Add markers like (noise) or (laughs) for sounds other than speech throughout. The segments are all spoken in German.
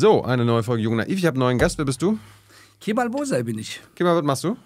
So, eine neue Folge Jung Naiv. Ich habe einen neuen Gast. Wer bist du? Kemal Bosei bin ich. Kemal, was machst du?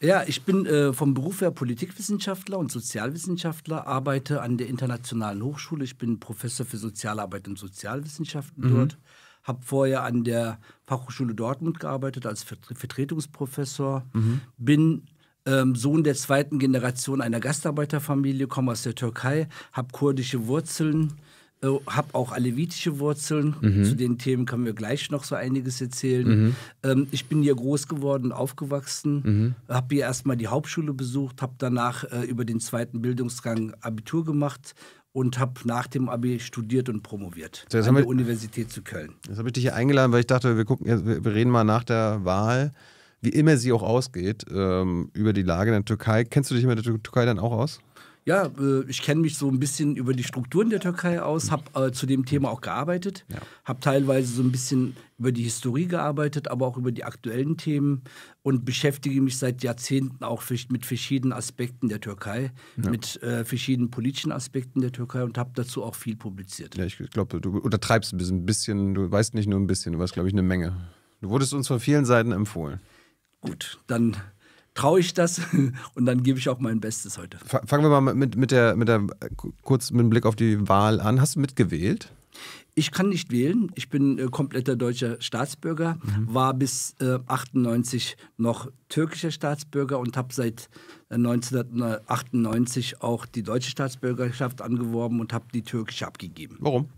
Ja, ich bin äh, vom Beruf her Politikwissenschaftler und Sozialwissenschaftler, arbeite an der Internationalen Hochschule. Ich bin Professor für Sozialarbeit und Sozialwissenschaften mhm. dort. Habe vorher an der Fachhochschule Dortmund gearbeitet als Vertretungsprofessor. Mhm. Bin ähm, Sohn der zweiten Generation einer Gastarbeiterfamilie, komme aus der Türkei, habe kurdische Wurzeln äh, habe auch alevitische Wurzeln. Mhm. Zu den Themen können wir gleich noch so einiges erzählen. Mhm. Ähm, ich bin hier groß geworden, aufgewachsen, mhm. habe hier erstmal die Hauptschule besucht, habe danach äh, über den zweiten Bildungsgang Abitur gemacht und habe nach dem Abi studiert und promoviert so, an der ich, Universität zu Köln. Jetzt habe ich dich hier eingeladen, weil ich dachte, wir gucken, wir reden mal nach der Wahl, wie immer sie auch ausgeht, ähm, über die Lage in der Türkei. Kennst du dich mit der Türkei dann auch aus? ja, äh, ich kenne mich so ein bisschen über die Strukturen der Türkei aus, habe äh, zu dem Thema auch gearbeitet, ja. habe teilweise so ein bisschen über die Historie gearbeitet, aber auch über die aktuellen Themen und beschäftige mich seit Jahrzehnten auch mit verschiedenen Aspekten der Türkei, ja. mit äh, verschiedenen politischen Aspekten der Türkei und habe dazu auch viel publiziert. Ja, ich glaube, du untertreibst ein bisschen, du weißt nicht nur ein bisschen, du weißt, glaube ich, eine Menge. Du wurdest uns von vielen Seiten empfohlen. Gut, dann traue ich das (laughs) und dann gebe ich auch mein Bestes heute. Fangen wir mal mit, mit, der, mit der, kurz mit dem Blick auf die Wahl an. Hast du mitgewählt? Ich kann nicht wählen. Ich bin äh, kompletter deutscher Staatsbürger, mhm. war bis äh, noch türkischer Staatsbürger und habe seit äh, 1998 auch die deutsche Staatsbürgerschaft angeworben und habe die türkische abgegeben. Warum?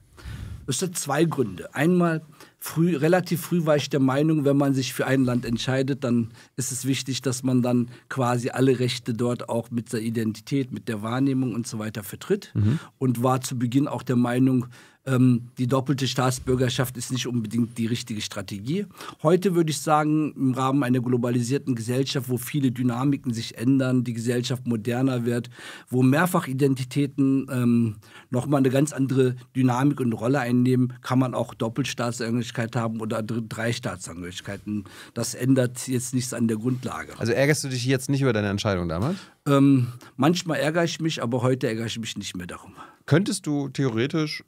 Das hat zwei Gründe. Einmal früh, relativ früh war ich der Meinung, wenn man sich für ein Land entscheidet, dann ist es wichtig, dass man dann quasi alle Rechte dort auch mit der Identität, mit der Wahrnehmung und so weiter vertritt. Mhm. Und war zu Beginn auch der Meinung, ähm, die doppelte Staatsbürgerschaft ist nicht unbedingt die richtige Strategie. Heute würde ich sagen, im Rahmen einer globalisierten Gesellschaft, wo viele Dynamiken sich ändern, die Gesellschaft moderner wird, wo Mehrfachidentitäten ähm, nochmal eine ganz andere Dynamik und Rolle einnehmen, kann man auch Doppelstaatsangehörigkeit haben oder drei Staatsangehörigkeiten. Das ändert jetzt nichts an der Grundlage. Also ärgerst du dich jetzt nicht über deine Entscheidung damals? Ähm, manchmal ärgere ich mich, aber heute ärgere ich mich nicht mehr darum. Könntest du theoretisch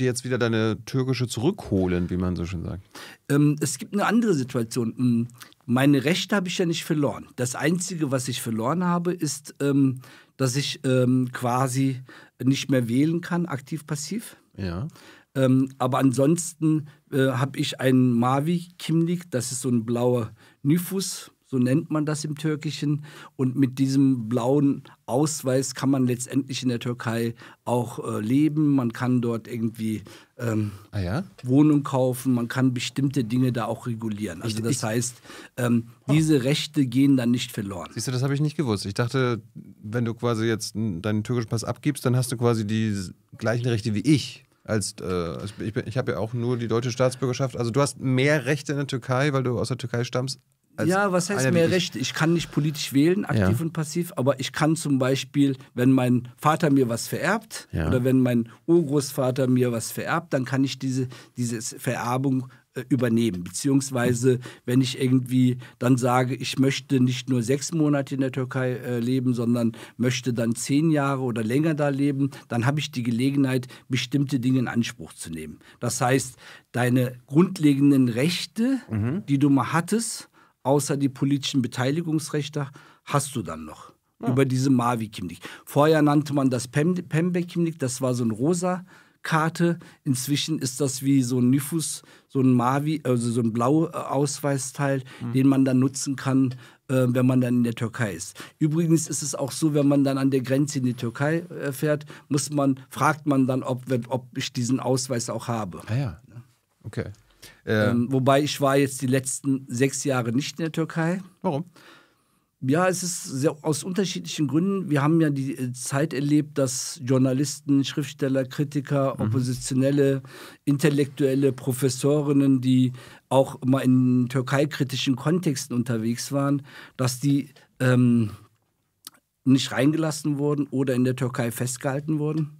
dir jetzt wieder deine türkische zurückholen, wie man so schön sagt? Ähm, es gibt eine andere Situation. Ähm, meine Rechte habe ich ja nicht verloren. Das Einzige, was ich verloren habe, ist, ähm, dass ich ähm, quasi nicht mehr wählen kann, aktiv-passiv. Ja. Ähm, aber ansonsten äh, habe ich einen Mavi Kimlik, das ist so ein blauer Nyphus, so nennt man das im Türkischen. Und mit diesem blauen Ausweis kann man letztendlich in der Türkei auch äh, leben. Man kann dort irgendwie ähm, ah, ja? Wohnung kaufen, man kann bestimmte Dinge da auch regulieren. Also ich, das ich, heißt, ähm, oh. diese Rechte gehen dann nicht verloren. Siehst du, das habe ich nicht gewusst. Ich dachte, wenn du quasi jetzt deinen türkischen Pass abgibst, dann hast du quasi die gleichen Rechte wie ich. Als, äh, ich, ich habe ja auch nur die deutsche Staatsbürgerschaft. Also du hast mehr Rechte in der Türkei, weil du aus der Türkei stammst, also ja, was heißt mehr Rechte? Ich kann nicht politisch wählen, aktiv ja. und passiv, aber ich kann zum Beispiel, wenn mein Vater mir was vererbt ja. oder wenn mein Urgroßvater mir was vererbt, dann kann ich diese, diese Vererbung äh, übernehmen. Beziehungsweise, wenn ich irgendwie dann sage, ich möchte nicht nur sechs Monate in der Türkei äh, leben, sondern möchte dann zehn Jahre oder länger da leben, dann habe ich die Gelegenheit, bestimmte Dinge in Anspruch zu nehmen. Das heißt, deine grundlegenden Rechte, mhm. die du mal hattest, außer die politischen Beteiligungsrechte hast du dann noch. Ja. Über diese Mavi-Kimnik. Vorher nannte man das Pem Pembe-Kimnik, das war so ein rosa Karte. Inzwischen ist das wie so ein Nifus, so ein Mavi, also so ein blauer ausweisteil mhm. den man dann nutzen kann, äh, wenn man dann in der Türkei ist. Übrigens ist es auch so, wenn man dann an der Grenze in die Türkei äh, fährt, muss man, fragt man dann, ob, ob ich diesen Ausweis auch habe. Ah ja. Okay. Ähm, ähm, wobei ich war jetzt die letzten sechs Jahre nicht in der Türkei. Warum? Ja, es ist sehr, aus unterschiedlichen Gründen. Wir haben ja die äh, Zeit erlebt, dass Journalisten, Schriftsteller, Kritiker, mhm. Oppositionelle, Intellektuelle, Professorinnen, die auch immer in türkeikritischen Kontexten unterwegs waren, dass die ähm, nicht reingelassen wurden oder in der Türkei festgehalten wurden.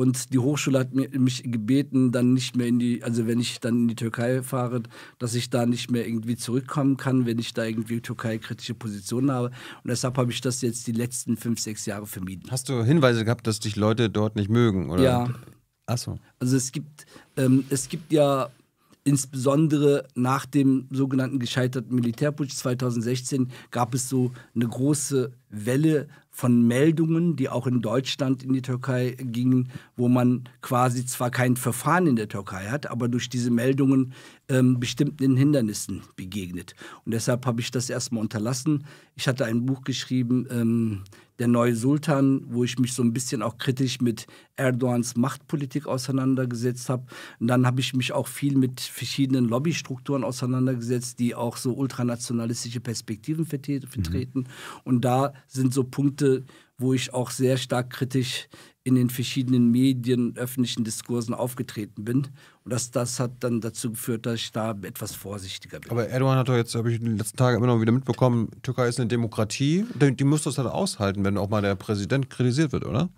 Und die Hochschule hat mich gebeten, dann nicht mehr in die, also wenn ich dann in die Türkei fahre, dass ich da nicht mehr irgendwie zurückkommen kann, wenn ich da irgendwie Türkei-kritische Positionen habe. Und deshalb habe ich das jetzt die letzten fünf, sechs Jahre vermieden. Hast du Hinweise gehabt, dass dich Leute dort nicht mögen, oder? Ja. Achso. Also es gibt, ähm, es gibt ja insbesondere nach dem sogenannten gescheiterten Militärputsch 2016 gab es so eine große Welle von Meldungen, die auch in Deutschland in die Türkei gingen, wo man quasi zwar kein Verfahren in der Türkei hat, aber durch diese Meldungen ähm, bestimmten Hindernissen begegnet. Und deshalb habe ich das erstmal unterlassen. Ich hatte ein Buch geschrieben, ähm, der neue Sultan, wo ich mich so ein bisschen auch kritisch mit Erdogans Machtpolitik auseinandergesetzt habe. Und dann habe ich mich auch viel mit verschiedenen Lobbystrukturen auseinandergesetzt, die auch so ultranationalistische Perspektiven mhm. vertreten. Mhm. Und da sind so Punkte, wo ich auch sehr stark kritisch in den verschiedenen Medien, öffentlichen Diskursen aufgetreten bin das, das hat dann dazu geführt, dass ich da etwas vorsichtiger bin. Aber Erdogan hat doch jetzt, habe ich in den letzten Tagen immer noch wieder mitbekommen, Türkei ist eine Demokratie. Die, die muss das halt aushalten, wenn auch mal der Präsident kritisiert wird, oder?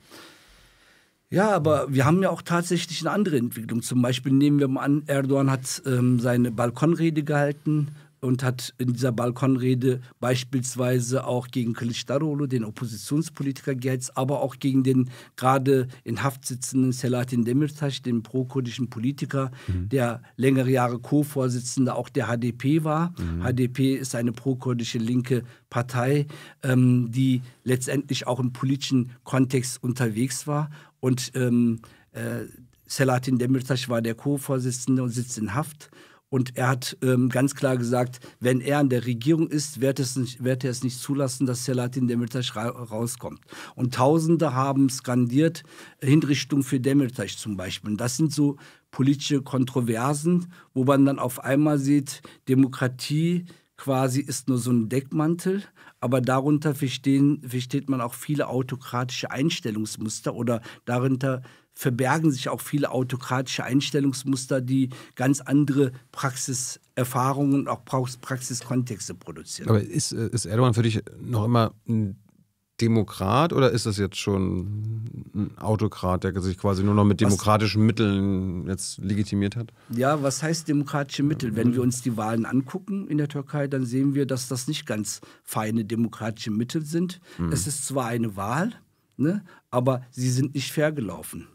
Ja, aber wir haben ja auch tatsächlich eine andere Entwicklung. Zum Beispiel nehmen wir mal an, Erdogan hat ähm, seine Balkonrede gehalten und hat in dieser Balkonrede beispielsweise auch gegen Kılıçdaroğlu, den Oppositionspolitiker, gehetzt, aber auch gegen den gerade in Haft sitzenden Selahattin Demirtas, den prokurdischen Politiker, mhm. der längere Jahre Co-Vorsitzender auch der HDP war. Mhm. HDP ist eine prokurdische linke Partei, ähm, die letztendlich auch im politischen Kontext unterwegs war und ähm, äh, Selahattin Demirtas war der Co-Vorsitzende und sitzt in Haft. Und er hat ähm, ganz klar gesagt, wenn er an der Regierung ist, wird, es nicht, wird er es nicht zulassen, dass Selahattin Demirtas rauskommt. Und Tausende haben skandiert, äh, Hinrichtung für Demirtas zum Beispiel. Und das sind so politische Kontroversen, wo man dann auf einmal sieht, Demokratie quasi ist nur so ein Deckmantel, aber darunter verstehen, versteht man auch viele autokratische Einstellungsmuster oder darunter verbergen sich auch viele autokratische Einstellungsmuster, die ganz andere Praxiserfahrungen und auch Praxiskontexte produzieren. Aber ist, äh, ist Erdogan für dich noch immer ein Demokrat oder ist das jetzt schon ein Autokrat, der sich quasi nur noch mit demokratischen was, Mitteln jetzt legitimiert hat? Ja, was heißt demokratische Mittel? Wenn wir uns die Wahlen angucken in der Türkei, dann sehen wir, dass das nicht ganz feine demokratische Mittel sind. Mhm. Es ist zwar eine Wahl, ne, aber sie sind nicht fair gelaufen.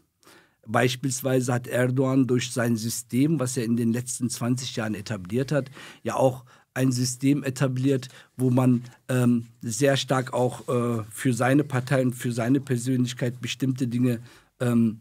Beispielsweise hat Erdogan durch sein System, was er in den letzten 20 Jahren etabliert hat, ja auch ein System etabliert, wo man ähm, sehr stark auch äh, für seine Partei und für seine Persönlichkeit bestimmte Dinge ähm,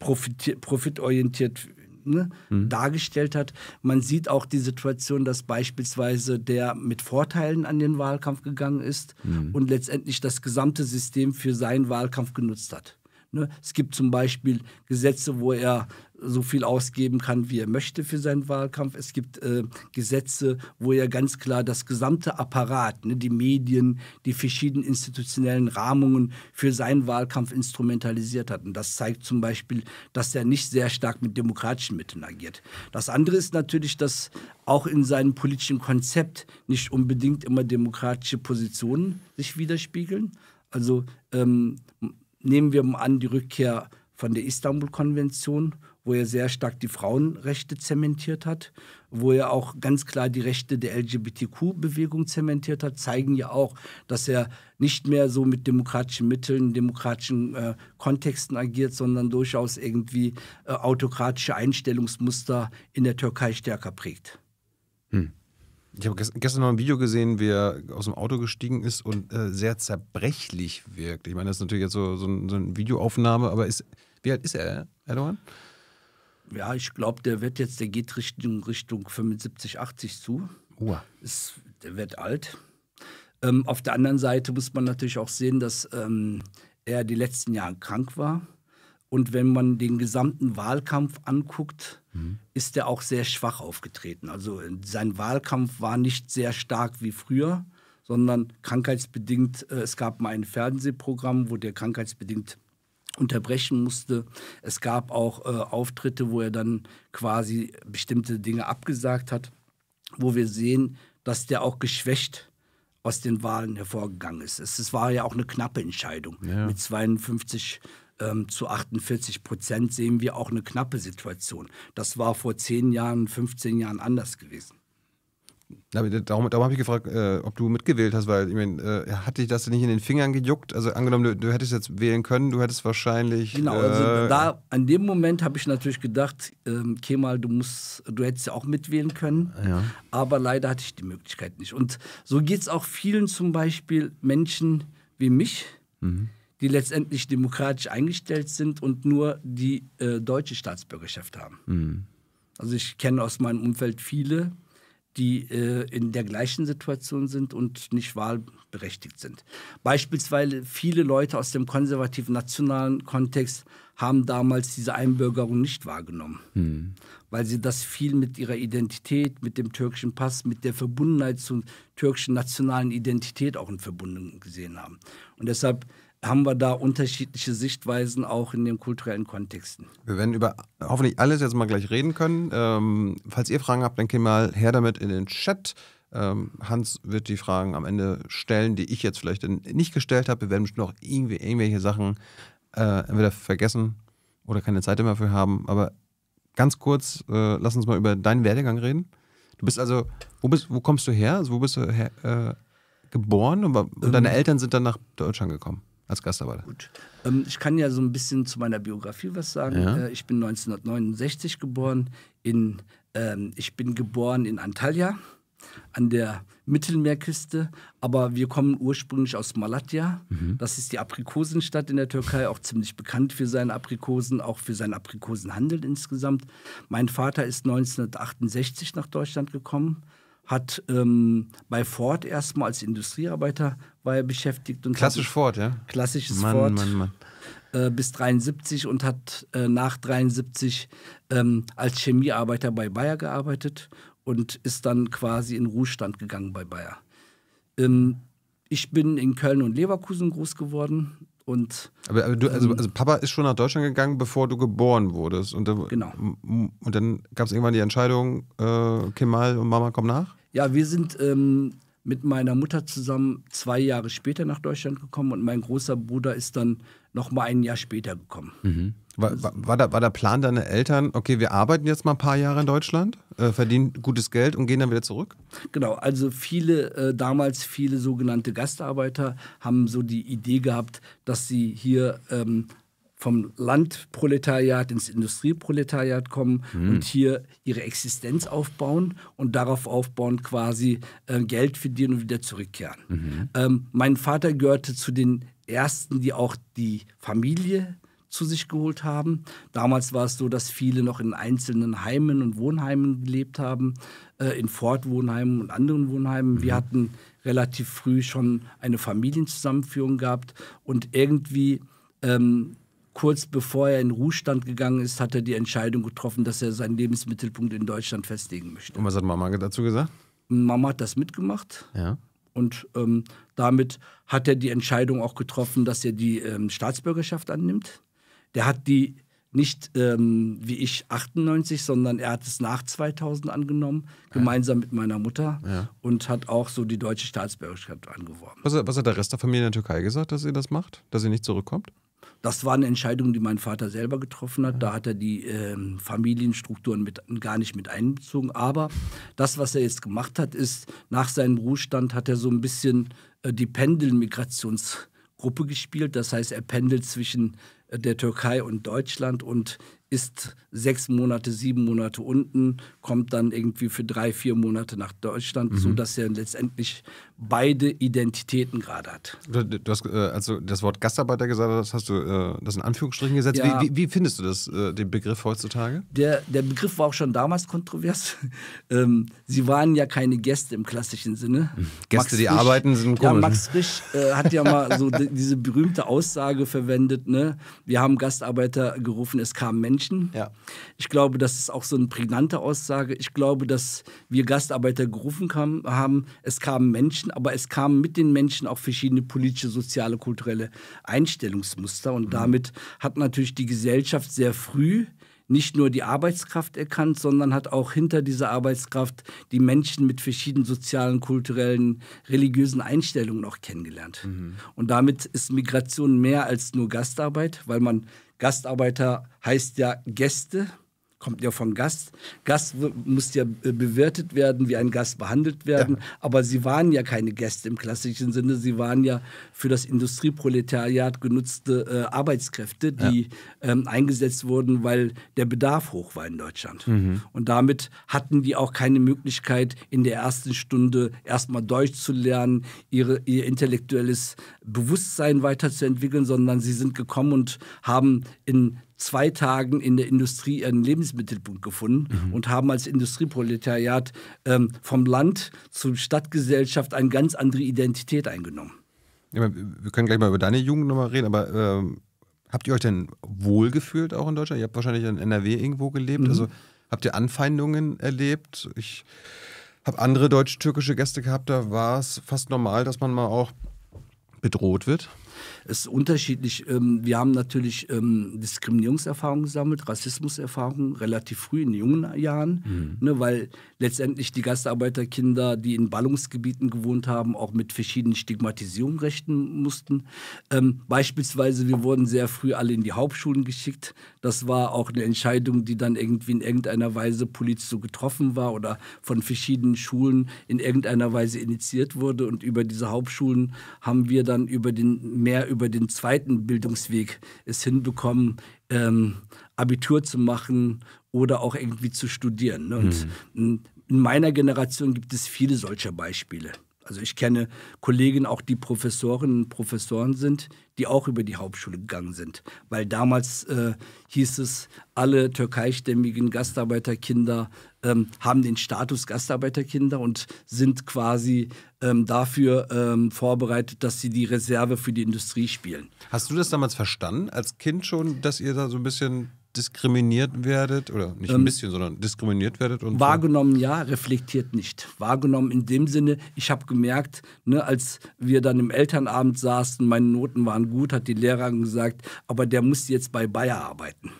profitorientiert ne, mhm. dargestellt hat. Man sieht auch die Situation, dass beispielsweise der mit Vorteilen an den Wahlkampf gegangen ist mhm. und letztendlich das gesamte System für seinen Wahlkampf genutzt hat. Ne? Es gibt zum Beispiel Gesetze, wo er so viel ausgeben kann, wie er möchte für seinen Wahlkampf. Es gibt äh, Gesetze, wo er ganz klar das gesamte Apparat, ne, die Medien, die verschiedenen institutionellen Rahmungen für seinen Wahlkampf instrumentalisiert hat. Und das zeigt zum Beispiel, dass er nicht sehr stark mit demokratischen Mitteln agiert. Das andere ist natürlich, dass auch in seinem politischen Konzept nicht unbedingt immer demokratische Positionen sich widerspiegeln. Also ähm, nehmen wir mal an die Rückkehr von der Istanbul-Konvention, wo er sehr stark die Frauenrechte zementiert hat, wo er auch ganz klar die Rechte der LGBTQ-Bewegung zementiert hat, zeigen ja auch, dass er nicht mehr so mit demokratischen Mitteln, demokratischen äh, Kontexten agiert, sondern durchaus irgendwie äh, autokratische Einstellungsmuster in der Türkei stärker prägt. Hm. Ich habe gestern noch ein Video gesehen, wie er aus dem Auto gestiegen ist und äh, sehr zerbrechlich wirkt. Ich meine, das ist natürlich jetzt so, so, ein, so eine Videoaufnahme, aber ist, wie alt ist er, Erdogan? Ja, ich glaube, der wird jetzt, der geht Richtung, Richtung 75, 80 zu. Uah. Ist, der wird alt. Ähm, auf der anderen Seite muss man natürlich auch sehen, dass ähm, er die letzten Jahre krank war. Und wenn man den gesamten Wahlkampf anguckt, mhm. ist er auch sehr schwach aufgetreten. Also sein Wahlkampf war nicht sehr stark wie früher, sondern krankheitsbedingt, äh, es gab mal ein Fernsehprogramm, wo der krankheitsbedingt unterbrechen musste. Es gab auch äh, Auftritte, wo er dann quasi bestimmte Dinge abgesagt hat, wo wir sehen, dass der auch geschwächt aus den Wahlen hervorgegangen ist. Es, es war ja auch eine knappe Entscheidung ja. mit 52 ähm, zu 48 Prozent sehen wir auch eine knappe Situation. Das war vor 10 Jahren, 15 Jahren anders gewesen. darum, darum habe ich gefragt, äh, ob du mitgewählt hast, weil ich meine, äh, hat dich das nicht in den Fingern gejuckt? Also angenommen, du, du hättest jetzt wählen können, du hättest wahrscheinlich. Genau, also äh, also da an dem Moment habe ich natürlich gedacht, ähm, Kemal, du musst, du hättest ja auch mitwählen können. Ja. Aber leider hatte ich die Möglichkeit nicht. Und so geht es auch vielen zum Beispiel Menschen wie mich, mhm die letztendlich demokratisch eingestellt sind und nur die äh, deutsche Staatsbürgerschaft haben. Mhm. Also ich kenne aus meinem Umfeld viele, die äh, in der gleichen Situation sind und nicht wahlberechtigt sind. Beispielsweise viele Leute aus dem konservativen nationalen Kontext haben damals diese Einbürgerung nicht wahrgenommen, mhm. weil sie das viel mit ihrer Identität, mit dem türkischen Pass, mit der Verbundenheit zur türkischen nationalen Identität auch in Verbindung gesehen haben. Und deshalb haben wir da unterschiedliche Sichtweisen auch in den kulturellen Kontexten. Wir werden über hoffentlich alles jetzt mal gleich reden können. Ähm, falls ihr Fragen habt, dann geht mal her damit in den Chat. Ähm, Hans wird die Fragen am Ende stellen, die ich jetzt vielleicht nicht gestellt habe. Wir werden bestimmt noch irgendwie, irgendwelche Sachen äh, entweder vergessen oder keine Zeit mehr für haben. Aber ganz kurz, äh, lass uns mal über deinen Werdegang reden. Du bist also, wo, bist, wo kommst du her? Also wo bist du her, äh, geboren? Und, und deine ähm, Eltern sind dann nach Deutschland gekommen? als Gastarbeiter. Gut. Ähm, ich kann ja so ein bisschen zu meiner Biografie was sagen. Ja. Äh, ich bin 1969 geboren. In, ähm, ich bin geboren in Antalya an der Mittelmeerküste, aber wir kommen ursprünglich aus Malatya. Mhm. Das ist die Aprikosenstadt in der Türkei, auch ziemlich bekannt für seine Aprikosen, auch für seinen Aprikosenhandel insgesamt. Mein Vater ist 1968 nach Deutschland gekommen hat ähm, bei Ford erstmal als Industriearbeiter war er beschäftigt. Und Klassisch Ford, ja? Klassisches Mann, Ford. Mann, Mann. Äh, bis 73 und hat äh, nach 73 ähm, als Chemiearbeiter bei Bayer gearbeitet und ist dann quasi in Ruhestand gegangen bei Bayer. Ähm, ich bin in Köln und Leverkusen groß geworden. Und, aber, aber du, also, ähm, also, Papa ist schon nach Deutschland gegangen, bevor du geboren wurdest. Und dann, genau. Und dann gab es irgendwann die Entscheidung, äh, Kemal und Mama kommen nach? Ja, wir sind ähm, mit meiner Mutter zusammen zwei Jahre später nach Deutschland gekommen und mein großer Bruder ist dann noch mal ein Jahr später gekommen. Mhm. War, war, war, der, war, der, Plan deiner Eltern, okay, wir arbeiten jetzt mal ein paar Jahre in Deutschland, äh, verdienen gutes Geld und gehen dann wieder zurück? Genau, also viele, äh, damals viele sogenannte Gastarbeiter haben so die Idee gehabt, dass sie hier ähm, vom Landproletariat ins Industrieproletariat kommen mhm. und hier ihre Existenz aufbauen und darauf aufbauen, quasi äh, Geld verdienen und wieder zurückkehren. Mhm. Ähm, mein Vater gehörte zu den ersten, die auch die Familie zu sich geholt haben. Damals war es so, dass viele noch in einzelnen Heimen und Wohnheimen gelebt haben, äh, in Fortwohnheimen und anderen Wohnheimen. Mhm. Wir hatten relativ früh schon eine Familienzusammenführung gehabt und irgendwie ähm, kurz bevor er in Ruhestand gegangen ist, hat er die Entscheidung getroffen, dass er seinen Lebensmittelpunkt in Deutschland festlegen möchte. Und was hat Mama dazu gesagt? Mama hat das mitgemacht. Ja. Und ähm, damit hat er die Entscheidung auch getroffen, dass er die ähm, Staatsbürgerschaft annimmt. Der hat die nicht ähm, wie ich 98, sondern er hat es nach 2000 angenommen, ja. gemeinsam mit meiner Mutter ja. und hat auch so die deutsche Staatsbürgerschaft angeworben. Was, was, hat der Rest der Familie in der Türkei gesagt, dass ihr das macht, dass ihr nicht zurückkommt? Das war eine Entscheidung, die mein Vater selber getroffen hat. Da hat er die äh, Familienstrukturen mit, gar nicht mit einbezogen. Aber das, was er jetzt gemacht hat, ist, nach seinem Ruhestand hat er so ein bisschen äh, die Pendelmigrationsgruppe gespielt. Das heißt, er pendelt zwischen äh, der Türkei und Deutschland und ist sechs Monate, sieben Monate unten, kommt dann irgendwie für drei, vier Monate nach Deutschland, mhm. sodass er letztendlich beide Identitäten gerade hat. Du, du hast, äh, also das Wort Gastarbeiter gesagt, das hast du äh, das in Anführungsstrichen gesetzt. Ja. Wie, wie, wie, findest du das, äh, den Begriff heutzutage? Der, der Begriff war auch schon damals kontrovers. (laughs) ähm, sie waren ja keine Gäste im klassischen Sinne. Hm, Gäste, Max die Frisch, arbeiten, sind komisch. Ja, Max Frisch äh, hat ja mal so diese berühmte Aussage verwendet, ne? wir haben Gastarbeiter gerufen, es kamen Menschen. Ja. Ich glaube, das ist auch so eine prägnante Aussage. Ich glaube, dass wir Gastarbeiter gerufen kam, haben, es kamen Menschen. Menschen, aber es kamen mit den Menschen auch verschiedene politische, soziale, kulturelle Einstellungsmuster. Und mhm. damit hat natürlich die Gesellschaft sehr früh nicht nur die Arbeitskraft erkannt, sondern hat auch hinter dieser Arbeitskraft die Menschen mit verschiedenen sozialen, kulturellen, religiösen Einstellungen auch kennengelernt. Mhm. Und damit ist Migration mehr als nur Gastarbeit, weil man Gastarbeiter heißt ja Gäste kommt ja vom Gast. Gast muss ja äh, bewertet werden, wie ein Gast behandelt werden. Ja. Aber sie waren ja keine Gäste im klassischen Sinne. Sie waren ja für das Industrieproletariat genutzte äh, Arbeitskräfte, die ja. ähm, eingesetzt wurden, weil der Bedarf hoch war in Deutschland. Mhm. Und damit hatten die auch keine Möglichkeit, in der ersten Stunde erstmal Deutsch zu lernen, ihre, ihr intellektuelles Bewusstsein weiterzuentwickeln, sondern sie sind gekommen und haben in zwei Tagen in der Industrie ihren Lebensmittelpunkt gefunden mhm. und haben als Industrieproletariat ähm, vom Land zur Stadtgesellschaft eine ganz andere Identität eingenommen. Ja, wir können gleich mal über deine Jugend nochmal reden, aber ähm, habt ihr euch denn wohlgefühlt auch in Deutschland? Ihr habt wahrscheinlich in NRW irgendwo gelebt, mhm. also habt ihr Anfeindungen erlebt? Ich habe andere deutsch-türkische Gäste gehabt, da war es fast normal, dass man mal auch bedroht wird ist unterschiedlich. Ähm, wir haben natürlich ähm, Diskriminierungserfahrungen gesammelt, Rassismuserfahrungen relativ früh in jungen Jahren, mhm. ne, weil letztendlich die Gastarbeiterkinder, die in Ballungsgebieten gewohnt haben, auch mit verschiedenen Stigmatisierungen rechnen mussten. Ähm, beispielsweise, wir wurden sehr früh alle in die Hauptschulen geschickt. Das war auch eine Entscheidung, die dann irgendwie in irgendeiner Weise politisch so getroffen war oder von verschiedenen Schulen in irgendeiner Weise initiiert wurde. Und über diese Hauptschulen haben wir dann über den, mehr über den zweiten Bildungsweg es hinbekommen, ähm, Abitur zu machen oder auch irgendwie zu studieren. Ne? Und mhm. in meiner Generation gibt es viele solcher Beispiele. Also ich kenne Kollegen, auch die Professorinnen und Professoren sind, die auch über die Hauptschule gegangen sind. Weil damals äh, hieß es, alle türkeistämmigen Gastarbeiterkinder ähm, haben den Status Gastarbeiterkinder und sind quasi ähm, dafür ähm, vorbereitet, dass sie die Reserve für die Industrie spielen. Hast du das damals verstanden als Kind schon, dass ihr da so ein bisschen diskriminiert werdet oder nicht ein ähm, bisschen, sondern diskriminiert werdet? Und wahrgenommen so? ja, reflektiert nicht. Wahrgenommen in dem Sinne, ich habe gemerkt, ne, als wir dann im Elternabend saßen, meine Noten waren gut, hat die Lehrerin gesagt, aber der muss jetzt bei Bayer arbeiten.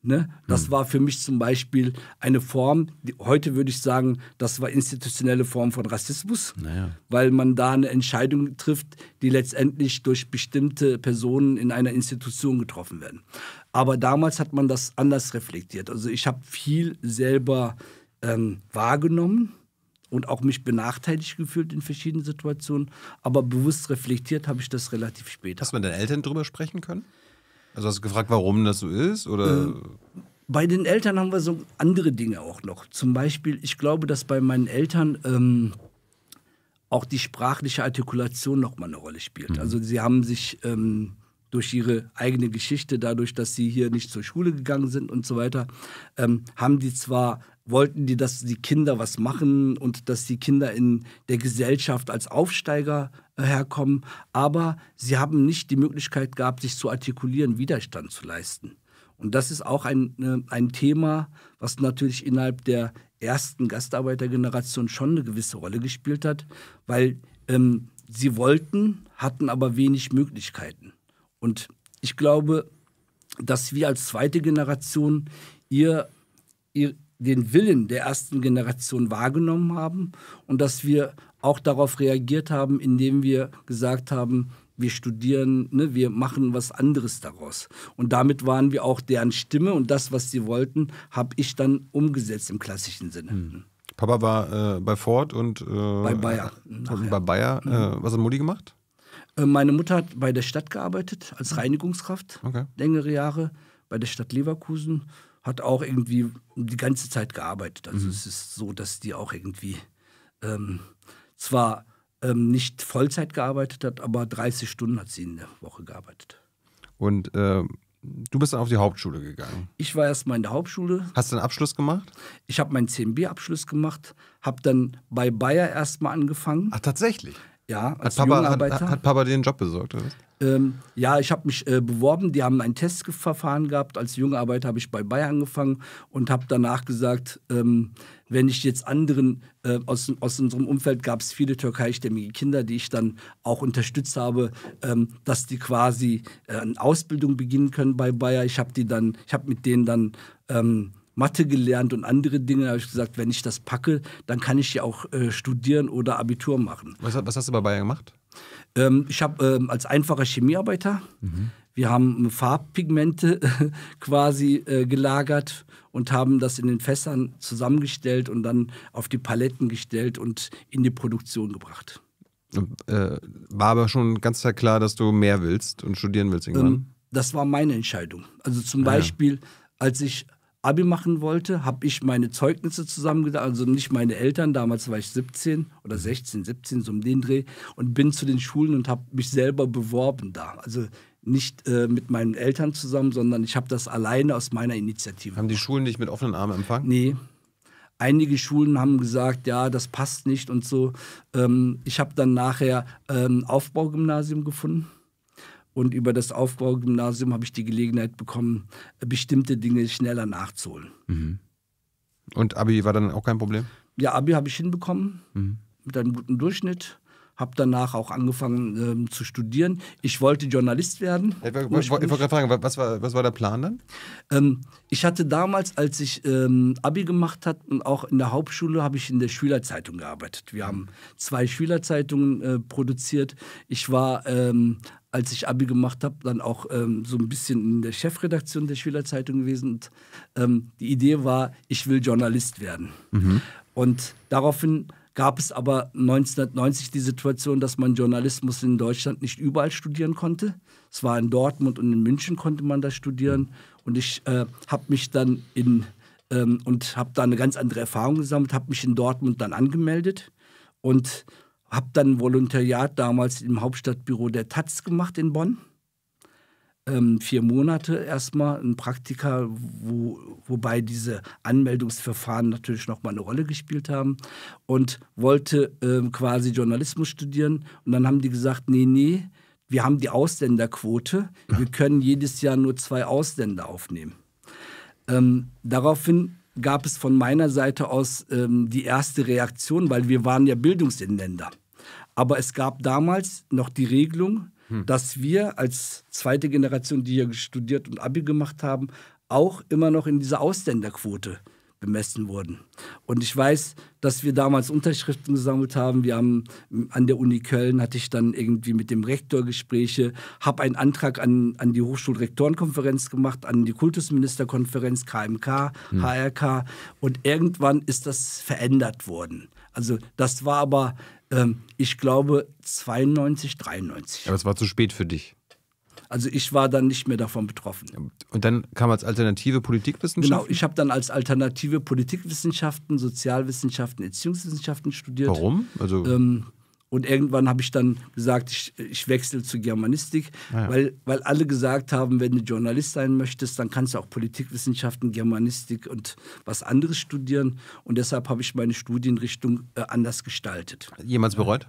Ne? Das hm. war für mich zum Beispiel eine Form, die, heute würde ich sagen, das war institutionelle Form von Rassismus, naja. weil man da eine Entscheidung trifft, die letztendlich durch bestimmte Personen in einer Institution getroffen werden. Aber damals hat man das anders reflektiert. Also ich habe viel selber ähm, wahrgenommen und auch mich benachteiligt gefühlt in verschiedenen Situationen. Aber bewusst reflektiert habe ich das relativ spät. Hast du mit den Eltern drüber sprechen können? Also hast du gefragt, warum das so ist? Oder? Äh, bei den Eltern haben wir so andere Dinge auch noch. Zum Beispiel, ich glaube, dass bei meinen Eltern ähm, auch die sprachliche Artikulation nochmal eine Rolle spielt. Mhm. Also sie haben sich ähm, durch ihre eigene Geschichte, dadurch, dass sie hier nicht zur Schule gegangen sind und so weiter, ähm, haben die zwar wollten die, dass die Kinder was machen und dass die Kinder in der Gesellschaft als Aufsteiger äh, herkommen, aber sie haben nicht die Möglichkeit gehabt, sich zu artikulieren, Widerstand zu leisten. Und das ist auch ein, ne, ein Thema, was natürlich innerhalb der ersten Gastarbeitergeneration schon eine gewisse Rolle gespielt hat, weil ähm, sie wollten, hatten aber wenig Möglichkeiten. Und ich glaube, dass wir als zweite Generation ihr, ihr den Willen der ersten Generation wahrgenommen haben und dass wir auch darauf reagiert haben, indem wir gesagt haben, wir studieren, ne, wir machen was anderes daraus. Und damit waren wir auch deren Stimme und das, was sie wollten, habe ich dann umgesetzt im klassischen Sinne. Hm. Papa war äh, bei Ford und äh, bei Bayer. (laughs) Äh, bei Bayer. Mhm. was hat Mutti gemacht? Äh, meine Mutter hat bei der Stadt gearbeitet, als mhm. Reinigungskraft, okay. längere Jahre, bei der Stadt Leverkusen, hat auch irgendwie die ganze Zeit gearbeitet. Also mhm. es ist so, dass die auch irgendwie ähm, zwar ähm, nicht Vollzeit gearbeitet hat, aber 30 Stunden hat sie in der Woche gearbeitet. Und äh, du bist dann auf die Hauptschule gegangen? Ich war erstmal in der Hauptschule. Hast du einen Abschluss gemacht? Ich habe meinen CMB-Abschluss gemacht, habe dann bei Bayer erstmal angefangen. Ach, tatsächlich? Ja, als hat Papa, Hat, hat, Papa dir den Job besorgt? Oder? Ähm, ja, ich habe mich äh, beworben. Die haben ein Testverfahren gehabt. Als Jungarbeiter habe ich bei Bayer angefangen und habe danach gesagt, ähm, wenn ich jetzt anderen, äh, aus, aus unserem Umfeld gab es viele türkeistämmige Kinder, die ich dann auch unterstützt habe, ähm, dass die quasi äh, eine Ausbildung beginnen können bei Bayer. Ich habe die dann, ich habe mit denen dann ähm, Mathe gelernt und andere Dinge. habe ich gesagt, wenn ich das packe, dann kann ich ja auch äh, studieren oder Abitur machen. Was, was, hast du bei Bayer gemacht? Ähm, ich habe ähm, als einfacher Chemiearbeiter, mhm. wir haben äh, Farbpigmente (laughs) quasi äh, gelagert und haben das in den Fässern zusammengestellt und dann auf die Paletten gestellt und in die Produktion gebracht. Äh, war aber schon ganz klar, dass du mehr willst und studieren willst irgendwann? Ähm, das war meine Entscheidung. Also zum ah, Beispiel, ja. als ich Abi machen wollte, habe ich meine Zeugnisse zusammengedacht, also nicht meine Eltern, damals war ich 17 oder 16, 17, so um den Dreh, und bin zu den Schulen und habe mich selber beworben da. Also nicht äh, mit meinen Eltern zusammen, sondern ich habe das alleine aus meiner Initiative. Haben die Schulen dich mit offenen Armen empfangen? Nee. Einige Schulen haben gesagt, ja, das passt nicht und so. Ähm, ich habe dann nachher ein ähm, Aufbaugymnasium gefunden und über das Aufbaugymnasium habe ich die Gelegenheit bekommen, bestimmte Dinge schneller nachzuholen. Mhm. Und Abi war dann auch kein Problem? Ja, Abi habe ich hinbekommen mhm. mit einem guten Durchschnitt. Habe danach auch angefangen ähm, zu studieren. Ich wollte Journalist werden. Ich, wollte gerade fragen, was war, was war der Plan dann? Ähm, ich hatte damals, als ich ähm, Abi gemacht habe und auch in der Hauptschule, habe ich in der Schülerzeitung gearbeitet. Wir haben zwei Schülerzeitungen äh, produziert. Ich war ähm, als ich Abi gemacht habe, dann auch ähm, so ein bisschen in der Chefredaktion der Schülerzeitung gewesen. Und, ähm, die Idee war, ich will Journalist werden. Mhm. Und daraufhin gab es aber 1990 die Situation, dass man Journalismus in Deutschland nicht überall studieren konnte. Es war in Dortmund und in München konnte man das studieren. Und ich äh, habe mich dann in ähm, und habe da eine ganz andere Erfahrung gesammelt, habe mich in Dortmund dann angemeldet und habe dann Volontariat damals im Hauptstadtbüro der Taz gemacht in Bonn. Ähm, vier Monate erstmal ein Praktika, wo, wobei diese Anmeldungsverfahren natürlich nochmal eine Rolle gespielt haben und wollte ähm, quasi Journalismus studieren. Und dann haben die gesagt, nee, nee, wir haben die Ausländerquote, wir können jedes Jahr nur zwei Ausländer aufnehmen. Ähm, daraufhin gab es von meiner Seite aus ähm, die erste Reaktion, weil wir waren ja Bildungsinländer. Aber es gab damals noch die Regelung, hm. dass wir als zweite Generation, die hier studiert und Abi gemacht haben, auch immer noch in dieser Ausländerquote bemessen wurden. Und ich weiß, dass wir damals Unterschriften gesammelt haben. Wir haben an der Uni Köln hatte ich dann irgendwie mit dem Rektor Gespräche, habe einen Antrag an, an die Hochschulrektorenkonferenz gemacht, an die Kultusministerkonferenz, KMK, hm. HRK und irgendwann ist das verändert worden. Also das war aber, ähm, ich glaube, 92, 93. Aber es war zu spät für dich. Also ich war dann nicht mehr davon betroffen. Und dann kam als alternative Politikwissenschaften? Genau, ich habe dann als alternative Politikwissenschaften, Sozialwissenschaften, Erziehungswissenschaften studiert. Warum? Also ähm, und irgendwann habe ich dann gesagt, ich, ich wechsle zu Germanistik, ah ja. weil, weil alle gesagt haben, wenn du Journalist sein möchtest, dann kannst du auch Politikwissenschaften, Germanistik und was anderes studieren. Und deshalb habe ich meine Studienrichtung äh, anders gestaltet. Jemals bereut?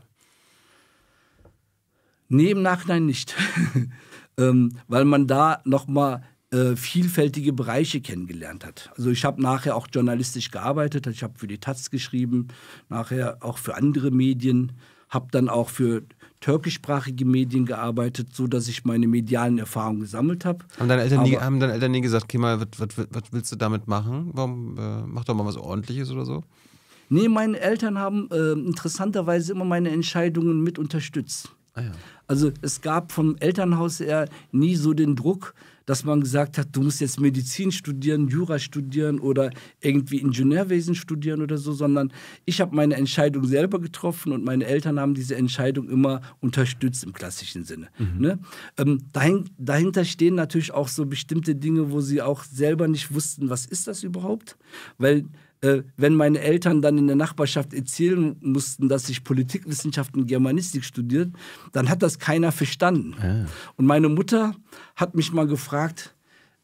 Nee, im Nachhinein nicht. (laughs) ähm, weil man da nochmal äh, vielfältige Bereiche kennengelernt hat. Also ich habe nachher auch journalistisch gearbeitet, also ich habe für die Taz geschrieben, nachher auch für andere Medien, habe dann auch für türkischsprachige Medien gearbeitet, so dass ich meine medialen Erfahrungen gesammelt habe. Haben deine Eltern, Aber, nie, haben deine Eltern nie gesagt, Kemal, was, willst du damit machen? Warum äh, mach doch mal was Ordentliches oder so? Nee, meine Eltern haben äh, interessanterweise immer meine Entscheidungen mit unterstützt. Ah, ja. Also es gab vom Elternhaus her nie so den Druck, dass man gesagt hat, du musst jetzt Medizin studieren, Jura studieren oder irgendwie Ingenieurwesen studieren oder so, sondern ich habe meine Entscheidung selber getroffen und meine Eltern haben diese Entscheidung immer unterstützt im klassischen Sinne. Mhm. Ne? Ähm, dahin, dahinter stehen natürlich auch so bestimmte Dinge, wo sie auch selber nicht wussten, was ist das überhaupt, weil äh, wenn meine Eltern dann in der Nachbarschaft erzählen mussten, dass ich Politikwissenschaften und Germanistik studiert, dann hat das keiner verstanden. Ja. Und meine Mutter hat mich mal gefragt,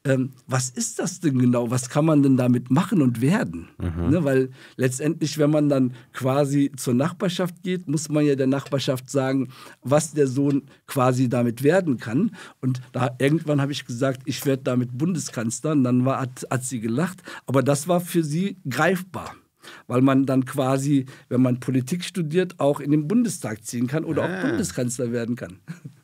ähm, was ist das denn genau? Was kann man denn damit machen und werden? Mhm. Ne, weil letztendlich, wenn man dann quasi zur Nachbarschaft geht, muss man ja der Nachbarschaft sagen, was der Sohn quasi damit werden kann. Und da irgendwann habe ich gesagt, ich werde damit Bundeskanzler. Und dann war, hat, hat sie gelacht. Aber das war für sie greifbar weil man dann quasi, wenn man Politik studiert, auch in den Bundestag ziehen kann oder ah. auch Bundeskanzler werden kann. (laughs)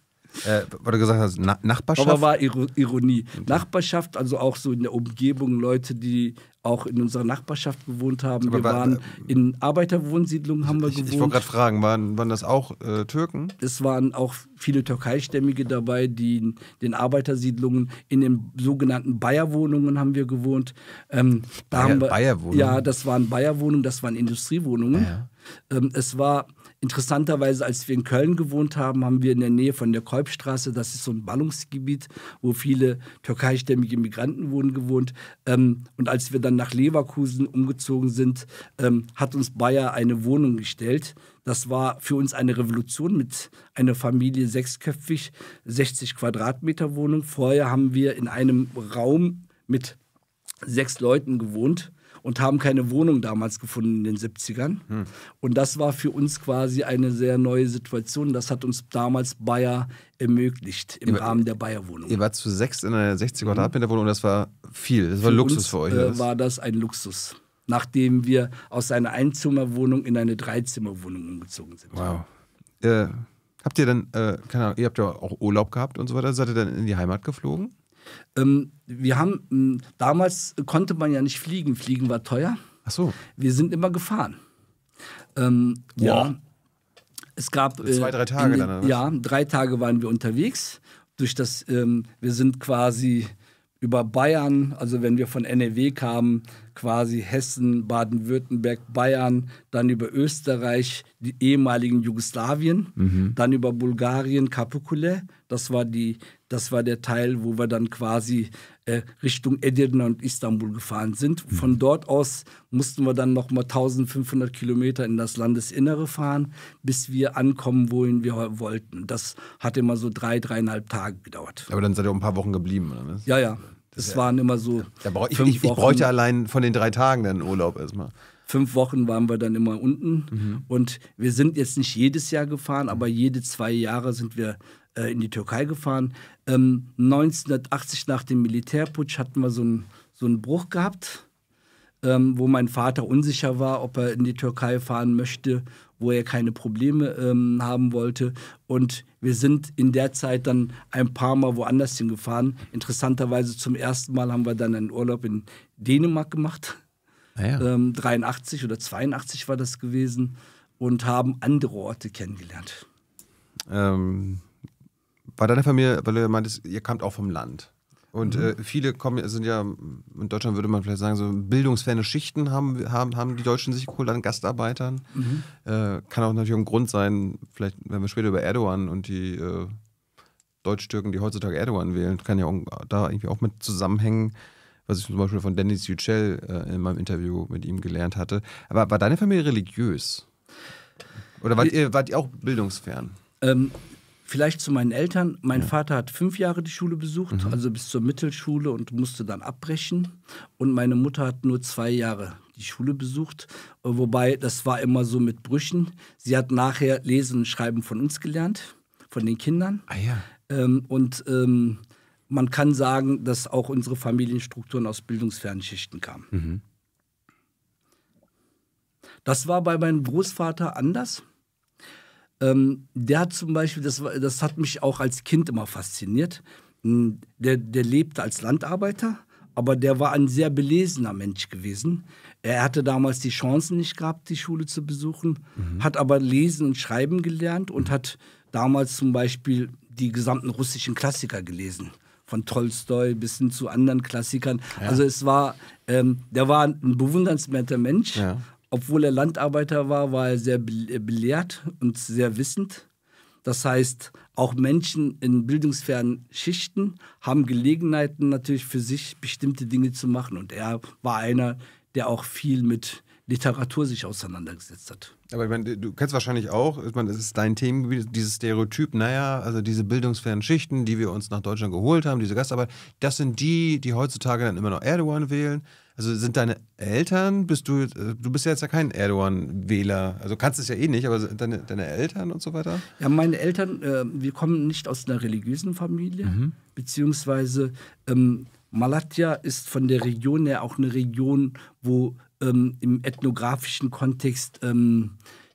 äh, weil du gesagt hast, Na Nachbarschaft. Aber war Ironie. Nachbarschaft, also auch so in der Umgebung Leute, die auch in unserer Nachbarschaft gewohnt haben. Aber wir war, waren in Arbeiterwohnsiedlungen haben wir ich, gewohnt. Ich wollte gerade fragen, waren, waren das auch äh, Türken? Es waren auch viele Türkeistämmige dabei, die in den Arbeitersiedlungen, in den sogenannten Bayerwohnungen haben wir gewohnt. Ähm, Bayer, wir, Bayerwohnungen? Ja, das waren Bayerwohnungen, das waren Industriewohnungen. Ja. Ähm, es war Interessanterweise, als wir in Köln gewohnt haben, haben wir in der Nähe von der Kolbstraße, das ist so ein Ballungsgebiet, wo viele türkeistämmige Migranten wohnen, gewohnt. Ähm, und als wir dann nach Leverkusen umgezogen sind, ähm, hat uns Bayer eine Wohnung gestellt. Das war für uns eine Revolution mit einer Familie sechsköpfig, 60 Quadratmeter Wohnung. Vorher haben wir in einem Raum mit sechs Leuten gewohnt und haben keine Wohnung damals gefunden in den 70ern. Hm. Und das war für uns quasi eine sehr neue Situation. Das hat uns damals Bayer ermöglicht im ihr Rahmen der Bayer-Wohnung. Ihr wart zu sechs in einer 60 mhm. Quadratmeter Wohnung und das war viel. Das war für Luxus uns, für euch. Äh, war das ein Luxus, nachdem wir aus einer Einzimmerwohnung in eine Dreizimmerwohnung umgezogen sind. Wow. Äh, habt ihr dann, äh, keine Ahnung, ihr habt ja auch Urlaub gehabt und so weiter. Seid ihr dann in die Heimat geflogen? Ähm, wir haben, hm, damals konnte man ja nicht fliegen. Fliegen war teuer. Ach so. Wir sind immer gefahren. Ähm, wow. Ja. Es gab. Äh, Zwei, drei Tage den, dann, oder? Ja, drei Tage waren wir unterwegs. Durch das, ähm, wir sind quasi über Bayern, also wenn wir von NRW e kamen, quasi Hessen, Baden-Württemberg, Bayern, dann über Österreich, die ehemaligen Jugoslawien, mhm. dann über Bulgarien, Kapukule. Das war, die, das war der Teil, wo wir dann quasi äh, Richtung Edirne und Istanbul gefahren sind. Mhm. Von dort aus mussten wir dann nochmal 1500 Kilometer in das Landesinnere fahren, bis wir ankommen, wohin wir wollten. Das hat immer so drei, dreieinhalb Tage gedauert. Aber dann seid ihr auch ein paar Wochen geblieben, oder? Ja, ja es waren immer so. Brauch, ich, ich, ich bräuchte allein von den drei Tagen dann Urlaub erstmal fünf Wochen waren wir dann immer unten. Mhm. Und wir sind jetzt nicht jedes Jahr gefahren, aber jede zwei Jahre sind wir äh, in die Türkei gefahren. Ähm, 1980 nach dem Militärputsch hatten wir so einen so Bruch gehabt, ähm, wo mein Vater unsicher war, ob er in die Türkei fahren möchte wo er keine Probleme ähm, haben wollte. Und wir sind in der Zeit dann ein paar Mal woanders hingefahren. Interessanterweise zum ersten Mal haben wir dann einen Urlaub in Dänemark gemacht. Ah ja. ähm, 83 oder 82 war das gewesen und haben andere Orte kennengelernt. Ähm, bei deiner Familie, weil du meintest, ihr kamt auch vom Land. Und mhm. äh, viele kommen, sind ja, in Deutschland würde man vielleicht sagen, so bildungsferne Schichten haben, haben, haben die Deutschen sich geholt an Gastarbeitern. Mhm. Äh, kann auch natürlich ein Grund sein, vielleicht, wenn wir später über Erdogan und die äh, Deutsch-Türken, die heutzutage Erdogan wählen, kann ja auch, da irgendwie auch mit zusammenhängen, was ich zum Beispiel von Dennis Yücel äh, in meinem Interview mit ihm gelernt hatte. Aber war deine Familie religiös? Oder wart, ich, äh, ihr, wart ihr auch bildungsfern? Ähm, vielleicht zu meinen Eltern. Mein ja. Vater hat fünf Jahre die Schule besucht, mhm. also bis zur Mittelschule und musste dann abbrechen. Und meine Mutter hat nur zwei Jahre die Schule besucht, wobei das war immer so mit Brüchen. Sie hat nachher Lesen und Schreiben von uns gelernt, von den Kindern. Ah, ja. ähm, und ähm, man kann sagen, dass auch unsere Familienstrukturen aus bildungsfernen Schichten kamen. Mhm. Das war bei meinem Großvater anders. Ähm, der hat zum Beispiel, das, das hat mich auch als Kind immer fasziniert, hm, der, der lebte als Landarbeiter, aber der war ein sehr belesener Mensch gewesen. Er hatte damals die Chancen nicht gehabt, die Schule zu besuchen, mhm. hat aber lesen und schreiben gelernt und hat damals zum Beispiel die gesamten russischen Klassiker gelesen von Tolstoi bis hin zu anderen Klassikern. Ja. Also es war, ähm, der war ein bewundernswerter Mensch, ja. Obwohl er Landarbeiter war, war er sehr äh, belehrt und sehr wissend. Das heißt, auch Menschen in bildungsfernen Schichten haben Gelegenheiten natürlich für sich bestimmte Dinge zu machen. Und er war einer, der auch viel mit Literatur sich auseinandergesetzt hat. Aber ich meine, du kennst wahrscheinlich auch, ich meine, das ist dein Themengebiet, dieses Stereotyp, naja, also diese bildungsfernen Schichten, die wir uns nach Deutschland geholt haben, diese Gastarbeit, das sind die, die heutzutage dann immer noch Erdogan wählen. Also sind deine Eltern, bist du, äh, du bist ja jetzt ja kein Erdogan-Wähler, also kannst es ja eh nicht, aber deine, deine Eltern und so weiter? Ja, meine Eltern, äh, wir kommen nicht aus einer religiösen Familie, mhm. beziehungsweise ähm, Malatya ist von der Region her auch eine Region, wo ähm, im ethnografischen Kontext ähm,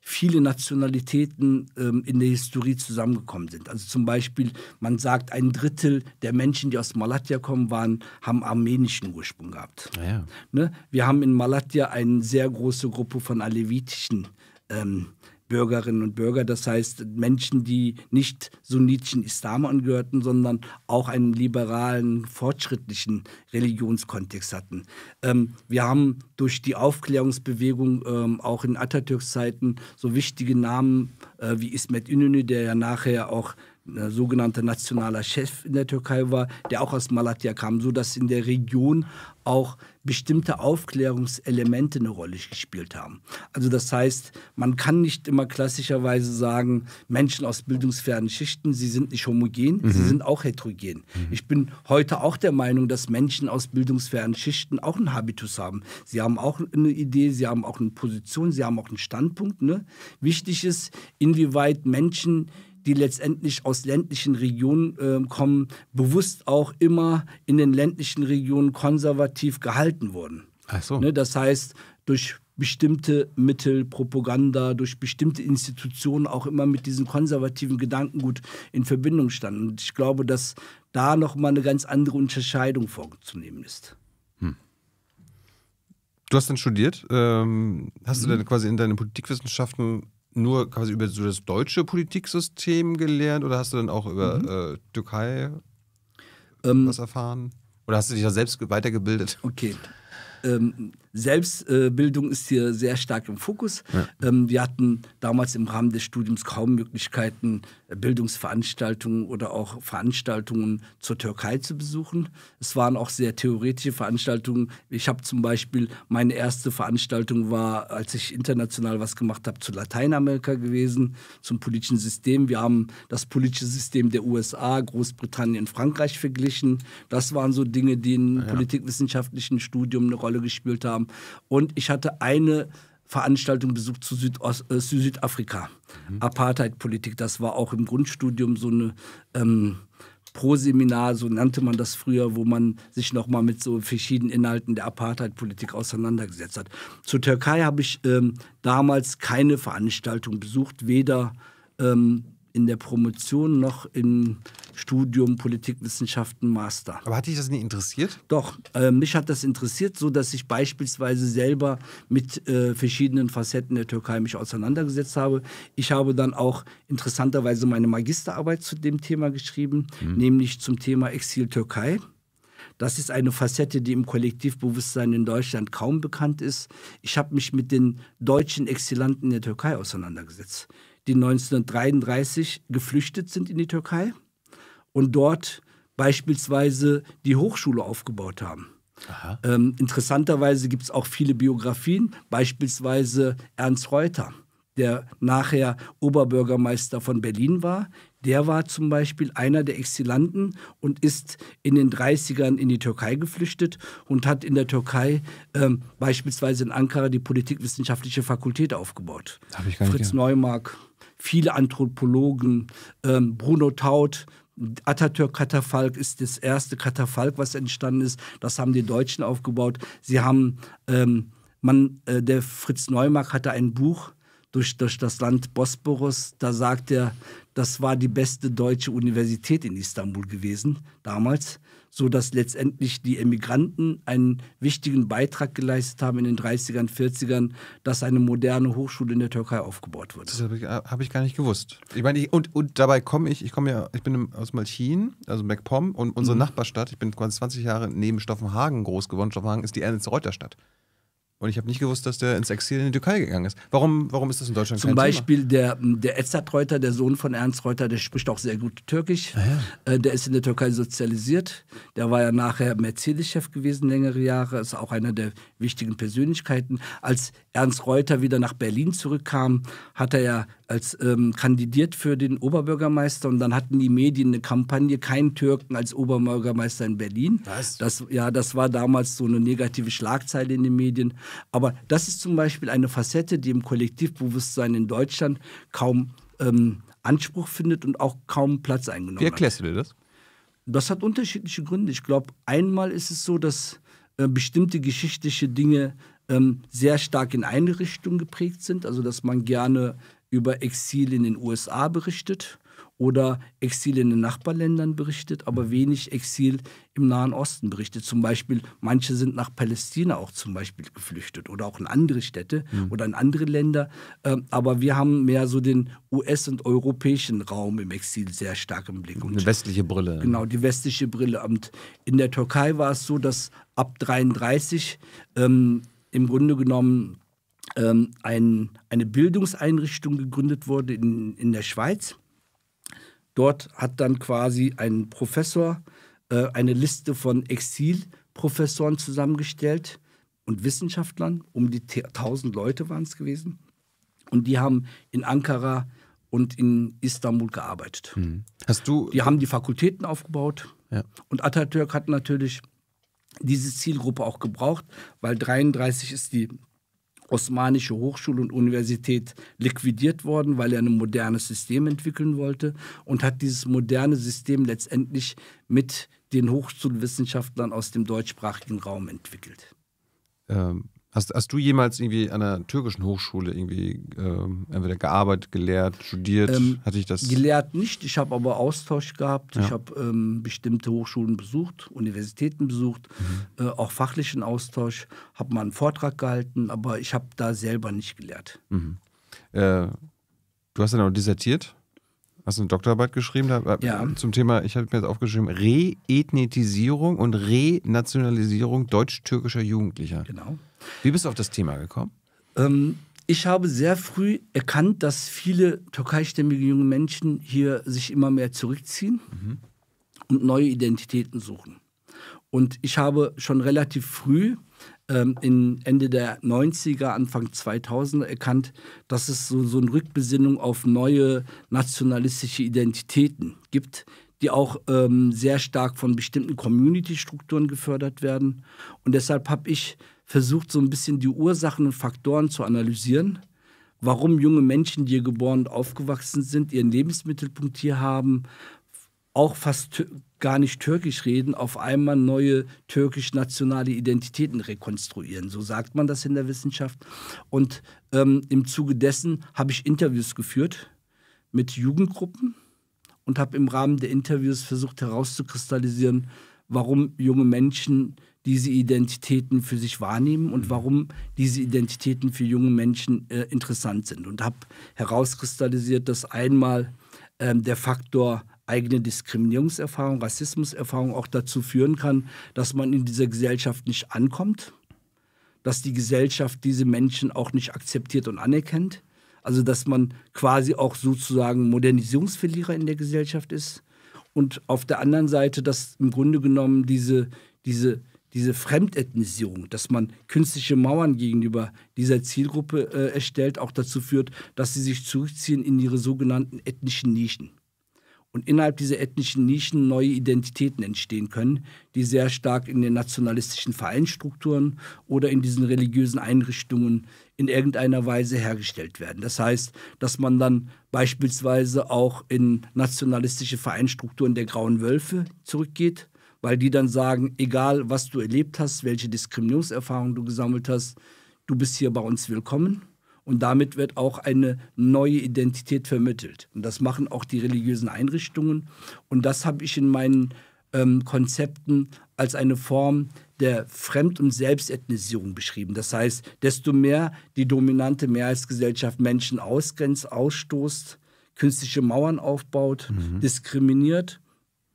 viele Nationalitäten ähm, in der Historie zusammengekommen sind. Also zum Beispiel, man sagt, ein Drittel der Menschen, die aus Malatya kommen, waren, haben armenischen Ursprung gehabt. Ah, ja. Ne? Wir haben in Malatya eine sehr große Gruppe von alevitischen ähm, Bürgerinnen und Bürger, das heißt Menschen, die nicht sunnitischen Islam angehörten, sondern auch einen liberalen, fortschrittlichen Religionskontext hatten. Ähm, wir haben durch die Aufklärungsbewegung ähm, auch in Atatürks Zeiten so wichtige Namen äh, wie Ismet Ününü, der ja nachher auch äh, sogenannte nationaler Chef in der Türkei war, der auch aus Malatya kam, sodass in der Region auch bestimmte Aufklärungselemente eine Rolle gespielt haben. Also das heißt, man kann nicht immer klassischerweise sagen, Menschen aus bildungsfernen Schichten, sie sind nicht homogen, mhm. sie sind auch heterogen. Mhm. Ich bin heute auch der Meinung, dass Menschen aus bildungsfernen Schichten auch einen Habitus haben. Sie haben auch eine Idee, sie haben auch eine Position, sie haben auch einen Standpunkt. Ne? Wichtig ist, inwieweit Menschen die letztendlich aus ländlichen Regionen äh, kommen, bewusst auch immer in den ländlichen Regionen konservativ gehalten wurden. Ach so. Ne, das heißt, durch bestimmte Mittel, Propaganda, durch bestimmte Institutionen auch immer mit diesem konservativen Gedankengut in Verbindung standen. Und ich glaube, dass da nochmal eine ganz andere Unterscheidung vorzunehmen ist. Hm. Du hast dann studiert. Ähm, hast mhm. du dann quasi in deinen Politikwissenschaften nur quasi über so das deutsche Politiksystem gelernt oder hast du dann auch über mhm. äh, Türkei ähm, was erfahren? Oder hast du dich da selbst weitergebildet? Okay. Ähm, Selbstbildung ist hier sehr stark im Fokus. Ja. Ähm, wir hatten damals im Rahmen des Studiums kaum Möglichkeiten, Bildungsveranstaltungen oder auch Veranstaltungen zur Türkei zu besuchen. Es waren auch sehr theoretische Veranstaltungen. Ich habe zum Beispiel, meine erste Veranstaltung war, als ich international was gemacht habe, zu Lateinamerika gewesen, zum politischen System. Wir haben das politische System der USA, Großbritannien, Frankreich verglichen. Das waren so Dinge, die im ja. politikwissenschaftlichen Studium eine Rolle gespielt haben haben. Und ich hatte eine Veranstaltung besucht zu Südost, äh, Südafrika. Mhm. Apartheid-Politik, das war auch im Grundstudium so eine ähm, Pro-Seminar, so nannte man das früher, wo man sich nochmal mit so verschiedenen Inhalten der Apartheid-Politik auseinandergesetzt hat. Zur Türkei habe ich ähm, damals keine Veranstaltung besucht, weder ähm, in der Promotion noch in Studium Politikwissenschaften, Master. Aber hat dich das nicht interessiert? Doch, äh, mich hat das interessiert, so dass ich beispielsweise selber mit äh, verschiedenen Facetten der Türkei mich auseinandergesetzt habe. Ich habe dann auch interessanterweise meine Magisterarbeit zu dem Thema geschrieben, mhm. nämlich zum Thema Exil Türkei. Das ist eine Facette, die im Kollektivbewusstsein in Deutschland kaum bekannt ist. Ich habe mich mit den deutschen Exilanten der Türkei auseinandergesetzt, die 1933 geflüchtet sind in die Türkei und dort beispielsweise die Hochschule aufgebaut haben. Ähm, interessanterweise gibt es auch viele Biografien, beispielsweise Ernst Reuter, der nachher Oberbürgermeister von Berlin war. Der war zum Beispiel einer der Exilanten und ist in den 30ern in die Türkei geflüchtet und hat in der Türkei ähm, beispielsweise in Ankara die politikwissenschaftliche Fakultät aufgebaut. Fritz gern. Neumark, viele Anthropologen, ähm, Bruno Taut, Atatürk-Katafalk ist das erste Katafalk, was entstanden ist. Das haben die Deutschen aufgebaut. Sie haben, ähm, man, äh, der Fritz Neumark hatte ein Buch durch, durch das Land Bosporus. Da sagt er, das war die beste deutsche Universität in Istanbul gewesen damals so dass letztendlich die Emigranten einen wichtigen Beitrag geleistet haben in den 30ern, 40ern, dass eine moderne Hochschule in der Türkei aufgebaut wurde. Das habe ich, äh, hab ich, gar nicht gewusst. Ich meine, ich, und, und dabei komme ich, ich komme ja, ich bin aus Malchin, also MacPom und unsere mhm. Nachbarstadt, ich bin quasi 20 Jahre neben Stoffenhagen groß geworden. Stoffenhagen ist die Ernst-Reuter-Stadt. Und ich habe nicht gewusst, dass der ins Exil in die Türkei gegangen ist. Warum, warum ist das in Deutschland Zum kein Beispiel Thema? der, der Ezzat Reuter, der Sohn von Ernst Reuter, der spricht auch sehr gut Türkisch. Ah, ja. Äh, der ist in der Türkei sozialisiert. Der war ja nachher Mercedes-Chef gewesen längere Jahre, ist auch einer der wichtigen Persönlichkeiten. Als Ernst Reuter wieder nach Berlin zurückkam, hat er ja als ähm, kandidiert für den Oberbürgermeister und dann hatten die Medien eine Kampagne, kein Türken als Oberbürgermeister in Berlin. Was? Das, ja, das war damals so eine negative Schlagzeile in den Medien. Aber das ist zum Beispiel eine Facette, die im Kollektivbewusstsein in Deutschland kaum ähm, Anspruch findet und auch kaum Platz eingenommen hat. Wie erklärst du dir das? Das hat unterschiedliche Gründe. Ich glaube, einmal ist es so, dass äh, bestimmte geschichtliche Dinge ähm, sehr stark in eine Richtung geprägt sind. Also, dass man gerne über Exil in den USA berichtet oder Exil in den Nachbarländern berichtet, aber mhm. wenig Exil im Nahen Osten berichtet. Zum Beispiel, manche sind nach Palästina auch zum Beispiel geflüchtet oder auch in andere Städte mhm. oder in andere Länder. Ähm, aber wir haben mehr so den US- und europäischen Raum im Exil sehr stark im Blick. Und Eine westliche Brille. Genau, die westliche Brille. Und in der Türkei war es so, dass ab 1933 ähm, im Grunde genommen ähm, ein, eine Bildungseinrichtung gegründet wurde in, in der Schweiz Dort hat dann quasi ein Professor äh, eine Liste von Exilprofessoren zusammengestellt und Wissenschaftlern, um die 1000 Leute waren es gewesen. Und die haben in Ankara und in Istanbul gearbeitet. Mhm. Hast du die haben die Fakultäten aufgebaut. Ja. Und Atatürk hat natürlich diese Zielgruppe auch gebraucht, weil 33 ist die Osmanische Hochschule und Universität liquidiert worden, weil er ein modernes System entwickeln wollte und hat dieses moderne System letztendlich mit den Hochschulwissenschaftlern aus dem deutschsprachigen Raum entwickelt. Ähm, Hast, hast du jemals irgendwie an einer türkischen Hochschule irgendwie ähm, entweder gearbeitet, gelehrt, studiert? Ähm, Hatte ich das? Gelehrt nicht. Ich habe aber Austausch gehabt. Ja. Ich habe ähm, bestimmte Hochschulen besucht, Universitäten besucht, mhm. äh, auch fachlichen Austausch. Habe mal einen Vortrag gehalten, aber ich habe da selber nicht gelehrt. Mhm. Äh, du hast dann auch dissertiert? Hast du eine Doktorarbeit geschrieben da, äh, ja. zum Thema, ich habe mir jetzt aufgeschrieben, Reethnetisierung und Renationalisierung deutsch-türkischer Jugendlicher. Genau. Wie bist du auf das Thema gekommen? Ähm, ich habe sehr früh erkannt, dass viele türkeistämmige junge Menschen hier sich immer mehr zurückziehen mhm. und neue Identitäten suchen. Und ich habe schon relativ früh, ähm, in Ende der 90er, Anfang 2000er, erkannt, dass es so, so eine Rückbesinnung auf neue nationalistische Identitäten gibt, die auch ähm, sehr stark von bestimmten Community-Strukturen gefördert werden. Und deshalb habe ich versucht so ein bisschen die Ursachen und Faktoren zu analysieren, warum junge Menschen, die hier geboren und aufgewachsen sind, ihren Lebensmittelpunkt hier haben, auch fast gar nicht türkisch reden, auf einmal neue türkisch-nationale Identitäten rekonstruieren. So sagt man das in der Wissenschaft. Und ähm, im Zuge dessen habe ich Interviews geführt mit Jugendgruppen und habe im Rahmen der Interviews versucht herauszukristallisieren, warum junge Menschen diese Identitäten für sich wahrnehmen und mhm. warum diese Identitäten für junge Menschen äh, interessant sind. Und habe herauskristallisiert, dass einmal ähm, der Faktor eigene Diskriminierungserfahrung, Rassismuserfahrung auch dazu führen kann, dass man in dieser Gesellschaft nicht ankommt, dass die Gesellschaft diese Menschen auch nicht akzeptiert und anerkennt. Also dass man quasi auch sozusagen Modernisierungsverlierer in der Gesellschaft ist. Und auf der anderen Seite, dass im Grunde genommen diese, diese diese Fremdethnisierung, dass man künstliche Mauern gegenüber dieser Zielgruppe äh, erstellt, auch dazu führt, dass sie sich zurückziehen in ihre sogenannten ethnischen Nischen. Und innerhalb dieser ethnischen Nischen neue Identitäten entstehen können, die sehr stark in den nationalistischen Vereinsstrukturen oder in diesen religiösen Einrichtungen in irgendeiner Weise hergestellt werden. Das heißt, dass man dann beispielsweise auch in nationalistische Vereinsstrukturen der Grauen Wölfe zurückgeht weil die dann sagen, egal was du erlebt hast, welche Diskriminierungserfahrung du gesammelt hast, du bist hier bei uns willkommen. Und damit wird auch eine neue Identität vermittelt. Und das machen auch die religiösen Einrichtungen. Und das habe ich in meinen ähm, Konzepten als eine Form der Fremd- und Selbstethnisierung beschrieben. Das heißt, desto mehr die dominante Mehrheitsgesellschaft Menschen ausgrenzt, ausstoßt, künstliche Mauern aufbaut, mhm. diskriminiert,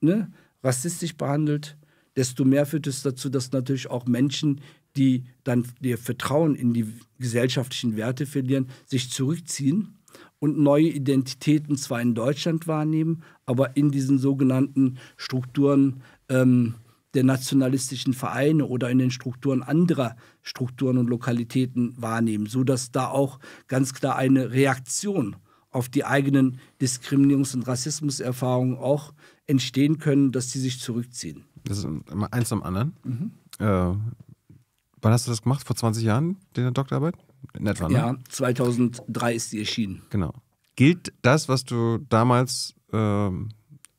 ne? rassistisch behandelt, desto mehr führt es dazu, dass natürlich auch Menschen, die dann ihr Vertrauen in die gesellschaftlichen Werte verlieren, sich zurückziehen und neue Identitäten zwar in Deutschland wahrnehmen, aber in diesen sogenannten Strukturen ähm, der nationalistischen Vereine oder in den Strukturen anderer Strukturen und Lokalitäten wahrnehmen, sodass da auch ganz klar eine Reaktion auf die eigenen Diskriminierungs- und Rassismuserfahrungen auch entstehen können, dass sie sich zurückziehen. Das ist immer eins am anderen. Mhm. Äh, wann hast du das gemacht? Vor 20 Jahren, deine Doktorarbeit? In etwa, ne? Ja, 2003 ist sie erschienen. Genau. Gilt das, was du damals äh,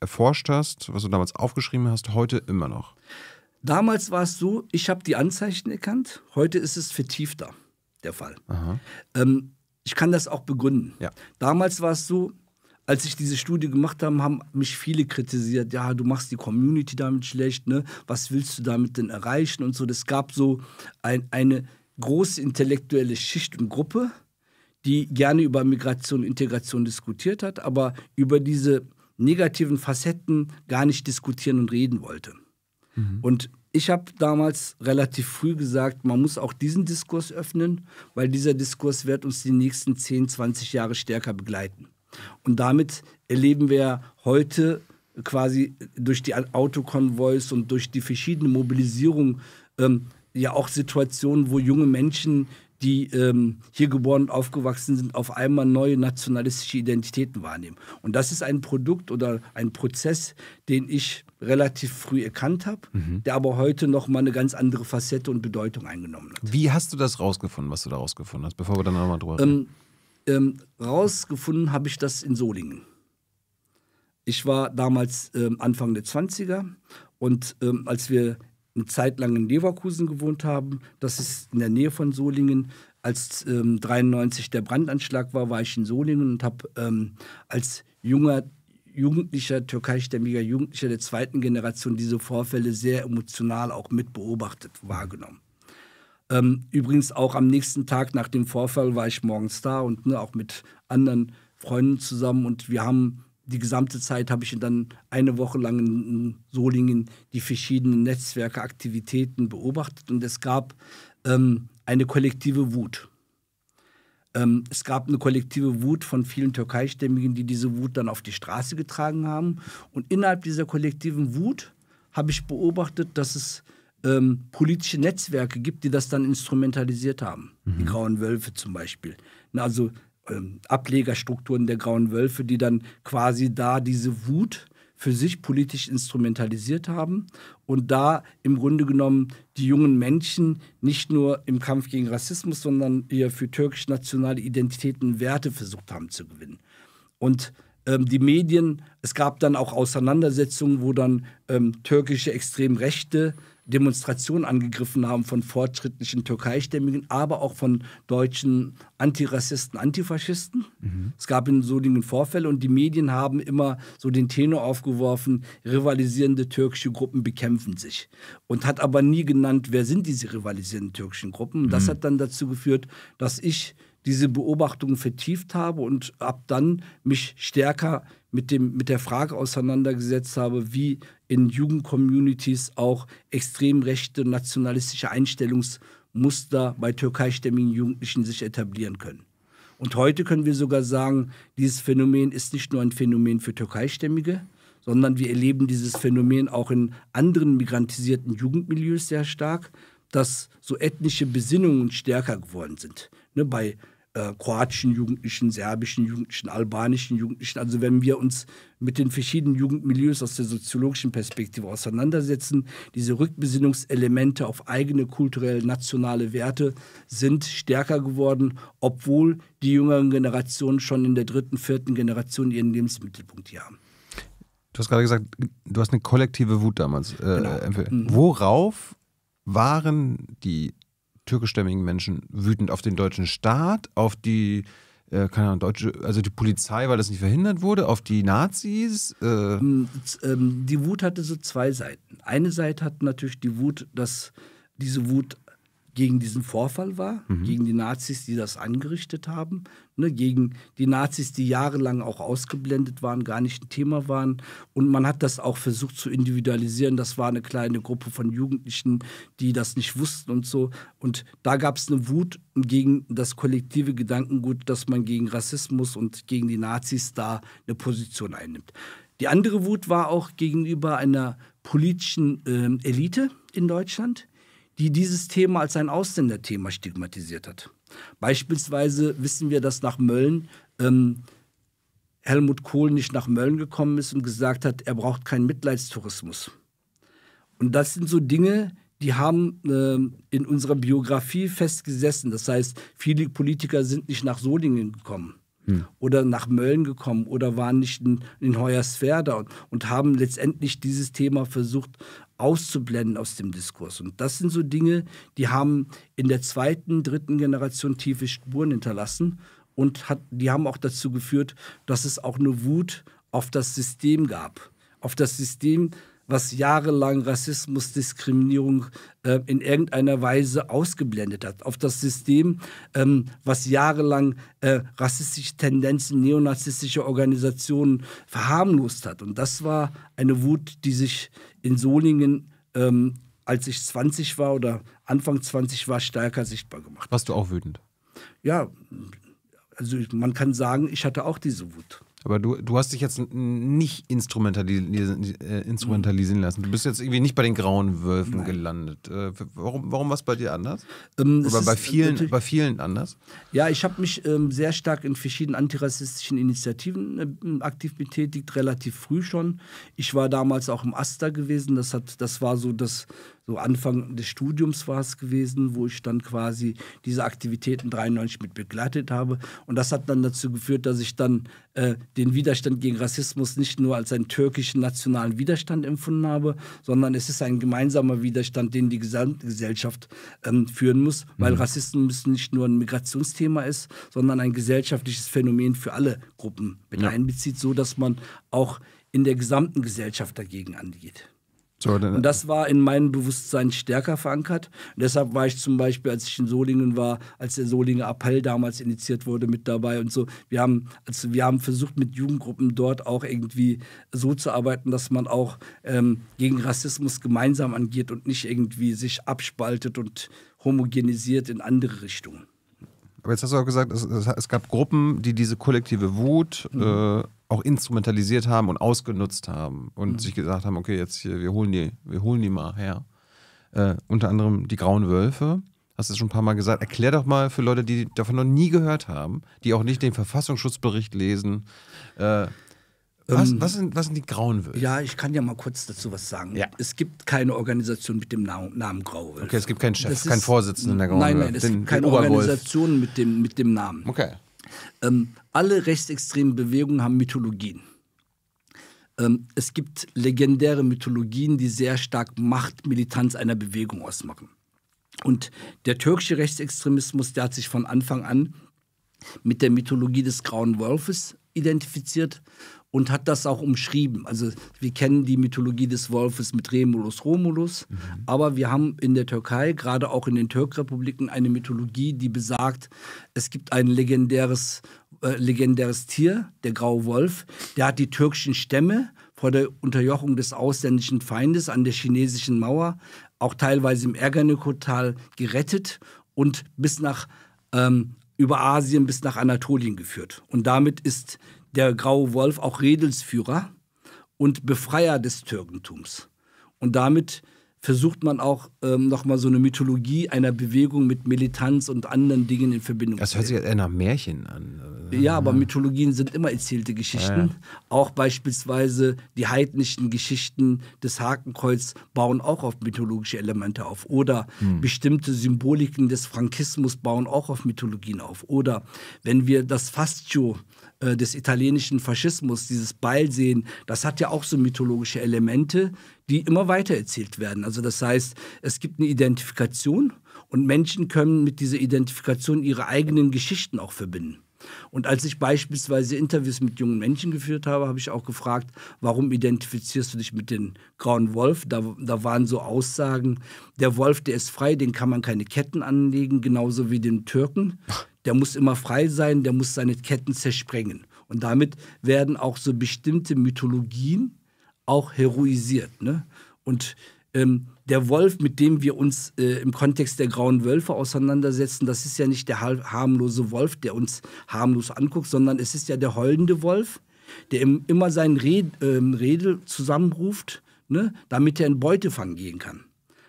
erforscht hast, was du damals aufgeschrieben hast, heute immer noch? Damals war es so, ich habe die Anzeichen erkannt. Heute ist es vertiefter, der Fall. Ähm, ich kann das auch begründen. Ja. Damals war es so, als ich diese Studie gemacht habe, haben mich viele kritisiert. Ja, du machst die Community damit schlecht, ne? Was willst du damit denn erreichen und so. Das gab so ein, eine große intellektuelle Schicht und Gruppe, die gerne über Migration und Integration diskutiert hat, aber über diese negativen Facetten gar nicht diskutieren und reden wollte. Mhm. Und ich habe damals relativ früh gesagt, man muss auch diesen Diskurs öffnen, weil dieser Diskurs wird uns die nächsten 10, 20 Jahre stärker begleiten. Und damit erleben wir heute quasi durch die Autokonvois und durch die verschiedene Mobilisierung ähm, ja auch Situationen, wo junge Menschen, die ähm, hier geboren und aufgewachsen sind, auf einmal neue nationalistische Identitäten wahrnehmen. Und das ist ein Produkt oder ein Prozess, den ich relativ früh erkannt habe, mhm. der aber heute noch mal eine ganz andere Facette und Bedeutung eingenommen hat. Wie hast du das rausgefunden, was du da rausgefunden hast, bevor wir dann nochmal drüber ähm, reden? Ähm, rausgefunden habe ich das in Solingen. Ich war damals ähm, Anfang der 20er und ähm, als wir eine Zeit lang in Leverkusen gewohnt haben, das ist in der Nähe von Solingen, als ähm, 93 der Brandanschlag war, war ich in Solingen und habe ähm, als junger Jugendlicher, türkeistämmiger Jugendlicher der zweiten Generation diese Vorfälle sehr emotional auch mit beobachtet, wahrgenommen. Ähm, übrigens auch am nächsten Tag nach dem Vorfall war ich morgens da und ne, auch mit anderen Freunden zusammen und wir haben die gesamte Zeit habe ich dann eine Woche lang in Solingen die verschiedenen Netzwerke, Aktivitäten beobachtet und es gab ähm, eine kollektive Wut. Ähm, es gab eine kollektive Wut von vielen Türkeistämmigen, die diese Wut dann auf die Straße getragen haben. Und innerhalb dieser kollektiven Wut habe ich beobachtet, dass es ähm, politische Netzwerke gibt, die das dann instrumentalisiert haben. Mhm. Die Grauen Wölfe zum Beispiel. Also ähm, Ablegerstrukturen der Grauen Wölfe, die dann quasi da diese Wut für sich politisch instrumentalisiert haben und da im Grunde genommen die jungen Menschen nicht nur im Kampf gegen Rassismus, sondern eher für türkisch-nationale Identitäten Werte versucht haben zu gewinnen. Und ähm, die Medien, es gab dann auch Auseinandersetzungen, wo dann ähm, türkische Extremrechte Demonstrationen angegriffen haben von fortschrittlichen Türkeistämmigen, aber auch von deutschen Antirassisten, Antifaschisten. Mhm. Es gab in Solingen Vorfälle und die Medien haben immer so den Tenor aufgeworfen, rivalisierende türkische Gruppen bekämpfen sich. Und hat aber nie genannt, wer sind diese rivalisierenden türkischen Gruppen. Und das mhm. hat dann dazu geführt, dass ich diese Beobachtungen vertieft habe und ab dann mich stärker mit, dem, mit der Frage auseinandergesetzt habe, wie in Jugendcommunities auch extrem rechte nationalistische Einstellungsmuster bei türkeistämmigen Jugendlichen sich etablieren können. Und heute können wir sogar sagen, dieses Phänomen ist nicht nur ein Phänomen für türkeistämmige, sondern wir erleben dieses Phänomen auch in anderen migrantisierten Jugendmilieus sehr stark, dass so ethnische Besinnungen stärker geworden sind. Ne, bei äh, kroatischen Jugendlichen, serbischen Jugendlichen, albanischen Jugendlichen. Also wenn wir uns mit den verschiedenen Jugendmilieus aus der soziologischen Perspektive auseinandersetzen, diese Rückbesinnungselemente auf eigene kulturell nationale Werte sind stärker geworden, obwohl die jüngeren Generationen schon in der dritten, vierten Generation ihren Lebensmittelpunkt hier haben. Du hast gerade gesagt, du hast eine kollektive Wut damals. Äh, genau. Mhm. Worauf waren die türkischstämmigen Menschen wütend auf den deutschen Staat, auf die äh, keine Ahnung, deutsche, also die Polizei, weil das nicht verhindert wurde, auf die Nazis? Äh ähm, ähm, die Wut hatte so zwei Seiten. Eine Seite hat natürlich die Wut, dass diese Wut gegen diesen Vorfall war, mhm. gegen die Nazis, die das angerichtet haben, ne, gegen die Nazis, die jahrelang auch ausgeblendet waren, gar nicht ein Thema waren. Und man hat das auch versucht zu individualisieren. Das war eine kleine Gruppe von Jugendlichen, die das nicht wussten und so. Und da gab es eine Wut gegen das kollektive Gedankengut, dass man gegen Rassismus und gegen die Nazis da eine Position einnimmt. Die andere Wut war auch gegenüber einer politischen äh, Elite in Deutschland die dieses Thema als ein Ausländerthema stigmatisiert hat. Beispielsweise wissen wir, dass nach Mölln ähm, Helmut Kohl nicht nach Mölln gekommen ist und gesagt hat, er braucht keinen Mitleidstourismus. Und das sind so Dinge, die haben äh, in unserer Biografie festgesessen. Das heißt, viele Politiker sind nicht nach Solingen gekommen. Hm. oder nach Mölln gekommen oder waren nicht in, in Hoyerswerda und, und, haben letztendlich dieses Thema versucht auszublenden aus dem Diskurs. Und das sind so Dinge, die haben in der zweiten, dritten Generation tiefe Spuren hinterlassen und hat, die haben auch dazu geführt, dass es auch eine Wut auf das System gab. Auf das System, was jahrelang Rassismus, Diskriminierung äh, in irgendeiner Weise ausgeblendet hat. Auf das System, ähm, was jahrelang äh, rassistische Tendenzen, neonazistische Organisationen verharmlost hat. Und das war eine Wut, die sich in Solingen ähm, als ich 20 war oder Anfang 20 war, stärker sichtbar gemacht. hat. Warst du auch wütend? Ja, also man kann sagen, ich hatte auch diese Wut. Aber du, du hast dich jetzt nicht äh, instrumentalisieren, mhm. lassen. Du bist jetzt irgendwie nicht bei den grauen Wölfen Nein. gelandet. Äh, warum warum war es bei dir anders? Ähm, Oder bei vielen, bei vielen anders? Ja, ich habe mich ähm, sehr stark in verschiedenen antirassistischen Initiativen äh, aktiv betätigt, relativ früh schon. Ich war damals auch im AStA gewesen. Das, hat, das war so das, so Anfang des Studiums war es gewesen, wo ich dann quasi diese Aktivitäten 93 mit begleitet habe. Und das hat dann dazu geführt, dass ich dann äh, den Widerstand gegen Rassismus nicht nur als einen türkischen nationalen Widerstand empfunden habe, sondern es ist ein gemeinsamer Widerstand, den die gesamte Gesellschaft ähm, führen muss, weil mhm. Rassismus nicht nur ein Migrationsthema ist, sondern ein gesellschaftliches Phänomen für alle Gruppen mit ja. einbezieht, so dass man auch in der gesamten Gesellschaft dagegen angeht. So, ne, ne. und das war in meinem Bewusstsein stärker verankert. Und deshalb war ich zum Beispiel, als ich in Solingen war, als der Solinger Appell damals initiiert wurde, mit dabei und so. Wir haben, also wir haben versucht, mit Jugendgruppen dort auch irgendwie so zu arbeiten, dass man auch ähm, gegen Rassismus gemeinsam angeht und nicht irgendwie sich abspaltet und homogenisiert in andere Richtungen. Aber jetzt hast du auch gesagt, es, es gab Gruppen, die diese kollektive Wut mhm. äh, auch instrumentalisiert haben und ausgenutzt haben und mhm. sich gesagt haben, okay, jetzt hier, wir holen die, wir holen die mal her. Äh, unter anderem die Grauen Wölfe. Hast du schon ein paar Mal gesagt. Erklär doch mal für Leute, die davon noch nie gehört haben, die auch nicht den Verfassungsschutzbericht lesen, äh, was, ähm, was, sind, was sind die Grauenwölfe? Ja, ich kann ja mal kurz dazu was sagen. Ja. Es gibt keine Organisation mit dem Na Namen Grauwölfe. Okay, es gibt keinen Chef, das keinen ist, Vorsitzenden der Grauenwölfe. Nein, nein, es den, gibt keine Organisation mit dem, mit dem Namen. Okay. Ähm, alle rechtsextremen Bewegungen haben Mythologien. Ähm, es gibt legendäre Mythologien, die sehr stark Machtmilitanz einer Bewegung ausmachen. Und der türkische Rechtsextremismus, der hat sich von Anfang an mit der Mythologie des Grauen Wolfes identifiziert und hat das auch umschrieben. Also wir kennen die Mythologie des Wolfes mit Remulus Romulus, mhm. aber wir haben in der Türkei, gerade auch in den Türkrepubliken, eine Mythologie, die besagt, es gibt ein legendäres, äh, legendäres Tier, der graue Wolf, der hat die türkischen Stämme vor der Unterjochung des ausländischen Feindes an der chinesischen Mauer, auch teilweise im Ärgernekotal, gerettet und bis nach ähm, über Asien bis nach Anatolien geführt. Und damit ist der Graue Wolf auch Redelsführer und Befreier des Türkentums. Und damit versucht man auch ähm, nochmal so eine Mythologie einer Bewegung mit Militanz und anderen Dingen in Verbindung zu bringen. Das hört sich eher nach Märchen an. Ja, aber Mythologien sind immer erzählte Geschichten. Ja, ja. Auch beispielsweise die heidnischen Geschichten des Hakenkreuz bauen auch auf mythologische Elemente auf. Oder hm. bestimmte Symboliken des Frankismus bauen auch auf Mythologien auf. Oder wenn wir das Fastio äh, des italienischen Faschismus, dieses Beilsehen, das hat ja auch so mythologische Elemente, die immer weiter erzählt werden. Also das heißt, es gibt eine Identifikation und Menschen können mit dieser Identifikation ihre eigenen Geschichten auch verbinden. Und als ich beispielsweise Interviews mit jungen Menschen geführt habe, habe ich auch gefragt, warum identifizierst du dich mit dem grauen Wolf? Da, da waren so Aussagen, der Wolf, der ist frei, den kann man keine Ketten anlegen, genauso wie dem Türken. Der muss immer frei sein, der muss seine Ketten zersprengen. Und damit werden auch so bestimmte Mythologien auch heroisiert. Ne? Und ähm, der Wolf, mit dem wir uns äh, im Kontext der grauen Wölfe auseinandersetzen, das ist ja nicht der harmlose Wolf, der uns harmlos anguckt, sondern es ist ja der heulende Wolf, der im, immer seinen Red, äh, Redel zusammenruft, ne, damit er in Beute fangen gehen kann.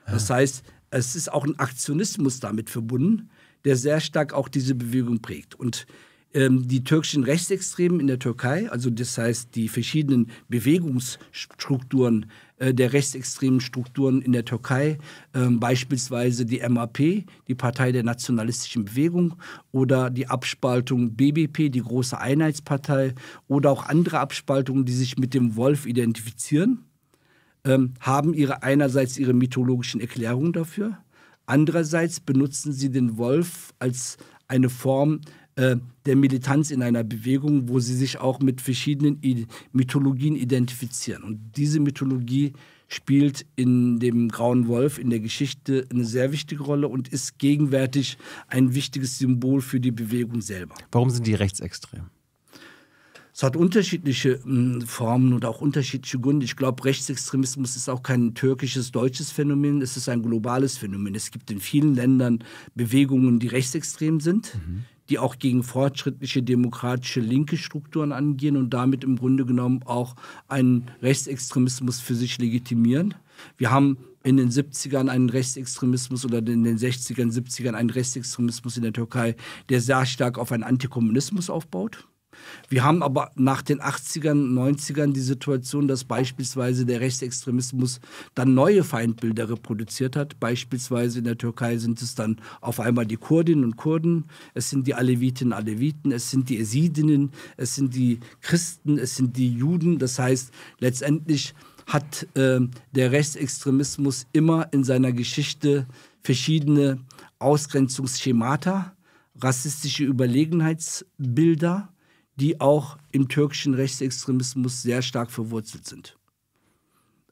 Ja. Das heißt, es ist auch ein Aktionismus damit verbunden, der sehr stark auch diese Bewegung prägt. Und ähm, die türkischen Rechtsextremen in der Türkei, also das heißt die verschiedenen Bewegungsstrukturen äh, der rechtsextremen Strukturen in der Türkei, äh, beispielsweise die MAP, die Partei der nationalistischen Bewegung, oder die Abspaltung BBP, die Große Einheitspartei, oder auch andere Abspaltungen, die sich mit dem Wolf identifizieren, ähm, haben ihre, einerseits ihre mythologischen Erklärungen dafür, andererseits benutzen sie den Wolf als eine Form äh, der Militanz in einer Bewegung, wo sie sich auch mit verschiedenen Mythologien identifizieren. Und diese Mythologie spielt in dem Grauen Wolf in der Geschichte eine sehr wichtige Rolle und ist gegenwärtig ein wichtiges Symbol für die Bewegung selber. Warum sind die rechtsextrem? Es hat unterschiedliche hm, Formen und auch unterschiedliche Gründe. Ich glaube, Rechtsextremismus ist auch kein türkisches, deutsches Phänomen, es ist ein globales Phänomen. Es gibt in vielen Ländern Bewegungen, die rechtsextrem sind. Mhm die auch gegen fortschrittliche demokratische linke Strukturen angehen und damit im Grunde genommen auch einen Rechtsextremismus für sich legitimieren. Wir haben in den 70ern einen Rechtsextremismus oder in den 60ern, 70ern einen Rechtsextremismus in der Türkei, der sehr stark auf einen Antikommunismus aufbaut. Wir haben aber nach den 80ern, 90ern die Situation, dass beispielsweise der Rechtsextremismus dann neue Feindbilder reproduziert hat. Beispielsweise in der Türkei sind es dann auf einmal die Kurdinnen und Kurden, es sind die Alevitinnen und Aleviten, es sind die Esidinnen, es sind die Christen, es sind die Juden. Das heißt, letztendlich hat äh, der Rechtsextremismus immer in seiner Geschichte verschiedene Ausgrenzungsschemata, rassistische Überlegenheitsbilder die auch im türkischen Rechtsextremismus sehr stark verwurzelt sind.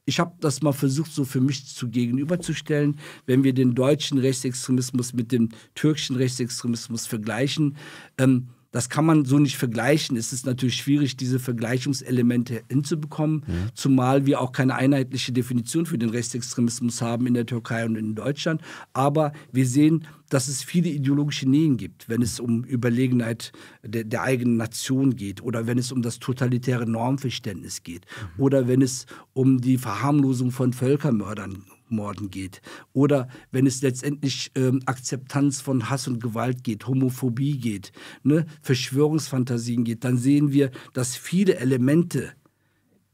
Ich habe das mal versucht, so für mich zu gegenüberzustellen, wenn wir den deutschen Rechtsextremismus mit dem türkischen Rechtsextremismus vergleichen. Ähm, das kann man so nicht vergleichen. Es ist natürlich schwierig, diese Vergleichungselemente hinzubekommen, ja. Mhm. zumal wir auch keine einheitliche Definition für den Rechtsextremismus haben in der Türkei und in Deutschland. Aber wir sehen, dass es viele ideologische Nähen gibt, wenn es um Überlegenheit der, der eigenen Nation geht oder wenn es um das totalitäre Normverständnis geht mhm. oder wenn es um die Verharmlosung von Völkermördern Jagdmorden geht oder wenn es letztendlich ähm, Akzeptanz von Hass und Gewalt geht, Homophobie geht, ne, Verschwörungsfantasien geht, dann sehen wir, dass viele Elemente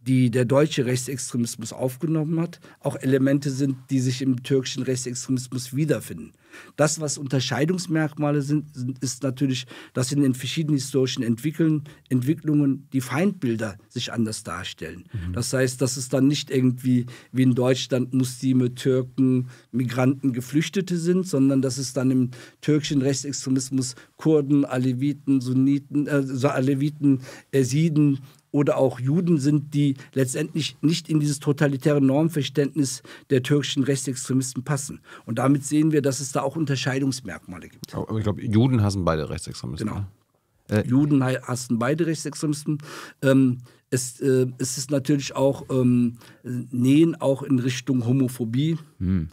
die der deutsche Rechtsextremismus aufgenommen hat, auch Elemente sind, die sich im türkischen Rechtsextremismus wiederfinden. Das, was Unterscheidungsmerkmale sind, ist natürlich, dass in den verschiedenen historischen Entwicklungen die Feindbilder sich anders darstellen. Mhm. Das heißt, dass es dann nicht irgendwie wie in Deutschland Muslime, Türken, Migranten, Geflüchtete sind, sondern dass es dann im türkischen Rechtsextremismus Kurden, Aleviten, Sunniten, äh, Aleviten, Esiden, äh, oder auch Juden sind, die letztendlich nicht in dieses totalitäre Normverständnis der türkischen Rechtsextremisten passen. Und damit sehen wir, dass es da auch Unterscheidungsmerkmale gibt. Aber ich glaube, Juden hassen beide Rechtsextremisten. Genau. Ne? Äh. Juden hassen beide Rechtsextremisten. Ähm, es, äh, es, ist natürlich auch ähm, äh, Nähen auch in Richtung Homophobie. Hm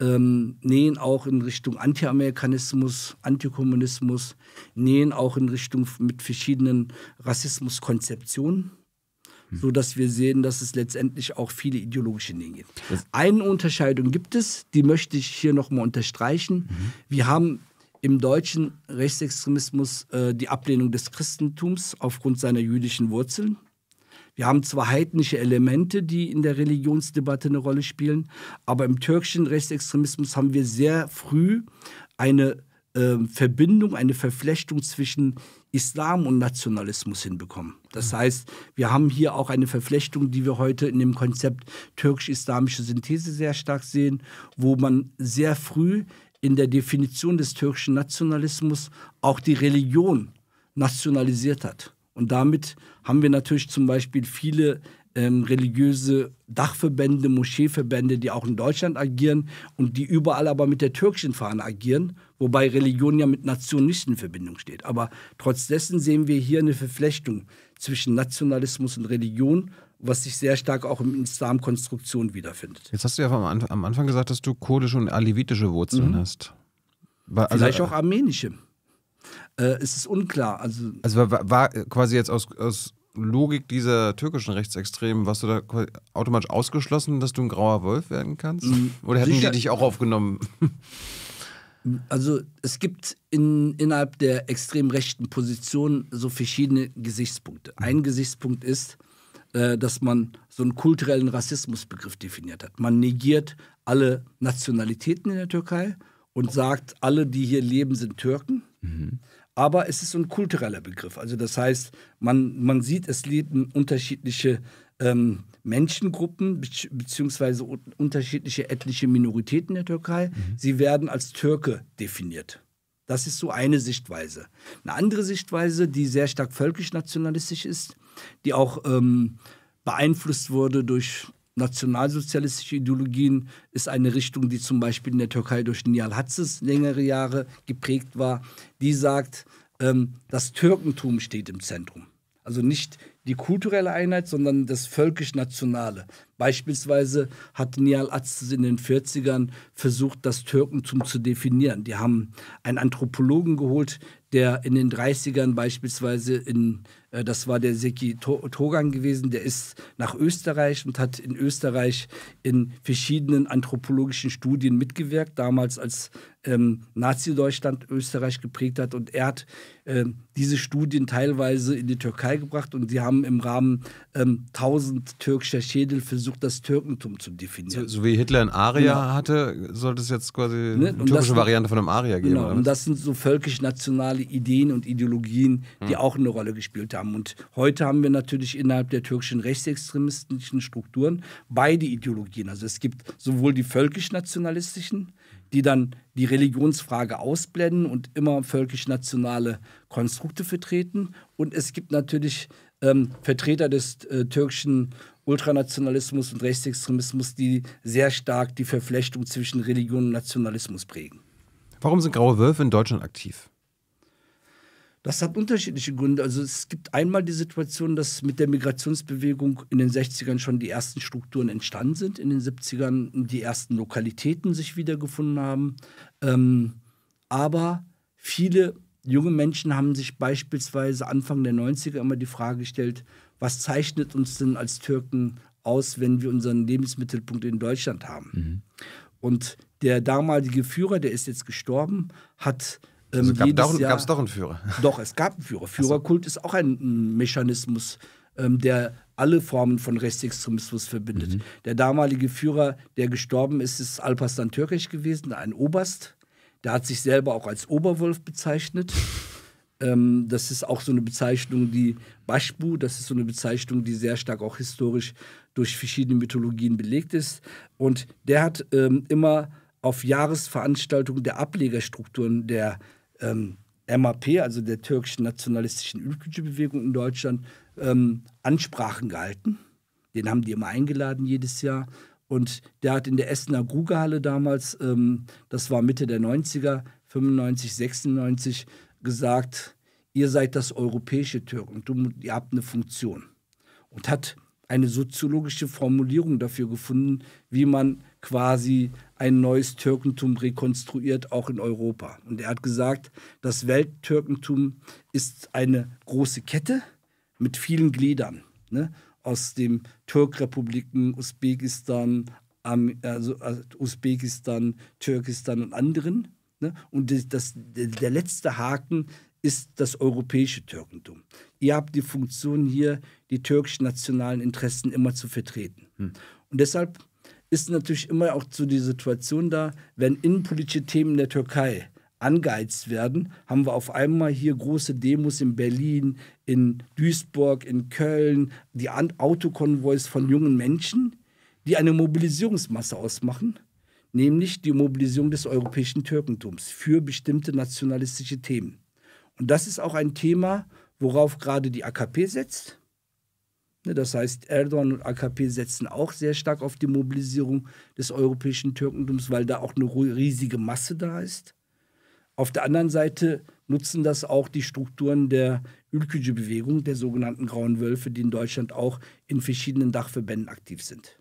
ähm, nähen auch in Richtung Anti-Amerikanismus, Antikommunismus, nähen auch in Richtung mit verschiedenen Rassismuskonzeptionen, hm. sodass wir sehen, dass es letztendlich auch viele ideologische Nähen gibt. Eine Unterscheidung gibt es, die möchte ich hier nochmal unterstreichen. Mhm. Wir haben im deutschen Rechtsextremismus äh, die Ablehnung des Christentums aufgrund seiner jüdischen Wurzeln. Wir haben zwar heidnische Elemente, die in der Religionsdebatte eine Rolle spielen, aber im türkischen Rechtsextremismus haben wir sehr früh eine äh, Verbindung, eine Verflechtung zwischen Islam und Nationalismus hinbekommen. Das mhm. heißt, wir haben hier auch eine Verflechtung, die wir heute in dem Konzept türkisch-islamische Synthese sehr stark sehen, wo man sehr früh in der Definition des türkischen Nationalismus auch die Religion nationalisiert hat. Und damit haben wir natürlich zum Beispiel viele ähm, religiöse Dachverbände, Moscheeverbände, die auch in Deutschland agieren und die überall aber mit der türkischen Fahne agieren, wobei Religion ja mit Nation nicht in Verbindung steht. Aber trotz dessen sehen wir hier eine Verflechtung zwischen Nationalismus und Religion, was sich sehr stark auch in Islam-Konstruktion wiederfindet. Jetzt hast du ja am, Anfang gesagt, dass du kurdische und alevitische Wurzeln mhm. hast. Also, Vielleicht auch äh, armenische äh, es ist unklar. Also, also war, war quasi jetzt aus, aus Logik dieser türkischen Rechtsextremen, warst du da automatisch ausgeschlossen, dass du ein grauer Wolf werden kannst? Mm, Oder hätten Sicher. die dich auch aufgenommen? (laughs) Also es gibt in, innerhalb der extrem rechten Position so verschiedene Gesichtspunkte. Ein Gesichtspunkt ist, äh, dass man so einen kulturellen Rassismusbegriff definiert hat. Man negiert alle Nationalitäten in der Türkei und sagt, alle, die hier leben, sind Türken. Mhm aber es ist ein kultureller Begriff. Also das heißt, man, man sieht, es leben unterschiedliche ähm, Menschengruppen beziehungsweise unterschiedliche ethnische Minoritäten der Türkei. Mhm. Sie werden als Türke definiert. Das ist so eine Sichtweise. Eine andere Sichtweise, die sehr stark völkisch-nationalistisch ist, die auch ähm, beeinflusst wurde durch nationalsozialistische Ideologien ist eine Richtung, die zum Beispiel in der Türkei durch Nial Hatzes längere Jahre geprägt war. Die sagt, ähm, das Türkentum steht im Zentrum. Also nicht die kulturelle Einheit, sondern das völkisch-nationale. Beispielsweise hat Nial Aziz in den 40ern versucht, das Türkentum zu definieren. Die haben einen Anthropologen geholt, der in den 30ern beispielsweise in äh, das war der Seki Togan gewesen, der ist nach Österreich und hat in Österreich in verschiedenen anthropologischen Studien mitgewirkt, damals als ähm, Nazi-Deutschland, Österreich geprägt hat. Und er hat ähm, diese Studien teilweise in die Türkei gebracht und sie haben im Rahmen ähm, 1000 türkischer Schädel versucht, das Türkentum zu definieren. So, so wie Hitler ein Aria ja. Genau. hatte, sollte es jetzt quasi ne? eine türkische Variante von einem Aria geben. Genau, und das sind so völkisch-nationale Ideen und Ideologien, die hm. auch eine Rolle gespielt haben. Und heute haben wir natürlich innerhalb der türkischen rechtsextremistischen Strukturen beide Ideologien. Also es gibt sowohl die völkisch-nationalistischen die dann die Religionsfrage ausblenden und immer völkisch-nationale Konstrukte vertreten. Und es gibt natürlich ähm, Vertreter des äh, türkischen Ultranationalismus und Rechtsextremismus, die sehr stark die Verflechtung zwischen Religion und Nationalismus prägen. Warum sind graue Wölfe in Deutschland aktiv? Das hat unterschiedliche Gründe. Also es gibt einmal die Situation, dass mit der Migrationsbewegung in den 60ern schon die ersten Strukturen entstanden sind, in den 70ern die ersten Lokalitäten sich wiedergefunden haben. Ähm, aber viele junge Menschen haben sich beispielsweise Anfang der 90er immer die Frage gestellt, was zeichnet uns denn als Türken aus, wenn wir unseren Lebensmittelpunkt in Deutschland haben? Mhm. Und der damalige Führer, der ist jetzt gestorben, hat also ähm, gab es doch einen Führer. (laughs) Doch, es gab einen Führer. Führerkult ist auch ein Mechanismus, ähm, der alle Formen von Rechtsextremismus verbindet. Mhm. Der damalige Führer, der gestorben ist, ist Alpastan Türkisch gewesen, ein Oberst. Der hat sich selber auch als Oberwolf bezeichnet. (laughs) Ähm, das ist auch so eine Bezeichnung, die Baschbu, das ist so eine Bezeichnung, die sehr stark auch historisch durch verschiedene Mythologien belegt ist. Und der hat ähm, immer auf Jahresveranstaltungen der Ablegerstrukturen der äh, ähm, MAP, also der türkischen nationalistischen Ülkücü-Bewegung in Deutschland, ähm, Ansprachen gehalten. Den haben die immer eingeladen jedes Jahr. Und der hat in der Essener Grugehalle damals, ähm, das war Mitte der 90er, 95, 96, gesagt, ihr seid das europäische Türk und ihr habt eine Funktion. Und hat eine soziologische Formulierung dafür gefunden, wie man quasi ein neues Türkentum rekonstruiert, auch in Europa. Und er hat gesagt, das Welttürkentum ist eine große Kette mit vielen Gliedern. Ne? Aus den Türkrepubliken, Usbekistan, Am also, also Usbekistan, Türkistan und anderen. Ne? Und das, das, der letzte Haken ist das europäische Türkentum. Ihr habt die Funktion hier, die türkisch nationalen Interessen immer zu vertreten. Hm. Und deshalb ist natürlich immer auch so die Situation da, wenn innenpolitische Themen in der Türkei angeheizt werden, haben wir auf einmal hier große Demos in Berlin, in Duisburg, in Köln, die Autokonvois von jungen Menschen, die eine Mobilisierungsmasse ausmachen, nämlich die Mobilisierung des europäischen Türkentums für bestimmte nationalistische Themen. Und das ist auch ein Thema, worauf gerade die AKP setzt Ne, das heißt, Erdogan und AKP setzen auch sehr stark auf die Mobilisierung des europäischen Türkentums, weil da auch eine riesige Masse da ist. Auf der anderen Seite nutzen das auch die Strukturen der Ülkücü-Bewegung, der sogenannten Grauen Wölfe, die in Deutschland auch in verschiedenen Dachverbänden aktiv sind.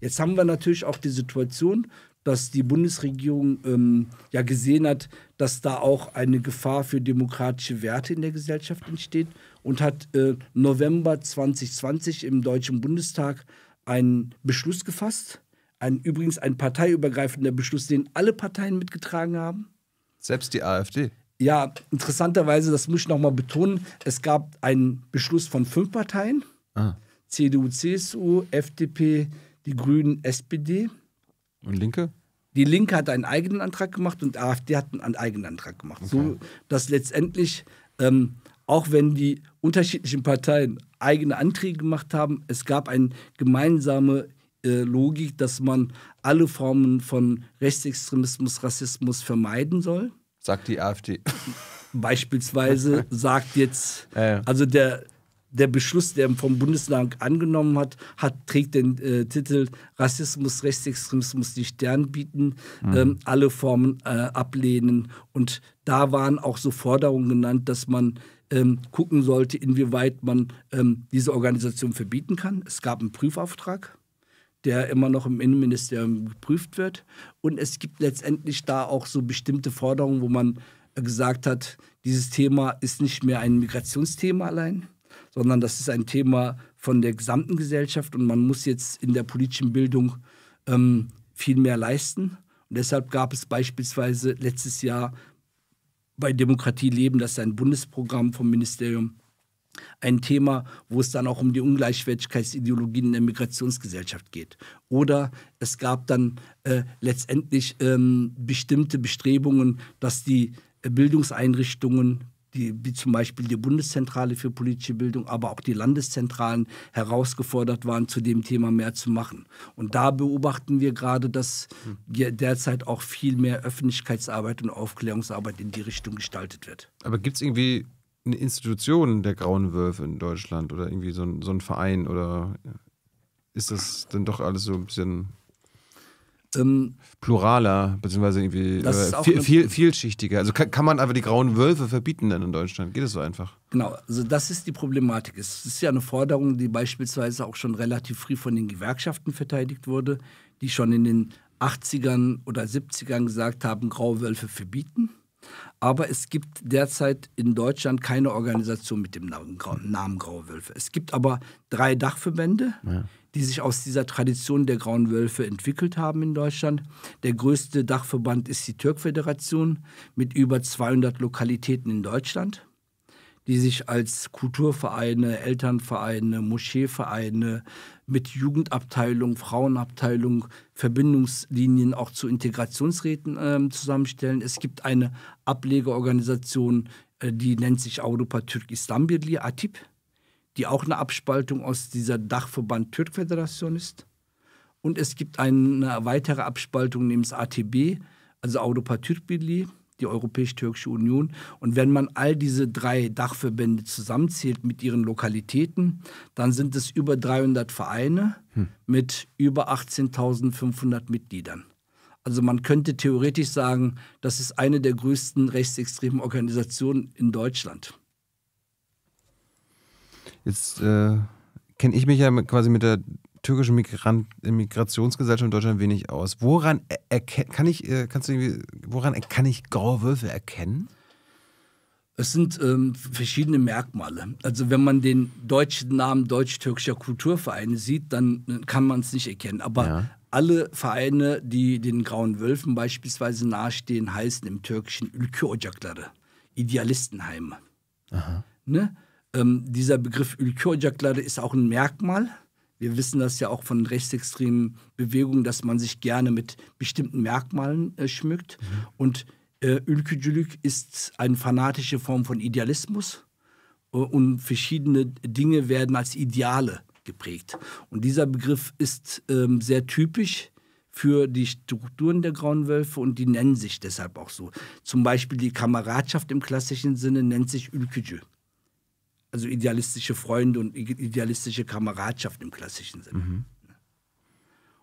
Jetzt haben wir natürlich auch die Situation, dass die Bundesregierung ähm, ja gesehen hat, dass da auch eine Gefahr für demokratische Werte in der Gesellschaft entsteht und hat äh, November 2020 im Deutschen Bundestag einen Beschluss gefasst. Ein, übrigens ein parteiübergreifender Beschluss, den alle Parteien mitgetragen haben. Selbst die AfD. Ja, interessanterweise, das muss ich nochmal betonen, es gab einen Beschluss von fünf Parteien. Ah. CDU, CSU, FDP, die Grünen, SPD. Und Linke? Die Linke hat einen eigenen Antrag gemacht und AfD hat einen eigenen Antrag gemacht. Okay. So, dass letztendlich ähm, auch wenn die unterschiedlichen Parteien eigene Anträge gemacht haben, es gab eine gemeinsame äh, Logik, dass man alle Formen von Rechtsextremismus, Rassismus vermeiden soll. Sagt die AfD. Beispielsweise (laughs) sagt jetzt, also der, der Beschluss, der vom Bundestag angenommen hat, hat trägt den äh, Titel Rassismus, Rechtsextremismus die Stern bieten, mhm. ähm, alle Formen äh, ablehnen. Und da waren auch so Forderungen genannt, dass man ähm, gucken sollte, inwieweit man ähm, diese Organisation verbieten kann. Es gab einen Prüfauftrag, der immer noch im Innenministerium geprüft wird. Und es gibt letztendlich da auch so bestimmte Forderungen, wo man äh, gesagt hat, dieses Thema ist nicht mehr ein Migrationsthema allein, sondern das ist ein Thema von der gesamten Gesellschaft und man muss jetzt in der politischen Bildung ähm, viel mehr leisten. Und deshalb gab es beispielsweise letztes Jahr bei Demokratie leben, das ist ein Bundesprogramm vom Ministerium, ein Thema, wo es dann auch um die Ungleichwertigkeitsideologien in der Migrationsgesellschaft geht. Oder es gab dann äh, letztendlich ähm, bestimmte Bestrebungen, dass die äh, Bildungseinrichtungen die, wie zum Beispiel die Bundeszentrale für politische Bildung, aber auch die Landeszentralen herausgefordert waren, zu dem Thema mehr zu machen. Und da beobachten wir gerade, dass hm. derzeit auch viel mehr Öffentlichkeitsarbeit und Aufklärungsarbeit in die Richtung gestaltet wird. Aber gibt es irgendwie eine Institution der Grauen Wölfe in Deutschland oder irgendwie so ein, so ein Verein oder ist das denn doch alles so ein bisschen ähm, Pluraler, beziehungsweise irgendwie äh, viel, viel, vielschichtiger. Also kann, kann man einfach die grauen Wölfe verbieten dann in Deutschland? Geht es so einfach? Genau, also das ist die Problematik. Es ist ja eine Forderung, die beispielsweise auch schon relativ früh von den Gewerkschaften verteidigt wurde, die schon in den 80ern oder 70ern gesagt haben, graue Wölfe verbieten. Aber es gibt derzeit in Deutschland keine Organisation mit dem Namen, Namen Graue Wölfe. Es gibt aber drei Dachverbände, ja die sich aus dieser Tradition der Grauen Wölfe entwickelt haben in Deutschland. Der größte Dachverband ist die Türkföderation mit über 200 Lokalitäten in Deutschland, die sich als Kulturvereine, Elternvereine, Moscheevereine mit Jugendabteilung, Frauenabteilung, Verbindungslinien auch zu Integrationsräten äh, zusammenstellen. Es gibt eine Ablegerorganisation, äh, die nennt sich Avrupa Türk İstanbulli, ATİP die auch eine Abspaltung aus dieser Dachverband Türkföderation ist. Und es gibt eine weitere Abspaltung namens ATB, also Avrupa Türkbirliği, die Europäisch-Türkische Union. Und wenn man all diese drei Dachverbände zusammenzählt mit ihren Lokalitäten, dann sind es über 300 Vereine hm. mit über 18.500 Mitgliedern. Also man könnte theoretisch sagen, das ist eine der größten rechtsextremen Organisationen in Deutschland. Jetzt äh, kenne ich mich ja quasi mit der türkischen Migrant Migrationsgesellschaft in Deutschland wenig aus. Woran e-, kann ich, äh, kannst du irgendwie, woran e-, kann ich graue Wölfe erkennen? Es sind ähm, verschiedene Merkmale. Also wenn man den deutschen Namen Deutsch-Türkischer Kulturvereine sieht, dann äh, kann man es nicht erkennen. Aber ja. alle Vereine, die den Grauen Wölfen beispielsweise nahestehen, heißen im Türkischen Ülke Ocakları, Idealistenheime. Aha. Ne? Ähm, dieser Begriff Ülkürjaklade ist auch ein Merkmal. Wir wissen das ja auch von rechtsextremen Bewegungen, dass man sich gerne mit bestimmten Merkmalen äh, schmückt. Mhm. Und äh, Ülkücülük ist eine fanatische Form von Idealismus äh, und verschiedene Dinge werden als Ideale geprägt. Und dieser Begriff ist ähm, sehr typisch für die Strukturen der Grauen Wölfe und die nennen sich deshalb auch so. Zum Beispiel die Kameradschaft im klassischen Sinne nennt sich Ülkücü also idealistische Freunde und idealistische Kameradschaft im klassischen Sinne. Mhm.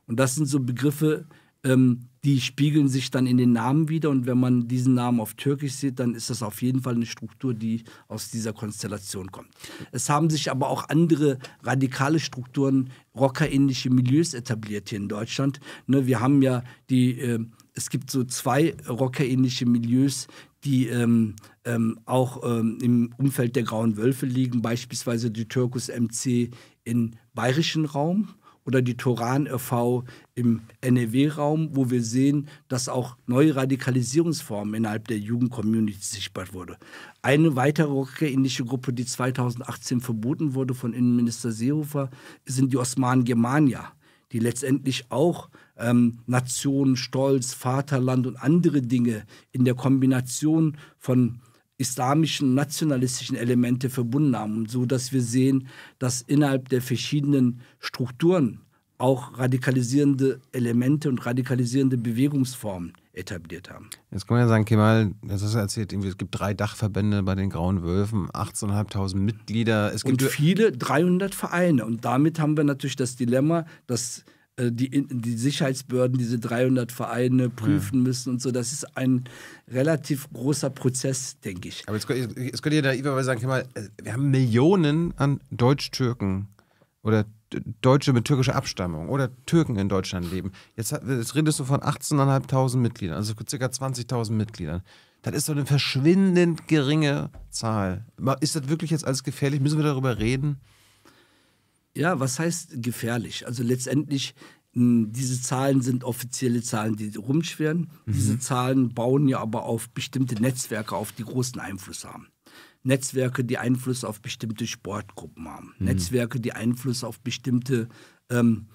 Und das sind so Begriffe, ähm, die spiegeln sich dann in den Namen wieder. Und wenn man diesen Namen auf Türkisch sieht, dann ist das auf jeden Fall eine Struktur, die aus dieser Konstellation kommt. Es haben sich aber auch andere radikale Strukturen, rockerähnliche Milieus etabliert hier in Deutschland. Ne, wir haben ja die, äh, es gibt so zwei rockerähnliche Milieus, die ähm, ähm, auch ähm, im Umfeld der Grauen Wölfe liegen, beispielsweise die Türkus MC im bayerischen Raum oder die Toran e.V. im NRW-Raum, e wo wir sehen, dass auch neue Radikalisierungsformen innerhalb der Jugendcommunity sichtbar wurde. Eine weitere rockerähnliche Gruppe, die 2018 verboten wurde von Innenminister Seehofer, sind die Osmanen Germania, die letztendlich auch ähm, Nation, Stolz, Vaterland und andere Dinge in der Kombination von islamischen, nationalistischen Elemente verbunden haben, so dass wir sehen, dass innerhalb der verschiedenen Strukturen auch radikalisierende Elemente und radikalisierende Bewegungsformen etabliert haben. Jetzt kann man ja sagen, Kemal, das ist erzählt, es gibt drei Dachverbände bei den Grauen Wölfen, 18.500 Mitglieder. Es gibt und viele, 300 Vereine. Und damit haben wir natürlich das Dilemma, dass äh, die, die Sicherheitsbehörden diese 300 Vereine prüfen ja. müssen und so. Das ist ein relativ großer Prozess, denke ich. Aber jetzt, jetzt könnt ihr naiverweise sagen, mal, äh, wir haben Millionen an Deutsch-Türken oder Deutsche mit türkischer Abstammung oder Türken in Deutschland leben. Jetzt, jetzt redest du von 18.500 Mitgliedern, also ca. 20.000 Mitgliedern. Das ist doch eine verschwindend geringe Zahl. Ist das wirklich jetzt alles gefährlich? Müssen wir darüber reden? Ja, was heißt gefährlich? Also letztendlich, hm, diese Zahlen sind offizielle Zahlen, die rumschwirren. Mhm. Diese Zahlen bauen ja aber auf bestimmte Netzwerke auf, die großen Einfluss haben. Netzwerke, die Einfluss auf bestimmte Sportgruppen haben. Mhm. Netzwerke, die Einfluss auf bestimmte ähm,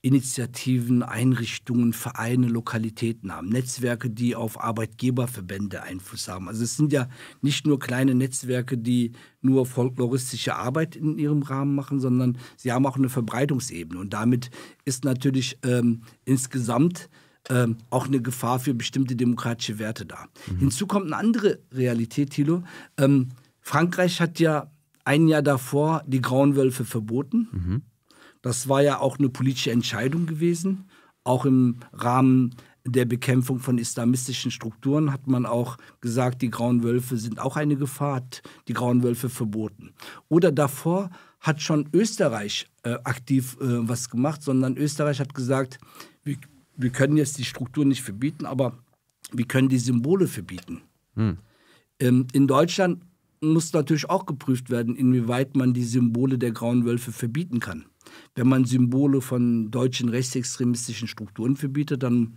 Initiativen, Einrichtungen, Vereine, Lokalitäten haben, Netzwerke, die auf Arbeitgeberverbände Einfluss haben. Also es sind ja nicht nur kleine Netzwerke, die nur folkloristische Arbeit in ihrem Rahmen machen, sondern sie haben auch eine Verbreitungsebene. Und damit ist natürlich ähm, insgesamt ähm, auch eine Gefahr für bestimmte demokratische Werte da. Mhm. Hinzu kommt eine andere Realität, Thilo. Ähm, Frankreich hat ja ein Jahr davor die Grauen Wölfe verboten. Mhm das war ja auch eine politische Entscheidung gewesen. Auch im Rahmen der Bekämpfung von islamistischen Strukturen hat man auch gesagt, die Grauen Wölfe sind auch eine Gefahr, hat die Grauen Wölfe verboten. Oder davor hat schon Österreich äh, aktiv äh, was gemacht, sondern Österreich hat gesagt, wir, wir können jetzt die Strukturen nicht verbieten, aber wir können die Symbole verbieten. Hm. Ähm, in Deutschland muss natürlich auch geprüft werden, inwieweit man die Symbole der Grauen Wölfe verbieten kann wenn man Symbole von deutschen rechtsextremistischen Strukturen verbietet, dann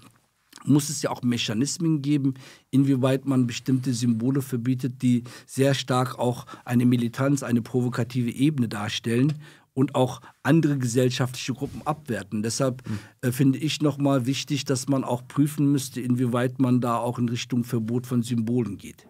muss es ja auch Mechanismen geben, inwieweit man bestimmte Symbole verbietet, die sehr stark auch eine Militanz, eine provokative Ebene darstellen und auch andere gesellschaftliche Gruppen abwerten. Deshalb hm. äh, finde ich nochmal wichtig, dass man auch prüfen müsste, inwieweit man da auch in Richtung Verbot von Symbolen geht.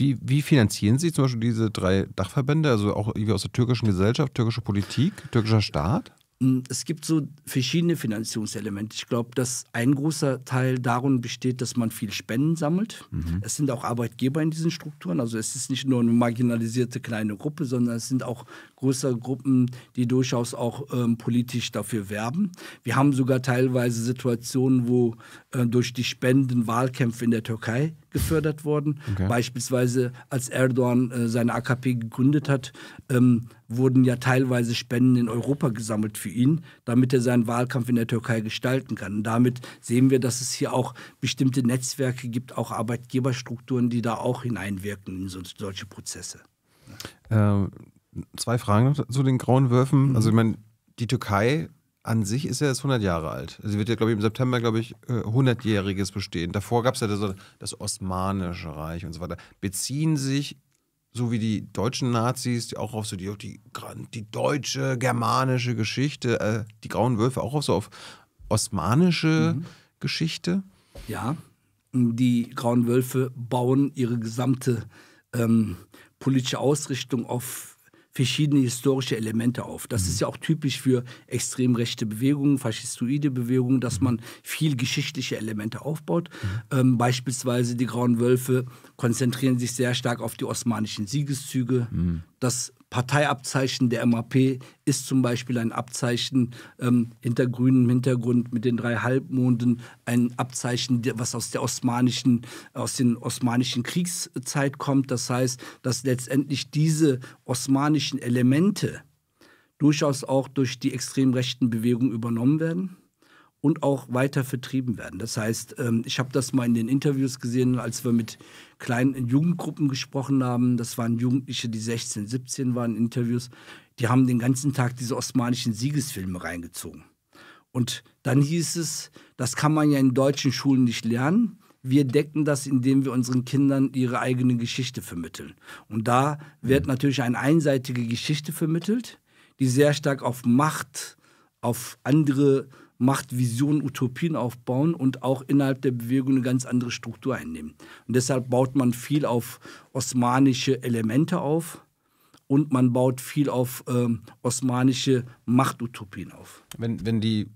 Wie, wie finanzieren Sie zum Beispiel diese drei Dachverbände, also auch irgendwie aus der türkischen Gesellschaft, türkische Politik, türkischer Staat? Mm, es gibt so verschiedene Finanzierungselemente. Ich glaube, dass ein großer Teil darin besteht, dass man viel Spenden sammelt. Mhm. Es sind auch Arbeitgeber in diesen Strukturen. Also es ist nicht nur eine marginalisierte kleine Gruppe, sondern es sind auch größere Gruppen, die durchaus auch ähm, politisch dafür werben. Wir haben sogar teilweise Situationen, wo äh, durch die Spenden Wahlkämpfe in der Türkei gefördert worden. Okay. Beispielsweise als Erdogan äh, seine AKP gegründet hat, ähm, wurden ja teilweise Spenden in Europa gesammelt für ihn, damit er seinen Wahlkampf in der Türkei gestalten kann. Und damit sehen wir, dass es hier auch bestimmte Netzwerke gibt, auch Arbeitgeberstrukturen, die da auch hineinwirken in so, solche Prozesse. Ähm, zwei Fragen zu den grauen Würfen. Mhm. Also ich meine, die Türkei an sich ist ja jetzt 100 Jahre alt. Also sie also wird ja, glaube ich, im September, glaube ich, 100-jähriges äh, bestehen. Davor gab es ja das, das Osmanische Reich und so weiter. Beziehen sich, so wie die deutschen Nazis, die auch auf so die, die, die deutsche, germanische Geschichte, äh, die Grauen Wölfe auch auf so auf osmanische mhm. Geschichte? Ja, die Grauen Wölfe bauen ihre gesamte ähm, politische Ausrichtung auf verschiedene historische Elemente auf. Das mhm. ist ja auch typisch für extrem rechte Bewegungen, faschistoide Bewegungen, dass mhm. man viel geschichtliche Elemente aufbaut. Mhm. Ähm, beispielsweise die Grauen Wölfe konzentrieren sich sehr stark auf die osmanischen Siegeszüge. Mhm. Das Parteiabzeichen der MAP ist zum Beispiel ein Abzeichen ähm, hinter grünem Hintergrund mit den drei Halbmonden, ein Abzeichen, was aus der osmanischen, aus den osmanischen Kriegszeit kommt. Das heißt, dass letztendlich diese osmanischen Elemente durchaus auch durch die extrem rechten Bewegungen übernommen werden und auch weiter vertrieben werden. Das heißt, ähm, ich habe das mal in den Interviews gesehen, als wir mit kleinen Jugendgruppen gesprochen haben. Das waren Jugendliche, die 16, 17 waren in Interviews. Die haben den ganzen Tag diese osmanischen Siegesfilme reingezogen. Und dann hieß es, das kann man ja in deutschen Schulen nicht lernen. Wir decken das, indem wir unseren Kindern ihre eigene Geschichte vermitteln. Und da wird natürlich eine einseitige Geschichte vermittelt, die sehr stark auf Macht, auf andere Macht, Visionen, Utopien aufbauen und auch innerhalb der Bewegung eine ganz andere Struktur einnehmen. Und deshalb baut man viel auf osmanische Elemente auf und man baut viel auf ähm, osmanische Machtutopien auf. Wenn, wenn die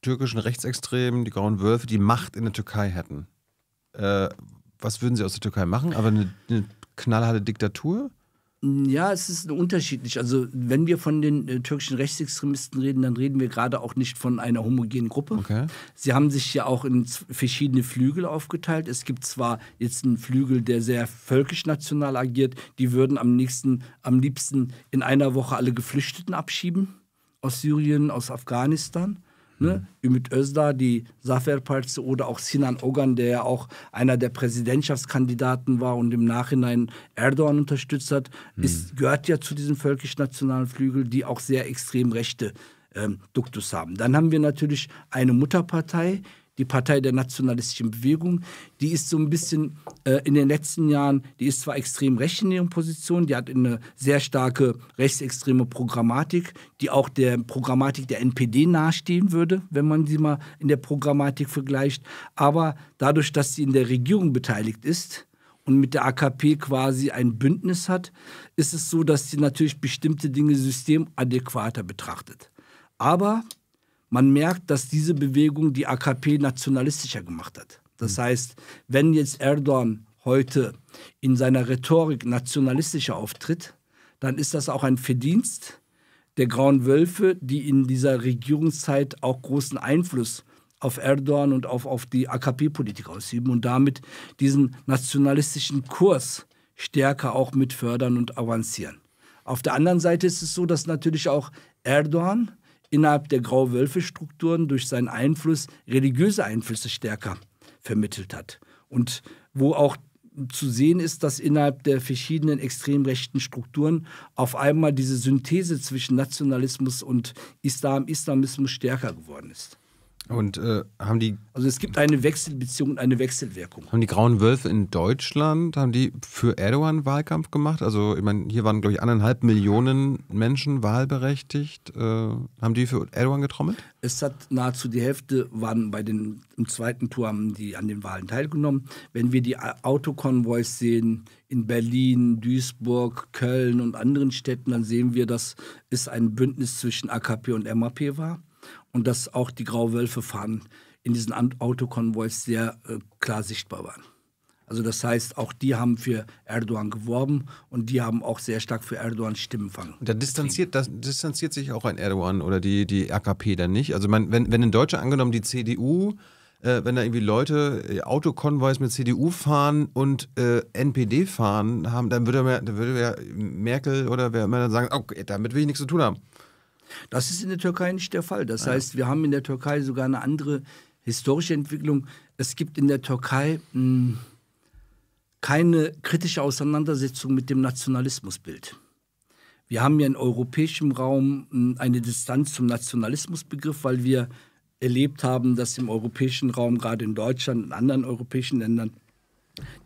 türkischen Rechtsextremen, die Grauen Wölfe, die Macht in der Türkei hätten, äh, was würden sie aus der Türkei machen? Aber eine, eine knallharte Diktatur? Hm, ja, es ist unterschiedlich. Also wenn wir von den äh, türkischen Rechtsextremisten reden, dann reden wir gerade auch nicht von einer homogenen Gruppe. Okay. Sie haben sich ja auch in verschiedene Flügel aufgeteilt. Es gibt zwar jetzt einen Flügel, der sehr völkisch-national agiert. Die würden am, nächsten, am liebsten in einer Woche alle Geflüchteten abschieben aus Syrien, aus Afghanistan. Ne? Mhm. Ümit Özdar, die Zafer Partisi oder auch Sinan Ogan, der ja auch einer der Präsidentschaftskandidaten war und im Nachhinein Erdogan unterstützt hat, mhm. ist, gehört ja zu diesem völkisch-nationalen Flügel, die auch sehr extrem rechte ähm, Duktus haben. Dann haben wir natürlich eine Mutterpartei, die Partei der nationalistischen Bewegung, die ist so ein bisschen äh, in den letzten Jahren, die ist zwar extrem rechts in ihren Positionen, die hat eine sehr starke rechtsextreme Programmatik, die auch der Programmatik der NPD nahestehen würde, wenn man sie mal in der Programmatik vergleicht. Aber dadurch, dass sie in der Regierung beteiligt ist, und mit der AKP quasi ein Bündnis hat, ist es so, dass sie natürlich bestimmte Dinge systemadäquater betrachtet. Aber man merkt, dass diese Bewegung die AKP nationalistischer gemacht hat. Das mhm. heißt, wenn jetzt Erdogan heute in seiner Rhetorik nationalistischer auftritt, dann ist das auch ein Verdienst der Grauen Wölfe, die in dieser Regierungszeit auch großen Einfluss auf Erdogan und auf, auf die AKP-Politik ausüben und damit diesen nationalistischen Kurs stärker auch mit fördern und avancieren. Auf der anderen Seite ist es so, dass natürlich auch Erdogan innerhalb der Grauwölfe-Strukturen durch seinen Einfluss religiöse Einflüsse stärker vermittelt hat. Und wo auch zu sehen ist, dass innerhalb der verschiedenen extrem rechten Strukturen auf einmal diese Synthese zwischen Nationalismus und Islam, Islamismus stärker geworden ist. Und äh, haben die. Also es gibt eine Wechselbeziehung und eine Wechselwirkung. Haben die Grauen Wölfe in Deutschland, haben die für Erdogan Wahlkampf gemacht? Also, ich meine, hier waren, glaube ich, anderthalb Millionen Menschen wahlberechtigt. Äh, haben die für Erdogan getrommelt? Es hat nahezu die Hälfte waren bei den im zweiten Tour haben die an den Wahlen teilgenommen. Wenn wir die Autokonvois sehen in Berlin, Duisburg, Köln und anderen Städten, dann sehen wir, dass es ein Bündnis zwischen AKP und MAP war und dass auch die grauwölfe fahren in diesen Autokonvois sehr äh, klar sichtbar waren. Also das heißt, auch die haben für Erdogan geworben und die haben auch sehr stark für Erdogan Stimmen fangen. Da distanziert, das distanziert sich auch ein Erdogan oder die, die AKP dann nicht. Also man, wenn, wenn in Deutschland angenommen die CDU, äh, wenn da irgendwie Leute äh, Autokonvois mit CDU fahren und äh, NPD fahren haben, dann würde, man, dann würde Merkel oder wer immer dann sagen, okay, damit will ich nichts zu tun haben. Das ist in der Türkei nicht der Fall. Das ah ja. heißt, wir haben in der Türkei sogar eine andere historische Entwicklung. Es gibt in der Türkei mh, hm, keine kritische Auseinandersetzung mit dem Nationalismusbild. Wir haben ja in europäischem Raum mh, hm, eine Distanz zum Nationalismusbegriff, weil wir erlebt haben, dass im europäischen Raum, gerade in Deutschland und anderen europäischen Ländern,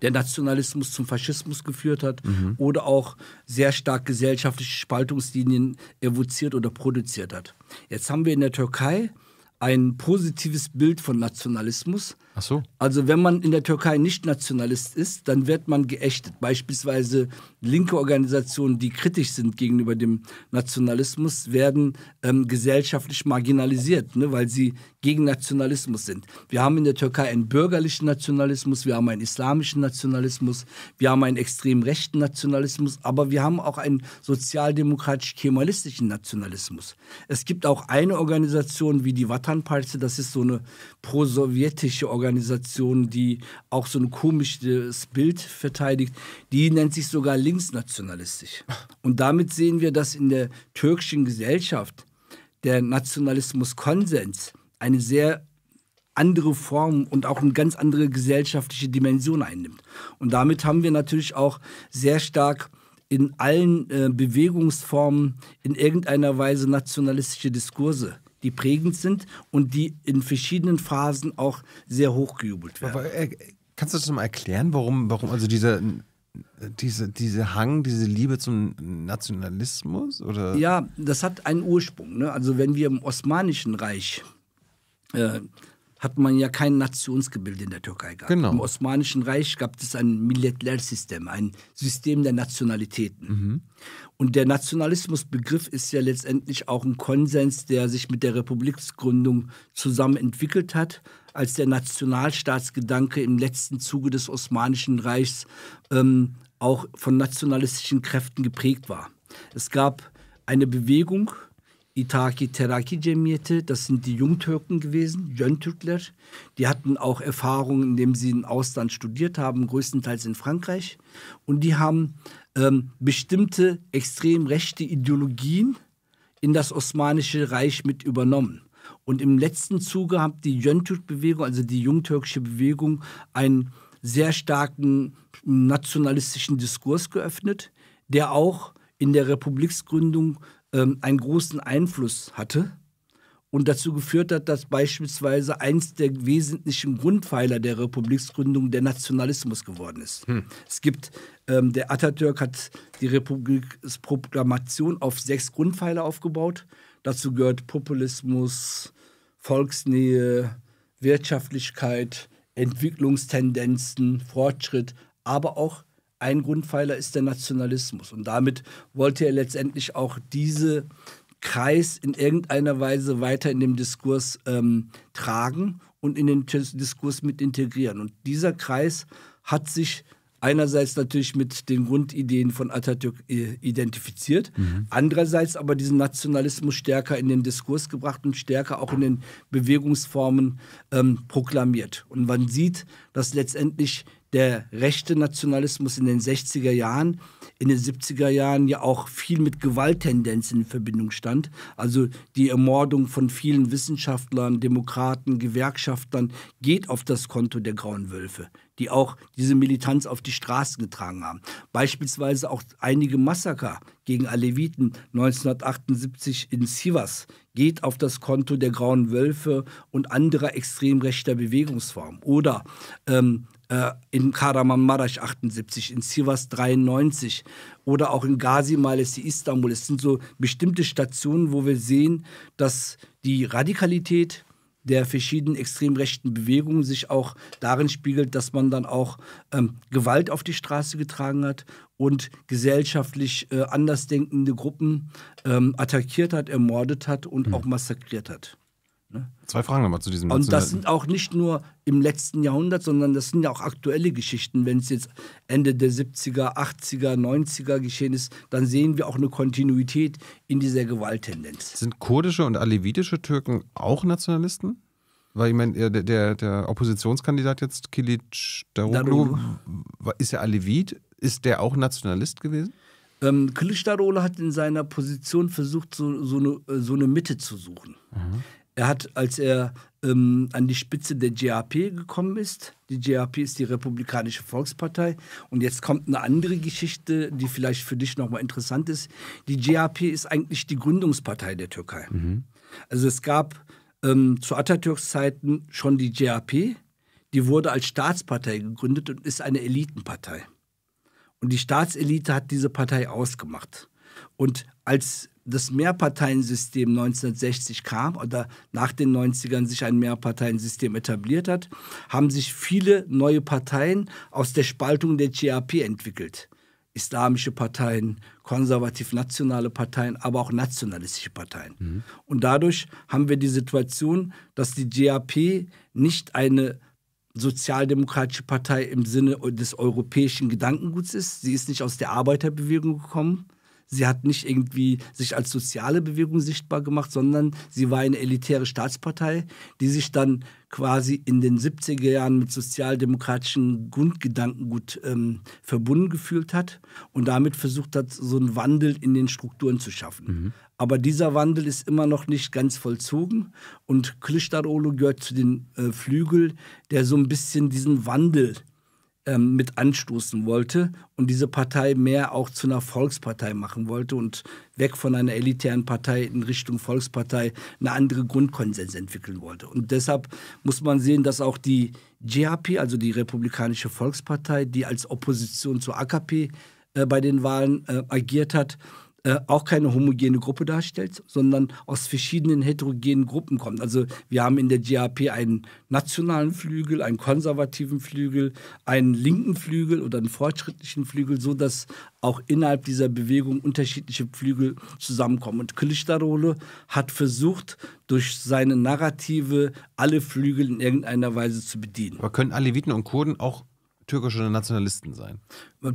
der Nationalismus zum Faschismus geführt hat mhm. oder auch sehr stark gesellschaftliche Spaltungslinien evoziert oder produziert hat. Jetzt haben wir in der Türkei ein positives Bild von Nationalismus, Ach so. Also wenn man in der Türkei nicht Nationalist ist, dann wird man geächtet. Beispielsweise linke Organisationen, die kritisch sind gegenüber dem Nationalismus, werden ähm, gesellschaftlich marginalisiert, ne, weil sie gegen Nationalismus sind. Wir haben in der Türkei einen bürgerlichen Nationalismus, wir haben einen islamischen Nationalismus, wir haben einen extrem rechten Nationalismus, aber wir haben auch einen sozialdemokratisch-kemalistischen Nationalismus. Es gibt auch eine Organisation wie die Vatan das ist so eine pro-sowjetische Organisation, Organisation, die auch so ein komisches Bild verteidigt, die nennt sich sogar linksnationalistisch. Und damit sehen wir, dass in der türkischen Gesellschaft der Nationalismus-Konsens eine sehr andere Form und auch eine ganz andere gesellschaftliche Dimension einnimmt. Und damit haben wir natürlich auch sehr stark in allen äh, Bewegungsformen in irgendeiner Weise nationalistische Diskurse die prägend sind und die in verschiedenen Phasen auch sehr hochgejubelt werden. Aber, äh, kannst du das mal erklären, warum, warum also dieser diese, diese Hang, diese Liebe zum Nationalismus? Oder? Ja, das hat einen Ursprung. Ne? Also wenn wir im Osmanischen Reich äh, hat man ja kein Nationsgebilde in der Türkei gehabt. Genau. Im Osmanischen Reich gab es ein Milletler-System, ein System der Nationalitäten. Mhm. Und der Nationalismusbegriff ist ja letztendlich auch ein Konsens, der sich mit der Republiksgründung zusammen entwickelt hat, als der Nationalstaatsgedanke im letzten Zuge des Osmanischen Reichs ähm, auch von nationalistischen Kräften geprägt war. Es gab eine Bewegung, Itaki Teraki Cemiyeti, das sind die Jungtürken gewesen, Jöntürkler. Die hatten auch Erfahrungen, indem sie im Ausland studiert haben, größtenteils in Frankreich. Und die haben ähm, bestimmte extrem rechte Ideologien in das Osmanische Reich mit übernommen. Und im letzten Zuge hat die Jöntürk-Bewegung, also die jungtürkische Bewegung, einen sehr starken nationalistischen Diskurs geöffnet, der auch in der Republiksgründung ähm, einen großen Einfluss hatte und dazu geführt hat, dass beispielsweise eins der wesentlichen Grundpfeiler der Republiksgründung der Nationalismus geworden ist. Hm. Es gibt, ähm, der Atatürk hat die Republikproklamation auf sechs Grundpfeiler aufgebaut. Dazu gehört Populismus, Volksnähe, Wirtschaftlichkeit, Entwicklungstendenzen, Fortschritt, aber auch ein Grundpfeiler ist der Nationalismus. Und damit wollte er letztendlich auch diese Kreis in irgendeiner Weise weiter in dem Diskurs ähm, tragen und in den Diskurs mit integrieren. Und dieser Kreis hat sich einerseits natürlich mit den Grundideen von Atatürk äh, identifiziert, mhm. andererseits aber diesen Nationalismus stärker in den Diskurs gebracht und stärker auch in den Bewegungsformen ähm, proklamiert. Und man sieht, dass letztendlich der rechte Nationalismus in den 60er Jahren, in den 70er Jahren ja auch viel mit Gewalttendenzen in Verbindung stand. Also die Ermordung von vielen Wissenschaftlern, Demokraten, Gewerkschaftern geht auf das Konto der Grauen Wölfe, die auch diese Militanz auf die Straßen getragen haben. Beispielsweise auch einige Massaker gegen Aleviten 1978 in Sivas geht auf das Konto der Grauen Wölfe und anderer extrem rechter Bewegungsformen. Oder ähm, äh, in Karaman Marash 78, in Sivas 93 oder auch in Gazi Malesi Istanbul. Es sind so bestimmte Stationen, wo wir sehen, dass die Radikalität der verschiedenen extrem rechten Bewegungen sich auch darin spiegelt, dass man dann auch ähm, Gewalt auf die Straße getragen hat und gesellschaftlich äh, andersdenkende Gruppen ähm, attackiert hat, ermordet hat und mhm. auch massakriert hat. Ne? Zwei Fragen nochmal zu diesem Und das sind auch nicht nur im letzten Jahrhundert, sondern das sind ja auch aktuelle Geschichten. Wenn es jetzt Ende der 70er, 80er, 90er geschehen ist, dann sehen wir auch eine Kontinuität in dieser Gewalttendenz. Sind kurdische und alevitische Türken auch Nationalisten? Weil ich meine, der, der, der Oppositionskandidat jetzt, Kilic Daroglu, ist ja Alevit. Ist der auch Nationalist gewesen? Ähm, Kılıçdaroğlu hat in seiner Position versucht, so, so, eine, äh, so eine Mitte zu suchen. Mhm. Er hat, als er ähm, an die Spitze der GAP gekommen ist, die GAP ist die Republikanische Volkspartei, und jetzt kommt eine andere Geschichte, die vielleicht für dich nochmal interessant ist. Die GAP ist eigentlich die Gründungspartei der Türkei. Mhm. Also es gab ähm, zu Atatürks Zeiten schon die GAP, die wurde als Staatspartei gegründet und ist eine Elitenpartei. Und die Staatselite hat diese Partei ausgemacht. Und als das Mehrparteiensystem 1960 kam oder nach den 90ern sich ein Mehrparteiensystem etabliert hat, haben sich viele neue Parteien aus der Spaltung der GAP entwickelt. Islamische Parteien, konservativ-nationale Parteien, aber auch nationalistische Parteien. Mhm. Und dadurch haben wir die Situation, dass die GAP nicht eine sozialdemokratische Partei im Sinne des europäischen Gedankenguts ist. Sie ist nicht aus der Arbeiterbewegung gekommen, Sie hat nicht irgendwie sich als soziale Bewegung sichtbar gemacht, sondern sie war eine elitäre Staatspartei, die sich dann quasi in den 70er Jahren mit sozialdemokratischen Grundgedankengut ähm, verbunden gefühlt hat und damit versucht hat, so einen Wandel in den Strukturen zu schaffen. Mhm. Aber dieser Wandel ist immer noch nicht ganz vollzogen und Kılıçdaroğlu gehört zu den äh, Flügel, der so ein bisschen diesen Wandel ähm, mit anstoßen wollte und diese Partei mehr auch zu einer Volkspartei machen wollte und weg von einer elitären Partei in Richtung Volkspartei eine andere Grundkonsens entwickeln wollte. Und deshalb muss man sehen, dass auch die GAP, also die Republikanische Volkspartei, die als Opposition zur AKP äh, bei den Wahlen äh, agiert hat, äh, auch keine homogene Gruppe darstellt, sondern aus verschiedenen heterogenen Gruppen kommt. Also wir haben in der GAP einen nationalen Flügel, einen konservativen Flügel, einen linken Flügel oder einen fortschrittlichen Flügel, so dass auch innerhalb dieser Bewegung unterschiedliche Flügel zusammenkommen. Und Kılıçdaroğlu hat versucht, durch seine Narrative alle Flügel in irgendeiner Weise zu bedienen. Aber können Aleviten und Kurden auch türkische Nationalisten sein?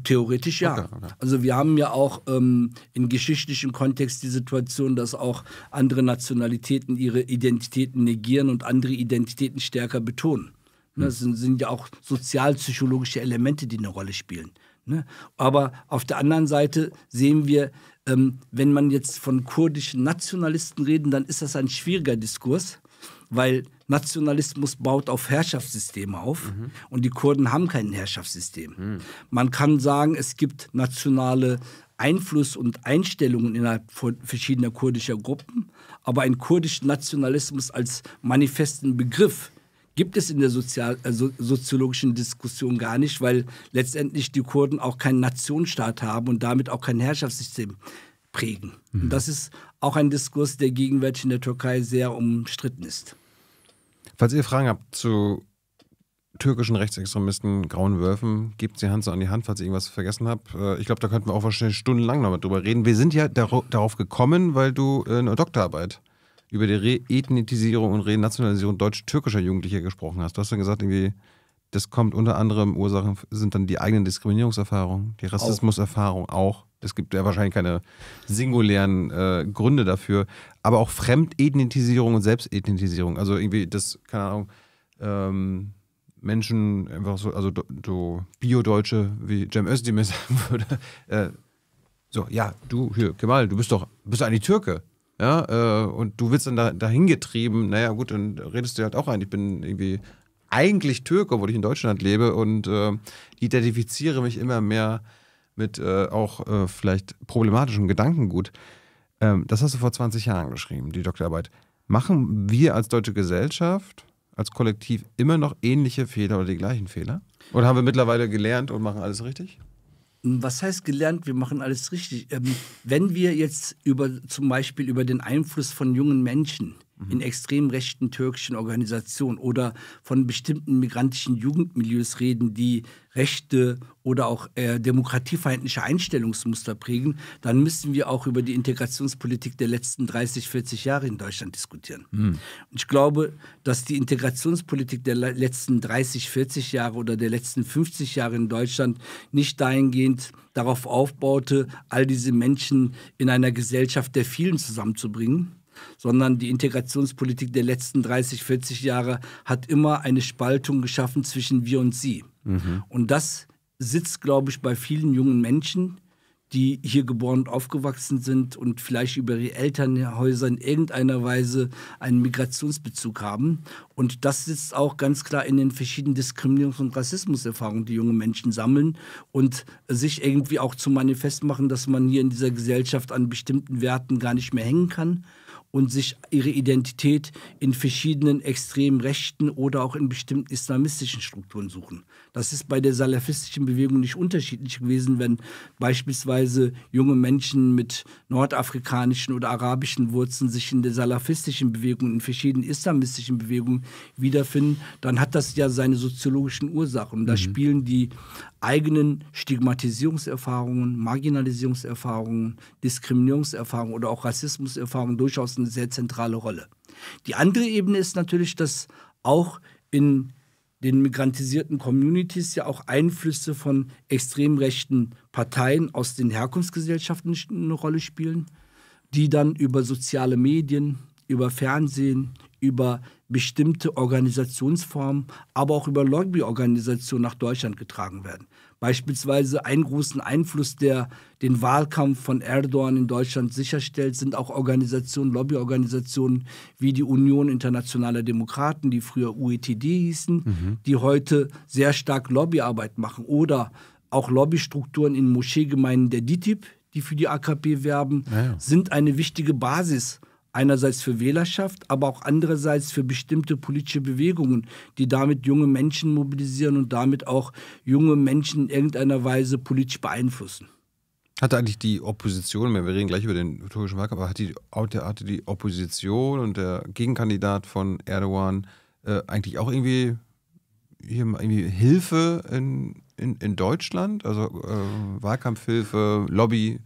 Theoretisch ja. Okay, okay. Also wir haben ja auch ähm, in geschichtlichem Kontext die Situation, dass auch andere Nationalitäten ihre Identitäten negieren und andere Identitäten stärker betonen. Ne, hm. Das sind, sind ja auch sozialpsychologische Elemente, die eine Rolle spielen. Ne? Aber auf der anderen Seite sehen wir, ähm, wenn man jetzt von kurdischen Nationalisten reden, dann ist das ein schwieriger Diskurs, weil Nationalismus baut auf Herrschaftssysteme auf mhm. und die Kurden haben kein Herrschaftssystem. Mhm. Man kann sagen, es gibt nationale Einfluss und Einstellungen innerhalb verschiedener kurdischer Gruppen, aber einen kurdischen Nationalismus als manifesten Begriff gibt es in der Sozial also soziologischen Diskussion gar nicht, weil letztendlich die Kurden auch keinen Nationenstaat haben und damit auch kein Herrschaftssystem prägen. Mhm. Und das ist auch ein Diskurs, der gegenwärtig in der Türkei sehr umstritten ist. Falls ihr Fragen habt zu türkischen Rechtsextremisten, grauen Wölfen, gebt sie Hand so an die Hand, falls ihr irgendwas vergessen habt. Äh, ich glaube, da könnten wir auch wahrscheinlich stundenlang noch mal drüber reden. Wir sind ja darauf gekommen, weil du eine äh, Doktorarbeit über die Reethnetisierung und Renationalisierung deutsch-türkischer Jugendlicher gesprochen hast. Du hast dann gesagt, irgendwie, das kommt unter anderem, Ursachen sind dann die eigenen Diskriminierungserfahrungen, die Rassismuserfahrung auch. Es gibt ja wahrscheinlich keine singulären äh, Gründe dafür aber auch Fremdidentisierung und Selbstidentisierung. Also irgendwie das, keine Ahnung, ähm, Menschen einfach so, also so Bio-Deutsche, wie Cem Özdemir (laughs) sagen würde, äh, so, ja, du, hier, Kemal, du bist doch, bist eigentlich Türke. Ja, äh, und du wirst dann da, dahin getrieben, naja, gut, dann redest du halt auch ein, ich bin irgendwie eigentlich Türke, obwohl ich in Deutschland lebe und äh, identifiziere mich immer mehr mit äh, auch äh, vielleicht problematischem Gedankengut. Ähm, das hast du vor 20 Jahren geschrieben, die Doktorarbeit. Machen wir als deutsche Gesellschaft, als Kollektiv immer noch ähnliche Fehler oder die gleichen Fehler? Oder haben wir mittlerweile gelernt und machen alles richtig? Was heißt gelernt, wir machen alles richtig? Ähm, wenn wir jetzt über, zum Beispiel über den Einfluss von jungen Menschen mhm. in extrem rechten türkischen Organisationen oder von bestimmten migrantischen Jugendmilieus reden, die rechte oder auch äh, demokratiefeindliche Einstellungsmuster prägen, dann müssen wir auch über die Integrationspolitik der letzten 30, 40 Jahre in Deutschland diskutieren. Mhm. Und ich glaube, dass die Integrationspolitik der letzten 30, 40 Jahre oder der letzten 50 Jahre in Deutschland nicht dahingehend darauf aufbaute, all diese Menschen in einer Gesellschaft der vielen zusammenzubringen, sondern die Integrationspolitik der letzten 30, 40 Jahre hat immer eine Spaltung geschaffen zwischen wir und sie. Mhm. Und das sitzt, glaube ich, bei vielen jungen Menschen, die hier geboren und aufgewachsen sind und vielleicht über ihre Elternhäuser in irgendeiner Weise einen Migrationsbezug haben. Und das sitzt auch ganz klar in den verschiedenen Diskriminierungs- und Rassismuserfahrungen, die junge Menschen sammeln und sich irgendwie auch zu Manifest machen, dass man hier in dieser Gesellschaft an bestimmten Werten gar nicht mehr hängen kann und sich ihre Identität in verschiedenen extremen rechten oder auch in bestimmten islamistischen Strukturen suchen. Das ist bei der salafistischen Bewegung nicht unterschiedlich gewesen, wenn beispielsweise junge Menschen mit nordafrikanischen oder arabischen Wurzeln sich in der salafistischen Bewegung, in verschiedenen islamistischen Bewegungen wiederfinden, dann hat das ja seine soziologischen Ursachen. da mhm. spielen die eigenen Stigmatisierungserfahrungen, Marginalisierungserfahrungen, Diskriminierungserfahrungen oder auch Rassismuserfahrungen durchaus eine sehr zentrale Rolle. Die andere Ebene ist natürlich, dass auch in den migrantisierten Communities ja auch Einflüsse von extrem rechten Parteien aus den Herkunftsgesellschaften eine Rolle spielen, die dann über soziale Medien, über Fernsehen, über bestimmte Organisationsformen, aber auch über Lobbyorganisationen nach Deutschland getragen werden. Beispielsweise einen großen Einfluss, der den Wahlkampf von Erdogan in Deutschland sicherstellt, sind auch Organisationen, Lobbyorganisationen wie die Union Internationaler Demokraten, die früher UETD hießen, mhm. die heute sehr stark Lobbyarbeit machen oder auch Lobbystrukturen in Moscheegemeinden der DITIB, die für die AKP werben, ah ja. sind eine wichtige Basis einerseits für Wählerschaft, aber auch andererseits für bestimmte politische Bewegungen, die damit junge Menschen mobilisieren und damit auch junge Menschen in irgendeiner Weise politisch beeinflussen. Hatte eigentlich die Opposition, wir reden gleich über den utopischen Wahlkampf, aber hatte die, hatte die Opposition und der Gegenkandidat von Erdogan äh, eigentlich auch irgendwie, irgendwie Hilfe in, in, in Deutschland? Also äh, Wahlkampfhilfe, Lobby?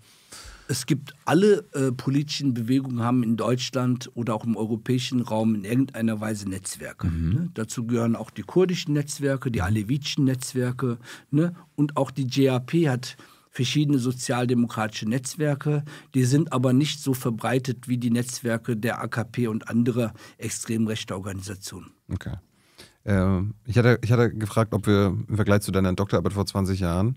es gibt alle äh, politischen Bewegungen haben in Deutschland oder auch im europäischen Raum in irgendeiner Weise Netzwerke. Mhm. Ne? Dazu gehören auch die kurdischen Netzwerke, die mhm. alevitischen Netzwerke ne? und auch die JAP hat verschiedene sozialdemokratische Netzwerke. Die sind aber nicht so verbreitet wie die Netzwerke der AKP und anderer extrem rechter Organisationen. Okay. Ähm, ich, hatte, ich hatte gefragt, ob wir im Vergleich zu deiner Doktorarbeit vor 20 Jahren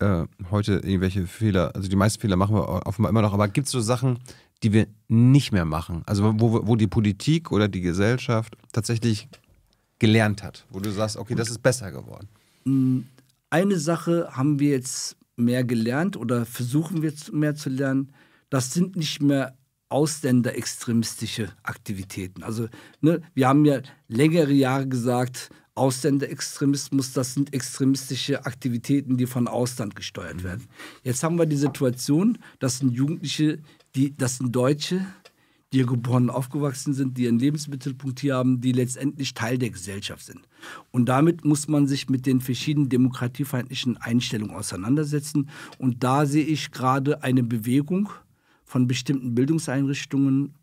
äh, heute irgendwelche Fehler, also die meisten Fehler machen wir offenbar immer noch, aber gibt es so Sachen, die wir nicht mehr machen? Also wo, wo die Politik oder die Gesellschaft tatsächlich gelernt hat, wo du sagst, okay, das ist besser geworden? Mm, eine Sache haben wir jetzt mehr gelernt oder versuchen wir mehr zu lernen, das sind nicht mehr ausländerextremistische Aktivitäten. Also ne, wir haben ja längere Jahre gesagt, Ausländerextremismus, das sind extremistische Aktivitäten, die von Ausland gesteuert werden. Jetzt haben wir die Situation, dass sind Jugendliche, die, das sind Deutsche, die hier geboren aufgewachsen sind, die ihren Lebensmittelpunkt hier haben, die letztendlich Teil der Gesellschaft sind. Und damit muss man sich mit den verschiedenen demokratiefeindlichen Einstellungen auseinandersetzen. Und da sehe ich gerade eine Bewegung von bestimmten Bildungseinrichtungen,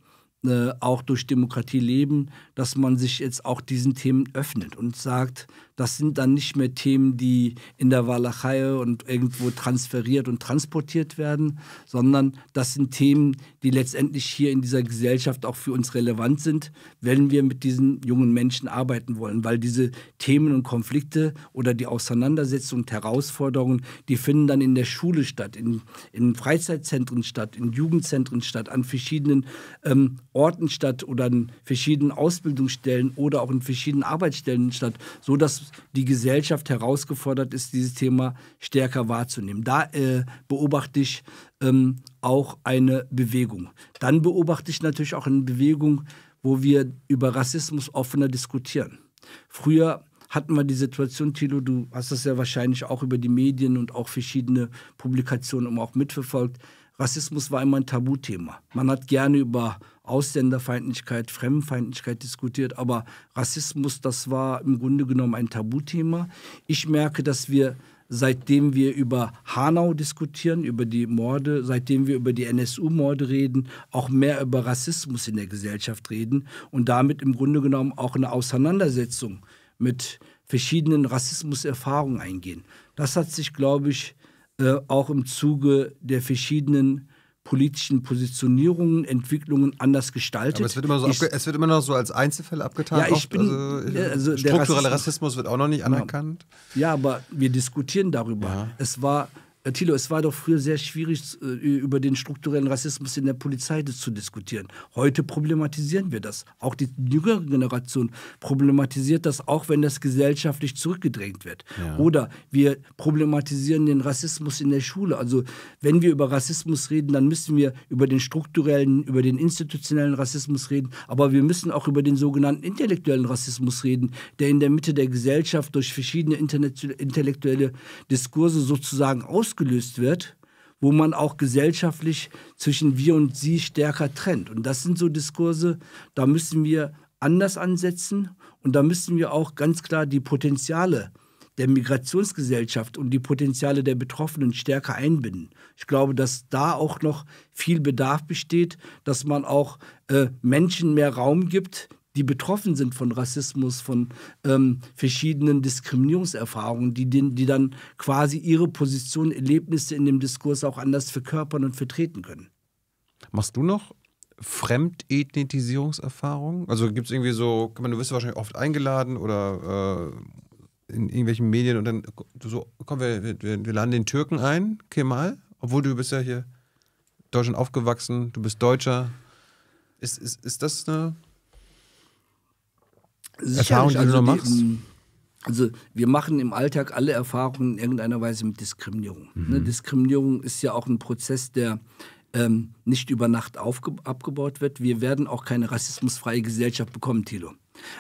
äh, auch durch Demokratie leben, dass man sich jetzt auch diesen Themen öffnet und sagt, das sind dann nicht mehr Themen, die in der Walachei und irgendwo transferiert und transportiert werden, sondern das sind Themen, die letztendlich hier in dieser Gesellschaft auch für uns relevant sind, wenn wir mit diesen jungen Menschen arbeiten wollen. Weil diese Themen und Konflikte oder die Auseinandersetzungen und Herausforderungen, die finden dann in der Schule statt, in, in Freizeitzentren statt, in Jugendzentren statt, an verschiedenen ähm, Orten statt oder an verschiedenen Ausbildungsstellen oder auch in verschiedenen Arbeitsstellen statt, sodass dass die Gesellschaft herausgefordert ist, dieses Thema stärker wahrzunehmen. Da äh, beobachte ich ähm, auch eine Bewegung. Dann beobachte ich natürlich auch eine Bewegung, wo wir über Rassismus offener diskutieren. Früher hatten wir die Situation, Thilo, du hast das ja wahrscheinlich auch über die Medien und auch verschiedene Publikationen auch mitverfolgt. Rassismus war immer ein Tabuthema. Man hat gerne über Ausländerfeindlichkeit, Fremdenfeindlichkeit diskutiert, aber Rassismus, das war im Grunde genommen ein Tabuthema. Ich merke, dass wir seitdem wir über Hanau diskutieren, über die Morde, seitdem wir über die NSU-Morde reden, auch mehr über Rassismus in der Gesellschaft reden und damit im Grunde genommen auch eine Auseinandersetzung mit verschiedenen Rassismuserfahrungen eingehen. Das hat sich, glaube ich, äh, auch im Zuge der verschiedenen politischen Positionierungen, Entwicklungen anders gestaltet. Aber es wird immer, so ich, es wird immer noch so als Einzelfälle abgetan. Ja, ich bin, also, äh, also struktureller Rassismus, Rassismus, wird auch noch nicht anerkannt. Ja, aber wir diskutieren darüber. Ja. Es war Thilo, es war doch früher sehr schwierig, äh, über den strukturellen Rassismus in der Polizei zu diskutieren. Heute problematisieren wir das. Auch die jüngere Generation problematisiert das, auch wenn das gesellschaftlich zurückgedrängt wird. Ja. Oder wir problematisieren den Rassismus in der Schule. Also wenn wir über Rassismus reden, dann müssen wir über den strukturellen, über den institutionellen Rassismus reden. Aber wir müssen auch über den sogenannten intellektuellen Rassismus reden, der in der Mitte der Gesellschaft durch verschiedene intellektuelle Diskurse sozusagen aus ausgelöst wird, wo man auch gesellschaftlich zwischen wir und sie stärker trennt. Und das sind so Diskurse, da müssen wir anders ansetzen und da müssen wir auch ganz klar die Potenziale der Migrationsgesellschaft und die Potenziale der Betroffenen stärker einbinden. Ich glaube, dass da auch noch viel Bedarf besteht, dass man auch äh, Menschen mehr Raum gibt, die betroffen sind von Rassismus, von ähm, verschiedenen Diskriminierungserfahrungen, die, den, die dann quasi ihre Position, Erlebnisse in dem Diskurs auch anders verkörpern und vertreten können. Machst du noch Fremdethnetisierungserfahrungen? Also gibt es irgendwie so, du wirst wahrscheinlich oft eingeladen oder äh, in irgendwelchen Medien und dann so, komm, wir, wir, wir laden den Türken ein, Kemal, obwohl du bist ja hier Deutschland aufgewachsen, du bist Deutscher. Ist, ist, ist das eine Erfahrungen, die also du machst? Hm, also wir machen im Alltag alle Erfahrungen in irgendeiner Weise mit Diskriminierung. Ne? Mhm. Ne, Diskriminierung ist ja auch ein Prozess, der ähm, nicht über Nacht aufge abgebaut wird. Wir werden auch keine rassismusfreie Gesellschaft bekommen, Thilo.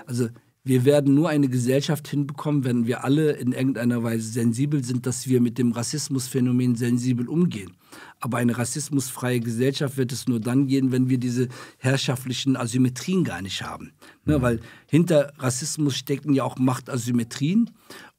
Also wir werden nur eine Gesellschaft hinbekommen, wenn wir alle in irgendeiner Weise sensibel sind, dass wir mit dem Rassismusphänomen sensibel umgehen. Aber eine rassismusfreie Gesellschaft wird es nur dann gehen, wenn wir diese herrschaftlichen Asymmetrien gar nicht haben. Ne, mhm. Weil hinter Rassismus stecken ja auch Machtasymmetrien.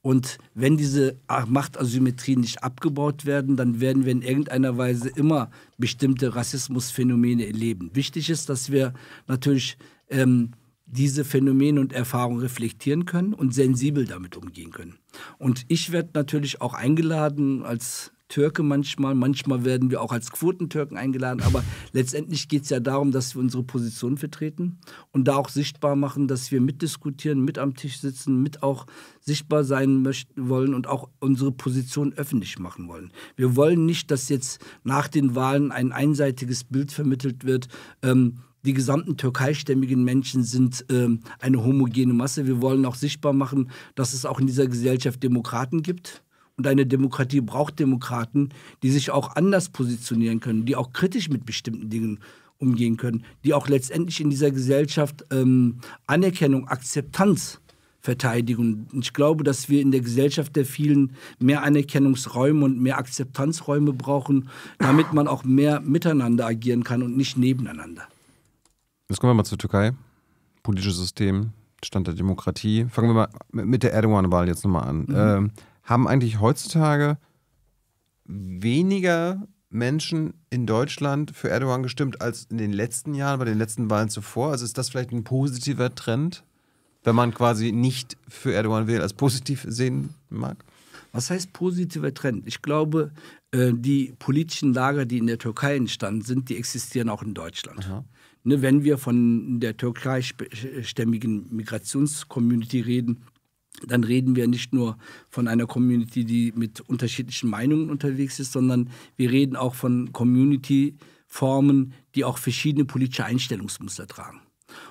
Und wenn diese Machtasymmetrien nicht abgebaut werden, dann werden wir in irgendeiner Weise immer bestimmte Rassismusphänomene erleben. Wichtig ist, dass wir natürlich... Ähm, diese Phänomene und Erfahrungen reflektieren können und sensibel damit umgehen können. Und ich werde natürlich auch eingeladen als Türke manchmal, manchmal werden wir auch als Quotentürken eingeladen, aber letztendlich geht es ja darum, dass wir unsere Position vertreten und da auch sichtbar machen, dass wir mitdiskutieren, mit am Tisch sitzen, mit auch sichtbar sein möchten, wollen und auch unsere Position öffentlich machen wollen. Wir wollen nicht, dass jetzt nach den Wahlen ein einseitiges Bild vermittelt wird, ähm, die gesamten türkeistämmigen Menschen sind ähm, eine homogene Masse. Wir wollen auch sichtbar machen, dass es auch in dieser Gesellschaft Demokraten gibt. Und eine Demokratie braucht Demokraten, die sich auch anders positionieren können, die auch kritisch mit bestimmten Dingen umgehen können, die auch letztendlich in dieser Gesellschaft ähm, Anerkennung, Akzeptanz verteidigen. Und ich glaube, dass wir in der Gesellschaft der vielen mehr Anerkennungsräume und mehr Akzeptanzräume brauchen, damit man auch mehr miteinander agieren kann und nicht nebeneinander. Jetzt kommen wir mal zur Türkei. Politisches System, Stand der Demokratie. Fangen wir mal mit der Erdogan-Wahl jetzt nochmal an. Mhm. Ähm, haben eigentlich heutzutage weniger Menschen in Deutschland für Erdogan gestimmt als in den letzten Jahren, bei den letzten Wahlen zuvor? Also ist das vielleicht ein positiver Trend, wenn man quasi nicht für Erdogan wählt, als positiv sehen mag? Was heißt positiver Trend? Ich glaube, äh, die politischen Lager, die in der Türkei entstanden sind, die existieren auch in Deutschland. Aha ne, wenn wir von der türkeistämmigen Migrationscommunity reden, dann reden wir nicht nur von einer Community, die mit unterschiedlichen Meinungen unterwegs ist, sondern wir reden auch von Community-Formen, die auch verschiedene politische Einstellungsmuster tragen.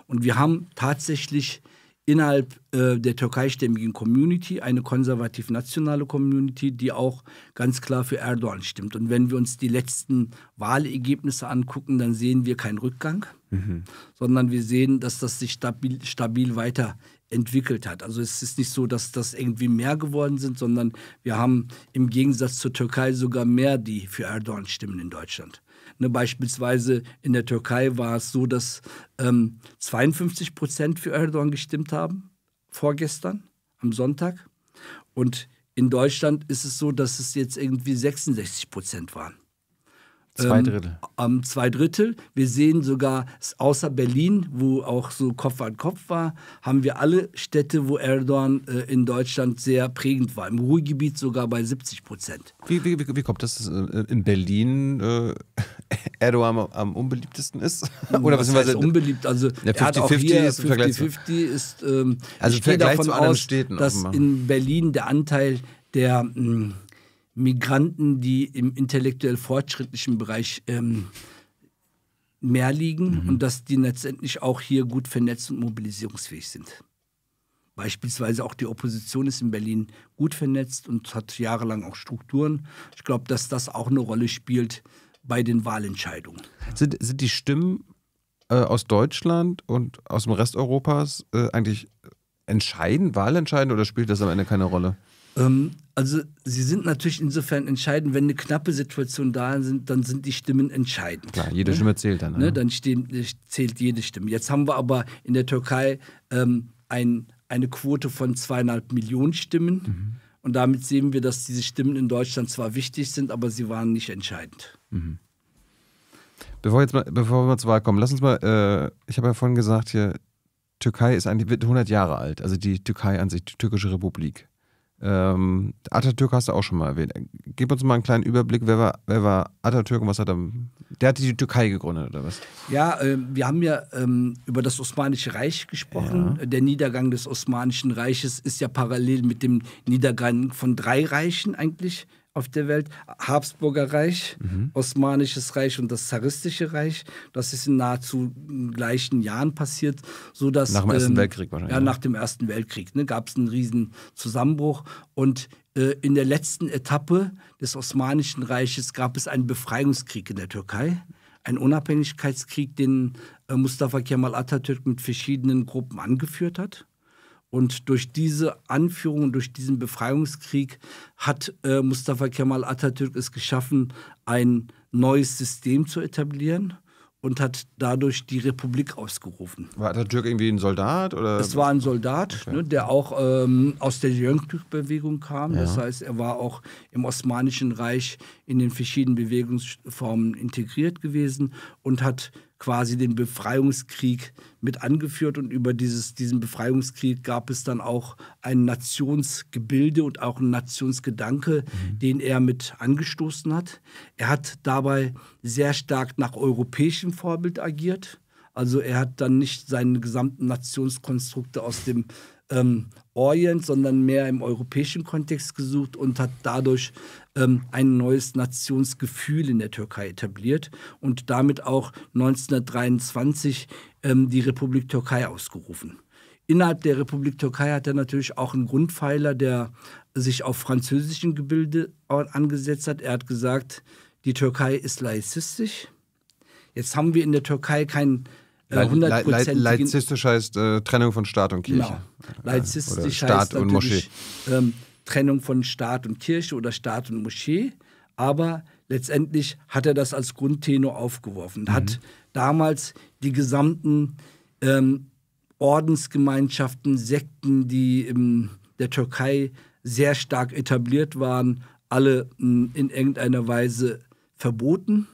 Und wir haben tatsächlich innerhalb äh, der türkeistämmigen Community eine konservativ-nationale Community, die auch ganz klar für Erdogan stimmt. Und wenn wir uns die letzten Wahlergebnisse angucken, dann sehen wir keinen Rückgang mhm. sondern wir sehen, dass das sich stabil, stabil weiterentwickelt hat. Also es ist nicht so, dass das irgendwie mehr geworden sind, sondern wir haben im Gegensatz zur Türkei sogar mehr, die für Erdogan stimmen in Deutschland. Ne, beispielsweise in der Türkei war es so, dass ähm, 52 Prozent für Erdogan gestimmt haben, vorgestern, am Sonntag. Und in Deutschland ist es so, dass es jetzt irgendwie 66 Prozent waren. Zwei ähm, Drittel. Ähm, zwei Drittel. Wir sehen sogar außer Berlin, wo auch so Kopf an Kopf war, haben wir alle Städte, wo Erdogan äh, in Deutschland sehr prägend war. Im Ruhrgebiet sogar bei 70 Prozent. Wie, wie, wie, wie kommt das, dass äh, in Berlin äh, (laughs) Erdogan am, am, unbeliebtesten ist? (laughs) Oder was heißt unbeliebt? Also ja, 50, ist. 50-50 ist, ist ähm, also ich gehe davon aus, dass offenbar. in Berlin der Anteil der mh, hm, Migranten, die im intellektuell fortschrittlichen Bereich ähm, mehr liegen mhm. und dass die letztendlich auch hier gut vernetzt und mobilisierungsfähig sind. Beispielsweise auch die Opposition ist in Berlin gut vernetzt und hat jahrelang auch Strukturen. Ich glaube, dass das auch eine Rolle spielt bei den Wahlentscheidungen. Sind, sind die Stimmen äh, aus Deutschland und aus dem Rest Europas äh, eigentlich entscheidend, wahlentscheidend oder spielt das am Ende keine Rolle? Ähm, also sie sind natürlich insofern entscheidend, wenn eine knappe Situation da ist, dann sind die Stimmen entscheidend. Klar, jede ne? Stimme zählt dann. Ne? Dann stehen, zählt jede Stimme. Jetzt haben wir aber in der Türkei ähm, ein, eine Quote von zweieinhalb Millionen Stimmen. Mhm. Und damit sehen wir, dass diese Stimmen in Deutschland zwar wichtig sind, aber sie waren nicht entscheidend. Mhm. Bevor, jetzt mal, bevor wir zur Wahl kommen, lass uns mal, äh, ich habe ja vorhin gesagt, hier, Türkei ist eigentlich 100 Jahre alt, also die Türkei an sich, die türkische Republik. Ähm, Atatürk hast du auch schon mal erwähnt. Gib uns mal einen kleinen Überblick, wer war, wer war Atatürk und was hat er. Der hat die Türkei gegründet, oder was? Ja, äh, wir haben ja ähm, über das Osmanische Reich gesprochen. Ja. Der Niedergang des Osmanischen Reiches ist ja parallel mit dem Niedergang von drei Reichen eigentlich auf der Welt, Habsburger Reich, mhm. Osmanisches Reich und das Zaristische Reich. Das ist in nahezu gleichen Jahren passiert, so nach dem ähm, Ersten Weltkrieg wahrscheinlich. Ja, ne? nach dem Ersten Weltkrieg ne, gab es einen riesen Zusammenbruch und äh, in der letzten Etappe des Osmanischen Reiches gab es einen Befreiungskrieg in der Türkei, einen Unabhängigkeitskrieg, den äh, Mustafa Kemal Atatürk mit verschiedenen Gruppen angeführt hat. Und durch diese Anführung, durch diesen Befreiungskrieg hat äh, Mustafa Kemal Atatürk es geschaffen, ein neues System zu etablieren und hat dadurch die Republik ausgerufen. War Atatürk irgendwie ein Soldat? Oder? Es war ein Soldat, okay. ne, der auch ähm, aus der Jönktürk-Bewegung kam. Ja. Das heißt, er war auch im Osmanischen Reich in den verschiedenen Bewegungsformen integriert gewesen und hat quasi den Befreiungskrieg mit angeführt und über dieses, diesen Befreiungskrieg gab es dann auch ein Nationsgebilde und auch einen Nationsgedanke, mhm. den er mit angestoßen hat. Er hat dabei sehr stark nach europäischem Vorbild agiert. Also er hat dann nicht seine gesamten Nationskonstrukte aus dem ähm, Orient, sondern mehr im europäischen Kontext gesucht und hat dadurch ähm, ein neues Nationsgefühl in der Türkei etabliert und damit auch 1923 ähm, die Republik Türkei ausgerufen. Innerhalb der Republik Türkei hat er natürlich auch einen Grundpfeiler, der sich auf französischen Gebilde angesetzt hat. Er hat gesagt, die Türkei ist laizistisch. Jetzt haben wir in der Türkei kein äh, 100 Le Le Laizistisch heißt äh, Trennung von Staat und Kirche. Genau. Laizistisch Oder heißt Staat und Moschee. Ähm, Trennung von Staat und Kirche oder Staat und Moschee. Aber letztendlich hat er das als Grundtenor aufgeworfen, mhm. hat damals die gesamten ähm, Ordensgemeinschaften, Sekten, die in der Türkei sehr stark etabliert waren, alle hm, in irgendeiner Weise verboten.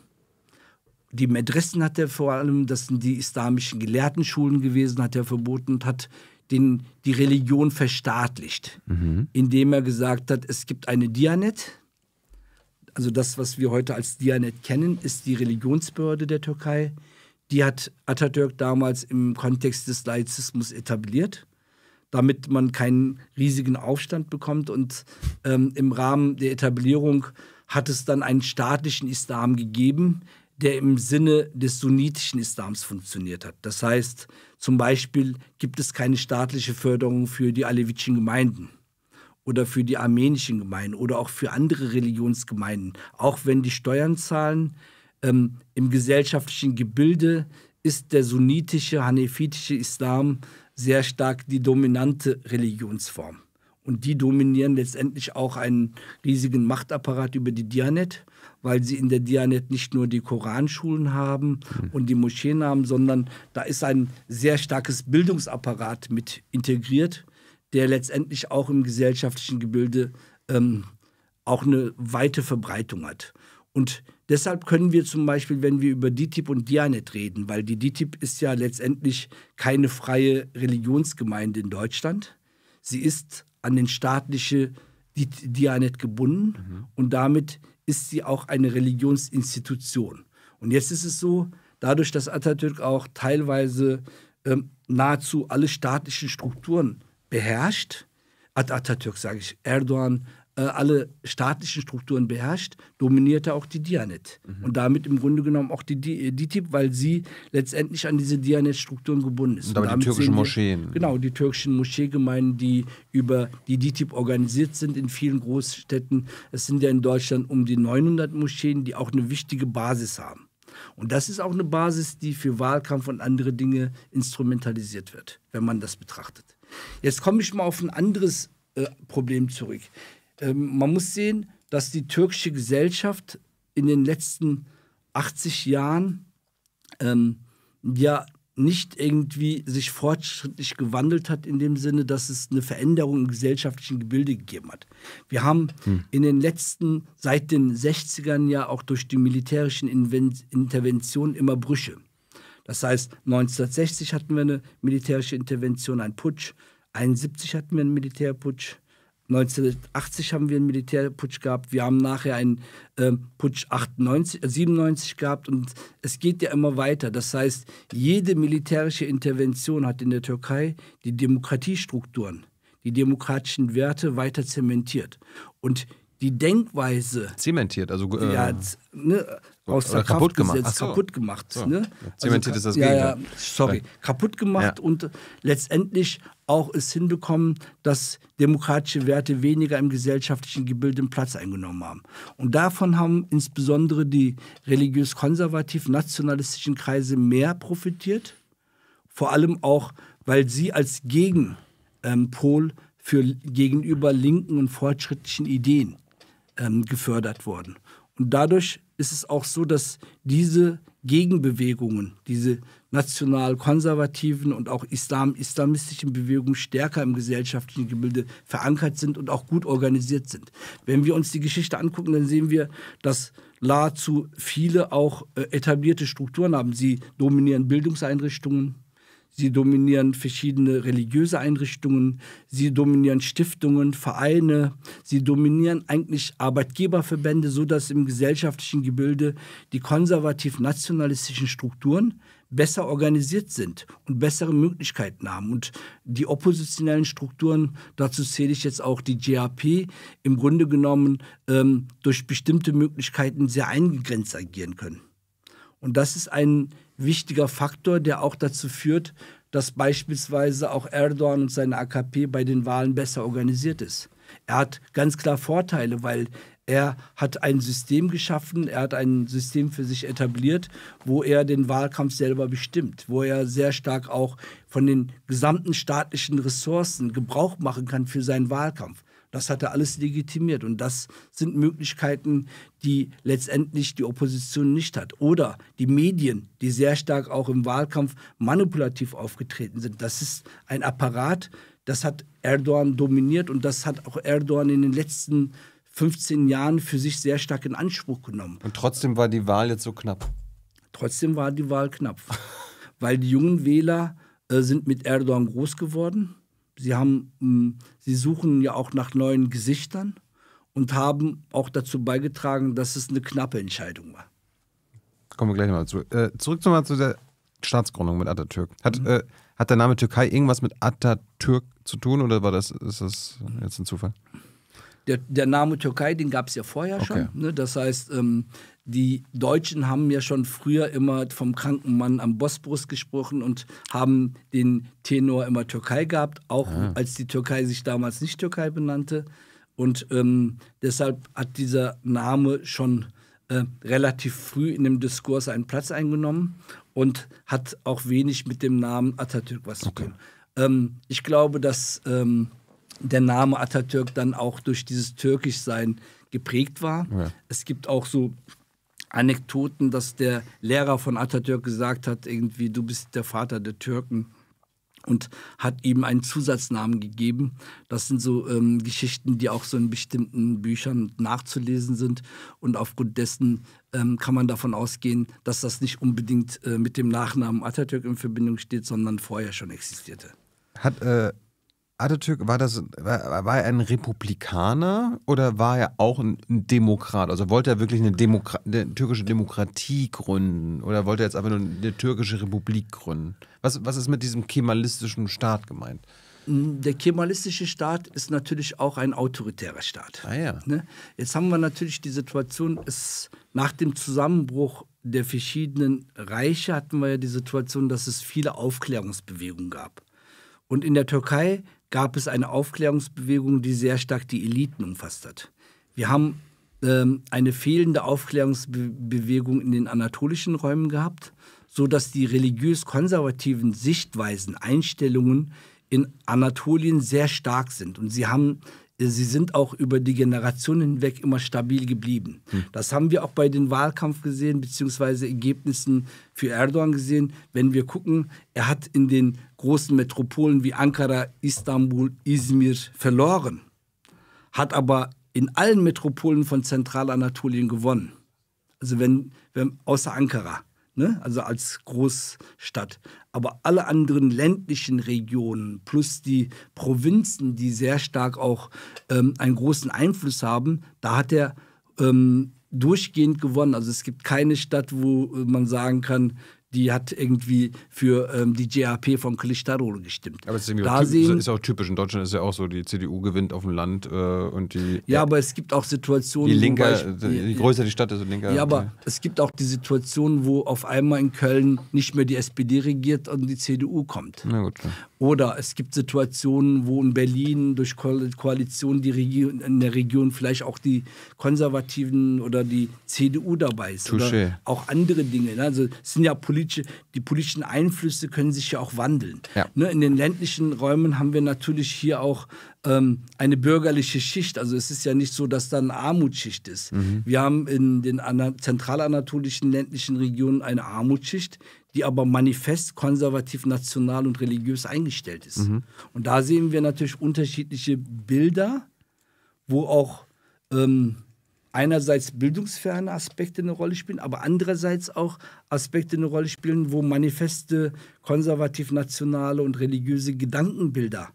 Die Medressen hat er vor allem, das sind die islamischen Gelehrtenschulen gewesen, hat er verboten und hat den, die Religion verstaatlicht, mhm. indem er gesagt hat, es gibt eine Dianet. Also das, was wir heute als Dianet kennen, ist die Religionsbehörde der Türkei. Die hat Atatürk damals im Kontext des Laizismus etabliert, damit man keinen riesigen Aufstand bekommt. Und ähm, im Rahmen der Etablierung hat es dann einen staatlichen Islam gegeben, der im Sinne des sunnitischen Islams funktioniert hat. Das heißt, zum Beispiel gibt es keine staatliche Förderung für die alevitischen Gemeinden oder für die armenischen Gemeinden oder auch für andere Religionsgemeinden. Auch wenn die Steuern zahlen, ähm, im gesellschaftlichen Gebilde ist der sunnitische, hanefitische Islam sehr stark die dominante Religionsform. Und die dominieren letztendlich auch einen riesigen Machtapparat über die Dianet weil sie in der Dianet nicht nur die Koranschulen haben mhm. und die Moscheen haben, sondern da ist ein sehr starkes Bildungsapparat mit integriert, der letztendlich auch im gesellschaftlichen Gebilde ähm, auch eine weite Verbreitung hat. Und deshalb können wir zum Beispiel, wenn wir über DITIB und Dianet reden, weil die DITIB ist ja letztendlich keine freie Religionsgemeinde in Deutschland. Sie ist an den staatliche Dianet gebunden mhm. und damit ist sie auch eine Religionsinstitution. Und jetzt ist es so, dadurch, dass Atatürk auch teilweise ähm, nahezu alle staatlichen Strukturen beherrscht, At Atatürk sage ich, Erdogan, äh, alle staatlichen Strukturen beherrscht, dominierte auch die Dianet. Mhm. Und damit im Grunde genommen auch die DITIB, weil sie letztendlich an diese Dianet-Strukturen gebunden ist. Und damit, und damit die türkischen wir, Moscheen. Genau, die türkischen Moscheegemeinden, die über die DITIB organisiert sind in vielen Großstädten. Es sind ja in Deutschland um die 900 Moscheen, die auch eine wichtige Basis haben. Und das ist auch eine Basis, die für Wahlkampf und andere Dinge instrumentalisiert wird, wenn man das betrachtet. Jetzt komme ich mal auf ein anderes äh, Problem zurück. Ähm, man muss sehen, dass die türkische Gesellschaft in den letzten 80 Jahren ähm, ja nicht irgendwie sich fortschrittlich gewandelt hat in dem Sinne, dass es eine Veränderung im gesellschaftlichen Gebilde gegeben hat. Wir haben hm. in den letzten, seit den 60ern ja auch durch die militärischen Inven Interventionen immer Brüche. Das heißt, 1960 hatten wir eine militärische Intervention, ein Putsch, 1971 hatten wir einen Militärputsch, 1980 haben wir einen Militärputsch gehabt. Wir haben nachher einen ähm, Putsch 98, 97 äh, gehabt. Und es geht ja immer weiter. Das heißt, jede militärische Intervention hat in der Türkei die Demokratiestrukturen, die demokratischen Werte weiter zementiert. Und die Denkweise. Zementiert, also. Äh, ja, ne, aus der kaputt Kraft gemacht. Gesetzt, so. kaputt gemacht. So. Ne? Zementiert also, ist das Gegenteil. Ja, sorry. Ja. Kaputt gemacht und letztendlich auch es hinbekommen, dass demokratische Werte weniger im gesellschaftlichen Gebilde Platz eingenommen haben. Und davon haben insbesondere die religiös-konservativ-nationalistischen Kreise mehr profitiert, vor allem auch, weil sie als Gegenpol ähm, für gegenüber linken und fortschrittlichen Ideen ähm, gefördert wurden. Und dadurch ist es auch so, dass diese Gegenbewegungen, diese national-konservativen und auch Islam islamistischen Bewegungen stärker im gesellschaftlichen Gebilde verankert sind und auch gut organisiert sind. Wenn wir uns die Geschichte angucken, dann sehen wir, dass nahezu viele auch äh, etablierte Strukturen haben. Sie dominieren Bildungseinrichtungen, Sie dominieren verschiedene religiöse Einrichtungen, sie dominieren Stiftungen, Vereine, sie dominieren eigentlich Arbeitgeberverbände, sodass im gesellschaftlichen Gebilde die konservativ-nationalistischen Strukturen besser organisiert sind und bessere Möglichkeiten haben. Und die oppositionellen Strukturen, dazu zähle ich jetzt auch die GAP, im Grunde genommen ähm, durch bestimmte Möglichkeiten sehr eingegrenzt agieren können. Und das ist ein wichtiger Faktor, der auch dazu führt, dass beispielsweise auch Erdogan und seine AKP bei den Wahlen besser organisiert ist. Er hat ganz klar Vorteile, weil er hat ein System geschaffen, er hat ein System für sich etabliert, wo er den Wahlkampf selber bestimmt, wo er sehr stark auch von den gesamten staatlichen Ressourcen Gebrauch machen kann für seinen Wahlkampf. Das hat er alles legitimiert. Und das sind Möglichkeiten, die letztendlich die Opposition nicht hat. Oder die Medien, die sehr stark auch im Wahlkampf manipulativ aufgetreten sind. Das ist ein Apparat, das hat Erdogan dominiert und das hat auch Erdogan in den letzten Jahren. 15 Jahren für sich sehr stark in Anspruch genommen. Und trotzdem war die Wahl jetzt so knapp. Trotzdem war die Wahl knapp, (laughs) weil die jungen Wähler äh, sind mit Erdogan groß geworden. Sie haben, mh, sie suchen ja auch nach neuen Gesichtern und haben auch dazu beigetragen, dass es eine knappe Entscheidung war. Kommen wir gleich nochmal zu. Äh, zurück nochmal zu der Staatsgründung mit Atatürk. Hat, mhm. äh, hat der Name Türkei irgendwas mit Atatürk zu tun oder war das, ist das jetzt ein Zufall? Der, der Name Türkei, den gab es ja vorher okay. schon. Ne? Das heißt, ähm, die Deutschen haben ja schon früher immer vom kranken Mann am Bosporus gesprochen und haben den Tenor immer Türkei gehabt, auch ah. als die Türkei sich damals nicht Türkei benannte. Und ähm, deshalb hat dieser Name schon äh, relativ früh in dem Diskurs einen Platz eingenommen und hat auch wenig mit dem Namen Atatürk was okay. zu tun. Ähm, ich glaube, dass ähm, der Name Atatürk dann auch durch dieses Türkischsein geprägt war. Ja. Es gibt auch so Anekdoten, dass der Lehrer von Atatürk gesagt hat, irgendwie, du bist der Vater der Türken und hat ihm einen Zusatznamen gegeben. Das sind so ähm, Geschichten, die auch so in bestimmten Büchern nachzulesen sind und aufgrund dessen ähm, kann man davon ausgehen, dass das nicht unbedingt äh, mit dem Nachnamen Atatürk in Verbindung steht, sondern vorher schon existierte. Hat äh, Atatürk, war, das, war, war, er ein Republikaner oder war er auch ein Demokrat? Also wollte er wirklich eine, Demokra eine türkische Demokratie gründen oder wollte er jetzt einfach nur eine türkische Republik gründen? Was, was ist mit diesem kemalistischen Staat gemeint? Hm, der kemalistische Staat ist natürlich auch ein autoritärer Staat. Ah, ja. Ne? Jetzt haben wir natürlich die Situation, es, nach dem Zusammenbruch der verschiedenen Reiche hatten wir ja die Situation, dass es viele Aufklärungsbewegungen gab. Und in der Türkei gab es eine Aufklärungsbewegung, die sehr stark die Eliten umfasst hat. Wir haben ähm, eine fehlende Aufklärungsbewegung in den anatolischen Räumen gehabt, so dass die religiös-konservativen Sichtweisen, Einstellungen in Anatolien sehr stark sind. Und sie haben sie sind auch über die Generationen hinweg immer stabil geblieben. Hm. Das haben wir auch bei den Wahlkampf gesehen, beziehungsweise Ergebnissen für Erdogan gesehen. Wenn wir gucken, er hat in den großen Metropolen wie Ankara, Istanbul, Izmir verloren, hat aber in allen Metropolen von Zentralanatolien gewonnen. Also wenn, wenn außer Ankara ne? also als Großstadt. Aber alle anderen ländlichen Regionen plus die Provinzen, die sehr stark auch ähm, einen großen Einfluss haben, da hat er ähm, durchgehend gewonnen. Also es gibt keine Stadt, wo äh, man sagen kann, die hat irgendwie für ähm, die GAP von Kılıçdaroğlu gestimmt. Aber es ist, da auch, sehen, ist auch typisch. In Deutschland ist ja auch so, die CDU gewinnt auf dem Land äh, und die... Ja, aber es gibt auch Situationen, die linke, wobei, die, je größer die Stadt ist, also linker... Ja, aber es gibt auch die Situation, wo auf einmal in Köln nicht mehr die SPD regiert und die CDU kommt. Na gut, Oder es gibt Situationen, wo in Berlin durch Koalition die Region, in der Region vielleicht auch die Konservativen oder die CDU dabei ist. Touché. Oder auch andere Dinge. Ne? Also es sind ja politische politische, die politischen Einflüsse können sich ja auch wandeln. Ja. Ne, in den ländlichen Räumen haben wir natürlich hier auch ähm, eine bürgerliche Schicht. Also es ist ja nicht so, dass da eine Armutsschicht ist. Mhm. Wir haben in den zentralanatolischen ländlichen Regionen eine Armutsschicht, die aber manifest konservativ, national und religiös eingestellt ist. Mhm. Und da sehen wir natürlich unterschiedliche Bilder, wo auch ähm, einerseits bildungsferne Aspekte eine Rolle spielen, aber andererseits auch Aspekte eine Rolle spielen, wo manifeste konservativ-nationale und religiöse Gedankenbilder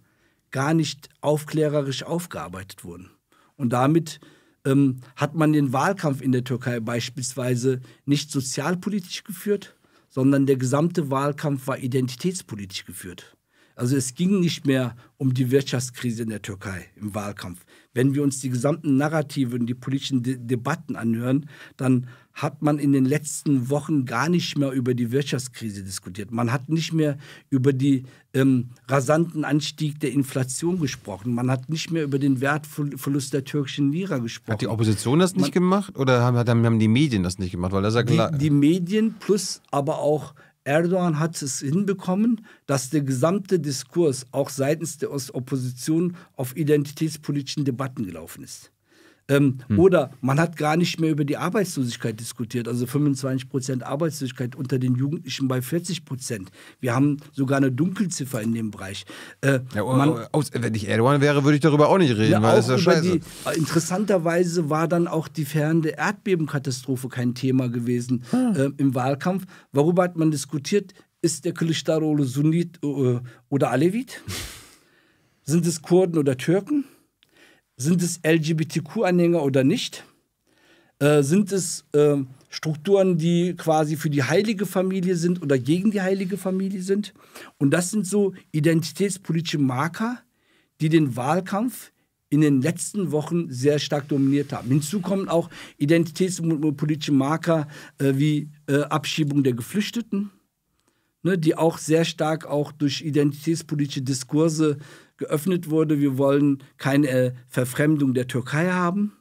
gar nicht aufklärerisch aufgearbeitet wurden. Und damit ähm, hat man den Wahlkampf in der Türkei beispielsweise nicht sozialpolitisch geführt, sondern der gesamte Wahlkampf war identitätspolitisch geführt. Also es ging nicht mehr um die Wirtschaftskrise in der Türkei im Wahlkampf, wenn wir uns die gesamten Narrative und die politischen De Debatten anhören, dann hat man in den letzten Wochen gar nicht mehr über die Wirtschaftskrise diskutiert. Man hat nicht mehr über den ähm, rasanten Anstieg der Inflation gesprochen. Man hat nicht mehr über den Wertverlust der türkischen Lira gesprochen. Hat die Opposition das nicht man, gemacht oder haben, haben, die Medien das nicht gemacht? Weil das ja die, die Medien plus aber auch Erdogan hat es hinbekommen, dass der gesamte Diskurs auch seitens der Ostopposition auf identitätspolitischen Debatten gelaufen ist. Ähm, hm. Oder man hat gar nicht mehr über die Arbeitslosigkeit diskutiert, also 25 Prozent Arbeitslosigkeit unter den Jugendlichen bei 40 Prozent. Wir haben sogar eine Dunkelziffer in dem Bereich. Äh, ja, oh, man, aus, oh, oh, wenn ich Erdogan wäre, würde ich darüber auch nicht reden, ja, weil auch das ist ja Die, interessanterweise war dann auch die fernde Erdbebenkatastrophe kein Thema gewesen hm. äh, im Wahlkampf. Worüber hat man diskutiert? Ist der Kılıçdaroğlu Sunnit äh, oder Alevit? (laughs) Sind es Kurden oder Türken? Sind es LGBTQ-Anhänger oder nicht? Äh, sind es äh, Strukturen, die quasi für die heilige Familie sind oder gegen die heilige Familie sind? Und das sind so identitätspolitische Marker, die den Wahlkampf in den letzten Wochen sehr stark dominiert haben. Hinzu kommen auch identitätspolitische Marker äh, wie äh, Abschiebung der Geflüchteten, ne, die auch sehr stark auch durch identitätspolitische Diskurse geöffnet wurde, wir wollen keine äh, Verfremdung der Türkei haben.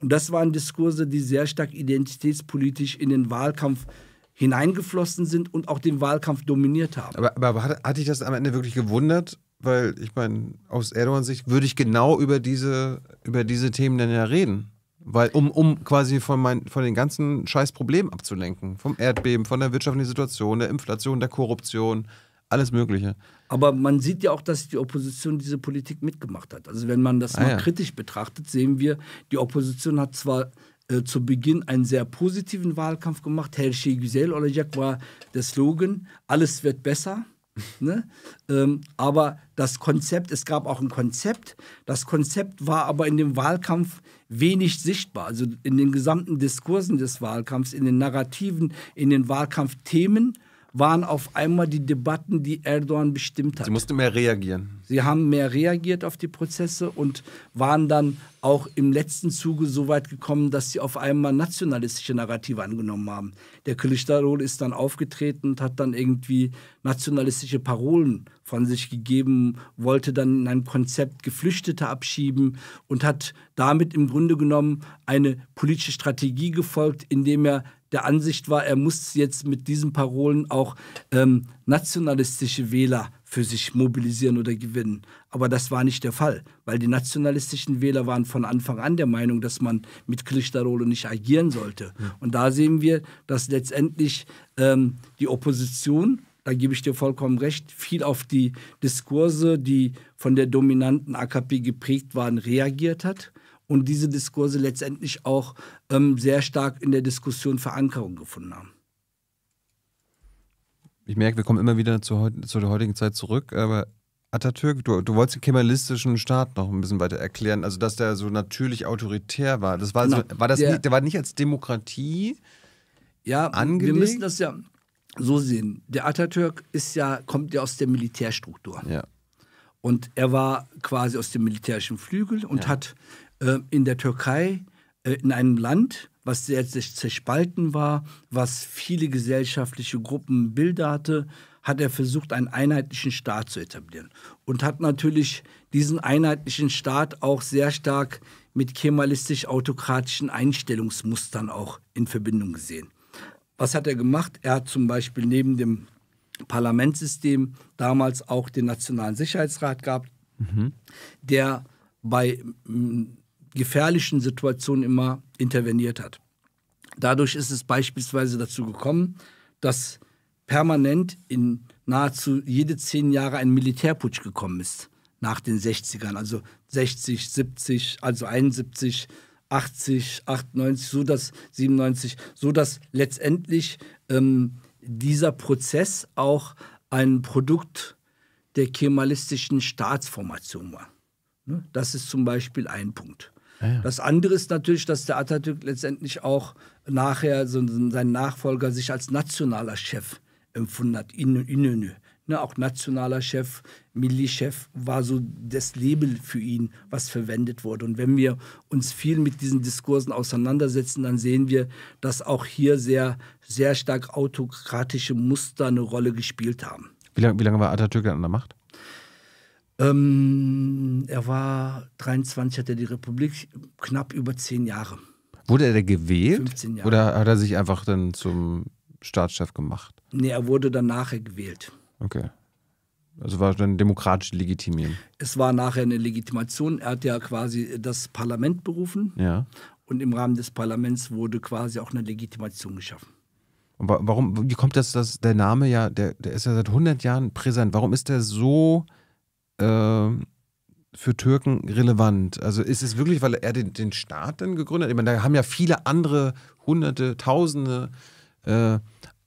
Und das waren Diskurse, die sehr stark identitätspolitisch in den Wahlkampf hineingeflossen sind und auch den Wahlkampf dominiert haben. Aber, aber hat, hat dich das am Ende wirklich gewundert? Weil ich meine, aus Erdogans Sicht würde ich genau über diese, über diese Themen dann ja reden. Weil, um, um quasi von, mein, von den ganzen scheiß Problemen abzulenken. Vom Erdbeben, von der wirtschaftlichen Situation, der Inflation, der Korruption alles Mögliche. Aber man sieht ja auch, dass die Opposition diese Politik mitgemacht hat. Also wenn man das ah, mal ja. kritisch betrachtet, sehen wir, die Opposition hat zwar äh, zu Beginn einen sehr positiven Wahlkampf gemacht. Herr şey güzel olacak war der Slogan, alles wird besser. (laughs) Ne? Ähm, aber das Konzept, es gab auch ein Konzept. Das Konzept war aber in dem Wahlkampf wenig sichtbar. Also in den gesamten Diskursen des Wahlkampfs, in den Narrativen, in den Wahlkampfthemen waren auf einmal die Debatten, die Erdogan bestimmt hat. Sie mussten mehr reagieren. Sie haben mehr reagiert auf die Prozesse und waren dann auch im letzten Zuge so weit gekommen, dass sie auf einmal nationalistische Narrative angenommen haben. Der Kılıçdaroğlu ist dann aufgetreten und hat dann irgendwie nationalistische Parolen von sich gegeben, wollte dann in einem Konzept Geflüchtete abschieben und hat damit im Grunde genommen eine politische Strategie gefolgt, indem er der Ansicht war, er muss jetzt mit diesen Parolen auch ähm, nationalistische Wähler für sich mobilisieren oder gewinnen. Aber das war nicht der Fall, weil die nationalistischen Wähler waren von Anfang an der Meinung, dass man mit Klichterolo nicht agieren sollte. Ja. Und da sehen wir, dass letztendlich ähm, die Opposition, da gebe ich dir vollkommen recht, viel auf die Diskurse, die von der dominanten AKP geprägt waren, reagiert hat und diese Diskurse letztendlich auch ähm, sehr stark in der Diskussion Verankerung gefunden haben. Ich merke, wir kommen immer wieder zu, zu der heutigen Zeit zurück, aber Atatürk, du, du wolltest den kemalistischen Staat noch ein bisschen weiter erklären, also dass der so natürlich autoritär war. Das war, genau. so, war das der, nicht, der war nicht als Demokratie ja, angelegt? Wir müssen das ja so sehen. Der Atatürk ist ja, kommt ja aus der Militärstruktur. Ja. Und er war quasi aus dem militärischen Flügel und ja. hat äh, in der Türkei, äh, in einem Land, was sehr zerspalten war, was viele gesellschaftliche Gruppen bilderte, hat er versucht, einen einheitlichen Staat zu etablieren und hat natürlich diesen einheitlichen Staat auch sehr stark mit kemalistisch-autokratischen Einstellungsmustern auch in Verbindung gesehen. Was hat er gemacht? Er hat zum Beispiel neben dem Parlamentssystem damals auch den Nationalen Sicherheitsrat gehabt, mhm. der bei gefährlichen Situationen immer interveniert hat. Dadurch ist es beispielsweise dazu gekommen, dass permanent in nahezu jede zehn Jahre ein Militärputsch gekommen ist nach den 60ern, also 60, 70, also 71, 80, 98, so dass 97, so dass letztendlich ähm, dieser Prozess auch ein Produkt der kemalistischen Staatsformation war. Ne? Das ist zum Beispiel ein Punkt. Ja, Das andere ist natürlich, dass der Atatürk letztendlich auch nachher so, sein Nachfolger sich als nationaler Chef empfunden hat. Inönü. ne, auch nationaler Chef, Milli-Chef war so das Label für ihn, was verwendet wurde. Und wenn wir uns viel mit diesen Diskursen auseinandersetzen, dann sehen wir, dass auch hier sehr, sehr stark autokratische Muster eine Rolle gespielt haben. Wie lange, wie lange war Atatürk an der Macht? Ähm, er war 23, hat er die Republik, knapp über zehn Jahre. Wurde er da gewählt? 15 Jahre. Oder hat er sich einfach dann zum Staatschef gemacht? Nee, er wurde dann nachher gewählt. Okay. Also war dann demokratisch legitimiert. Es war nachher eine Legitimation. Er hat ja quasi das Parlament berufen. Ja. Und im Rahmen des Parlaments wurde quasi auch eine Legitimation geschaffen. Und warum, wie kommt das, dass der Name ja, der, der ist ja seit 100 Jahren präsent, warum ist der so äh, für Türken relevant? Also ist es wirklich, weil er den, den Staat dann gegründet hat? Ich meine, da haben ja viele andere, hunderte, tausende äh,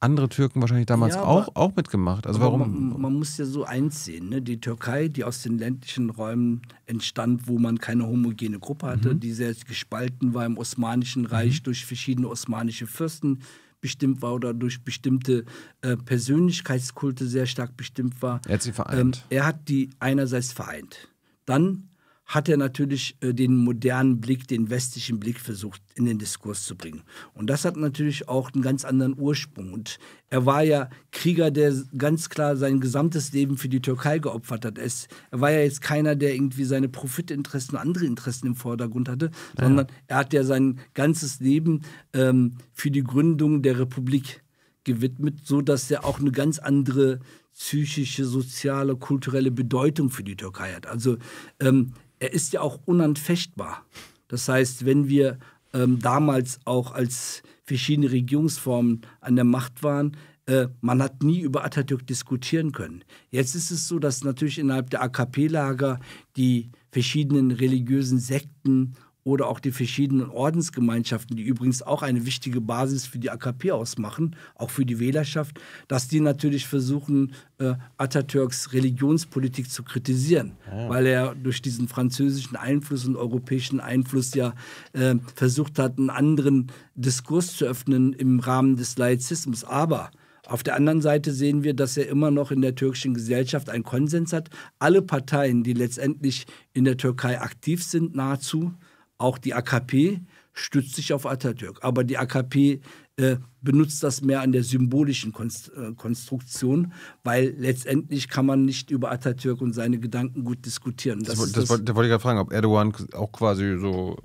andere Türken wahrscheinlich damals ja, auch, auch mitgemacht. Also warum? Man, man, muss ja so einsehen, ne? die Türkei, die aus den ländlichen Räumen entstand, wo man keine homogene Gruppe hatte, mhm. die sehr gespalten war im Osmanischen Reich mhm. durch verschiedene osmanische Fürsten, bestimmt war oder durch bestimmte äh, Persönlichkeitskulte sehr stark bestimmt war. Er hat sie vereint. Ähm, er hat die einerseits vereint. Dann hat er natürlich äh, den modernen Blick, den westlichen Blick versucht in den Diskurs zu bringen. Und das hat natürlich auch einen ganz anderen Ursprung. Und er war ja Krieger, der ganz klar sein gesamtes Leben für die Türkei geopfert hat. er war ja jetzt keiner, der irgendwie seine Profitinteressen, und andere Interessen im Vordergrund hatte, ja. sondern er hat ja sein ganzes Leben ähm, für die Gründung der Republik gewidmet, sodass er auch eine ganz andere psychische, soziale, kulturelle Bedeutung für die Türkei hat. Also ähm, er ist ja auch unanfechtbar. Das heißt, wenn wir ähm, damals auch als verschiedene Regierungsformen an der Macht waren, äh, man hat nie über Atatürk diskutieren können. Jetzt ist es so, dass natürlich innerhalb der AKP-Lager die verschiedenen religiösen Sekten oder auch die verschiedenen Ordensgemeinschaften, die übrigens auch eine wichtige Basis für die AKP ausmachen, auch für die Wählerschaft, dass die natürlich versuchen, äh, Atatürks Religionspolitik zu kritisieren, ah. weil er durch diesen französischen Einfluss und europäischen Einfluss ja äh, versucht hat, einen anderen Diskurs zu öffnen im Rahmen des Laizismus. Aber auf der anderen Seite sehen wir, dass er immer noch in der türkischen Gesellschaft einen Konsens hat. Alle Parteien, die letztendlich in der Türkei aktiv sind, nahezu, auch die AKP stützt sich auf Atatürk. Aber die AKP äh, benutzt das mehr an der symbolischen Konst äh, Konstruktion, weil letztendlich kann man nicht über Atatürk und seine Gedanken gut diskutieren. Das, das, das, das wollte, wollte ich gerade fragen, ob Erdogan auch quasi so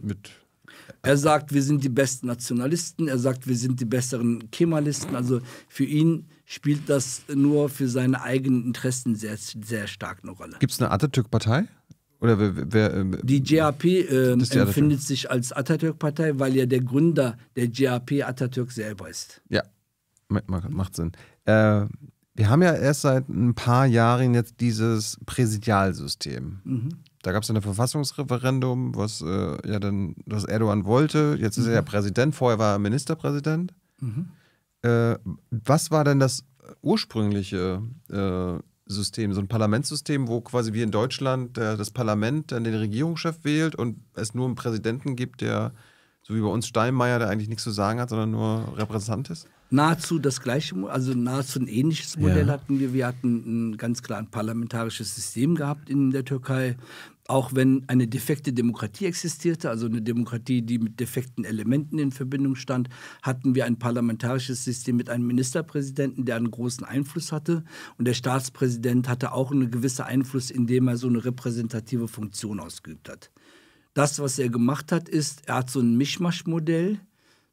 mit. Er sagt, wir sind die besten Nationalisten, er sagt, wir sind die besseren Kemalisten. Also für ihn spielt das nur für seine eigenen Interessen sehr, sehr stark eine Rolle. Gibt es eine Atatürk-Partei? Oder wer, wer, ähm, die GAP äh, empfindet sich als Atatürk-Partei, weil ja der Gründer der GAP Atatürk selber ist. Ja, macht Sinn. Äh, wir haben ja erst seit ein paar Jahren jetzt dieses Präsidialsystem. Mhm. Da gab es ein Verfassungsreferendum, was äh, ja dann, was Erdogan wollte. Jetzt ist mhm. er ja mhm. Präsident, vorher war er Ministerpräsident. Mhm. Äh, was war denn das ursprüngliche äh, System, so ein Parlamentssystem, wo quasi wie in Deutschland äh, das Parlament dann den Regierungschef wählt und es nur einen Präsidenten gibt, der, so wie bei uns Steinmeier, der eigentlich nichts zu sagen hat, sondern nur Repräsentant ist? Nahezu das gleiche, also nahezu ein ähnliches Modell ja. hatten wir. Wir hatten ein ganz klar ein parlamentarisches System gehabt in der Türkei auch wenn eine defekte Demokratie existierte, also eine Demokratie, die mit defekten Elementen in Verbindung stand, hatten wir ein parlamentarisches System mit einem Ministerpräsidenten, der einen großen Einfluss hatte. Und der Staatspräsident hatte auch einen gewissen Einfluss, indem er so eine repräsentative Funktion ausgeübt hat. Das, was er gemacht hat, ist, er hat so ein Mischmaschmodell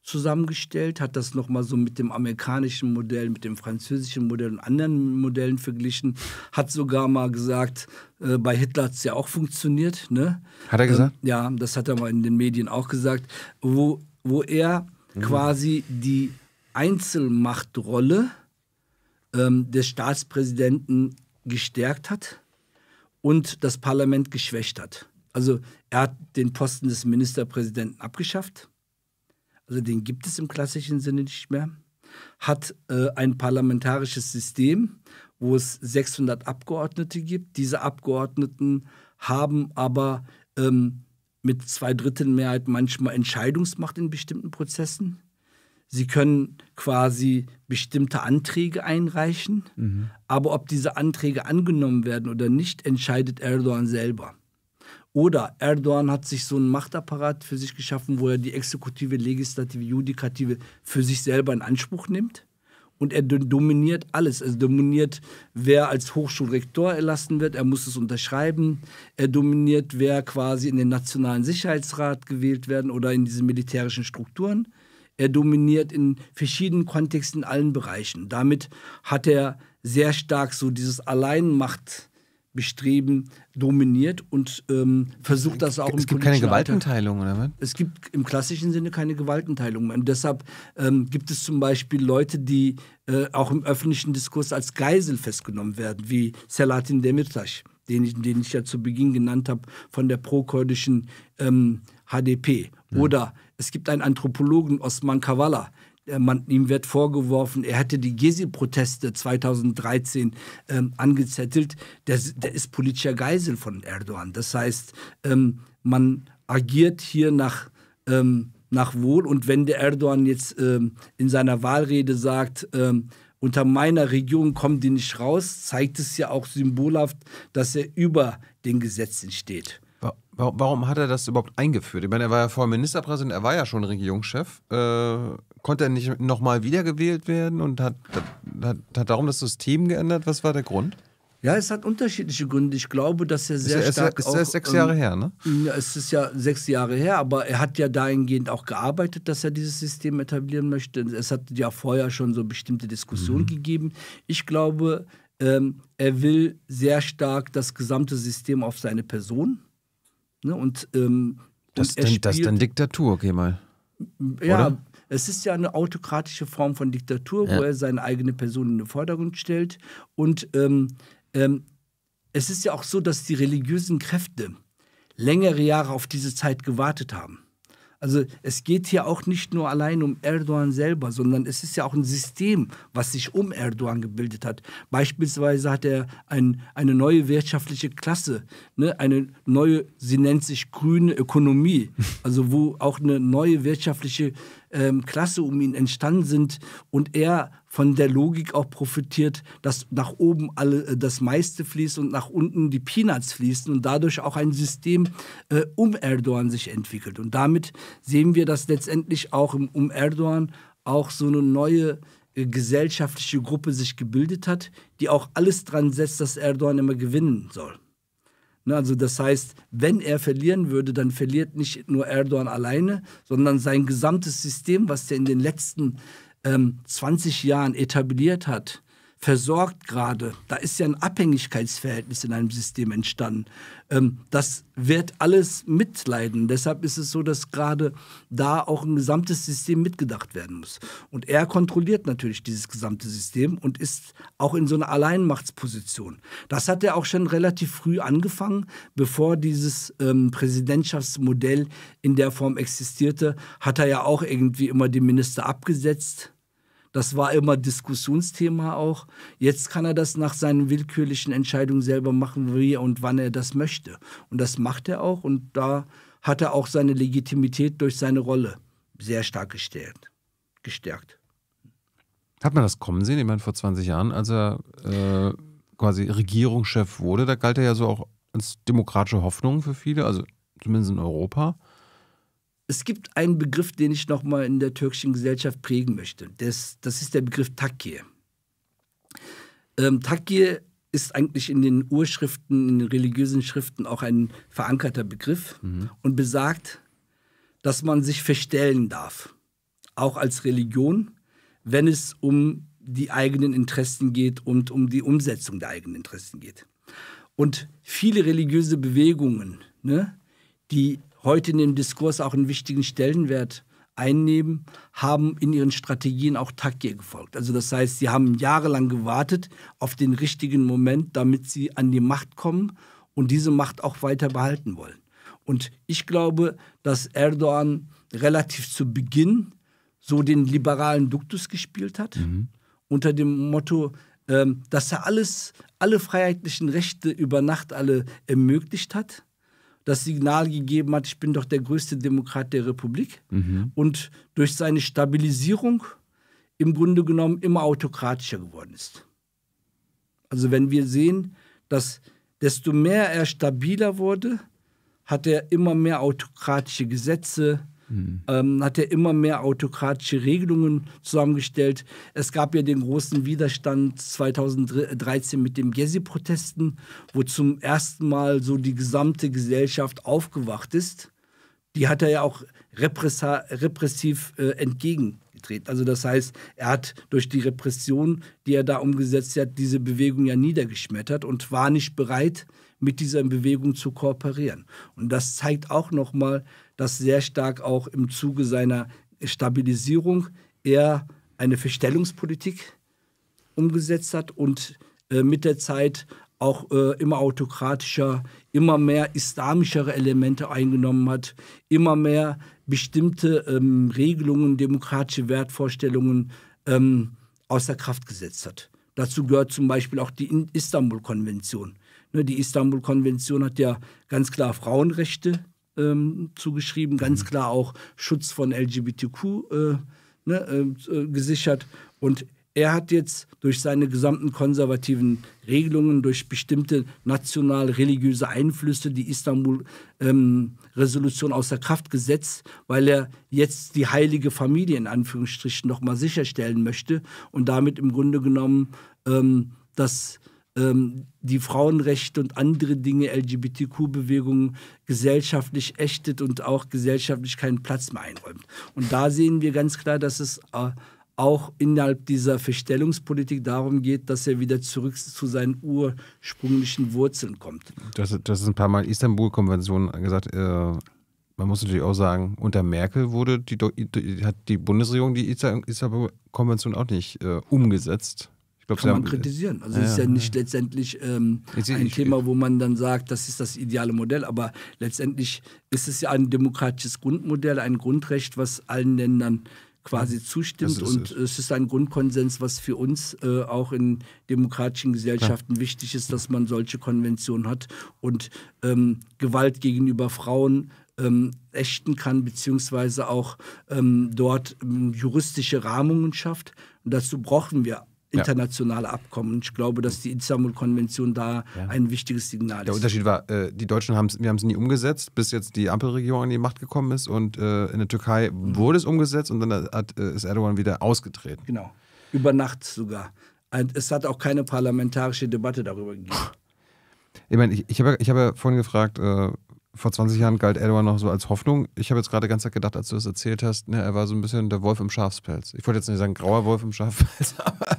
zusammengestellt, hat das nochmal so mit dem amerikanischen Modell, mit dem französischen Modell und anderen Modellen verglichen, hat sogar mal gesagt, äh, bei Hitler hat es ja auch funktioniert. Ne? Hat er gesagt? Äh, ja, das hat er mal in den Medien auch gesagt, wo, wo er mhm. quasi die Einzelmachtrolle ähm, des Staatspräsidenten gestärkt hat und das Parlament geschwächt hat. Also er hat den Posten des Ministerpräsidenten abgeschafft also den gibt es im klassischen Sinne nicht mehr, hat äh, ein parlamentarisches System, wo es 600 Abgeordnete gibt. Diese Abgeordneten haben aber ähm, mit zwei Dritteln Mehrheit manchmal Entscheidungsmacht in bestimmten Prozessen. Sie können quasi bestimmte Anträge einreichen, mhm. aber ob diese Anträge angenommen werden oder nicht, entscheidet Erdogan selber. Oder Erdogan hat sich so einen Machtapparat für sich geschaffen, wo er die Exekutive, Legislative, Judikative für sich selber in Anspruch nimmt. Und er dominiert alles. Er dominiert, wer als Hochschulrektor erlassen wird. Er muss es unterschreiben. Er dominiert, wer quasi in den Nationalen Sicherheitsrat gewählt werden oder in diese militärischen Strukturen. Er dominiert in verschiedenen Kontexten, in allen Bereichen. Damit hat er sehr stark so dieses Alleinmacht Bestreben dominiert und ähm, versucht das auch. Es gibt keine Gewaltenteilung, oder was? Es gibt im klassischen Sinne keine Gewaltenteilung. Und deshalb ähm, gibt es zum Beispiel Leute, die äh, auch im öffentlichen Diskurs als Geisel festgenommen werden, wie Selatin Demirtas, den, den ich ja zu Beginn genannt habe, von der prokurdischen ähm, HDP. Hm. Oder es gibt einen Anthropologen, Osman Kavala, äh, man, ihm wird vorgeworfen, er hätte die Gezi-Proteste 2013 ähm, angezettelt. Der, der, ist politischer Geisel von Erdogan. Das heißt, ähm, man agiert hier nach, ähm, nach Wohl. Und wenn der Erdogan jetzt ähm, in seiner Wahlrede sagt, ähm, unter meiner Regierung kommen die nicht raus, zeigt es ja auch symbolhaft, dass er über den Gesetzen steht. Warum hat er das überhaupt eingeführt? Ich meine, er war ja vorher Ministerpräsident, er war ja schon Regierungschef. Äh konnte er nicht nochmal wiedergewählt werden und hat, hat, hat darum das System geändert? Was war der Grund? Ja, es hat unterschiedliche Gründe. Ich glaube, dass er sehr ist, stark. Ist, ist, auch, sechs Jahre ähm, her, ne? es ist ja sechs Jahre her, aber er hat ja dahingehend auch gearbeitet, dass er dieses System etablieren möchte. Es hat ja vorher schon so bestimmte Diskussionen mhm. gegeben. Ich glaube, ähm, er will sehr stark das gesamte System auf seine Person. Ne? Und, ähm, das, und denn, spielt, das ist dann Diktatur, geh mal. Ja, Oder? Es ist ja eine autokratische Form von Diktatur, ja. wo er seine eigene Person in den Vordergrund stellt. Und ähm, ähm, es ist ja auch so, dass die religiösen Kräfte längere Jahre auf diese Zeit gewartet haben. Also es geht hier auch nicht nur allein um Erdogan selber, sondern es ist ja auch ein System, was sich um Erdogan gebildet hat. Beispielsweise hat er ein, eine neue wirtschaftliche Klasse, ne? eine neue, sie nennt sich grüne Ökonomie, (laughs) also wo auch eine neue wirtschaftliche ähm, Klasse um ihn entstanden sind und er von der Logik auch profitiert, dass nach oben alle äh, das meiste fließt und nach unten die Peanuts fließen und dadurch auch ein System äh, um Erdogan sich entwickelt. Und damit sehen wir, dass letztendlich auch im, um Erdogan auch so eine neue äh, gesellschaftliche Gruppe sich gebildet hat, die auch alles dran setzt, dass Erdogan immer gewinnen soll. Ne, also das heißt, wenn er verlieren würde, dann verliert nicht nur Erdogan alleine, sondern sein gesamtes System, was er in den letzten ähm, 20 Jahren etabliert hat, versorgt gerade. Da ist ja ein Abhängigkeitsverhältnis in einem System entstanden. Ähm, das wird alles mitleiden. Deshalb ist es so, dass gerade da auch ein gesamtes System mitgedacht werden muss. Und er kontrolliert natürlich dieses gesamte System und ist auch in so einer Alleinmachtsposition. Das hat er auch schon relativ früh angefangen, bevor dieses ähm, Präsidentschaftsmodell in der Form existierte, hat er ja auch irgendwie immer die Minister abgesetzt das war immer Diskussionsthema auch. Jetzt kann er das nach seinen willkürlichen Entscheidungen selber machen, wie und wann er das möchte. Und das macht er auch. Und da hat er auch seine Legitimität durch seine Rolle sehr stark gestärkt. gestärkt. Hat man das kommen sehen? Ich meine, vor 20 Jahren, als er äh, quasi Regierungschef wurde, da galt er ja so auch als demokratische Hoffnung für viele, also zumindest in Europa es gibt einen Begriff, den ich nochmal in der türkischen Gesellschaft prägen möchte. Das, das ist der Begriff Takir. Ähm, Takir ist eigentlich in den Urschriften, in den religiösen Schriften auch ein verankerter Begriff mhm. und besagt, dass man sich verstellen darf, auch als Religion, wenn es um die eigenen Interessen geht und um die Umsetzung der eigenen Interessen geht. Und viele religiöse Bewegungen, ne, die heute in dem Diskurs auch einen wichtigen Stellenwert einnehmen, haben in ihren Strategien auch Taktgier gefolgt. Also das heißt, sie haben jahrelang gewartet auf den richtigen Moment, damit sie an die Macht kommen und diese Macht auch weiter behalten wollen. Und ich glaube, dass Erdogan relativ zu Beginn so den liberalen Duktus gespielt hat, mhm. unter dem Motto, ähm, dass er alles, alle freiheitlichen Rechte über Nacht alle ermöglicht hat das Signal gegeben hat, ich bin doch der größte Demokrat der Republik. Mhm. Und durch seine Stabilisierung im Grunde genommen immer autokratischer geworden ist. Also wenn wir sehen, dass desto mehr er stabiler wurde, hat er immer mehr autokratische Gesetze, mhm. ähm, hat er immer mehr autokratische Regelungen zusammengestellt. Es gab ja den großen Widerstand 2013 mit den Gezi-Protesten, wo zum ersten Mal so die gesamte Gesellschaft aufgewacht ist. Die hat er ja auch repressiv äh, entgegen also das heißt, er hat durch die Repression, die er da umgesetzt hat, diese Bewegung ja niedergeschmettert und war nicht bereit, mit dieser Bewegung zu kooperieren. Und das zeigt auch nochmal, dass sehr stark auch im Zuge seiner Stabilisierung er eine Verstellungspolitik umgesetzt hat und äh, mit der Zeit auch äh, immer autokratischer, immer mehr islamischere Elemente eingenommen hat, immer mehr bestimmte ähm, Regelungen, demokratische Wertvorstellungen ähm, außer Kraft gesetzt hat. Dazu gehört zum Beispiel auch die Istanbul-Konvention. Ne, die Istanbul-Konvention hat ja ganz klar Frauenrechte ähm, zugeschrieben, ganz mhm. klar auch Schutz von LGBTQ äh, ne, ähm, äh, gesichert. Und er hat jetzt durch seine gesamten konservativen Regelungen, durch bestimmte national-religiöse Einflüsse die Istanbul-Resolution ähm, außer Kraft gesetzt, weil er jetzt die heilige Familie in Anführungsstrichen nochmal sicherstellen möchte und damit im Grunde genommen ähm, das ähm, die Frauenrechte und andere Dinge, LGBTQ-Bewegungen gesellschaftlich ächtet und auch gesellschaftlich keinen Platz mehr einräumt. Und da sehen wir ganz klar, dass es äh, auch innerhalb dieser Verstellungspolitik darum geht, dass er wieder zurück zu seinen ursprünglichen Wurzeln kommt. Das, das ist ein paar Mal Istanbul-Konvention gesagt. Äh man muss natürlich auch sagen, unter Merkel wurde die, hat die Bundesregierung die Istanbul-Konvention auch nicht äh, umgesetzt. Glaub, kann man kritisieren. Also es ist ja nicht ja. letztendlich ähm, ein Thema, äh, wo man dann sagt, das ist das ideale Modell, aber letztendlich ist es ja ein demokratisches Grundmodell, ein Grundrecht, was allen Ländern quasi zustimmt und es. es. ist ein Grundkonsens, was für uns äh, auch in demokratischen Gesellschaften Klar. wichtig ist, dass man solche Konventionen hat und ähm, Gewalt gegenüber Frauen ähm, ächten kann, beziehungsweise auch ähm, dort ähm, juristische Rahmungen schafft. Und dazu brauchen wir internationale ja. Abkommen. Ich glaube, dass die Istanbul-Konvention da ja. ein wichtiges Signal ist. Der Unterschied war, äh, die Deutschen haben es, wir haben es nie umgesetzt, bis jetzt die Ampelregierung an die Macht gekommen ist und äh, in der Türkei mhm. wurde es umgesetzt und dann hat, äh, ist Erdogan wieder ausgetreten. Genau, über Nacht sogar. Und es hat auch keine parlamentarische Debatte darüber gegeben. Ich meine, ich, ich habe ich hab ja vorhin gefragt, äh, vor 20 Jahren galt Erdogan noch so als Hoffnung. Ich habe jetzt gerade ganz Zeit gedacht, als du das erzählt hast, ne, er war so ein bisschen der Wolf im Schafspelz. Ich wollte jetzt nicht sagen grauer Wolf im Schafspelz, (laughs) aber.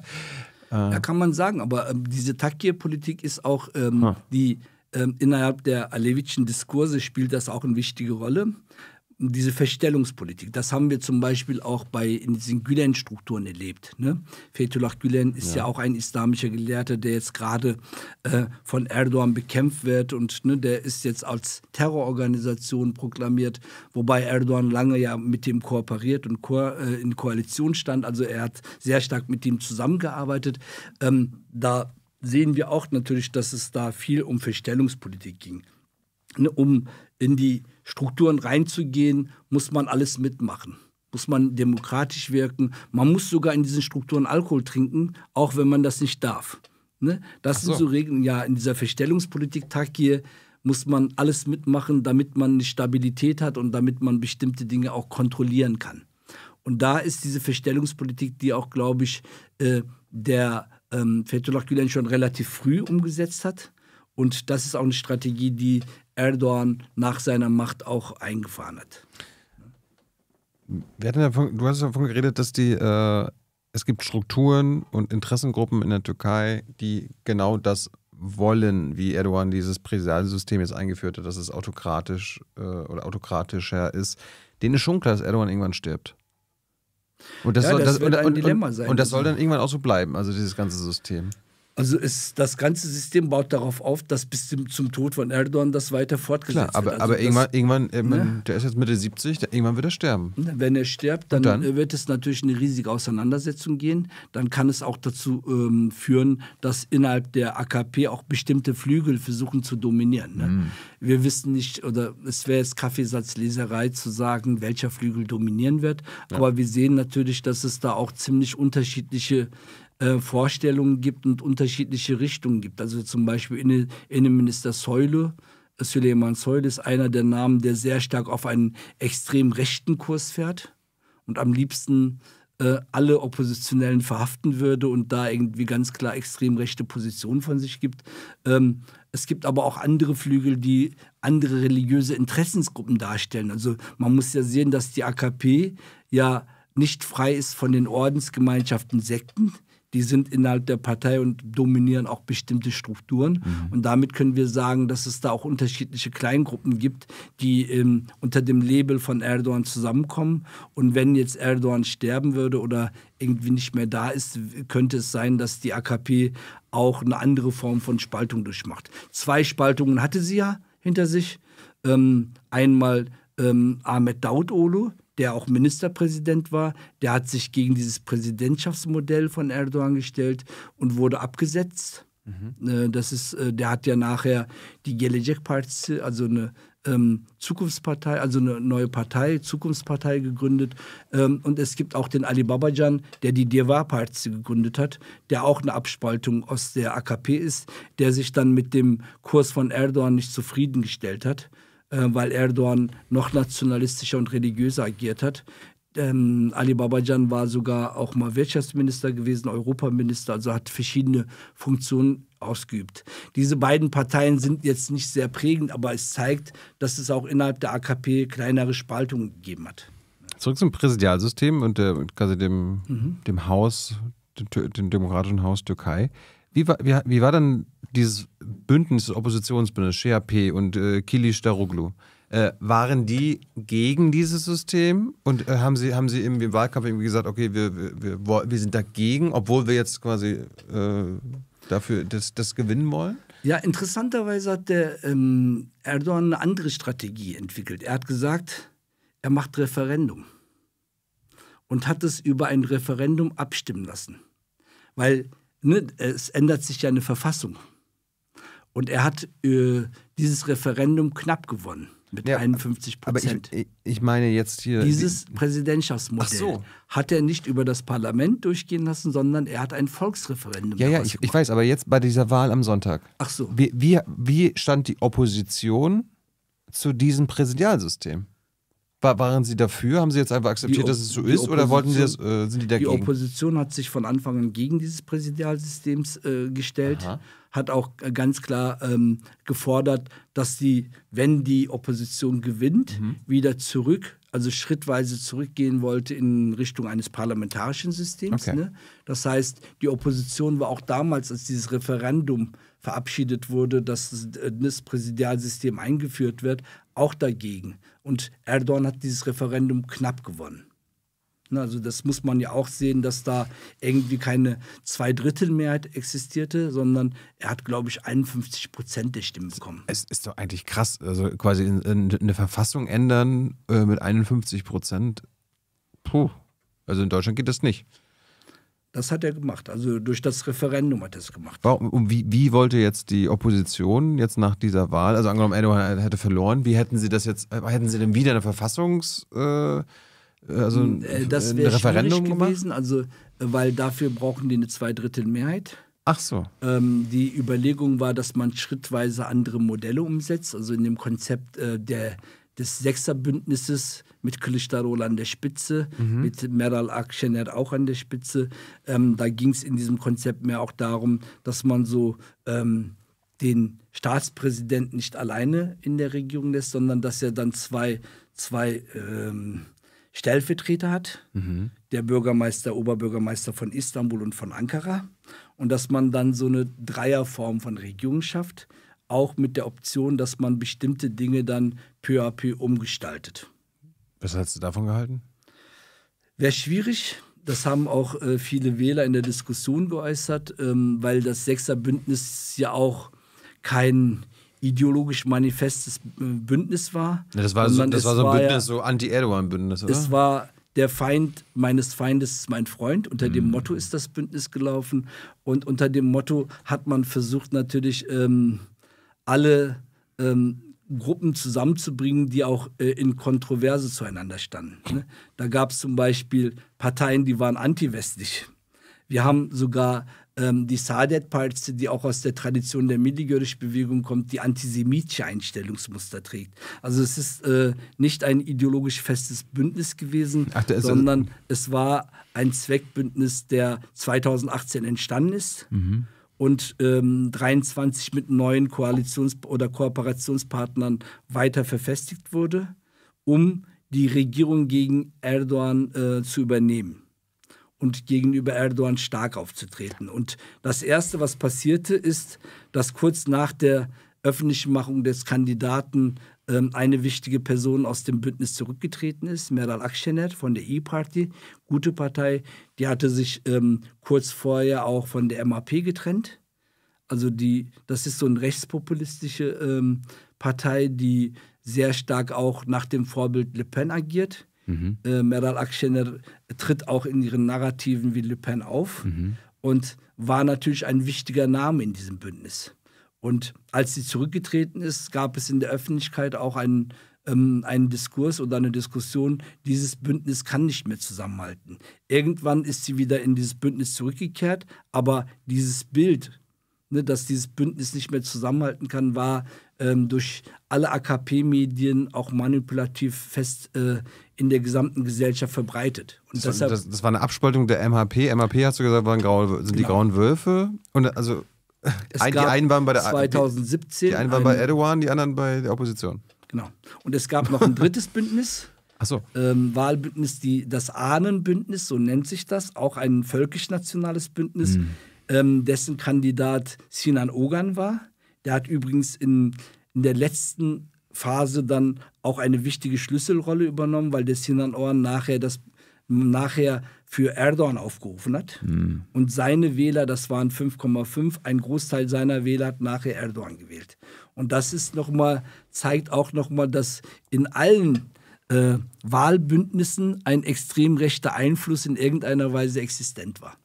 Äh. Ja, kann man sagen, aber ähm, diese Takir-Politik ist auch ähm, die. Ähm, innerhalb der alevitschen Diskurse spielt das auch eine wichtige Rolle diese Verstellungspolitik. Das haben wir zum Beispiel auch bei in diesen Gülen-Strukturen erlebt. Ne? Fethullah Gülen ist ja. ja. auch ein islamischer Gelehrter, der jetzt gerade äh, von Erdogan bekämpft wird und ne, der ist jetzt als Terrororganisation proklamiert, wobei Erdogan lange ja mit dem kooperiert und ko äh, in Koalition stand. Also er hat sehr stark mit ihm zusammengearbeitet. Ähm, da sehen wir auch natürlich, dass es da viel um Verstellungspolitik ging, ne? um in die Strukturen reinzugehen, muss man alles mitmachen. Muss man demokratisch wirken. Man muss sogar in diesen Strukturen Alkohol trinken, auch wenn man das nicht darf. Ne? Das so. sind so Regeln. Ja, in dieser Verstellungspolitik-Tag hier muss man alles mitmachen, damit man eine Stabilität hat und damit man bestimmte Dinge auch kontrollieren kann. Und da ist diese Verstellungspolitik, die auch, glaube ich, äh, der ähm, Fethullah Gülen schon relativ früh umgesetzt hat. Und das ist auch eine Strategie, die Erdogan nach seiner Macht auch eingefahren hat. Davon, du hast davon geredet, dass die, äh, es gibt Strukturen und Interessengruppen in der Türkei, die genau das wollen, wie Erdogan dieses Präsidialsystem jetzt eingeführt hat, dass es autokratisch äh, oder autokratischer ist. Denen ist schon klar, dass Erdogan irgendwann stirbt. Und das, ja, soll, das, das, und, und, und, das soll dann irgendwann auch so bleiben, also dieses ganze System. Also ist, das ganze System baut darauf auf, dass bis zum, zum Tod von Erdogan das weiter fortgesetzt Klar, aber, wird. Also aber das, irgendwann, irgendwann äh, irgendwann, der ist jetzt Mitte 70, der, irgendwann wird er sterben. Wenn er stirbt, dann, dann, äh, wird es natürlich eine riesige Auseinandersetzung gehen. Dann kann es auch dazu ähm, führen, dass innerhalb der AKP auch bestimmte Flügel versuchen zu dominieren. Ne? Mhm. Wir wissen nicht, oder es wäre jetzt Kaffeesatzleserei zu sagen, welcher Flügel dominieren wird. Ja. Aber wir sehen natürlich, dass es da auch ziemlich unterschiedliche äh, Vorstellungen gibt und unterschiedliche Richtungen gibt. Also zum Beispiel Innenminister Säule, äh, Suleiman Säule ist einer der Namen, der sehr stark auf einen extrem rechten Kurs fährt und am liebsten äh, alle Oppositionellen verhaften würde und da irgendwie ganz klar extrem rechte Positionen von sich gibt. Ähm, es gibt aber auch andere Flügel, die andere religiöse Interessensgruppen darstellen. Also man muss ja sehen, dass die AKP ja nicht frei ist von den Ordensgemeinschaften, Sekten, die sind innerhalb der Partei und dominieren auch bestimmte Strukturen. Mhm. Und damit können wir sagen, dass es da auch unterschiedliche Kleingruppen gibt, die ähm, unter dem Label von Erdogan zusammenkommen. Und wenn jetzt Erdogan sterben würde oder irgendwie nicht mehr da ist, könnte es sein, dass die AKP auch eine andere Form von Spaltung durchmacht. Zwei Spaltungen hatte sie ja hinter sich. Ähm, einmal ähm, Ahmed Dautoglu, der auch Ministerpräsident war, der hat sich gegen dieses Präsidentschaftsmodell von Erdogan gestellt und wurde abgesetzt. Mhm. Äh, das ist, äh, der hat ja nachher die Gelecek-Partei, also eine ähm, Zukunftspartei, also eine neue Partei, Zukunftspartei gegründet. Ähm, und es gibt auch den Ali Babajan, der die Deva-Partei gegründet hat, der auch eine Abspaltung aus der AKP ist, der sich dann mit dem Kurs von Erdogan nicht zufriedengestellt hat äh, weil Erdogan noch nationalistischer und religiöser agiert hat. Ähm, Ali Babajan war sogar auch mal Wirtschaftsminister gewesen, Europaminister, also hat verschiedene Funktionen ausgeübt. Diese beiden Parteien sind jetzt nicht sehr prägend, aber es zeigt, dass es auch innerhalb der AKP kleinere Spaltungen gegeben hat. Zurück zum Präsidialsystem und äh, der, quasi dem, mhm. dem Haus, dem, dem demokratischen Haus Türkei. Wie war, wie, wie war dann dieses Bündnis, das Oppositionsbündnis, CHP und äh, Kili Staroglu? Äh, waren die gegen dieses System und äh, haben sie, haben sie im Wahlkampf irgendwie gesagt, okay, wir, wir, wir, wir sind dagegen, obwohl wir jetzt quasi äh, dafür das, das gewinnen wollen? Ja, interessanterweise hat der ähm, Erdogan eine andere Strategie entwickelt. Er hat gesagt, er macht Referendum und hat es über ein Referendum abstimmen lassen. Weil ne, es ändert sich ja eine Verfassung. Und er hat äh, dieses Referendum knapp gewonnen mit ja, 51 Prozent. Ich, ich, meine jetzt hier. Dieses Präsidentschaftsmodell so. hat er nicht über das Parlament durchgehen lassen, sondern er hat ein Volksreferendum. Ja, ja, ich, ich, weiß, aber jetzt bei dieser Wahl am Sonntag. Ach so. Wie, wie, wie stand die Opposition zu diesem Präsidialsystem? War, waren Sie dafür? Haben Sie jetzt einfach akzeptiert, dass es so ist? Oder wollten Sie das, äh, sind die dagegen? Die Opposition hat sich von Anfang an gegen dieses Präsidialsystem äh, gestellt, Aha. hat auch äh, ganz klar ähm, gefordert, dass die, wenn die Opposition gewinnt, mhm. wieder zurück, also schrittweise zurückgehen wollte in Richtung eines parlamentarischen Systems. Okay. Ne? Das heißt, die Opposition war auch damals, als dieses Referendum verabschiedet wurde, dass das äh, Präsidialsystem eingeführt wird, auch dagegen. Und Erdogan hat dieses Referendum knapp gewonnen. Ne, also das muss man ja auch sehen, dass da irgendwie keine Zweidrittelmehrheit existierte, sondern er hat, glaube ich, 51 Prozent der Stimmen bekommen. Es ist doch eigentlich krass, also quasi eine Verfassung ändern äh, mit 51 Prozent. Puh, also in Deutschland geht das nicht. Das hat er gemacht. Also durch das Referendum hat er es gemacht. und wie, wie, wollte jetzt die Opposition jetzt nach dieser Wahl, also angenommen Erdogan hätte verloren, wie hätten sie das jetzt, äh, hätten sie denn wieder eine Verfassungs... Äh, also hm, ein, äh, das wäre Referendum gewesen, also äh, weil dafür brauchen die eine Zweidrittelmehrheit. Ach so. Ähm, die Überlegung war, dass man schrittweise andere Modelle umsetzt. Also in dem Konzept äh, der des Sechserbündnisses mit Kılıçdaroğlu an der Spitze, mhm. mit Meral Akşener auch an der Spitze. Ähm, da ging es in diesem Konzept mehr auch darum, dass man so ähm, den Staatspräsidenten nicht alleine in der Regierung lässt, sondern dass er dann zwei, zwei ähm, Stellvertreter hat, mhm. der Bürgermeister, Oberbürgermeister von Istanbul und von Ankara. Und dass man dann so eine Dreierform von Regierung schafft auch mit der Option, dass man bestimmte Dinge dann peu à peu umgestaltet. Was hast du davon gehalten? Wäre schwierig. Das haben auch äh, viele Wähler in der Diskussion geäußert, ähm, weil das Sechser-Bündnis ja auch kein ideologisch manifestes äh, Bündnis war. Ja, das war so, das war so ein Bündnis, ja, so Anti-Erdogan-Bündnis, oder? Es war der Feind meines Feindes mein Freund. Unter mhm. dem Motto ist das Bündnis gelaufen. Und unter dem Motto hat man versucht natürlich ähm, alle ähm, Gruppen zusammenzubringen, die auch äh, in Kontroverse zueinander standen. Ne? Da gab es zum Beispiel Parteien, die waren antiwestlich. Wir haben sogar ähm, die Saadet-Partei, die auch aus der Tradition der Milligörisch-Bewegung kommt, die antisemitische Einstellungsmuster trägt. Also es ist äh, nicht ein ideologisch festes Bündnis gewesen, Ach, sondern es war ein Zweckbündnis, der 2018 entstanden ist. Mhm und ähm, 23 mit neuen Koalitions- oder Kooperationspartnern weiter verfestigt wurde, um die Regierung gegen Erdogan äh, zu übernehmen und gegenüber Erdogan stark aufzutreten. Und das Erste, was passierte, ist, dass kurz nach der Öffentlichmachung des Kandidaten ähm, eine wichtige Person aus dem Bündnis zurückgetreten ist, Meral Akşener von der E-Party, gute Partei, die hatte sich ähm, kurz vorher auch von der MAP getrennt. Also die, das ist so eine rechtspopulistische ähm, Partei, die sehr stark auch nach dem Vorbild Le Pen agiert. Mhm. Äh, Meral Akşener tritt auch in ihren Narrativen wie Le Pen auf mhm. und war natürlich ein wichtiger Name in diesem Bündnis. Und als sie zurückgetreten ist, gab es in der Öffentlichkeit auch einen, ähm, einen Diskurs oder eine Diskussion, dieses Bündnis kann nicht mehr zusammenhalten. Irgendwann ist sie wieder in dieses Bündnis zurückgekehrt, aber dieses Bild, ne, dass dieses Bündnis nicht mehr zusammenhalten kann, war ähm, durch alle AKP-Medien auch manipulativ fest äh, in der gesamten Gesellschaft verbreitet. Und das, deshalb, das, das, war eine Abspaltung der MHP. MHP, hast du gesagt, waren grau, sind genau. die grauen Wölfe. Und also es Ein, die einen waren bei der 2017 die einen waren bei Erdogan, die anderen bei der Opposition. Genau. Und es gab noch ein drittes Bündnis. (laughs) Ach so. ähm, Wahlbündnis, die, das Ahnenbündnis, so nennt sich das, auch ein völkisch-nationales Bündnis, mhm. ähm, dessen Kandidat Sinan Ogan war. Der hat übrigens in, in der letzten Phase dann auch eine wichtige Schlüsselrolle übernommen, weil der Sinan Ogan nachher das nachher für Erdogan aufgerufen hat. Mhm. Und seine Wähler, das waren 5,5, ein Großteil seiner Wähler hat nachher Erdogan gewählt. Und das ist noch mal, zeigt auch nochmal, dass in allen äh, Wahlbündnissen ein extrem rechter Einfluss in irgendeiner Weise existent war.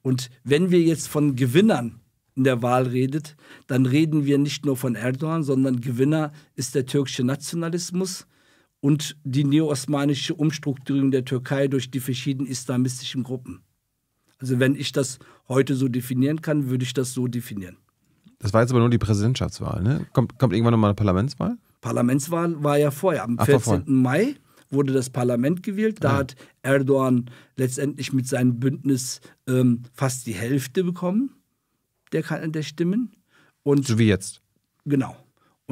Und wenn wir jetzt von Gewinnern in der Wahl redet, dann reden wir nicht nur von Erdogan, sondern Gewinner ist der türkische Nationalismus, und die neo-osmanische Umstrukturierung der Türkei durch die verschiedenen islamistischen Gruppen. Also wenn ich das heute so definieren kann, würde ich das so definieren. Das war jetzt aber nur die Präsidentschaftswahl, ne? Kommt, kommt irgendwann nochmal eine Parlamentswahl? Parlamentswahl war ja vorher. Am Ach, 14. Mai wurde das Parlament gewählt. Da ja. Ah. hat Erdogan letztendlich mit seinem Bündnis ähm, fast die Hälfte bekommen der, der Stimmen. Und so wie jetzt. Genau.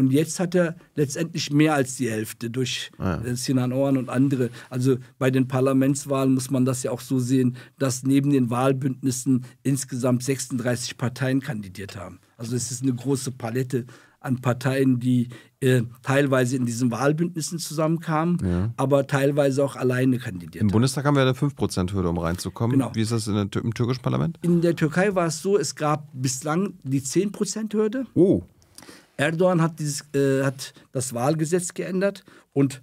Und jetzt hat er letztendlich mehr als die Hälfte durch ah ja. Äh, Sinan Oran und andere. Also bei den Parlamentswahlen muss man das ja auch so sehen, dass neben den Wahlbündnissen insgesamt 36 Parteien kandidiert haben. Also es ist eine große Palette an Parteien, die äh, teilweise in diesen Wahlbündnissen zusammenkamen, ja. aber teilweise auch alleine kandidiert. Im Bundestag haben wir eine 5%-Hürde, um reinzukommen. Genau. Wie ist das der, im türkischen Parlament? In der Türkei war es so, es gab bislang die 10%-Hürde. Oh. Erdogan hat, dieses, äh, hat das Wahlgesetz geändert und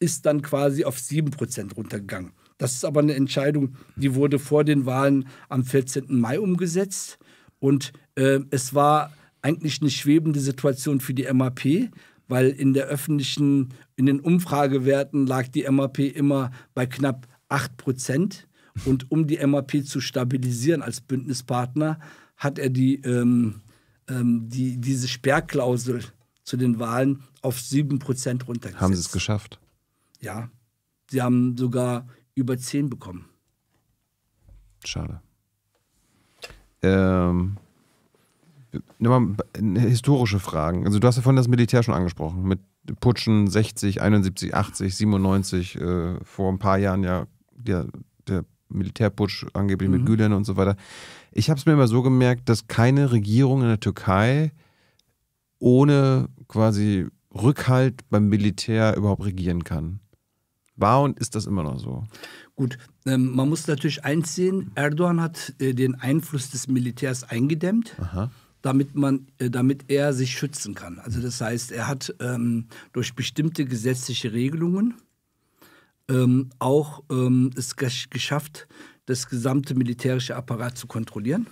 ist dann quasi auf 7% runtergegangen. Das ist aber eine Entscheidung, die wurde vor den Wahlen am 14. Mai umgesetzt. Und äh, es war eigentlich eine schwebende Situation für die MAP, weil in der öffentlichen, in den Umfragewerten lag die MAP immer bei knapp 8 Prozent. Und um die MAP zu stabilisieren als Bündnispartner, hat er die ähm, ähm, die, diese Sperrklausel zu den Wahlen auf 7 Prozent runtergesetzt. Haben sie es geschafft? Ja. Sie haben sogar über 10 bekommen. Schade. Ähm, mal historische Fragen. Also du hast ja vorhin das Militär schon angesprochen, mit Putschen 60, 71, 80, 97, äh, vor ein paar Jahren ja der, der Militärputsch angeblich mhm. mit Gülen und so weiter. Ich habe es mir immer so gemerkt, dass keine Regierung in der Türkei ohne quasi Rückhalt beim Militär überhaupt regieren kann. War und ist das immer noch so? Gut, ähm, man muss natürlich eins sehen, Erdogan hat äh, den Einfluss des Militärs eingedämmt. Aha damit, man, äh, damit er sich schützen kann. Also das heißt, er hat ähm, durch bestimmte gesetzliche Regelungen ähm, auch ähm, es geschafft, das gesamte militärische Apparat zu kontrollieren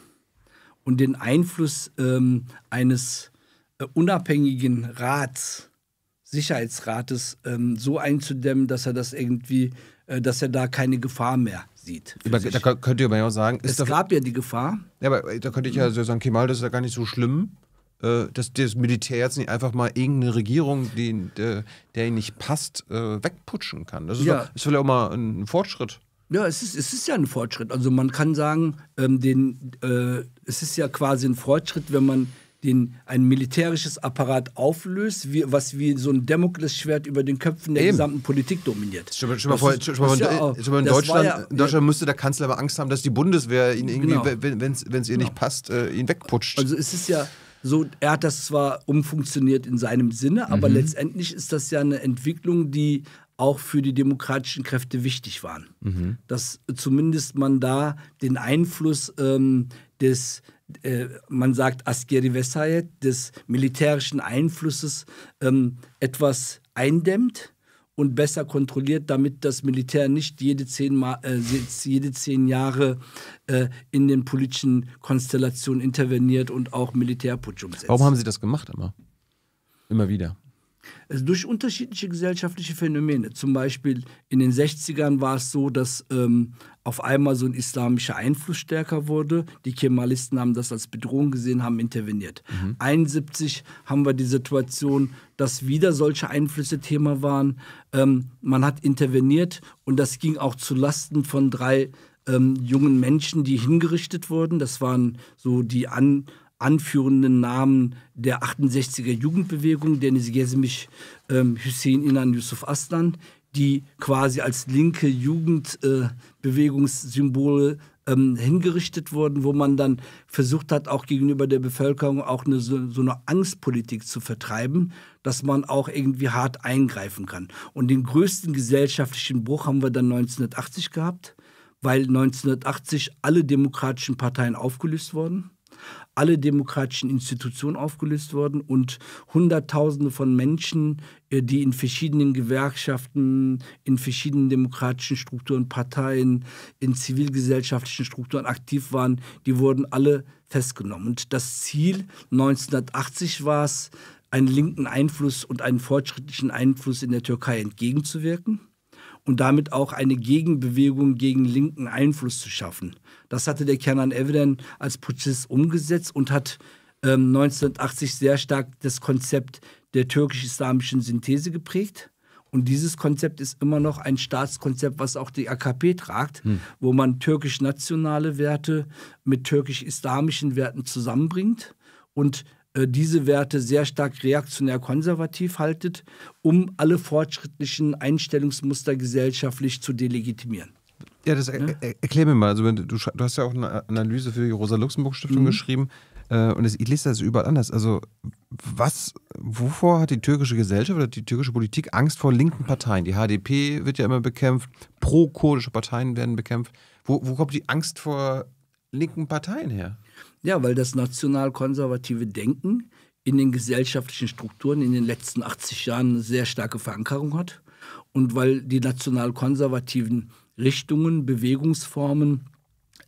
und den Einfluss ähm, eines äh, unabhängigen Rats, Sicherheitsrates, ähm, so einzudämmen, dass er das irgendwie, äh, dass er da keine Gefahr mehr sieht. Über, da könnte man ja auch sagen, es gab ja die Gefahr. Ja, aber äh, da könnte ich ja mhm. so sagen, Kemal, das ist ja gar nicht so schlimm. Äh, dass das Militär jetzt nicht einfach mal irgendeine Regierung, die, der, der ihnen nicht passt, äh, wegputschen kann. Das ist, ja. doch, ist vielleicht auch mal ein Fortschritt. Ja, es ist, es ist ja ein Fortschritt. Also man kann sagen, ähm, den, äh, es ist ja quasi ein Fortschritt, wenn man den, ein militärisches Apparat auflöst, wie, was wie so ein Demokles-Schwert über den Köpfen der Eben. gesamten Politik dominiert. Schon mal, vor, in, Deutschland, ja, in Deutschland ja, müsste der Kanzler aber Angst haben, dass die Bundeswehr ihn irgendwie, genau. wenn es ihr genau. nicht passt, äh, ihn wegputscht. Also es ist ja so, er hat das zwar umfunktioniert in seinem Sinne, aber mhm. letztendlich ist das ja eine Entwicklung, die auch für die demokratischen Kräfte wichtig waren. Mhm. Dass zumindest man da den Einfluss ähm, des, äh, man sagt Askeri Vesayet, des militärischen Einflusses ähm, etwas eindämmt und besser kontrolliert, damit das Militär nicht jede zehn, Mal, äh, jede zehn Jahre äh, in den politischen Konstellationen interveniert und auch Militärputsch umsetzt. Warum haben Sie das gemacht immer? Immer wieder? also durch unterschiedliche gesellschaftliche Phänomene. Zum Beispiel in den 60ern war es so, dass ähm, auf einmal so ein islamischer Einfluss stärker wurde. Die Kemalisten haben das als Bedrohung gesehen, haben interveniert. Mhm. haben wir die Situation, dass wieder solche Einflüsse Thema waren. Ähm, man hat interveniert und das ging auch zu Lasten von drei ähm, jungen Menschen, die hingerichtet wurden. Das waren so die An anführenden Namen der 68er Jugendbewegung, Deniz Gezmiş, ähm, Hussein Inan, Yusuf Aslan, die quasi als linke Jugendbewegungssymbole äh, ähm, hingerichtet wurden, wo man dann versucht hat, auch gegenüber der Bevölkerung auch eine, so, so eine Angstpolitik zu vertreiben, dass man auch irgendwie hart eingreifen kann. Und den größten gesellschaftlichen Bruch haben wir dann 1980 gehabt, weil 1980 alle demokratischen Parteien aufgelöst wurden alle demokratischen Institutionen aufgelöst worden und Hunderttausende von Menschen, äh, die in verschiedenen Gewerkschaften, in verschiedenen demokratischen Strukturen, Parteien, in zivilgesellschaftlichen Strukturen aktiv waren, die wurden alle festgenommen. Und das Ziel 1980 war es, einen linken Einfluss und einen fortschrittlichen Einfluss in der Türkei entgegenzuwirken und damit auch eine Gegenbewegung gegen linken Einfluss zu schaffen. Das hatte der Kernan Eviden als Putschist umgesetzt und hat ähm, 1980 sehr stark das Konzept der türkisch-islamischen Synthese geprägt. Und dieses Konzept ist immer noch ein Staatskonzept, was auch die AKP tragt, hm. wo man türkisch-nationale Werte mit türkisch-islamischen Werten zusammenbringt und äh, diese Werte sehr stark reaktionär-konservativ haltet, um alle fortschrittlichen Einstellungsmuster gesellschaftlich zu delegitimieren. Ja, das er, er, erklär mir mal. Also, du, du, hast ja auch eine Analyse für die Rosa-Luxemburg-Stiftung mhm. geschrieben äh, und ich lese das überall anders. Also, was, wovor hat die türkische Gesellschaft oder die türkische Politik Angst vor linken Parteien? Die HDP wird ja immer bekämpft, pro-kurdische Parteien werden bekämpft. Wo, wo kommt die Angst vor linken Parteien her? Ja, weil das national-konservative Denken in den gesellschaftlichen Strukturen in den letzten 80 Jahren eine sehr starke Verankerung hat und weil die nationalkonservativen Richtungen, Bewegungsformen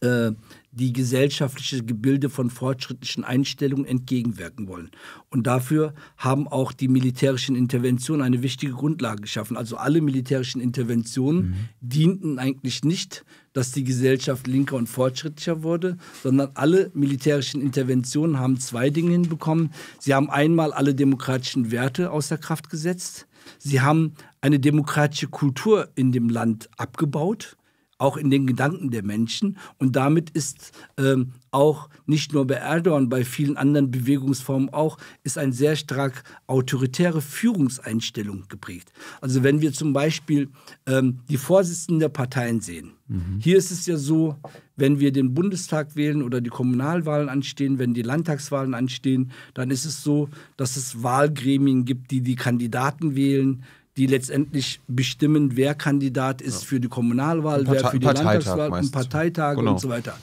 äh, die gesellschaftliche Gebilde von fortschrittlichen Einstellungen entgegenwirken wollen. Und dafür haben auch die militärischen Interventionen eine wichtige Grundlage geschaffen. Also alle militärischen Interventionen mhm. dienten eigentlich nicht, dass die Gesellschaft linker und fortschrittlicher wurde, sondern alle militärischen Interventionen haben zwei Dinge hinbekommen. Sie haben einmal alle demokratischen Werte außer Kraft gesetzt. Sie haben eine demokratische Kultur in dem Land abgebaut, auch in den Gedanken der Menschen. Und damit ist ähm, auch nicht nur bei Erdogan, bei vielen anderen Bewegungsformen auch, ist eine sehr stark autoritäre Führungseinstellung geprägt. Also wenn wir zum Beispiel ähm, die Vorsitzenden der Parteien sehen. Mhm. Hier ist es ja so, wenn wir den Bundestag wählen oder die Kommunalwahlen anstehen, wenn die Landtagswahlen anstehen, dann ist es so, dass es Wahlgremien gibt, die die Kandidaten wählen, die letztendlich bestimmen, wer Kandidat ist ja. für die Kommunalwahl, wer für die genau. Parteitag Landtagswahl, und Parteitage genau. und so weiter.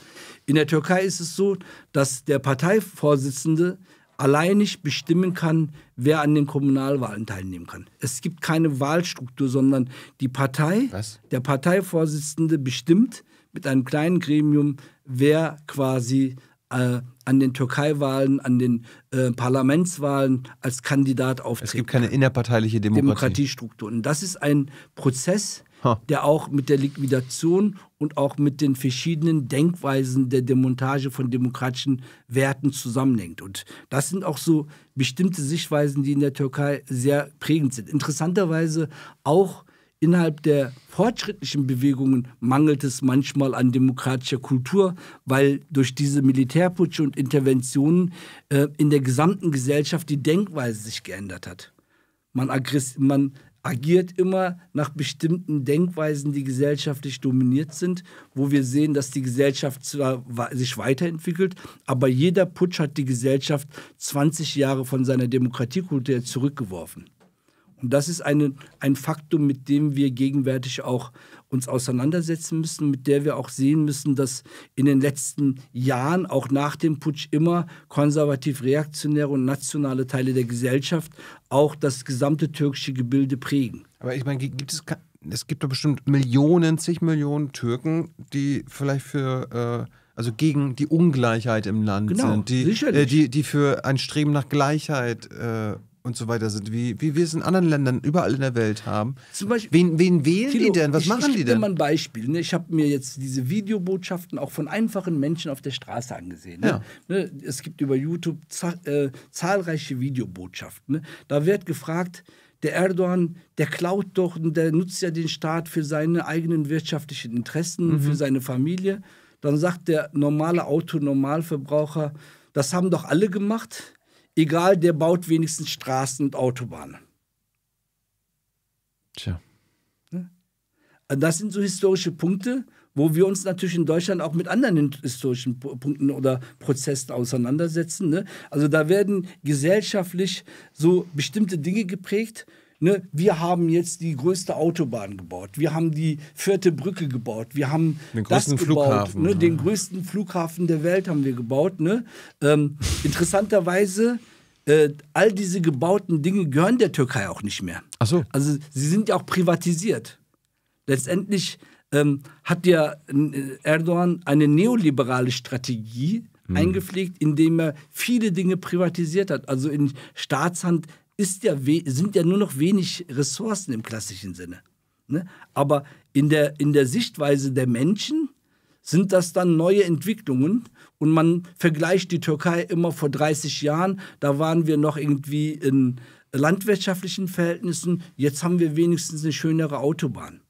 In der Türkei ist es so, dass der Parteivorsitzende allein nicht bestimmen kann, wer an den Kommunalwahlen teilnehmen kann. Es gibt keine Wahlstruktur, sondern die Partei, Was? der Parteivorsitzende bestimmt mit einem kleinen Gremium, wer quasi äh, an den Türkei-Wahlen, an den äh, Parlamentswahlen als Kandidat auftreten. Es gibt keine innerparteiliche Demokratie. Demokratiestruktur. Und das ist ein Prozess, ha. der auch mit der Liquidation und auch mit den verschiedenen Denkweisen der Demontage von demokratischen Werten zusammenhängt. Und das sind auch so bestimmte Sichtweisen, die in der Türkei sehr prägend sind. Interessanterweise auch innerhalb der fortschrittlichen Bewegungen mangelt es manchmal an demokratischer Kultur, weil durch diese Militärputsche und Interventionen äh, in der gesamten Gesellschaft die Denkweise sich geändert hat. Man, man agiert immer nach bestimmten Denkweisen, die gesellschaftlich dominiert sind, wo wir sehen, dass die Gesellschaft zwar sich weiterentwickelt, aber jeder Putsch hat die Gesellschaft 20 Jahre von seiner Demokratiekultur zurückgeworfen. Und das ist eine, ein Faktum, mit dem wir gegenwärtig auch uns auseinandersetzen müssen, mit der wir auch sehen müssen, dass in den letzten Jahren, auch nach dem Putsch, immer konservativ-reaktionäre und nationale Teile der Gesellschaft auch das gesamte türkische Gebilde prägen. Aber ich meine, gibt es, es gibt doch bestimmt Millionen, zig Millionen Türken, die vielleicht für... Äh also gegen die Ungleichheit im Land genau, sind, die, äh, die, die für ein Streben nach Gleichheit äh, und so weiter sind, wie, wie wir es in anderen Ländern überall in der Welt haben. Zum Beispiel, wen, wen wählen Kilo, die denn? Was ich, machen ich, die denn? Ich mal ein Beispiel. Ne? Ich habe mir jetzt diese Videobotschaften auch von einfachen Menschen auf der Straße angesehen. Ne? Ja. Ne? Es gibt über YouTube äh, zahlreiche Videobotschaften. Ne? Da wird gefragt, der Erdogan, der klaut doch der nutzt ja den Staat für seine eigenen wirtschaftlichen Interessen, mhm. für seine Familie. Dann sagt der normale Autonormalverbraucher, das haben doch alle gemacht egal, der baut wenigstens Straßen und Autobahnen. Tja. Ne? Also das sind so historische Punkte, wo wir uns natürlich in Deutschland auch mit anderen historischen Punkten oder Prozessen auseinandersetzen. Ne? Also da werden gesellschaftlich so bestimmte Dinge geprägt Ne? Wir haben jetzt die größte Autobahn gebaut. Wir haben die vierte Brücke gebaut. Wir haben den größten gebaut, Flughafen. Ne? Den größten Flughafen der Welt haben wir gebaut. Ne? Ähm, interessanterweise äh, all diese gebauten Dinge gehören der Türkei auch nicht mehr. Ach so. Also sie sind ja auch privatisiert. Letztendlich ähm, hat ja äh, Erdogan eine neoliberale Strategie hm. eingepflegt, indem er viele Dinge privatisiert hat, also in Staatshand ist ja sind ja nur noch wenig Ressourcen im klassischen Sinne. Ne? Aber in der, in der Sichtweise der Menschen sind das dann neue Entwicklungen. Und man vergleicht die Türkei immer vor 30 Jahren, da waren wir noch irgendwie in landwirtschaftlichen Verhältnissen, jetzt haben wir wenigstens eine schönere Autobahn.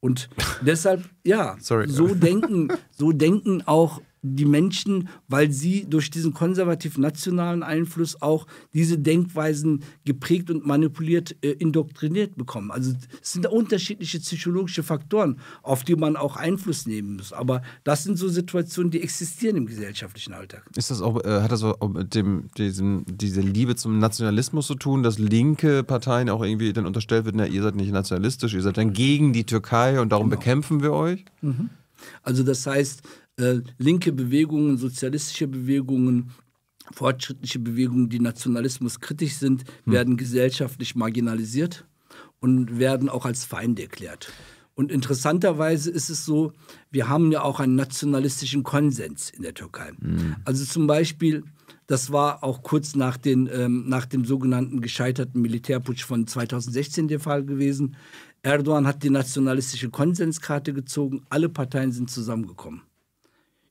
Und (laughs) deshalb, ja, Sorry. so denken, so denken auch die Menschen, weil sie durch diesen konservativ-nationalen Einfluss auch diese Denkweisen geprägt und manipuliert, äh, indoktriniert bekommen. Also es sind unterschiedliche psychologische Faktoren, auf die man auch Einfluss nehmen muss. Aber das sind so Situationen, die existieren im gesellschaftlichen Alltag. Ist das auch, äh, hat das auch mit dem, diesem, diese Liebe zum Nationalismus zu tun, dass linke Parteien auch irgendwie dann unterstellt wird, na, ihr seid nicht nationalistisch, ihr seid dann gegen die Türkei und darum genau. bekämpfen wir euch? Mhm. Also das heißt, äh, linke Bewegungen, sozialistische Bewegungen, fortschrittliche Bewegungen, die nationalismuskritisch sind, hm. werden gesellschaftlich marginalisiert und werden auch als Feind erklärt. Und interessanterweise ist es so, wir haben ja auch einen nationalistischen Konsens in der Türkei. Hm. Also zum Beispiel, das war auch kurz nach, den, ähm, nach dem sogenannten gescheiterten Militärputsch von 2016 der Fall gewesen. Erdogan hat die nationalistische Konsenskarte gezogen, alle Parteien sind zusammengekommen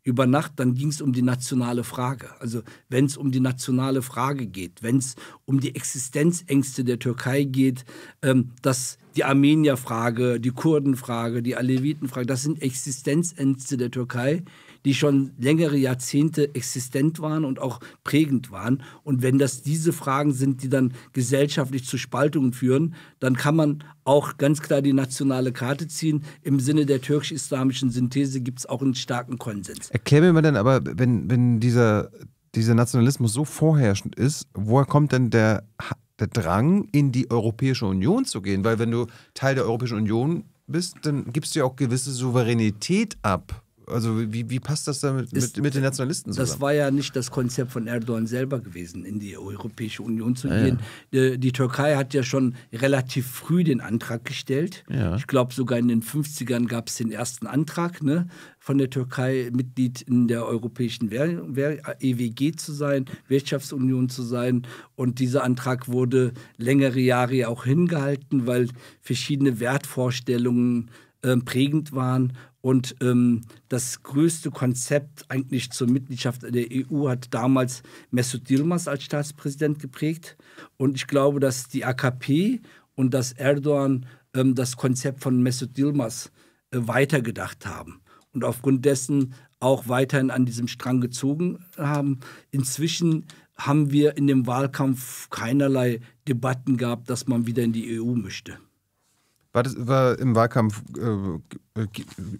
über Nacht, dann ging es um die nationale Frage. Also wenn es um die nationale Frage geht, wenn es um die Existenzängste der Türkei geht, ähm, dass die Armenierfrage, die Kurdenfrage, die Alevitenfrage, das sind Existenzängste der Türkei, die schon längere Jahrzehnte existent waren und auch prägend waren. Und wenn das diese Fragen sind, die dann gesellschaftlich zu Spaltungen führen, dann kann man auch ganz klar die nationale Karte ziehen. Im Sinne der türkisch-islamischen Synthese gibt es auch einen starken Konsens. Erklär mir mal dann aber, wenn, wenn dieser, dieser Nationalismus so vorherrschend ist, woher kommt denn der, der Drang, in die Europäische Union zu gehen? Weil wenn du Teil der Europäischen Union bist, dann gibst du ja auch gewisse Souveränität ab. Also wie, wie passt das dann mit, ist, mit, den Nationalisten zusammen? Das war ja nicht das Konzept von Erdogan selber gewesen, in die Europäische Union zu ah, gehen. Ja. Äh, die, Türkei hat ja schon relativ früh den Antrag gestellt. Ja. Ich glaube, sogar in den 50ern gab es den ersten Antrag ne, von der Türkei, Mitglied in der Europäischen Währung, e EWG zu sein, Wirtschaftsunion zu sein. Und dieser Antrag wurde längere Jahre auch hingehalten, weil verschiedene Wertvorstellungen ähm, prägend waren und ähm, das größte Konzept eigentlich zur Mitgliedschaft in der EU hat damals Mesut Dilmas als Staatspräsident geprägt. Und ich glaube, dass die AKP und dass Erdogan ähm, das Konzept von Mesut Dilmas äh, weitergedacht haben und aufgrund dessen auch weiterhin an diesem Strang gezogen haben. Inzwischen haben wir in dem Wahlkampf keinerlei Debatten gehabt, dass man wieder in die EU möchte. War das war im Wahlkampf äh, äh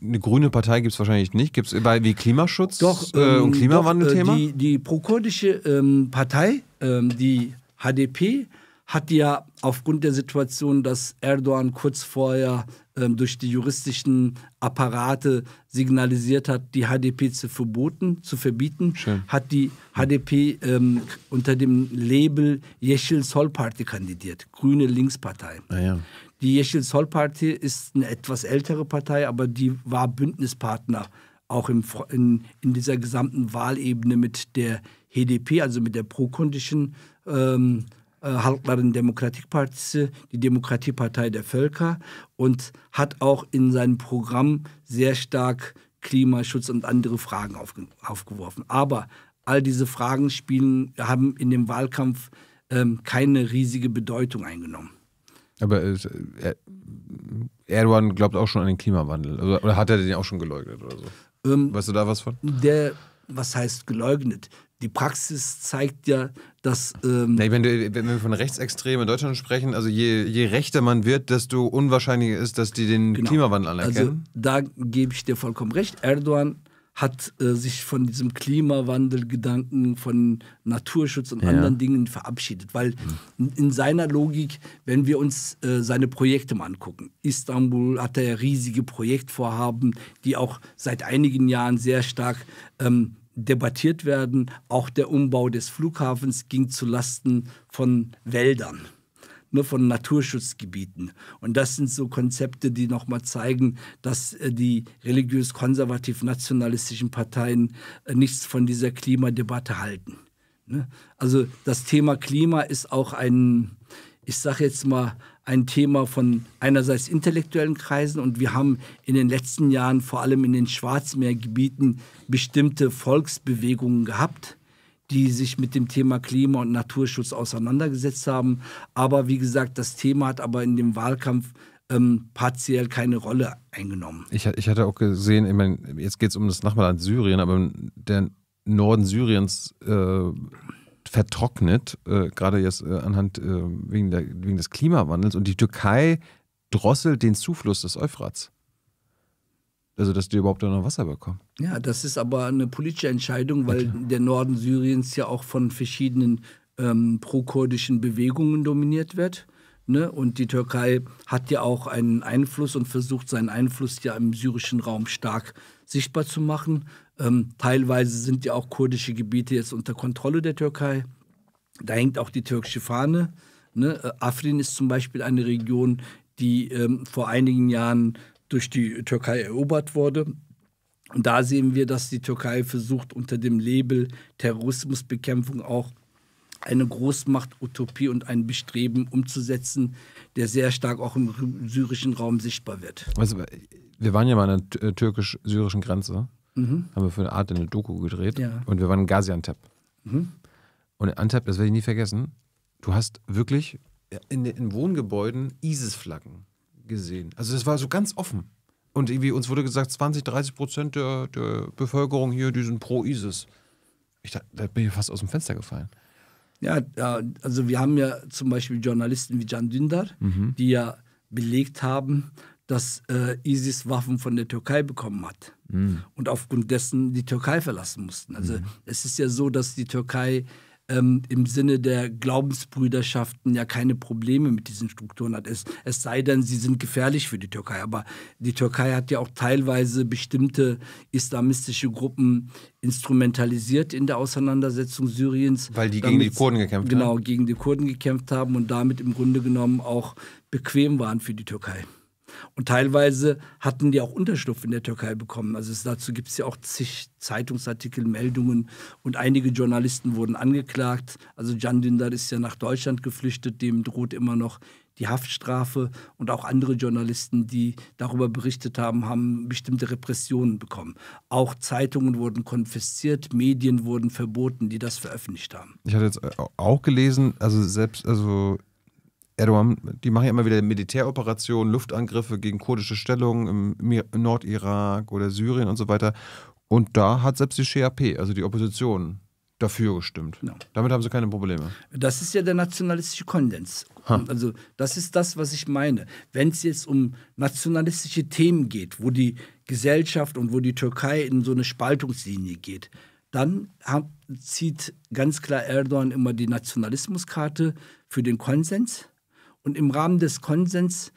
eine grüne Partei gibt es wahrscheinlich nicht? Gibt es wie Klimaschutz doch, äh, ähm, und Klimawandelthema? äh, die, die prokurdische ähm, Partei, ähm, die HDP, hat ja aufgrund der Situation, dass Erdogan kurz vorher ähm, durch die juristischen Apparate signalisiert hat, die HDP zu verboten, zu verbieten, Schön. hat die HDP ähm, unter dem Label Yeşil Sol kandidiert, Grüne Linkspartei. Ah ja. Die yeşil sol Party ist eine etwas ältere Partei, aber die war Bündnispartner auch im, in, in, dieser gesamten Wahlebene mit der HDP, also mit der prokundischen ähm, äh, Halkların Demokratik Partisi, die Demokratiepartei der Völker, und hat auch in seinem Programm sehr stark Klimaschutz und andere Fragen auf, aufgeworfen. Aber all diese Fragen spielen, haben in dem Wahlkampf ähm, keine riesige Bedeutung eingenommen. Aber es, äh, Erdogan glaubt auch schon an den Klimawandel. Oder, also, oder hat er den auch schon geleugnet oder so? Ähm, weißt du da was von? Der, was heißt geleugnet? die Praxis zeigt ja, dass. Ähm ja, wenn, du, wenn, wir von Rechtsextremen in Deutschland sprechen, also je, je, rechter man wird, desto unwahrscheinlicher ist, dass die den genau. Klimawandel anerkennen. Also, da gebe ich dir vollkommen recht. Erdogan hat äh, sich von diesem Klimawandelgedanken, von Naturschutz und ja. anderen Dingen verabschiedet. Weil mhm. in seiner Logik, wenn wir uns äh, seine Projekte mal angucken, Istanbul hat er ja riesige Projektvorhaben, die auch seit einigen Jahren sehr stark ähm, debattiert werden. Auch der Umbau des Flughafens ging zu Lasten von Wäldern ne, von Naturschutzgebieten. Und das sind so Konzepte, die nochmal zeigen, dass äh, die religiös-konservativ-nationalistischen Parteien äh, nichts von dieser Klimadebatte halten. Ne? Also das Thema Klima ist auch ein, ich sage jetzt mal, ein Thema von einerseits intellektuellen Kreisen und wir haben in den letzten Jahren vor allem in den Schwarzmeergebieten bestimmte Volksbewegungen gehabt, die sich mit dem Thema Klima und Naturschutz auseinandergesetzt haben. Aber wie gesagt, das Thema hat aber in dem Wahlkampf ähm, partiell keine Rolle eingenommen. Ich, ich hatte auch gesehen, ich meine, jetzt geht es um das Nachbarland Syrien, aber der Norden Syriens äh, vertrocknet, äh, gerade jetzt äh, anhand äh, wegen, der, wegen des Klimawandels und die Türkei drosselt den Zufluss des Euphrats. Also, dass die überhaupt noch Wasser bekommen. Ja, das ist aber eine politische Entscheidung, weil ja, der Norden Syriens ja auch von verschiedenen ähm, pro-kurdischen Bewegungen dominiert wird. Ne? Und die Türkei hat ja auch einen Einfluss und versucht seinen Einfluss ja im syrischen Raum stark sichtbar zu machen. Ähm, teilweise sind ja auch kurdische Gebiete jetzt unter Kontrolle der Türkei. Da hängt auch die türkische Fahne. Ne? Äh, Afrin ist zum Beispiel eine Region, die ähm, vor einigen Jahren durch die Türkei erobert wurde. Und da sehen wir, dass die Türkei versucht, unter dem Label Terrorismusbekämpfung auch eine Großmacht-Utopie und ein Bestreben umzusetzen, der sehr stark auch im syrischen Raum sichtbar wird. Also, wir waren ja mal an der türkisch-syrischen Grenze, mhm. haben wir für eine Art eine Doku gedreht ja. und wir waren in Gaziantep. Mhm. Und in Antep, das werde ich nie vergessen, du hast wirklich in, in Wohngebäuden ISIS-Flaggen gesehen. Also es war so ganz offen. Und irgendwie uns wurde gesagt, 20, 30 Prozent der, der Bevölkerung hier, die sind pro ISIS. Ich dachte, da bin ich fast aus dem Fenster gefallen. Ja, also wir haben ja zum Beispiel Journalisten wie Can Dündar, mhm. die ja belegt haben, dass äh, ISIS Waffen von der Türkei bekommen hat mhm. und aufgrund dessen die Türkei verlassen mussten. Also mhm. es ist ja so, dass die Türkei ähm, im Sinne der Glaubensbrüderschaften ja keine Probleme mit diesen Strukturen hat. Es, es sei denn, sie sind gefährlich für die Türkei. Aber die Türkei hat ja auch teilweise bestimmte islamistische Gruppen instrumentalisiert in der Auseinandersetzung Syriens. Weil die damit, gegen die Kurden gekämpft genau, haben. Genau, gegen die Kurden gekämpft haben und damit im Grunde genommen auch bequem waren für die Türkei. Und teilweise hatten die auch Unterschlupf in der Türkei bekommen. Also es, dazu gibt es ja auch zig Zeitungsartikel, Meldungen und einige Journalisten wurden angeklagt. Also Can Dindar ist ja nach Deutschland geflüchtet, dem droht immer noch die Haftstrafe und auch andere Journalisten, die darüber berichtet haben, haben bestimmte Repressionen bekommen. Auch Zeitungen wurden konfisziert, Medien wurden verboten, die das veröffentlicht haben. Ich hatte jetzt äh, auch gelesen, also selbst, also Erdogan, die machen ja immer wieder Militäroperationen, Luftangriffe gegen kurdische Stellungen im, Nordirak oder Syrien und so weiter. Und da hat selbst die CHP, also die Opposition, dafür gestimmt. Ja. Damit haben sie keine Probleme. Das ist ja der nationalistische Konsens. Ha. Also das ist das, was ich meine. Wenn es jetzt um nationalistische Themen geht, wo die Gesellschaft und wo die Türkei in so eine Spaltungslinie geht, dann zieht ganz klar Erdogan immer die Nationalismuskarte für den Konsens und im Rahmen des Konsens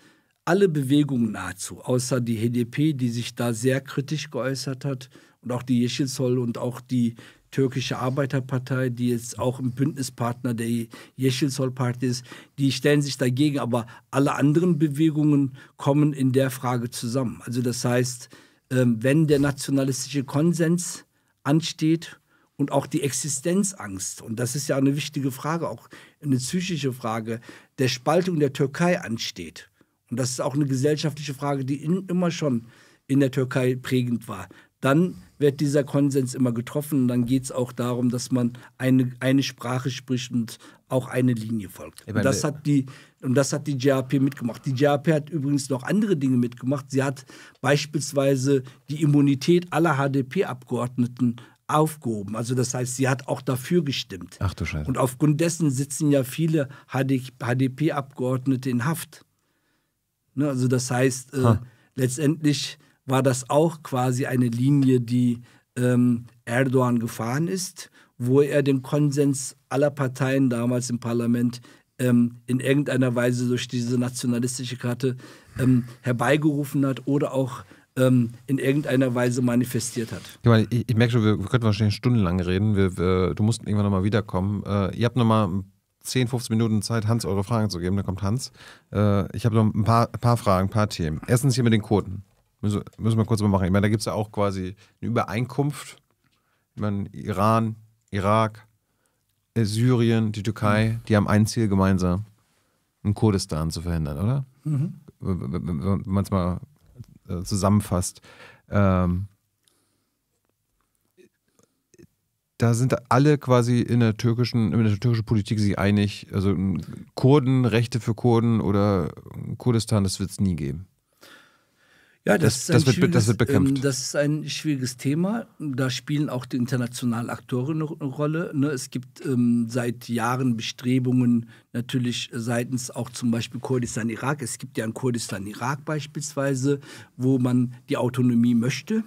alle Bewegungen nahezu, außer die HDP, die sich da sehr kritisch geäußert hat und auch die Yeşilsol und auch die türkische Arbeiterpartei, die jetzt auch ein Bündnispartner der Yeşilsol-Partei ist, die stellen sich dagegen, aber alle anderen Bewegungen kommen in der Frage zusammen. Also das heißt, ähm, wenn der nationalistische Konsens ansteht und auch die Existenzangst, und das ist ja eine wichtige Frage, auch eine psychische Frage, der Spaltung der Türkei ansteht. Und das ist auch eine gesellschaftliche Frage, die in, immer schon in der Türkei prägend war. Dann wird dieser Konsens immer getroffen und dann geht es auch darum, dass man eine, eine Sprache spricht und auch eine Linie folgt. Und das hat die, und das hat die GAP mitgemacht. Die GAP hat übrigens noch andere Dinge mitgemacht. Sie hat beispielsweise die Immunität aller HDP-Abgeordneten aufgehoben. Also das heißt, sie hat auch dafür gestimmt. Ach du Scheiße. Und aufgrund dessen sitzen ja viele HDP-Abgeordnete in Haft. Ne? Also das heißt, äh, letztendlich war das auch quasi eine Linie, die ähm, Erdogan gefahren ist, wo er den Konsens aller Parteien damals im Parlament ähm, in irgendeiner Weise durch diese nationalistische Karte ähm, herbeigerufen hat oder auch ähm, in irgendeiner Weise manifestiert hat. Ich, meine, ich, ich merke schon, wir, wir, könnten wahrscheinlich stundenlang reden. Wir, wir, du musst irgendwann nochmal wiederkommen. Äh, ihr habt nochmal 10, 15 Minuten Zeit, Hans eure Fragen zu geben. Dann kommt Hans. Äh, ich habe noch ein paar, paar Fragen, ein paar Themen. Erstens hier mit den Quoten. Müssen, müssen wir kurz mal machen. Ich meine, da gibt es ja auch quasi eine Übereinkunft. Ich meine, Iran, Irak, äh, Syrien, die Türkei, die haben ein Ziel gemeinsam, einen Kurdistan zu verhindern, oder? Mhm. Wenn man es mal äh, zusammenfasst. Ähm, da sind alle quasi in der türkischen, in der türkischen Politik sich einig. Also Kurden, Rechte für Kurden oder Kurdistan, das wird es nie geben. Ja, das, das, das, wird, das, wird, bekämpft. Ähm, das ist ein schwieriges Thema. Da spielen auch die internationalen Akteure eine Rolle. Ne? Es gibt ähm, seit Jahren Bestrebungen, natürlich seitens auch zum Beispiel Kurdistan-Irak. Es gibt ja in Kurdistan-Irak beispielsweise, wo man die Autonomie möchte.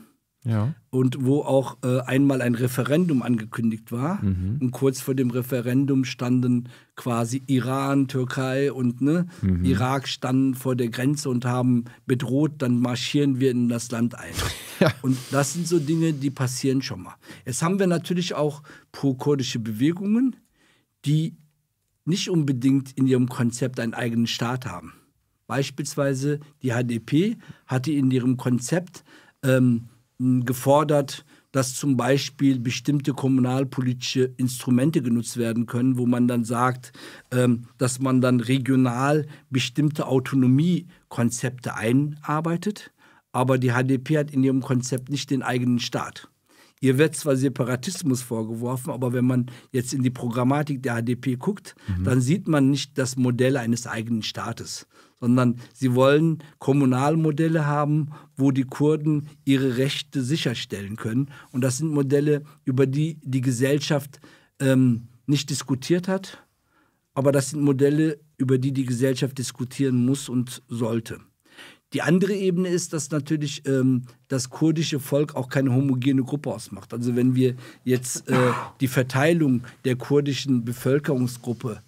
Ja. Und wo auch äh, einmal ein Referendum angekündigt war. Mhm. Und kurz vor dem Referendum standen quasi Iran, Türkei und ne, mhm. Irak standen vor der Grenze und haben bedroht, dann marschieren wir in das Land ein. (laughs) Ja. Und das sind so Dinge, die passieren schon mal. Jetzt haben wir natürlich auch pro-kurdische Bewegungen, die nicht unbedingt in ihrem Konzept einen eigenen Staat haben. Beispielsweise die HDP hatte in ihrem Konzept ähm, ähm, gefordert, dass zum Beispiel bestimmte kommunalpolitische Instrumente genutzt werden können, wo man dann sagt, ähm, dass man dann regional bestimmte Autonomiekonzepte einarbeitet. Aber die HDP hat in ihrem Konzept nicht den eigenen Staat. Ihr wird zwar Separatismus vorgeworfen, aber wenn man jetzt in die Programmatik der HDP guckt, mhm. dann sieht man nicht das Modell eines eigenen Staates, sondern sie wollen Kommunalmodelle haben, wo die Kurden ihre Rechte sicherstellen können. Und das sind Modelle, über die die Gesellschaft ähm, nicht diskutiert hat, aber das sind Modelle, über die die Gesellschaft diskutieren muss und sollte. Die andere Ebene ist, dass natürlich ähm, das kurdische Volk auch keine homogene Gruppe ausmacht. Also wenn wir jetzt äh, die Verteilung der kurdischen Bevölkerungsgruppe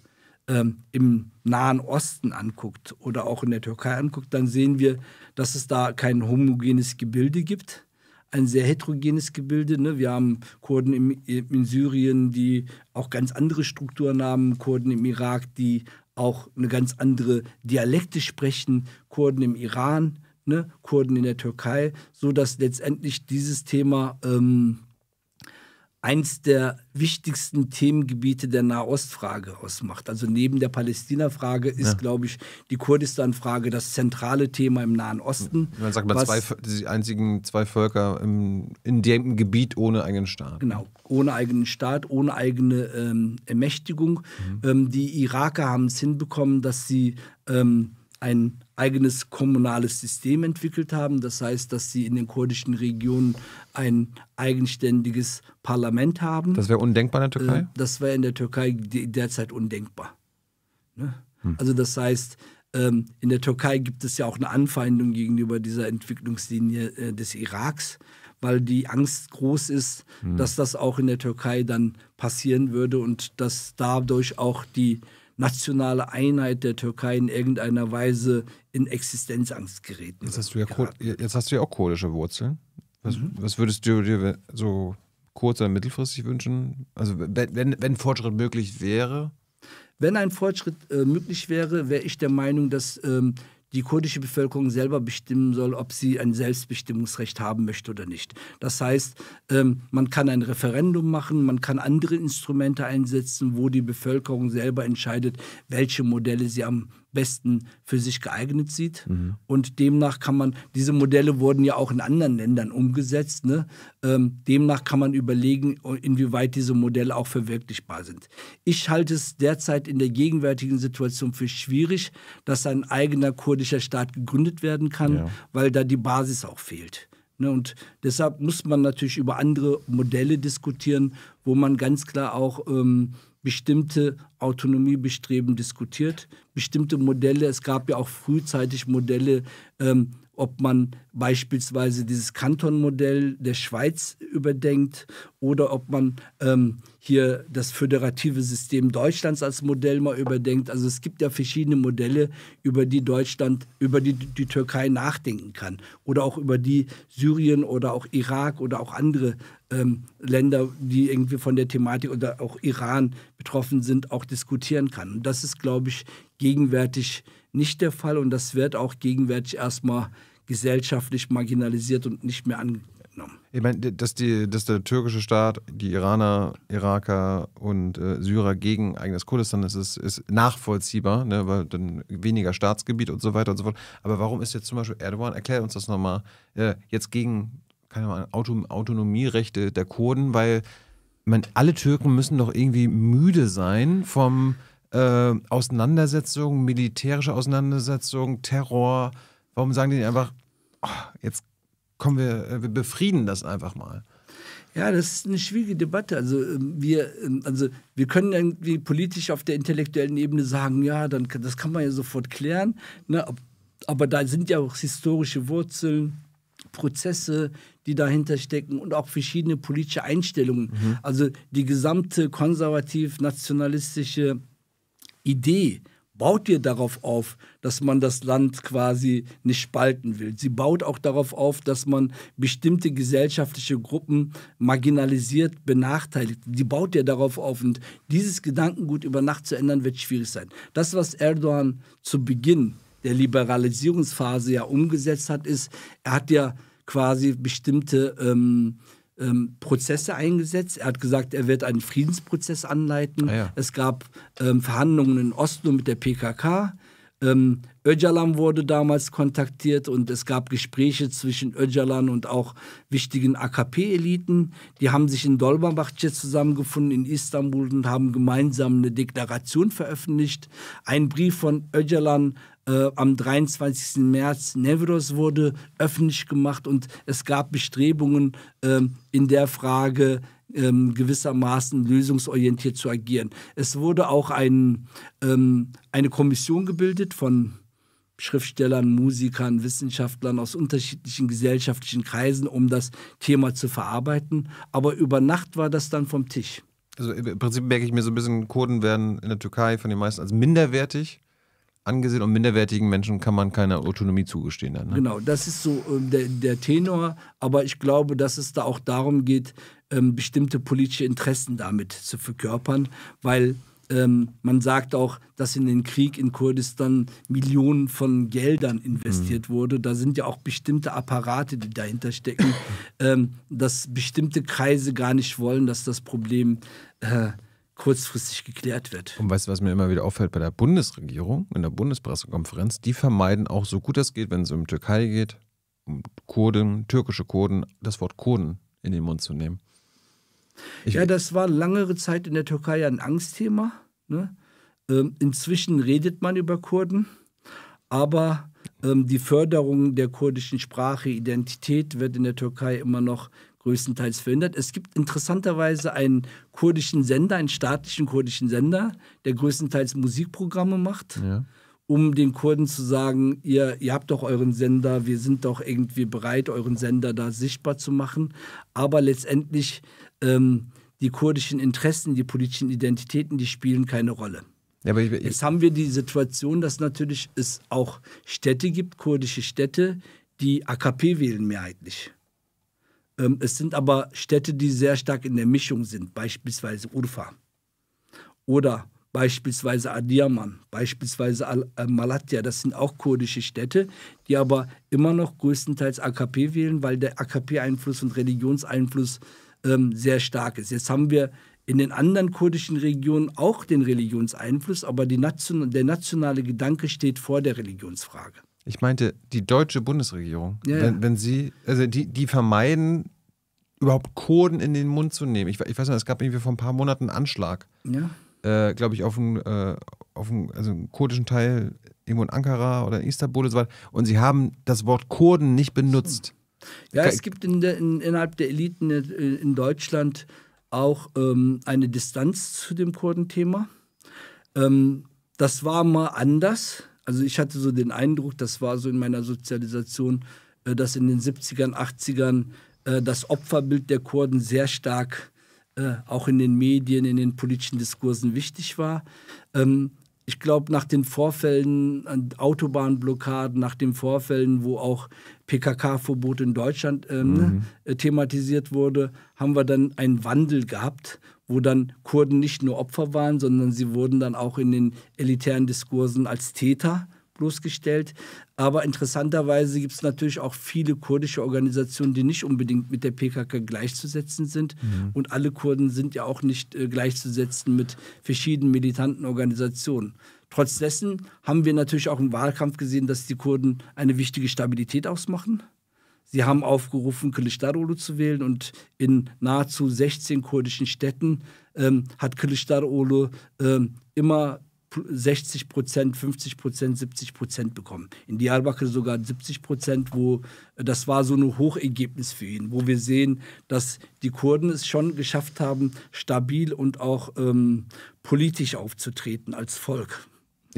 ähm, im Nahen Osten anguckt oder auch in der Türkei anguckt, dann sehen wir, dass es da kein homogenes Gebilde gibt ein sehr heterogenes Gebilde. Ne? Wir haben Kurden im, in Syrien, die auch ganz andere Strukturen haben, Kurden im Irak, die auch eine ganz andere Dialekte sprechen, Kurden im Iran, ne? Kurden in der Türkei, sodass letztendlich dieses Thema ähm, eins der wichtigsten Themengebiete der Nahostfrage ausmacht. Also neben der Palästina-Frage ist, ja. glaube ich, die Kurdistan-Frage das zentrale Thema im Nahen Osten. Man sagt mal, zwei, die einzigen zwei Völker im, in dem Gebiet ohne eigenen Staat. Genau, ohne eigenen Staat, ohne eigene ähm, Ermächtigung. Mhm. Ähm, die Iraker haben es hinbekommen, dass sie ähm, ein eigenes kommunales System entwickelt haben. Das heißt, dass sie in den kurdischen Regionen ein eigenständiges Parlament haben. Das wäre undenkbar in der Türkei? Äh, das wäre in der Türkei derzeit undenkbar. Ne? Hm. Also das heißt, ähm, in der Türkei gibt es ja auch eine Anfeindung gegenüber dieser Entwicklungslinie äh, des Iraks, weil die Angst groß ist, hm. dass das auch in der Türkei dann passieren würde und dass dadurch auch die nationale Einheit der Türkei in irgendeiner Weise in Existenzangst geraten. Jetzt hast du ja, jetzt hast du ja auch kurdische Wurzeln. Was, mhm. was würdest du dir so kurz- oder mittelfristig wünschen? Also wenn, wenn, wenn Fortschritt möglich wäre? Wenn ein Fortschritt äh, möglich wäre, wäre ich der Meinung, dass ähm, die kurdische Bevölkerung selber bestimmen soll, ob sie ein Selbstbestimmungsrecht haben möchte oder nicht. Das heißt, ähm, man kann ein Referendum machen, man kann andere Instrumente einsetzen, wo die Bevölkerung selber entscheidet, welche Modelle sie am besten für sich geeignet sieht. Mhm. Und demnach kann man, diese Modelle wurden ja auch in anderen Ländern umgesetzt, ne? ähm, demnach kann man überlegen, inwieweit diese Modelle auch verwirklichbar sind. Ich halte es derzeit in der gegenwärtigen Situation für schwierig, dass ein eigener kurdischer Staat gegründet werden kann, ja. weil da die Basis auch fehlt. Ne? Und deshalb muss man natürlich über andere Modelle diskutieren, wo man ganz klar auch... Ähm, bestimmte Autonomiebestreben diskutiert, bestimmte Modelle. Es gab ja auch frühzeitig Modelle, ähm, ob man beispielsweise dieses Kantonmodell der Schweiz überdenkt oder ob man ähm, hier das föderative System Deutschlands als Modell mal überdenkt. Also es gibt ja verschiedene Modelle, über die Deutschland, über die die Türkei nachdenken kann oder auch über die Syrien oder auch Irak oder auch andere ähm, Länder, die irgendwie von der Thematik oder auch Iran betroffen sind, auch diskutieren kann. Und das ist, glaube ich, gegenwärtig nicht der Fall und das wird auch gegenwärtig erstmal gesellschaftlich marginalisiert und nicht mehr angenommen. Ich meine, dass, die, dass der türkische Staat die Iraner, Iraker und äh, Syrer gegen eigenes Kurdistan ist, ist, ist nachvollziehbar, ne, weil dann weniger Staatsgebiet und so weiter und so fort. Aber warum ist jetzt zum Beispiel Erdogan, erklär uns das nochmal, äh, jetzt gegen keine Ahnung, Auto, Autonomierechte der Kurden, weil man, alle Türken müssen doch irgendwie müde sein vom äh, Auseinandersetzung, militärische Auseinandersetzung, Terror. Warum sagen die nicht einfach, oh, jetzt kommen wir, äh, wir befrieden das einfach mal? Ja, das ist eine schwierige Debatte. Also ähm, wir, ähm, also wir können irgendwie politisch auf der intellektuellen Ebene sagen, ja, dann das kann man ja sofort klären. Ne? Aber da sind ja auch historische Wurzeln Prozesse, die dahinter stecken und auch verschiedene politische Einstellungen. Mhm. Also die gesamte konservativ-nationalistische Idee baut ihr darauf auf, dass man das Land quasi nicht spalten will. Sie baut auch darauf auf, dass man bestimmte gesellschaftliche Gruppen marginalisiert, benachteiligt. Die baut ja darauf auf. Und dieses Gedankengut über Nacht zu ändern, wird schwierig sein. Das, was Erdogan zu Beginn der Liberalisierungsphase ja umgesetzt hat, ist, er hat ja quasi bestimmte ähm, ähm, Prozesse eingesetzt. Er hat gesagt, er wird einen Friedensprozess anleiten. Ah, ja. Es gab ähm, Verhandlungen in Oslo mit der PKK. Ähm, Öcalan wurde damals kontaktiert und es gab Gespräche zwischen Öcalan und auch wichtigen AKP-Eliten. Die haben sich in Dolmabahce zusammengefunden in Istanbul und haben gemeinsam eine Deklaration veröffentlicht. Ein Brief von Öcalan äh, am 23. März Nevros wurde öffentlich gemacht und es gab Bestrebungen äh, in der Frage, ähm, gewissermaßen lösungsorientiert zu agieren. Es wurde auch ein, ähm, eine Kommission gebildet von Schriftstellern, Musikern, Wissenschaftlern aus unterschiedlichen gesellschaftlichen Kreisen, um das Thema zu verarbeiten. Aber über Nacht war das dann vom Tisch. Also im Prinzip merke ich mir so ein bisschen, Kurden werden in der Türkei von den meisten als minderwertig angesehen und minderwertigen Menschen kann man keine Autonomie zugestehen. Dann, ne? Genau, das ist so ähm, der, der, Tenor. Aber ich glaube, dass es da auch darum geht, ähm, bestimmte politische Interessen damit zu verkörpern, weil ähm, man sagt auch, dass in den Krieg in Kurdistan Millionen von Geldern investiert mhm. wurde. Da sind ja auch bestimmte Apparate, die dahinter stecken, (coughs) ähm, dass bestimmte Kreise gar nicht wollen, dass das Problem äh, kurzfristig geklärt wird. Und weißt du, was mir immer wieder auffällt bei der Bundesregierung, in der Bundespressekonferenz, die vermeiden auch so gut es geht, wenn es um Türkei geht, um Kurden, türkische Kurden, das Wort Kurden in den Mund zu nehmen. Ich ja, das war langere Zeit in der Türkei ein Angstthema. Ne? Ähm, inzwischen redet man über Kurden, aber ähm, die Förderung der kurdischen Sprache, Identität wird in der Türkei immer noch größtenteils verhindert. Es gibt interessanterweise einen kurdischen Sender, einen staatlichen kurdischen Sender, der größtenteils Musikprogramme macht. Ja um den Kurden zu sagen, ihr, ihr habt doch euren Sender, wir sind doch irgendwie bereit, euren Sender da sichtbar zu machen. Aber letztendlich ähm, die kurdischen Interessen, die politischen Identitäten, die spielen keine Rolle. Ja, ich, ich Jetzt haben wir die Situation, dass natürlich es auch Städte gibt, kurdische Städte, die AKP wählen mehrheitlich. Ähm, es sind aber Städte, die sehr stark in der Mischung sind, beispielsweise Urfa oder beispielsweise Adiyaman, beispielsweise Al äh, Malatya. Das sind auch kurdische Städte, die aber immer noch größtenteils AKP wählen, weil der AKP-Einfluss und Religionseinfluss ähm, sehr stark ist. Jetzt haben wir in den anderen kurdischen Regionen auch den Religionseinfluss, aber Nation der nationale Gedanke steht vor der Religionsfrage. Ich meinte, die deutsche Bundesregierung, ja, wenn, ja. wenn sie, also die, die vermeiden, überhaupt Kurden in den Mund zu nehmen. Ich, ich weiß nicht, es gab irgendwie vor ein paar Monaten einen Anschlag. Ja. Äh, glaube ich, auf einen, äh, auf einen, also einen kurdischen Teil irgendwo in Ankara oder in Istanbul und so weiter. Und sie haben das Wort Kurden nicht benutzt. Ja, es gibt in der, in, innerhalb der Eliten äh, in Deutschland auch ähm, eine Distanz zu dem Kurdenthema. Ähm, das war mal anders also ich hatte so den Eindruck, das war so in meiner Sozialisation, äh, dass in den 70ern, 80ern äh, das Opferbild der Kurden sehr stark äh, auch in den Medien, in den politischen Diskursen wichtig war. Ähm, ich glaube, nach den Vorfällen Autobahnblockaden, nach den Vorfällen, wo auch PKK-Verbot in Deutschland ähm, ne, mhm. thematisiert wurde, haben wir dann einen Wandel gehabt, wo dann Kurden nicht nur Opfer waren, sondern sie wurden dann auch in den elitären Diskursen als Täter bloßgestellt. Aber interessanterweise gibt es natürlich auch viele kurdische Organisationen, die nicht unbedingt mit der PKK gleichzusetzen sind. Mhm. Und alle Kurden sind ja auch nicht äh, gleichzusetzen mit verschiedenen militanten Organisationen. Trotz haben wir natürlich auch im Wahlkampf gesehen, dass die Kurden eine wichtige Stabilität ausmachen. Sie haben aufgerufen, Kılıçdaroğlu zu wählen und in nahezu 16 kurdischen Städten ähm, hat Kılıçdaroğlu ähm, immer 60 Prozent, 50 Prozent, 70 Prozent bekommen. In Diyarbakir sogar 70 Prozent, wo äh, das war so ein Hochergebnis für ihn, wo wir sehen, dass die Kurden es schon geschafft haben, stabil und auch ähm, politisch aufzutreten als Volk.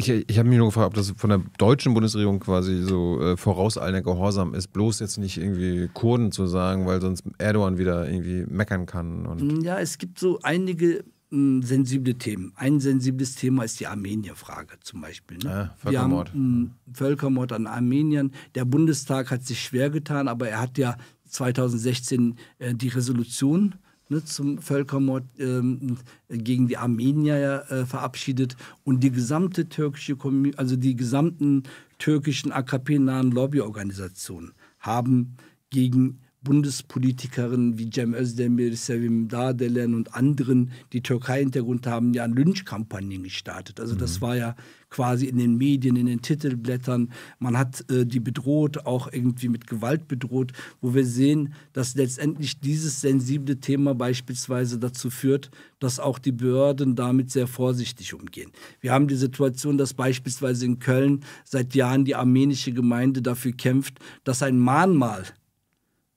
Ich, ich habe mich nur gefragt, ob das von der deutschen Bundesregierung quasi so äh, vorauseilender Gehorsam ist, bloß jetzt nicht irgendwie Kurden zu sagen, weil sonst Erdogan wieder irgendwie meckern kann. Und mm, ja, es gibt so einige mh, mm, sensible Themen. Ein sensibles Thema ist die Armenierfrage zum Beispiel. Ne? Ja, ah, Völkermord. Haben, mm, mh, Völkermord an Armeniern. Der Bundestag hat sich schwer getan, aber er hat ja 2016 äh, die Resolution äh, ne, zum Völkermord ähm, gegen die Armenier äh, verabschiedet und die gesamte türkische, also die gesamten türkischen AKP-nahen Lobbyorganisationen haben gegen Bundespolitikerinnen wie Cem Özdemir, Sevim Dardelen und anderen, die Türkei-Hintergrund haben, ja Lynchkampagnen gestartet. Also das mhm. war ja quasi in den Medien, in den Titelblättern. Man hat äh, die bedroht, auch irgendwie mit Gewalt bedroht, wo wir sehen, dass letztendlich dieses sensible Thema beispielsweise dazu führt, dass auch die Behörden damit sehr vorsichtig umgehen. Wir haben die Situation, dass beispielsweise in Köln seit Jahren die armenische Gemeinde dafür kämpft, dass ein Mahnmal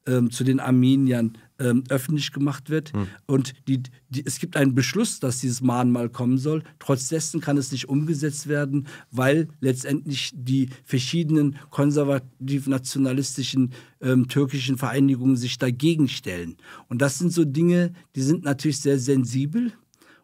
ähm, zu den Armeniern ähm, öffentlich gemacht wird. Hm. Und die, die, es gibt einen Beschluss, dass dieses Mahnmal kommen soll. Trotz dessen kann es nicht umgesetzt werden, weil letztendlich die verschiedenen konservativ-nationalistischen ähm, türkischen Vereinigungen sich dagegen stellen. Und das sind so Dinge, die sind natürlich sehr sensibel.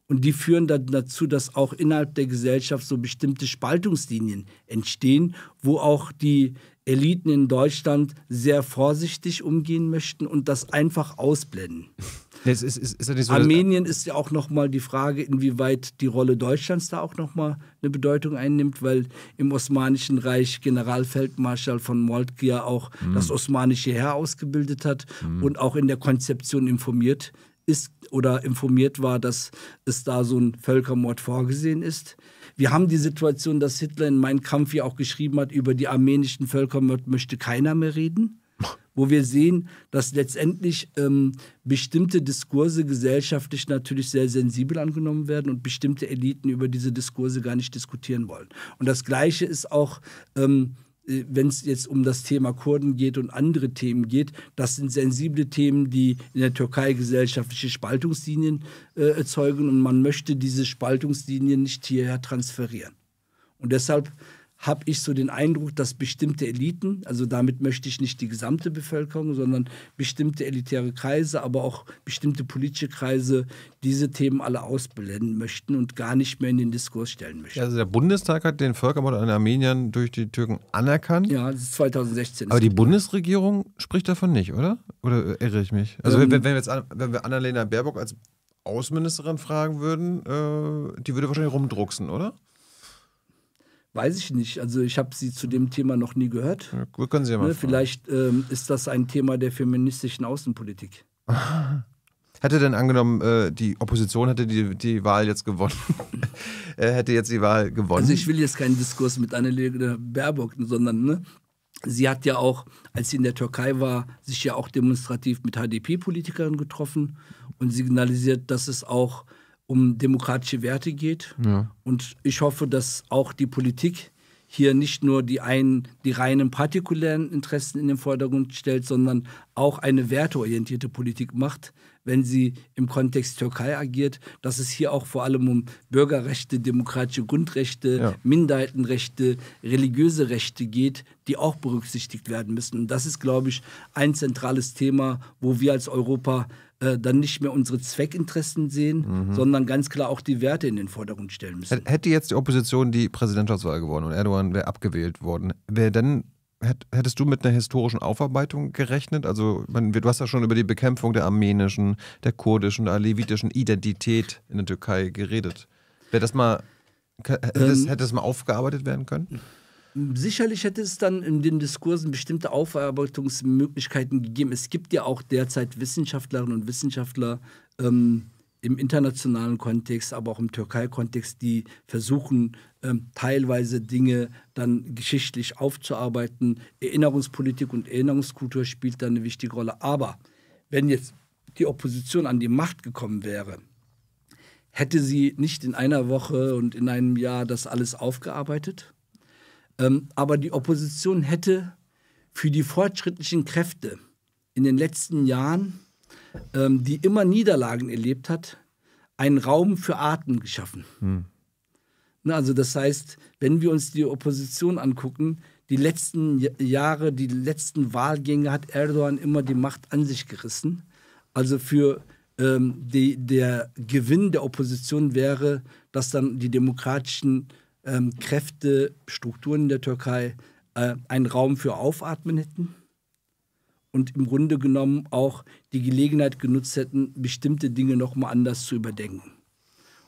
Und die führen dann dazu, dass auch innerhalb der Gesellschaft so bestimmte Spaltungslinien entstehen, wo auch die Eliten in Deutschland sehr vorsichtig umgehen möchten und das einfach ausblenden. (laughs) Das ist, ist, ist das so, Armenien ist ja auch nochmal die Frage, inwieweit die Rolle Deutschlands da auch nochmal eine Bedeutung einnimmt, weil im Osmanischen Reich Generalfeldmarschall von Moltke auch mhm. das osmanische Heer ausgebildet hat mhm. und auch in der Konzeption informiert ist oder informiert war, dass es da so ein Völkermord vorgesehen ist. Wir haben die Situation, dass Hitler in Mein Kampf ja auch geschrieben hat, über die armenischen Völker möchte keiner mehr reden. Wo wir sehen, dass letztendlich ähm, bestimmte Diskurse gesellschaftlich natürlich sehr sensibel angenommen werden und bestimmte Eliten über diese Diskurse gar nicht diskutieren wollen. Und das Gleiche ist auch. Ähm, äh, wenn es jetzt um das Thema Kurden geht und andere Themen geht. Das sind sensible Themen, die in der Türkei gesellschaftliche Spaltungslinien äh, erzeugen und man möchte diese Spaltungslinien nicht hierher transferieren. Und deshalb habe ich so den Eindruck, dass bestimmte Eliten, also damit möchte ich nicht die gesamte Bevölkerung, sondern bestimmte elitäre Kreise, aber auch bestimmte politische Kreise diese Themen alle ausblenden möchten und gar nicht mehr in den Diskurs stellen möchten. Also der Bundestag hat den Völkermord an Armeniern durch die Türken anerkannt. Ja, das ist 2016. Aber die Bundesregierung spricht davon nicht, oder? Oder irre ich mich? Also ähm, wenn, wir jetzt wenn wir Annalena Baerbock als Außenministerin fragen würden, äh, die würde wahrscheinlich rumdrucksen, oder? Weiß ich nicht. Also ich habe sie zu dem Thema noch nie gehört. Ja, wir können sie ja mal. Ne? Vielleicht ähm, ist das ein Thema der feministischen Außenpolitik. (laughs) Hätte denn angenommen, äh, die Opposition hätte die, die Wahl jetzt gewonnen? (laughs) Äh, hätte jetzt die Wahl gewonnen? Also ich will jetzt keinen Diskurs mit Annelie Baerbock, sondern ne, sie hat ja auch, als sie in der Türkei war, sich ja auch demonstrativ mit HDP-Politikern getroffen und signalisiert, dass es auch um demokratische Werte geht. Ja. Und ich hoffe, dass auch die Politik hier nicht nur die, einen, die reinen partikulären Interessen in den Vordergrund stellt, sondern auch eine werteorientierte Politik macht, wenn sie im Kontext Türkei agiert, dass es hier auch vor allem um Bürgerrechte, demokratische Grundrechte, ja. Minderheitenrechte, religiöse Rechte geht, die auch berücksichtigt werden müssen. Und das ist, glaube ich, ein zentrales Thema, wo wir als Europa äh, dann nicht mehr unsere Zweckinteressen sehen, mhm. sondern ganz klar auch die Werte in den Vordergrund stellen müssen. Hätte jetzt die Opposition die Präsidentschaftswahl gewonnen und Erdogan wäre abgewählt worden, wäre dann hättest du mit einer historischen Aufarbeitung gerechnet? Also, du hast ja schon über die Bekämpfung der armenischen, der kurdischen, der alevitischen Identität in der Türkei geredet. Wäre das mal, hätte, ähm, das, hätte das mal aufgearbeitet werden können? Sicherlich hätte es dann in den Diskursen bestimmte Aufarbeitungsmöglichkeiten gegeben. Es gibt ja auch derzeit Wissenschaftlerinnen und Wissenschaftler ähm, im internationalen Kontext, aber auch im Türkei-Kontext, die versuchen, ähm, teilweise Dinge dann geschichtlich aufzuarbeiten. Erinnerungspolitik und Erinnerungskultur spielt da eine wichtige Rolle. Aber wenn jetzt die Opposition an die Macht gekommen wäre, hätte sie nicht in einer Woche und in einem Jahr das alles aufgearbeitet? Ähm, aber die Opposition hätte für die fortschrittlichen Kräfte in den letzten Jahren, ähm, die immer Niederlagen erlebt hat, einen Raum für Atem geschaffen. Hm. Na, also das heißt, wenn wir uns die Opposition angucken, die letzten Jahre, die letzten Wahlgänge hat Erdogan immer die Macht an sich gerissen. Also für ähm, die, der Gewinn der Opposition wäre, dass dann die demokratischen ähm, Kräfte, Strukturen in der Türkei äh, einen Raum für Aufatmen hätten und im Grunde genommen auch die Gelegenheit genutzt hätten, bestimmte Dinge nochmal anders zu überdenken.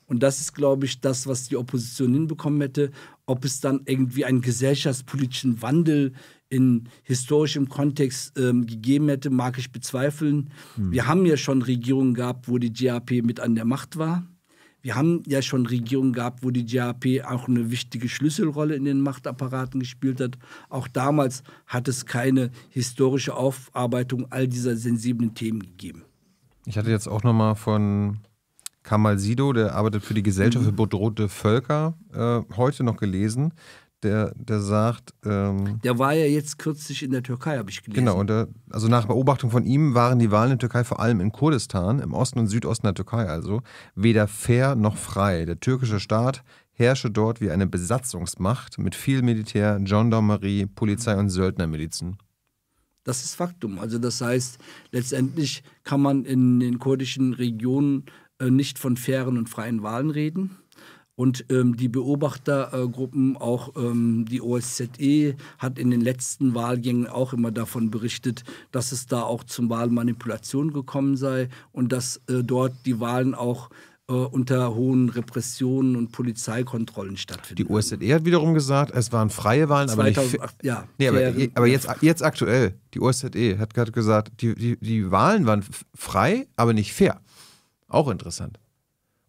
Und das ist, glaube ich, das, was die Opposition hinbekommen hätte. Ob es dann irgendwie einen gesellschaftspolitischen Wandel in historischem Kontext ähm, gegeben hätte, mag ich bezweifeln. Hm. Wir haben ja schon Regierungen gehabt, wo die GAP mit an der Macht war. Wir haben ja schon Regierungen gehabt, wo die GAP auch eine wichtige Schlüsselrolle in den Machtapparaten gespielt hat. Auch damals hat es keine historische Aufarbeitung all dieser sensiblen Themen gegeben. Ich hatte jetzt auch nochmal von Kamal Sido, der arbeitet für die Gesellschaft mhm. für bedrohte Völker, äh, heute noch gelesen, der, der sagt. Ähm, der war ja jetzt kürzlich in der Türkei, habe ich gelesen. Genau, und der, äh, also nach Beobachtung von ihm waren die Wahlen in der Türkei vor allem in Kurdistan, im Osten und Südosten der Türkei also, weder fair noch frei. Der türkische Staat herrsche dort wie eine Besatzungsmacht mit viel Militär, Gendarmerie, Polizei und Söldnermilizen. Das ist Faktum. Also das heißt, letztendlich kann man in den kurdischen Regionen äh, nicht von fairen und freien Wahlen reden und ähm, die Beobachtergruppen, auch ähm, die OSZE hat in den letzten Wahlgängen auch immer davon berichtet, dass es da auch zum Wahlmanipulation gekommen sei und dass äh, dort die Wahlen auch äh, unter hohen Repressionen und Polizeikontrollen stattfinden. Die OSZE hat wiederum gesagt, es waren freie Wahlen, 2008, aber nicht. Ja, nee, aber, aber, jetzt, jetzt aktuell, die OSZE hat gerade gesagt, die, die, die Wahlen waren frei, aber nicht fair. Auch interessant.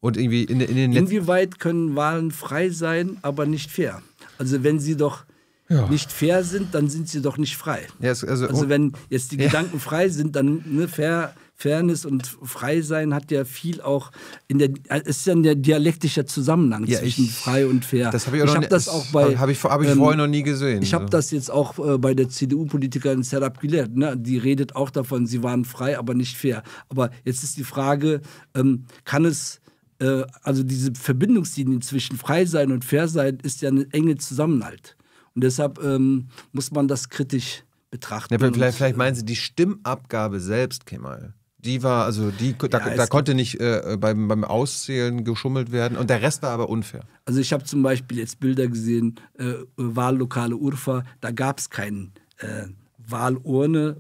Und irgendwie in, in den Inwieweit können Wahlen frei sein, aber nicht fair? Also wenn sie doch ja. nicht fair sind, dann sind sie doch nicht frei. Ja, also, also, oh. wenn jetzt die ja. Gedanken frei sind, dann ne, fair, Fairness und Freisein hat ja viel auch in der ist ja ein dialektischer Zusammenhang ja, zwischen ich, frei und fair. Das habe ich, ich hab das auch bei habe ich, hab ich ähm, vorher noch nie gesehen. Ich habe so. das jetzt auch äh, bei der CDU-Politikerin Setup Gillard, ne? die redet auch davon, sie waren frei, aber nicht fair. Aber jetzt ist die Frage, ähm, kann es äh, also diese Verbindungslinie zwischen Frei sein und Fair sein ist ja eine enge Zusammenhalt. Und deshalb ähm, muss man das kritisch betrachten. Ja, vielleicht, vielleicht äh, meinen Sie die Stimmabgabe selbst, Kemal. Die war, also die, da, ja, da konnte nicht äh, äh, beim, beim Auszählen geschummelt werden und der Rest war aber unfair. Also ich habe zum Beispiel jetzt Bilder gesehen, äh, Wahllokale Urfa, da gab es keinen äh, Wahlurne.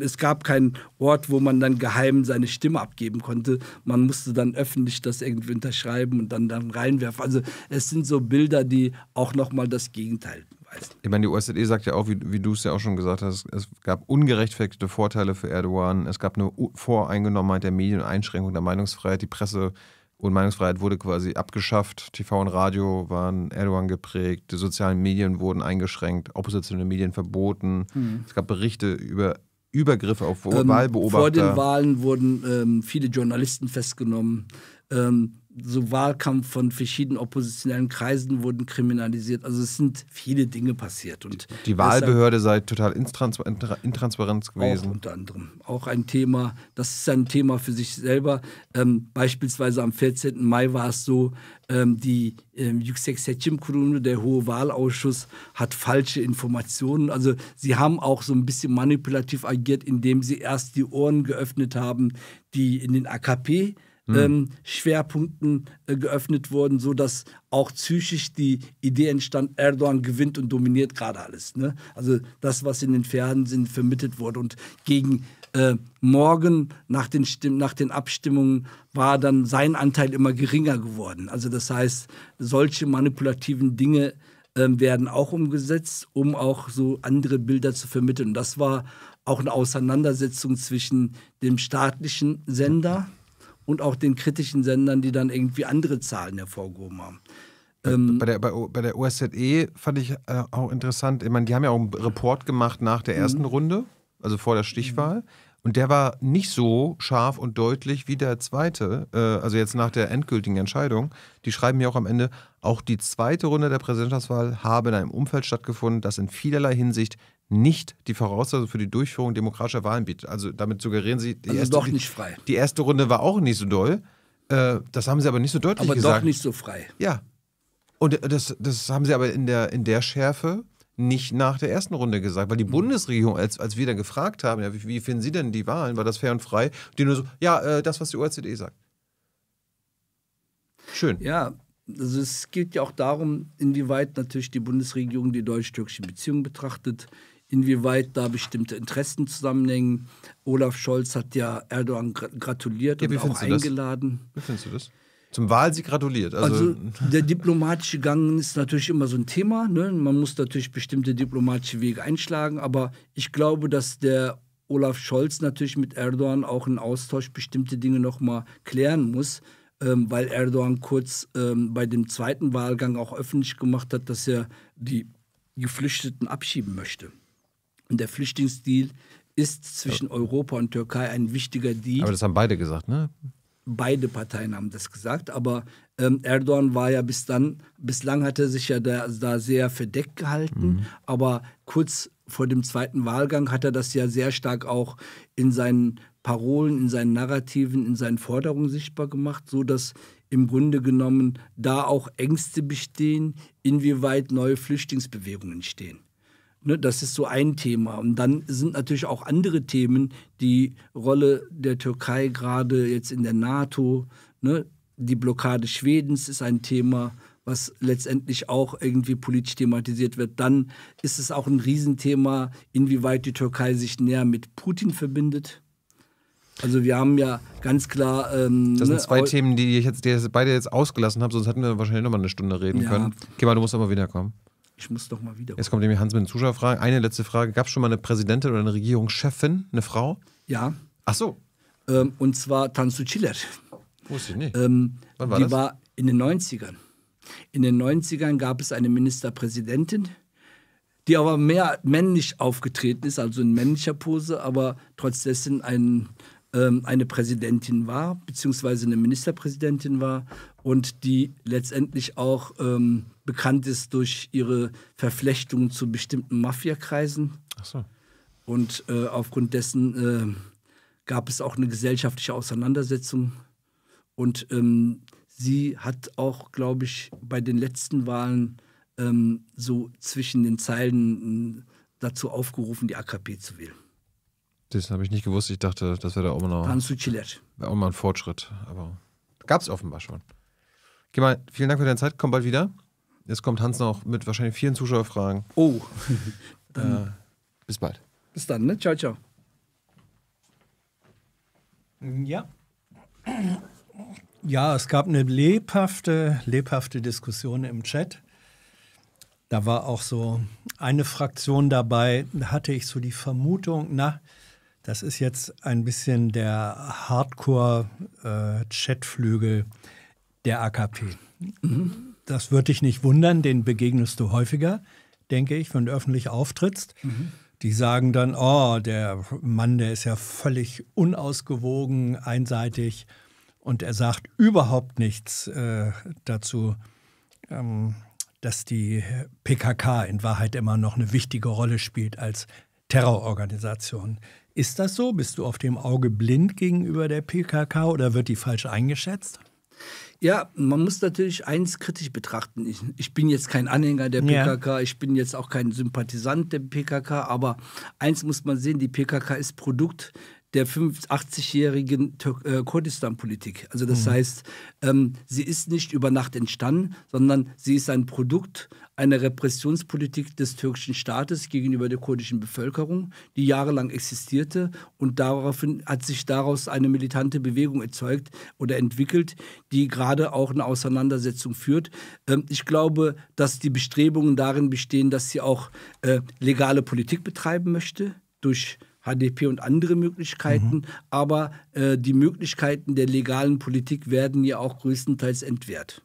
Es gab keinen Ort, wo man dann geheim seine Stimme abgeben konnte. Man musste dann öffentlich das irgendwie unterschreiben und dann, dann reinwerfen. Also es sind so Bilder, die auch nochmal das Gegenteil ich meine, die OSZE sagt ja auch, wie, wie du es ja auch schon gesagt hast, es gab ungerechtfertigte Vorteile für Erdogan. Es gab eine voreingenommenheit der Medien Einschränkung der Meinungsfreiheit. Die Presse und Meinungsfreiheit wurde quasi abgeschafft. TV und Radio waren Erdogan geprägt. Die sozialen Medien wurden eingeschränkt. Oppositionelle Medien verboten. Hm. Es gab Berichte über Übergriffe auf ähm, Wahlbeobachter. Vor den Wahlen wurden ähm, viele Journalisten festgenommen. Ähm, so Wahlkampf von verschiedenen oppositionellen Kreisen wurden kriminalisiert. Also es sind viele Dinge passiert. Und die, die Wahlbehörde sei total intrans intransparent gewesen. Auch unter anderem. Auch ein Thema, das ist ein Thema für sich selber. Ähm, beispielsweise am 14. Mai war es so, ähm, die ähm, Yüksek Seçim Kurulu, der Hohe Wahlausschuss, hat falsche Informationen. Also sie haben auch so ein bisschen manipulativ agiert, indem sie erst die Ohren geöffnet haben, die in den AKP hm. ähm, Schwerpunkten äh, geöffnet wurden, sodass auch psychisch die Idee entstand, Erdogan gewinnt und dominiert gerade alles. Ne? Also das, was in den Fernsehen vermittelt wurde. Und gegen äh, morgen nach den, nach den Abstimmungen war dann sein Anteil immer geringer geworden. Also das heißt, solche manipulativen Dinge äh, werden auch umgesetzt, um auch so andere Bilder zu vermitteln. Das war auch eine Auseinandersetzung zwischen dem staatlichen Sender und auch den kritischen Sendern, die dann irgendwie andere Zahlen hervorgehoben haben. bei, ähm, der, bei, bei, der OSZE fand ich äh, auch interessant, ich meine, die haben ja auch einen Report gemacht nach der mhm. ersten mhm. Runde, also vor der mhm. Stichwahl. Mhm. Und der war nicht so scharf und deutlich wie der zweite, äh, also jetzt nach der endgültigen Entscheidung. Die schreiben ja auch am Ende, auch die zweite Runde der Präsidentschaftswahl habe in einem Umfeld stattgefunden, das in vielerlei Hinsicht nicht die Voraussetzung für die Durchführung demokratischer Wahlen bietet. Also damit suggerieren sie, die, also erste, doch nicht frei. die erste Runde war auch nicht so doll. Äh, das haben sie aber nicht so deutlich aber gesagt. Aber doch nicht so frei. Ja. Und äh, das, das haben sie aber in der, in der Schärfe nicht nach der ersten Runde gesagt, weil die hm. Bundesregierung, als, als wir dann gefragt haben, ja, wie, wie finden Sie denn die Wahlen, war das fair und frei, die nur so, ja, äh, das, was die OECD sagt. Schön. Ja, also es geht ja auch darum, inwieweit natürlich die Bundesregierung die deutsch-türkische Beziehung betrachtet inwieweit da bestimmte Interessen zusammenhängen. Olaf Scholz hat ja Erdogan gratuliert ja, und auch eingeladen. Wie findest du das? Zum Wahlsieg gratuliert. Also, also der diplomatische Gang ist natürlich immer so ein Thema. Ne? Man muss natürlich bestimmte diplomatische Wege einschlagen, aber ich glaube, dass der Olaf Scholz natürlich mit Erdogan auch in Austausch bestimmte Dinge nochmal klären muss, ähm, weil Erdogan kurz ähm, bei dem zweiten Wahlgang auch öffentlich gemacht hat, dass er die Geflüchteten abschieben möchte. Und der Flüchtlingsdeal ist zwischen Europa und Türkei ein wichtiger Deal. Aber das haben beide gesagt, ne? Beide Parteien haben das gesagt, aber ähm, Erdogan war ja bis dann, bislang hat er sich ja da, da sehr verdeckt gehalten, mhm. aber kurz vor dem zweiten Wahlgang hat er das ja sehr stark auch in seinen Parolen, in seinen Narrativen, in seinen Forderungen sichtbar gemacht, sodass im Grunde genommen da auch Ängste bestehen, inwieweit neue Flüchtlingsbewegungen entstehen. Ne, das ist so ein Thema. Und dann sind natürlich auch andere Themen, die Rolle der Türkei gerade jetzt in der NATO, ne, die Blockade Schwedens ist ein Thema, was letztendlich auch irgendwie politisch thematisiert wird. Dann ist es auch ein Riesenthema, inwieweit die Türkei sich näher mit Putin verbindet. Also wir haben ja ganz klar. Ähm, das sind ne, zwei ne, Themen, die ich jetzt die beide jetzt ausgelassen habe, sonst hätten wir wahrscheinlich nochmal eine Stunde reden ja. können. Kemal, okay, du musst aber wiederkommen. Ich muss doch mal wieder. Jetzt kommt nämlich Hans mit den Zuschauerfragen. Eine letzte Frage. Gab es schon mal eine Präsidentin oder eine Regierungschefin, eine Frau? Ja. Ach so. Ähm, und zwar Tansu Çiller. Wusste ich nicht. Ähm, Wann war die das? war in den 90ern. In den 90ern gab es eine Ministerpräsidentin, die aber mehr männlich aufgetreten ist, also in männlicher Pose, aber trotzdem ein ähm, eine Präsidentin war, beziehungsweise eine Ministerpräsidentin war und die letztendlich auch ähm, bekannt ist durch ihre Verflechtungen zu bestimmten Mafiakreisen. Ach so. Und äh, aufgrund dessen äh, gab es auch eine gesellschaftliche Auseinandersetzung. Und ähm, sie hat auch, glaube ich, bei den letzten Wahlen ähm, so zwischen den Zeilen äh, dazu aufgerufen, die AKP zu wählen das habe ich nicht gewusst. Ich dachte, das wäre da auch mal noch. Ganz Auch mal ein Fortschritt. Aber gab es offenbar schon. Geh mal, vielen Dank für deine Zeit. Komm bald wieder. Jetzt kommt Hans noch mit wahrscheinlich vielen Zuschauerfragen. Oh. (laughs) Dann. Äh, bis bald. Bis dann, ne? Ciao, ciao. Ja. Ja, es gab eine lebhafte, lebhafte Diskussion im Chat. Da war auch so eine Fraktion dabei, da hatte ich so die Vermutung, na, das ist jetzt ein bisschen der Hardcore-Chatflügel äh, der AKP. Das würde dich nicht wundern, den begegnest du häufiger, denke ich, wenn du öffentlich auftrittst. Die sagen dann, oh, der Mann, der ist ja völlig unausgewogen, einseitig und er sagt überhaupt nichts äh, dazu, ähm, dass die PKK in Wahrheit immer noch eine wichtige Rolle spielt als Terrororganisation. Ist das so? Bist du auf dem Auge blind gegenüber der PKK oder wird die falsch eingeschätzt? Ja, man muss natürlich eins kritisch betrachten. Ich, ich bin jetzt kein Anhänger der PKK, ja. ich bin jetzt auch kein Sympathisant der PKK, aber eins muss man sehen, die PKK ist Produkt der 80-jährigen äh, Kurdistan-Politik. Also das mhm. heißt, ähm, sie ist nicht über Nacht entstanden, sondern sie ist ein Produkt einer Repressionspolitik des türkischen Staates gegenüber der kurdischen Bevölkerung, die jahrelang existierte und daraufhin hat sich daraus eine militante Bewegung erzeugt oder entwickelt, die gerade auch eine Auseinandersetzung führt. Ähm, ich glaube, dass die Bestrebungen darin bestehen, dass sie auch äh, legale Politik betreiben möchte durch HDP und andere Möglichkeiten, mhm. aber äh, die Möglichkeiten der legalen Politik werden ja auch größtenteils entwehrt.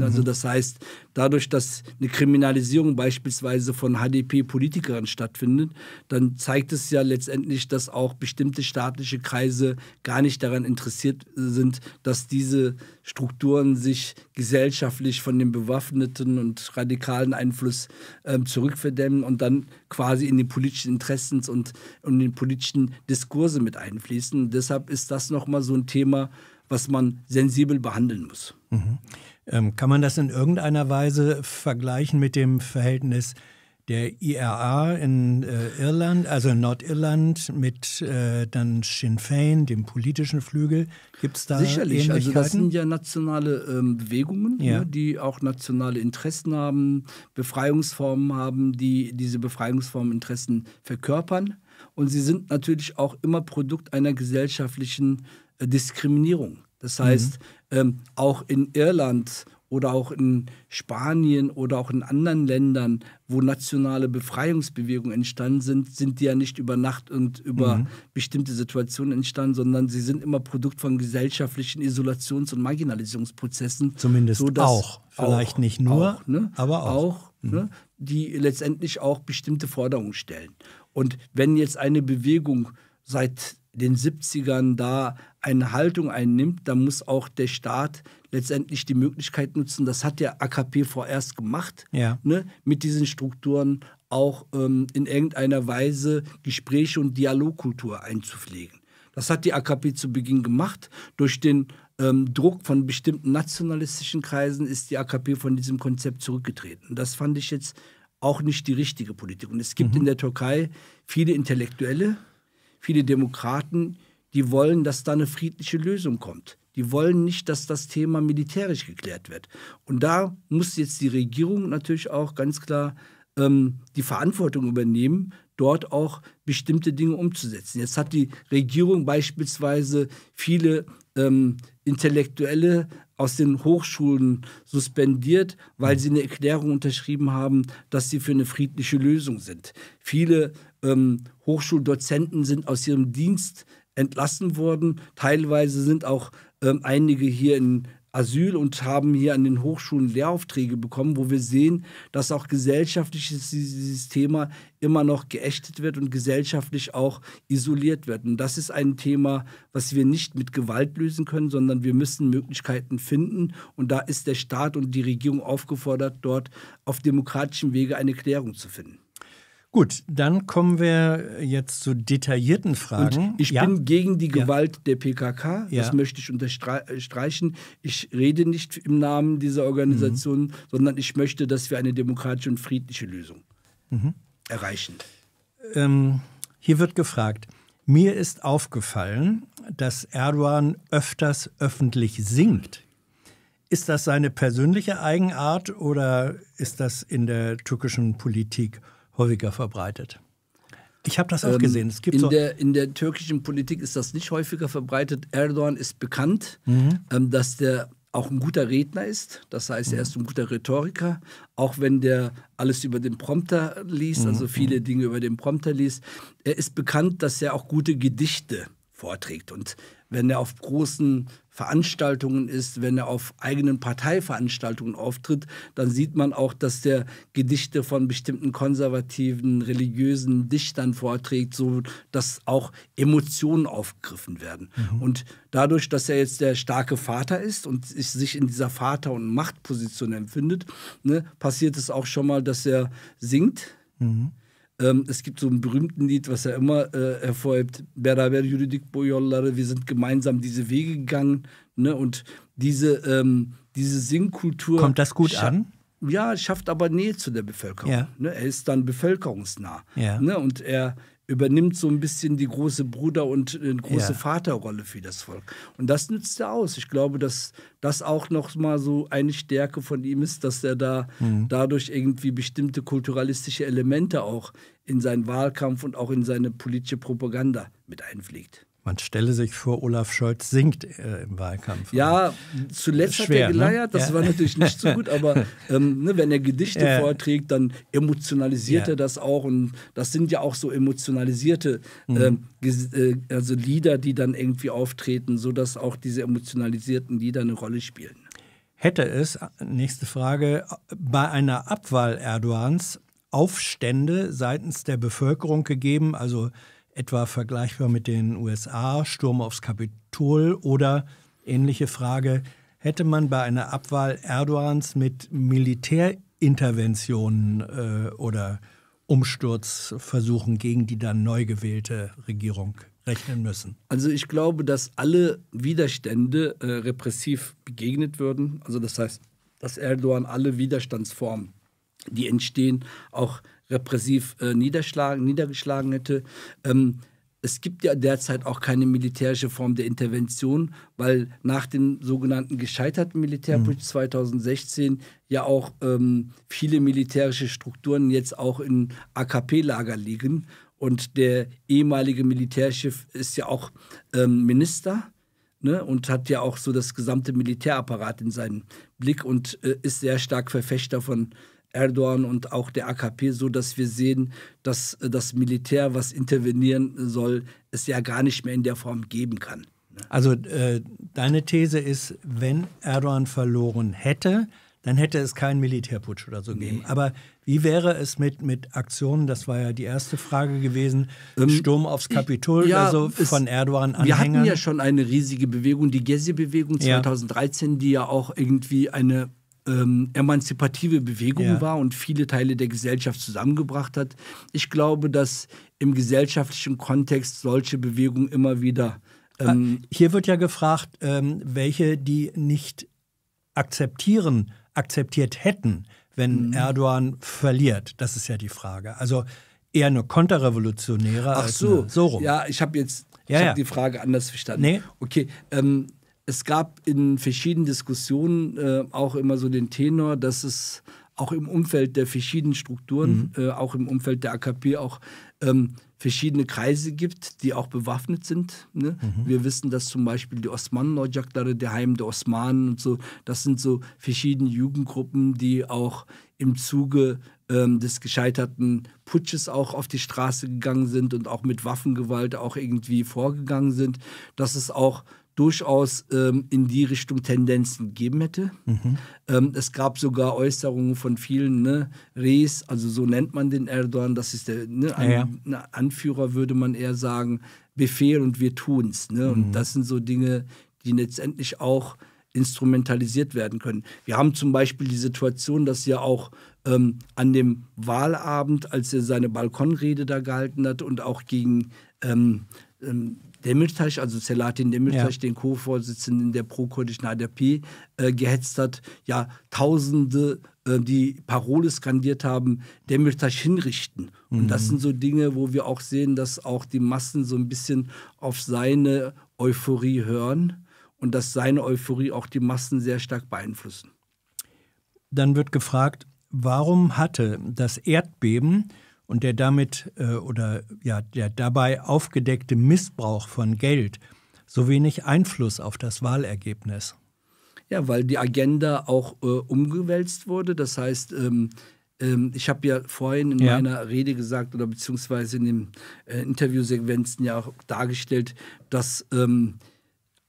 Also mhm. das heißt, dadurch, dass eine Kriminalisierung beispielsweise von HDP-Politikern stattfindet, dann zeigt es ja letztendlich, dass auch bestimmte staatliche Kreise gar nicht daran interessiert sind, dass diese Strukturen sich gesellschaftlich von dem bewaffneten und radikalen Einfluss äh, zurückverdämmen und dann quasi in die politischen Interessen und in den politischen Diskurse mit einfließen. Und deshalb ist das nochmal so ein Thema, was man sensibel behandeln muss. Mhm. Ähm, kann man das in irgendeiner Weise vergleichen mit dem Verhältnis der IRA in äh, Irland, also in Nordirland, mit äh, dann Sinn Fein, dem politischen Flügel. Gibt es da Sicherlich, also das sind ja nationale ähm, Bewegungen, ja. Ja, ne, die auch nationale Interessen haben, Befreiungsformen haben, die diese Befreiungsformen Interessen verkörpern. Und sie sind natürlich auch immer Produkt einer gesellschaftlichen äh, Diskriminierung. Das mhm. heißt, mhm. ähm, auch in Irland oder auch in Spanien oder auch in anderen Ländern, wo nationale Befreiungsbewegungen entstanden sind, sind die ja nicht über Nacht und über mhm. bestimmte Situationen entstanden, sondern sie sind immer Produkt von gesellschaftlichen Isolations- und Marginalisierungsprozessen. Zumindest sodass, auch, vielleicht auch, nicht nur, auch, ne, aber auch. auch mhm. ne, die letztendlich auch bestimmte Forderungen stellen. Und wenn jetzt eine Bewegung seit den 70ern da eine Haltung einnimmt, da muss auch der Staat letztendlich die Möglichkeit nutzen, das hat der AKP vorerst gemacht, ja. ne, mit diesen Strukturen auch ähm, in irgendeiner Weise Gespräche und Dialogkultur einzupflegen. Das hat die AKP zu Beginn gemacht. Durch den ähm, Druck von bestimmten nationalistischen Kreisen ist die AKP von diesem Konzept zurückgetreten. das fand ich jetzt auch nicht die richtige Politik. Und es gibt mhm. in der Türkei viele Intellektuelle, viele Demokraten, die wollen, dass da eine friedliche Lösung kommt. Die wollen nicht, dass das Thema militärisch geklärt wird. Und da muss jetzt die Regierung natürlich auch ganz klar ähm, die Verantwortung übernehmen, dort auch bestimmte Dinge umzusetzen. Jetzt hat die Regierung beispielsweise viele ähm, Intellektuelle aus den Hochschulen suspendiert, weil sie eine Erklärung unterschrieben haben, dass sie für eine friedliche Lösung sind. Viele ähm, Hochschuldozenten sind aus ihrem Dienst entlassen worden. Teilweise sind auch ähm, einige hier in Asyl und haben hier an den Hochschulen Lehraufträge bekommen, wo wir sehen, dass auch gesellschaftlich dieses Thema immer noch geächtet wird und gesellschaftlich auch isoliert wird. Und das ist ein Thema, was wir nicht mit Gewalt lösen können, sondern wir müssen Möglichkeiten finden. Und da ist der Staat und die Regierung aufgefordert, dort auf demokratischem Wege eine Klärung zu finden. Gut, dann kommen wir jetzt zu detaillierten Fragen. Und ich ja. bin gegen die Gewalt ja. der PKK, das ja. möchte ich unterstreichen. Äh, ich rede nicht im Namen dieser Organisation, mhm. sondern ich möchte, dass wir eine demokratische und friedliche Lösung mhm. erreichen. Ähm, hier wird gefragt, mir ist aufgefallen, dass Erdogan öfters öffentlich singt. Ist das seine persönliche Eigenart oder ist das in der türkischen Politik? häufiger verbreitet. Ich habe das auch ähm, gesehen. Es gibt in, so der, in der türkischen Politik ist das nicht häufiger verbreitet. Erdogan ist bekannt, mhm. ähm, dass der auch ein guter Redner ist. Das heißt, er mhm. ist ein guter Rhetoriker, auch wenn der alles über den Prompter liest, mhm. also viele mhm. Dinge über den Prompter liest. Er ist bekannt, dass er auch gute Gedichte vorträgt. Und wenn er auf großen Veranstaltungen ist, wenn er auf eigenen Parteiveranstaltungen auftritt, dann sieht man auch, dass der Gedichte von bestimmten konservativen, religiösen Dichtern vorträgt, so dass auch Emotionen aufgegriffen werden. Mhm. Und dadurch, dass er jetzt der starke Vater ist und sich in dieser Vater- und Machtposition empfindet, ne, passiert es auch schon mal, dass er singt. Mhm ähm, es gibt so einen berühmten Lied, was er immer äh, hervorhebt, Beraber Juridik Boyollare, wir sind gemeinsam diese Wege gegangen. Ne? Und diese, ähm, diese Singkultur... Kommt das gut an? Ja, schafft aber Nähe zu der Bevölkerung. Ja. Ne? Er ist dann bevölkerungsnah. Ja. Ne? Und er übernimmt so ein bisschen die große Bruder- und äh, große ja. Vaterrolle für das Volk. Und das nützt er aus. Ich glaube, dass das auch noch mal so eine Stärke von ihm ist, dass er da mhm. dadurch irgendwie bestimmte kulturalistische Elemente auch in seinen Wahlkampf und auch in seine politische Propaganda mit einfliegt. Man stelle sich vor, Olaf Scholz singt äh, im Wahlkampf. Ja, zuletzt schwer, hat er ne? geleiert, ne? das ja. war natürlich nicht so gut, aber (laughs) ähm, ne, wenn er Gedichte ja. vorträgt, dann emotionalisiert ja. er das auch. Und das sind ja auch so emotionalisierte mhm. Ähm, äh, also Lieder, die dann irgendwie auftreten, sodass auch diese emotionalisierten Lieder eine Rolle spielen. Hätte es, äh, nächste Frage, bei einer Abwahl Erdogans Aufstände seitens der Bevölkerung gegeben, also etwa vergleichbar mit den USA, Sturm aufs Kapitol oder ähnliche Frage, hätte man bei einer Abwahl Erdogans mit Militärinterventionen äh, oder Umsturzversuchen gegen die dann neu gewählte Regierung rechnen müssen? Also ich glaube, dass alle Widerstände äh, repressiv begegnet würden. Also das heißt, dass Erdogan alle Widerstandsformen, die entstehen, auch repressiv äh, niedergeschlagen hätte. Ähm, es gibt ja derzeit auch keine militärische Form der Intervention, weil nach dem sogenannten gescheiterten Militärputsch mhm. 2016 ja auch ähm, viele militärische Strukturen jetzt auch in AKP-Lager liegen. Und der ehemalige Militärchef ist ja auch ähm, Minister ne, und hat ja auch so das gesamte Militärapparat in seinem Blick und äh, ist sehr stark Verfechter von Erdogan und auch der AKP, so dass wir sehen, dass äh, das Militär, was intervenieren soll, es ja gar nicht mehr in der Form geben kann. Ne? Also äh, deine These ist, wenn Erdogan verloren hätte, dann hätte es keinen Militärputsch oder so gegeben. Aber wie wäre es mit, mit Aktionen, das war ja die erste Frage gewesen, ähm, Sturm aufs Kapitol ich, ja, oder so von Erdogan Anhängern? Wir hatten ja schon eine riesige Bewegung, die Gezi-Bewegung 2013, ja. die ja auch irgendwie eine ähm, emanzipative Bewegung ja. war und viele Teile der Gesellschaft zusammengebracht hat. Ich glaube, dass im gesellschaftlichen Kontext solche Bewegungen immer wieder. Ah, ähm, Hier wird ja gefragt, ähm, welche die nicht akzeptieren, akzeptiert hätten, wenn mhm. Erdogan verliert. Das ist ja die Frage. Also eher eine Konterrevolutionäre Ach als so. Eine, so rum. Ja, ich habe jetzt ich ja, hab ja. die Frage anders verstanden. Nee. Okay, ähm, es gab in verschiedenen Diskussionen äh, auch immer so den Tenor, dass es auch im Umfeld der verschiedenen Strukturen, mhm. äh, auch im Umfeld der AKP auch ähm, verschiedene Kreise gibt, die auch bewaffnet sind. Ne? Mhm. Wir wissen, dass zum Beispiel die Osmanen-Ojakdare, der Heim der Osmanen und so, das sind so verschiedene Jugendgruppen, die auch im Zuge ähm, des gescheiterten Putsches auch auf die Straße gegangen sind und auch mit Waffengewalt auch irgendwie vorgegangen sind. Dass es auch durchaus ähm, in die Richtung Tendenzen gegeben hätte. Mhm. Ähm, es gab sogar Äußerungen von vielen ne, Rees, also so nennt man den Erdogan, das ist der ne, ein, ja, ja. Ne, Anführer, würde man eher sagen, Befehl und wir tun's. Ne? Mhm. Und das sind so Dinge, die letztendlich auch instrumentalisiert werden können. Wir haben zum Beispiel die Situation, dass ja auch ähm, an dem Wahlabend, als er seine Balkonrede da gehalten hat und auch gegen ähm, ähm, Demirtaş, also Selahattin Demirtaş, ja. den Co-Vorsitzenden der pro-kurdischen ADP, äh, gehetzt hat. Ja, Tausende, äh, die Parole skandiert haben, Demirtaş hinrichten. Mhm. Und das mhm. sind so Dinge, wo wir auch sehen, dass auch die Massen so ein bisschen auf seine Euphorie hören und dass seine Euphorie auch die Massen sehr stark beeinflussen. Dann wird gefragt, warum hatte das Erdbeben und der damit äh, oder ja, der dabei aufgedeckte Missbrauch von Geld so wenig Einfluss auf das Wahlergebnis? Ja, weil die Agenda auch äh, umgewälzt wurde. Das heißt, ähm, ähm, ich habe ja vorhin in ja. meiner Rede gesagt oder beziehungsweise in den äh, Interviewsequenzen ja auch dargestellt, dass ähm,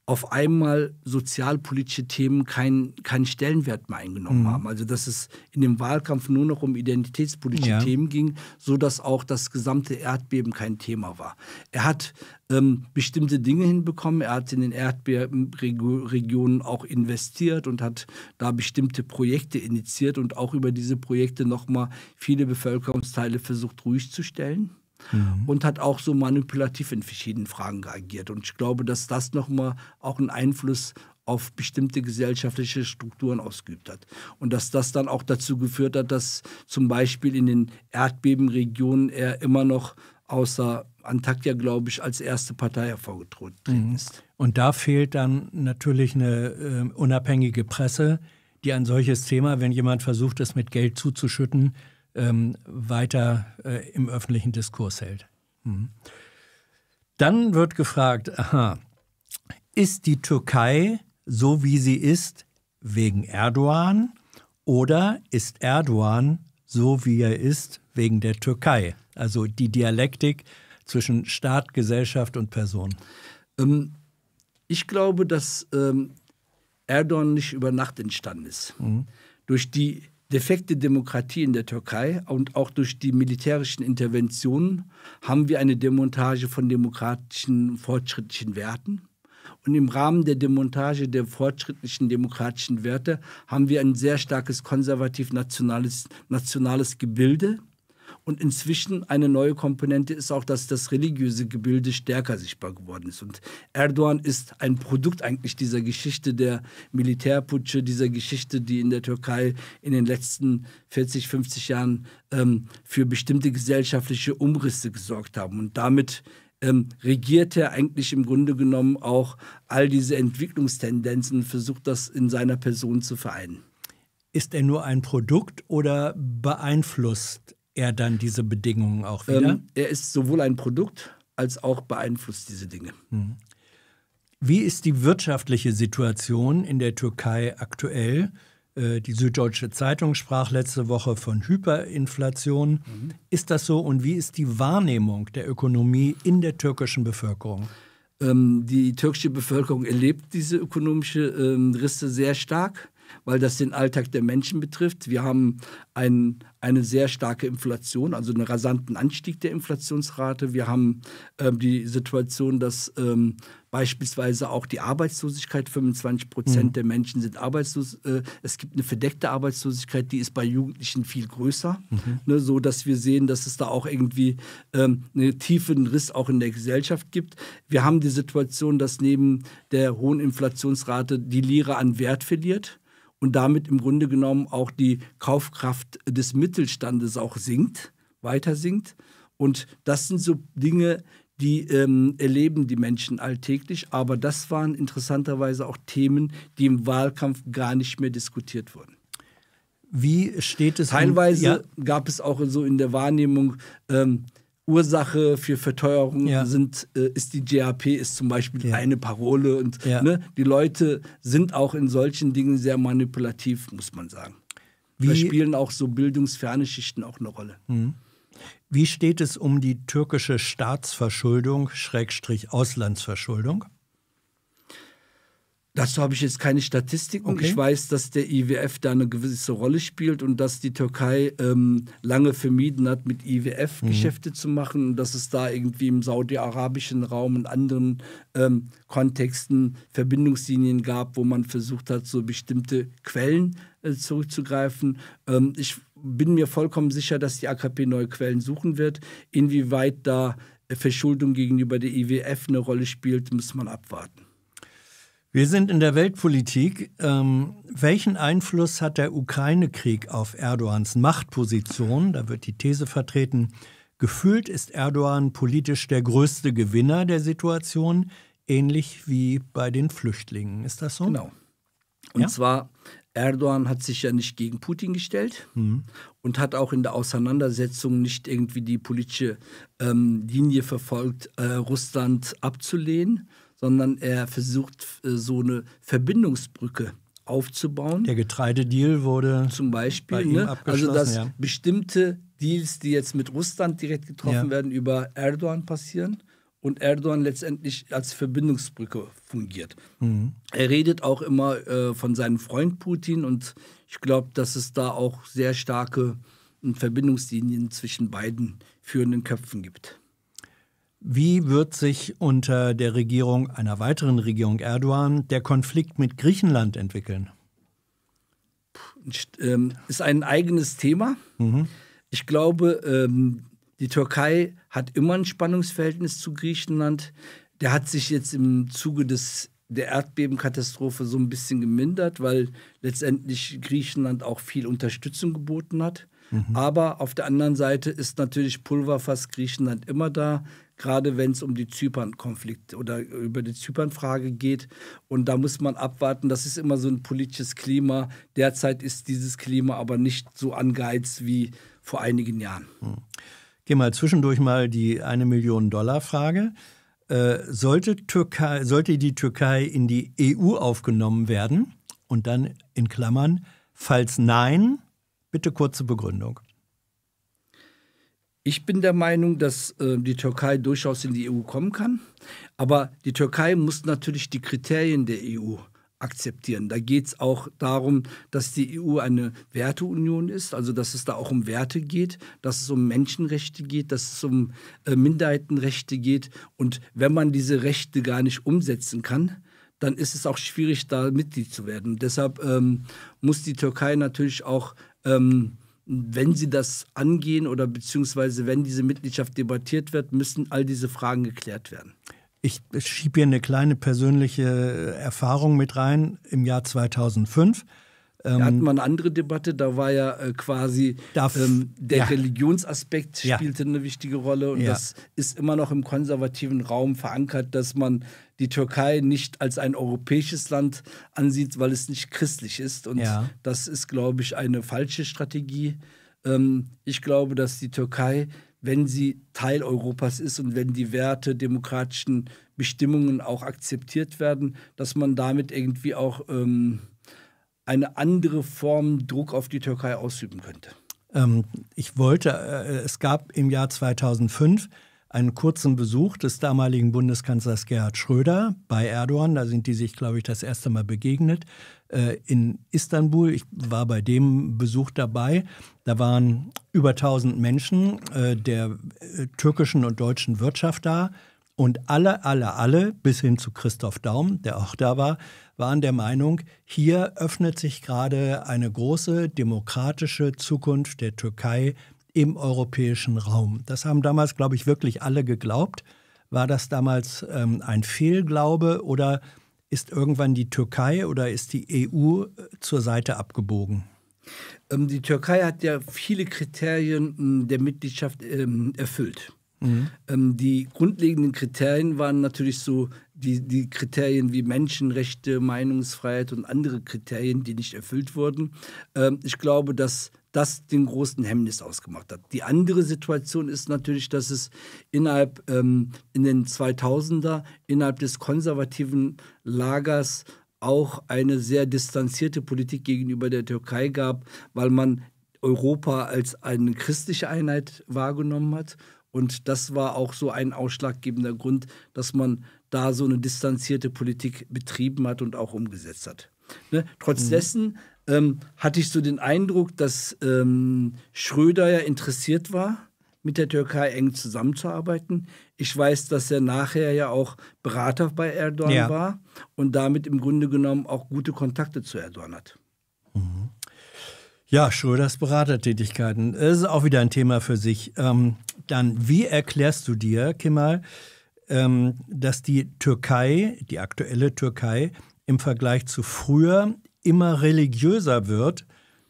auf einmal sozialpolitische Themen keinen kein Stellenwert mehr eingenommen mhm. haben. Also dass es in dem Wahlkampf nur noch um identitätspolitische ja. Themen ging, so dass auch das gesamte Erdbeben kein Thema war. Er hat ähm, bestimmte Dinge hinbekommen. Er hat in den Erdbebenregionen auch investiert und hat da bestimmte Projekte initiiert und auch über diese Projekte nochmal viele Bevölkerungsteile versucht ruhig zu stellen mhm. und hat auch so manipulativ in verschiedenen Fragen reagiert. Und ich glaube, dass das nochmal auch einen Einfluss auf bestimmte gesellschaftliche Strukturen ausgeübt hat. Und dass das dann auch dazu geführt hat, dass zum Beispiel in den Erdbebenregionen er immer noch außer Antakya, glaube ich, als erste Partei hervorgetreten mhm. ist. Und da fehlt dann natürlich eine äh, unabhängige Presse, die ein solches Thema, wenn jemand versucht, es mit Geld zuzuschütten, ähm, weiter äh, im öffentlichen Diskurs hält. Mhm. Dann wird gefragt, aha, ist die Türkei so wie sie ist wegen Erdogan oder ist Erdogan so wie er ist wegen der Türkei? Also die Dialektik zwischen Staat, Gesellschaft und Person. Ähm, ich glaube, dass ähm, Erdogan nicht über Nacht entstanden ist. Mhm. Durch die defekte Demokratie in der Türkei und auch durch die militärischen Interventionen haben wir eine Demontage von demokratischen fortschrittlichen Werten. Und im Rahmen der Demontage der fortschrittlichen demokratischen Werte haben wir ein sehr starkes konservativ-nationales nationales Gebilde und inzwischen eine neue Komponente ist auch, dass das religiöse Gebilde stärker sichtbar geworden ist. Und Erdogan ist ein Produkt eigentlich dieser Geschichte der Militärputsche, dieser Geschichte, die in der Türkei in den letzten 40, 50 Jahren ähm, für bestimmte gesellschaftliche Umrisse gesorgt haben. Und damit ähm, regiert er eigentlich im Grunde genommen auch all diese Entwicklungstendenzen und versucht das in seiner Person zu vereinen. Ist er nur ein Produkt oder beeinflusst er dann diese Bedingungen auch wieder? Ähm, er ist sowohl ein Produkt als auch beeinflusst diese Dinge. Mhm. Wie ist die wirtschaftliche Situation in der Türkei aktuell? Äh, die Süddeutsche Zeitung sprach letzte Woche von Hyperinflation. Mhm. Ist das so und wie ist die Wahrnehmung der Ökonomie in der türkischen Bevölkerung? Ähm, die türkische Bevölkerung erlebt diese ökonomische ähm, Risse sehr stark weil das den Alltag der Menschen betrifft. Wir haben ein, eine sehr starke Inflation, also einen rasanten Anstieg der Inflationsrate. Wir haben ähm, die Situation, dass ähm, beispielsweise auch die Arbeitslosigkeit, 25 Prozent mhm. der Menschen sind arbeitslos. Äh, es gibt eine verdeckte Arbeitslosigkeit, die ist bei Jugendlichen viel größer, mhm. ne, so dass wir sehen, dass es da auch irgendwie ähm, einen tiefen Riss auch in der Gesellschaft gibt. Wir haben die Situation, dass neben der hohen Inflationsrate die Lira an Wert verliert und damit im Grunde genommen auch die Kaufkraft des Mittelstandes auch sinkt, weiter sinkt. Und das sind so Dinge, die ähm, erleben die Menschen alltäglich. Aber das waren interessanterweise auch Themen, die im Wahlkampf gar nicht mehr diskutiert wurden. Wie steht es? Teilweise in, ja? gab es auch so in der Wahrnehmung, ähm, Ursache für Verteuerung ja. sind, äh, ist die GAP, ist zum Beispiel ja. eine Parole. Und ja. ne, die Leute sind auch in solchen Dingen sehr manipulativ, muss man sagen. Wie da spielen auch so bildungsferne Schichten auch eine Rolle. Mhm. Wie steht es um die türkische Staatsverschuldung, Schrägstrich Auslandsverschuldung? Dazu habe ich jetzt keine Statistiken. Okay. Ich weiß, dass der IWF da eine gewisse Rolle spielt und dass die Türkei ähm, lange vermieden hat, mit IWF mhm. Geschäfte zu machen und dass es da irgendwie im saudi-arabischen Raum und anderen ähm, Kontexten Verbindungslinien gab, wo man versucht hat, so bestimmte Quellen äh, zurückzugreifen. Ähm, ich bin mir vollkommen sicher, dass die AKP neue Quellen suchen wird. Inwieweit da äh, Verschuldung gegenüber der IWF eine Rolle spielt, muss man abwarten. Wir sind in der Weltpolitik. Ähm, welchen Einfluss hat der Ukraine-Krieg auf Erdogans Machtposition? Da wird die These vertreten, gefühlt ist Erdogan politisch der größte Gewinner der Situation, ähnlich wie bei den Flüchtlingen. Ist das so? Genau. Und ja? zwar, Erdogan hat sich ja nicht gegen Putin gestellt mhm. und hat auch in der Auseinandersetzung nicht irgendwie die politische ähm, Linie verfolgt, äh, Russland abzulehnen sondern er versucht äh, so eine Verbindungsbrücke aufzubauen. Der Getreidedeal wurde zum Beispiel, ne? also dass ja. bestimmte Deals, die jetzt mit Russland direkt getroffen ja. werden, über Erdogan passieren und Erdogan letztendlich als Verbindungsbrücke fungiert. Mhm. Er redet auch immer äh, von seinem Freund Putin und ich glaube, dass es da auch sehr starke äh, Verbindungslinien zwischen beiden führenden Köpfen gibt. Wie wird sich unter der Regierung einer weiteren Regierung Erdogan der Konflikt mit Griechenland entwickeln? Ähm, ist ein eigenes Thema. Mhm. Ich glaube, ähm, die Türkei hat immer ein Spannungsverhältnis zu Griechenland. Der hat sich jetzt im Zuge des, der Erdbebenkatastrophe so ein bisschen gemindert, weil letztendlich Griechenland auch viel Unterstützung geboten hat. Mhm. Aber auf der anderen Seite ist natürlich Pulverfass Griechenland immer da gerade wenn es um die Zypern-Konflikt oder über die Zypern-Frage geht. Und da muss man abwarten. Das ist immer so ein politisches Klima. Derzeit ist dieses Klima aber nicht so angeheizt wie vor einigen Jahren. Hm. Geh mal zwischendurch mal die eine Million Dollar Frage. Äh, sollte, Türkei, sollte die Türkei in die EU aufgenommen werden? Und dann in Klammern, falls nein, bitte kurze Begründung. Ich bin der Meinung, dass äh, die Türkei durchaus in die EU kommen kann. Aber die Türkei muss natürlich die Kriterien der EU akzeptieren. Da geht es auch darum, dass die EU eine Werteunion ist, also dass es da auch um Werte geht, dass es um Menschenrechte geht, dass es um äh, Minderheitenrechte geht. Und wenn man diese Rechte gar nicht umsetzen kann, dann ist es auch schwierig, da Mitglied zu werden. Deshalb ähm, muss die Türkei natürlich auch ähm, wenn Sie das angehen oder beziehungsweise wenn diese Mitgliedschaft debattiert wird, müssen all diese Fragen geklärt werden. Ich schiebe hier eine kleine persönliche Erfahrung mit rein. Im Jahr 2005 ähm, da hatten ähm, wir eine andere Debatte, da war ja äh, quasi ähm, der ja. Religionsaspekt spielte ja. eine wichtige Rolle und ja. das ist immer noch im konservativen Raum verankert, dass man die Türkei nicht als ein europäisches Land ansieht, weil es nicht christlich ist und das ist, glaube ich, eine falsche Strategie. Ähm, ich glaube, dass die Türkei wenn sie Teil Europas ist und wenn die Werte demokratischen Bestimmungen auch akzeptiert werden, dass man damit irgendwie auch ähm, eine andere Form Druck auf die Türkei ausüben könnte? Ähm, ich wollte, äh, es gab im Jahr 2005 einen kurzen Besuch des damaligen Bundeskanzlers Gerhard Schröder bei Erdogan. Da sind die sich, glaube ich, das erste Mal begegnet äh, in Istanbul. Ich war bei dem Besuch dabei. Da waren über 1000 Menschen äh, der äh, türkischen und deutschen Wirtschaft da. Und alle, alle, alle, bis hin zu Christoph Daum, der auch da war, waren der Meinung, hier öffnet sich gerade eine große demokratische Zukunft der Türkei im europäischen Raum. Das haben damals, glaube ich, wirklich alle geglaubt. War das damals ähm, ein Fehlglaube oder ist irgendwann die Türkei oder ist die EU äh, zur Seite abgebogen? Ähm, die Türkei hat ja viele Kriterien ähm, der Mitgliedschaft ähm, erfüllt. Mhm. Die grundlegenden Kriterien waren natürlich so die, die Kriterien wie Menschenrechte, Meinungsfreiheit und andere Kriterien, die nicht erfüllt wurden. Ähm, ich glaube, dass das den großen Hemmnis ausgemacht hat. Die andere Situation ist natürlich, dass es innerhalb ähm, in den 2000er innerhalb des konservativen Lagers auch eine sehr distanzierte Politik gegenüber der Türkei gab, weil man Europa als eine christliche Einheit wahrgenommen hat. Und das war auch so ein ausschlaggebender Grund, dass man da so eine distanzierte Politik betrieben hat und auch umgesetzt hat. Ne? Trotz mhm. dessen ähm, hatte ich so den Eindruck, dass ähm, Schröder ja interessiert war, mit der Türkei eng zusammenzuarbeiten. Ich weiß, dass er nachher ja auch Berater bei Erdogan ja. war und damit im Grunde genommen auch gute Kontakte zu Erdogan hat. Mhm. Ja, Schröders Beratertätigkeiten. Das ist auch wieder ein Thema für sich. Ähm, dann, wie erklärst du dir, Kemal, ähm, dass die Türkei, die aktuelle Türkei, im Vergleich zu früher immer religiöser wird.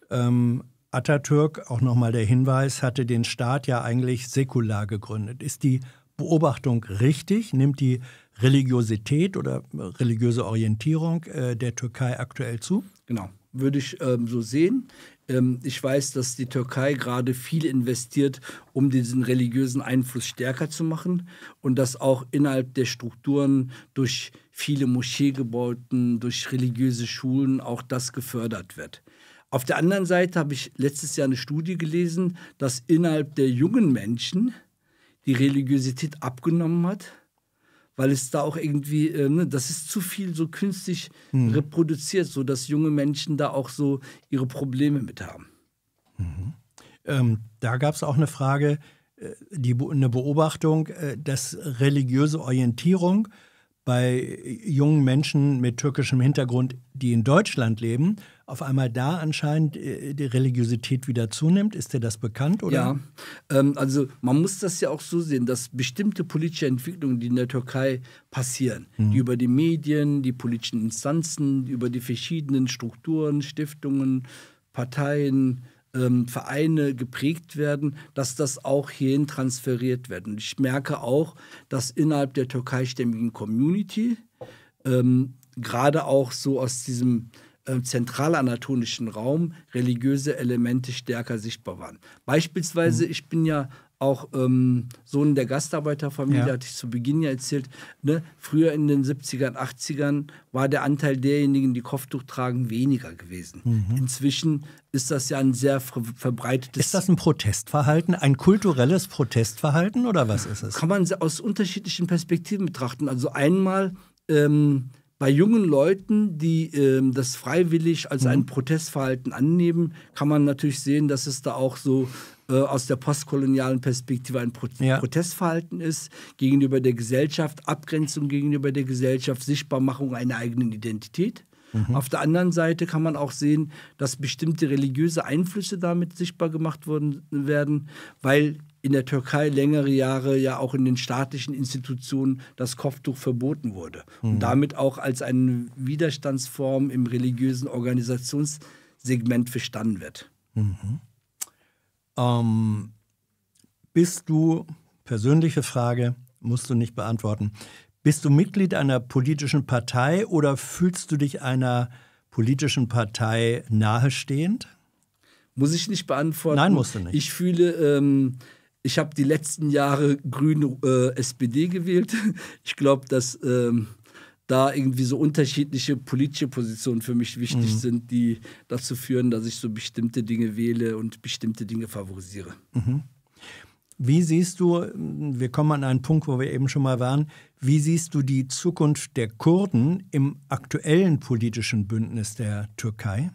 Ähm, Atatürk, auch nochmal der Hinweis, hatte den Staat ja eigentlich säkular gegründet. Ist die Beobachtung richtig? Nimmt die Religiosität oder religiöse Orientierung äh, der Türkei aktuell zu? Genau, würde ich ähm, so sehen. Ähm, ich weiß, dass die Türkei gerade viel investiert, um diesen religiösen Einfluss stärker zu machen und dass auch innerhalb der Strukturen durch viele Moscheegebäude, durch religiöse Schulen auch das gefördert wird. Auf der anderen Seite habe ich letztes Jahr eine Studie gelesen, dass innerhalb der jungen Menschen die Religiosität abgenommen hat weil es da auch irgendwie, äh, ne, das ist zu viel so künstlich mhm. reproduziert, sodass junge Menschen da auch so ihre Probleme mit haben. Mhm. Ähm, da gab es auch eine Frage, äh, die, eine Beobachtung, äh, dass religiöse Orientierung bei jungen Menschen mit türkischem Hintergrund, die in Deutschland leben, auf einmal da anscheinend äh, die Religiosität wieder zunimmt. Ist dir das bekannt? Oder? Ja, ähm, also man muss das ja auch so sehen, dass bestimmte politische Entwicklungen, die in der Türkei passieren, mhm. die über die Medien, die politischen Instanzen, über die verschiedenen Strukturen, Stiftungen, Parteien, ähm, Vereine geprägt werden, dass das auch hierhin transferiert wird. Und ich merke auch, dass innerhalb der türkeistämmigen Community ähm, gerade auch so aus diesem äh, zentralanatonischen Raum religiöse Elemente stärker sichtbar waren. Beispielsweise, mhm. ich bin ja auch ähm, Sohn der Gastarbeiterfamilie, ja. hatte ich zu Beginn ja erzählt. Ne? Früher in den 70ern, 80ern war der Anteil derjenigen, die Kopftuch tragen, weniger gewesen. Mhm. Inzwischen ist das ja ein sehr verbreitetes. Ist das ein Protestverhalten, ein kulturelles Protestverhalten oder was ist es? Kann man aus unterschiedlichen Perspektiven betrachten. Also einmal. Ähm, bei jungen Leuten, die ähm, das freiwillig als mhm. ein Protestverhalten annehmen, kann man natürlich sehen, dass es da auch so äh, aus der postkolonialen Perspektive ein Pro ja. Protestverhalten ist gegenüber der Gesellschaft, Abgrenzung gegenüber der Gesellschaft, Sichtbarmachung einer eigenen Identität. Mhm. Auf der anderen Seite kann man auch sehen, dass bestimmte religiöse Einflüsse damit sichtbar gemacht worden werden, weil in der Türkei längere Jahre ja auch in den staatlichen Institutionen das Kopftuch verboten wurde mhm. und damit auch als eine Widerstandsform im religiösen Organisationssegment verstanden wird. Mhm. Ähm, bist du, persönliche Frage, musst du nicht beantworten, bist du Mitglied einer politischen Partei oder fühlst du dich einer politischen Partei nahestehend? Muss ich nicht beantworten. Nein, musst du nicht. Ich fühle ähm, ich habe die letzten Jahre Grüne äh, SPD gewählt. (laughs) Ich glaube, dass ähm, da irgendwie so unterschiedliche politische Positionen für mich wichtig mhm. sind, die dazu führen, dass ich so bestimmte Dinge wähle und bestimmte Dinge favorisiere. Mhm. Wie siehst du, wir kommen an einen Punkt, wo wir eben schon mal waren, wie siehst du die Zukunft der Kurden im aktuellen politischen Bündnis der Türkei?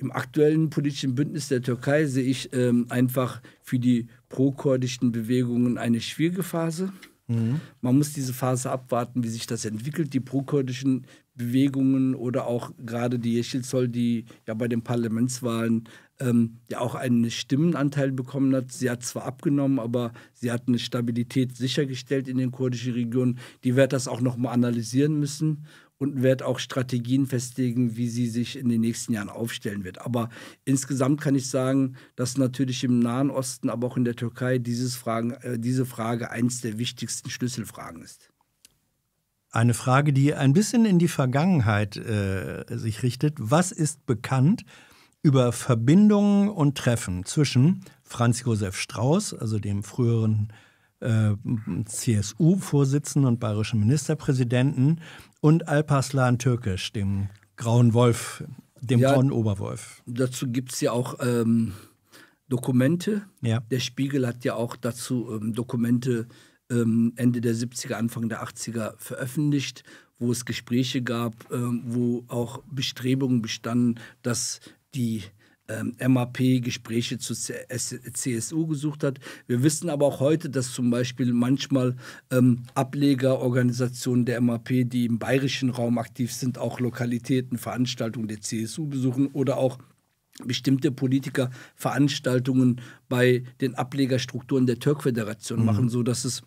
im aktuellen politischen Bündnis der Türkei sehe ich ähm, einfach für die pro-kurdischen Bewegungen eine schwierige Phase. Mhm. Man muss diese Phase abwarten, wie sich das entwickelt. Die pro-kurdischen Bewegungen oder auch gerade die Yeşilçol, die ja bei den Parlamentswahlen ähm, ja auch einen Stimmenanteil bekommen hat. Sie hat zwar abgenommen, aber sie hat eine Stabilität sichergestellt in den kurdischen Regionen. Die wird das auch nochmal analysieren müssen und wird auch Strategien festlegen, wie sie sich in den nächsten Jahren aufstellen wird. Aber insgesamt kann ich sagen, dass natürlich im Nahen Osten, aber auch in der Türkei dieses Fragen, äh, diese Frage eines der wichtigsten Schlüsselfragen ist. Eine Frage, die ein bisschen in die Vergangenheit äh, sich richtet. Was ist bekannt über Verbindungen und Treffen zwischen Franz Josef Strauß, also dem früheren äh, CSU-Vorsitzenden und bayerischen Ministerpräsidenten, und Alpaslan Türkisch, dem grauen Wolf, dem ja, braunen Oberwolf. Dazu gibt es ja auch ähm, Dokumente. Ja. Der Spiegel hat ja auch dazu ähm, Dokumente ähm, Ende der 70er, Anfang der 80er veröffentlicht, wo es Gespräche gab, ähm, wo auch Bestrebungen bestanden, dass die MAP-Gespräche ähm, zur CSU gesucht hat. Wir wissen aber auch heute, dass zum Beispiel manchmal ähm, Ablegerorganisationen der MAP, die im bayerischen Raum aktiv sind, auch Lokalitäten, Veranstaltungen der CSU besuchen oder auch bestimmte Politiker Veranstaltungen bei den Ablegerstrukturen der Türkföderation mhm. machen, sodass es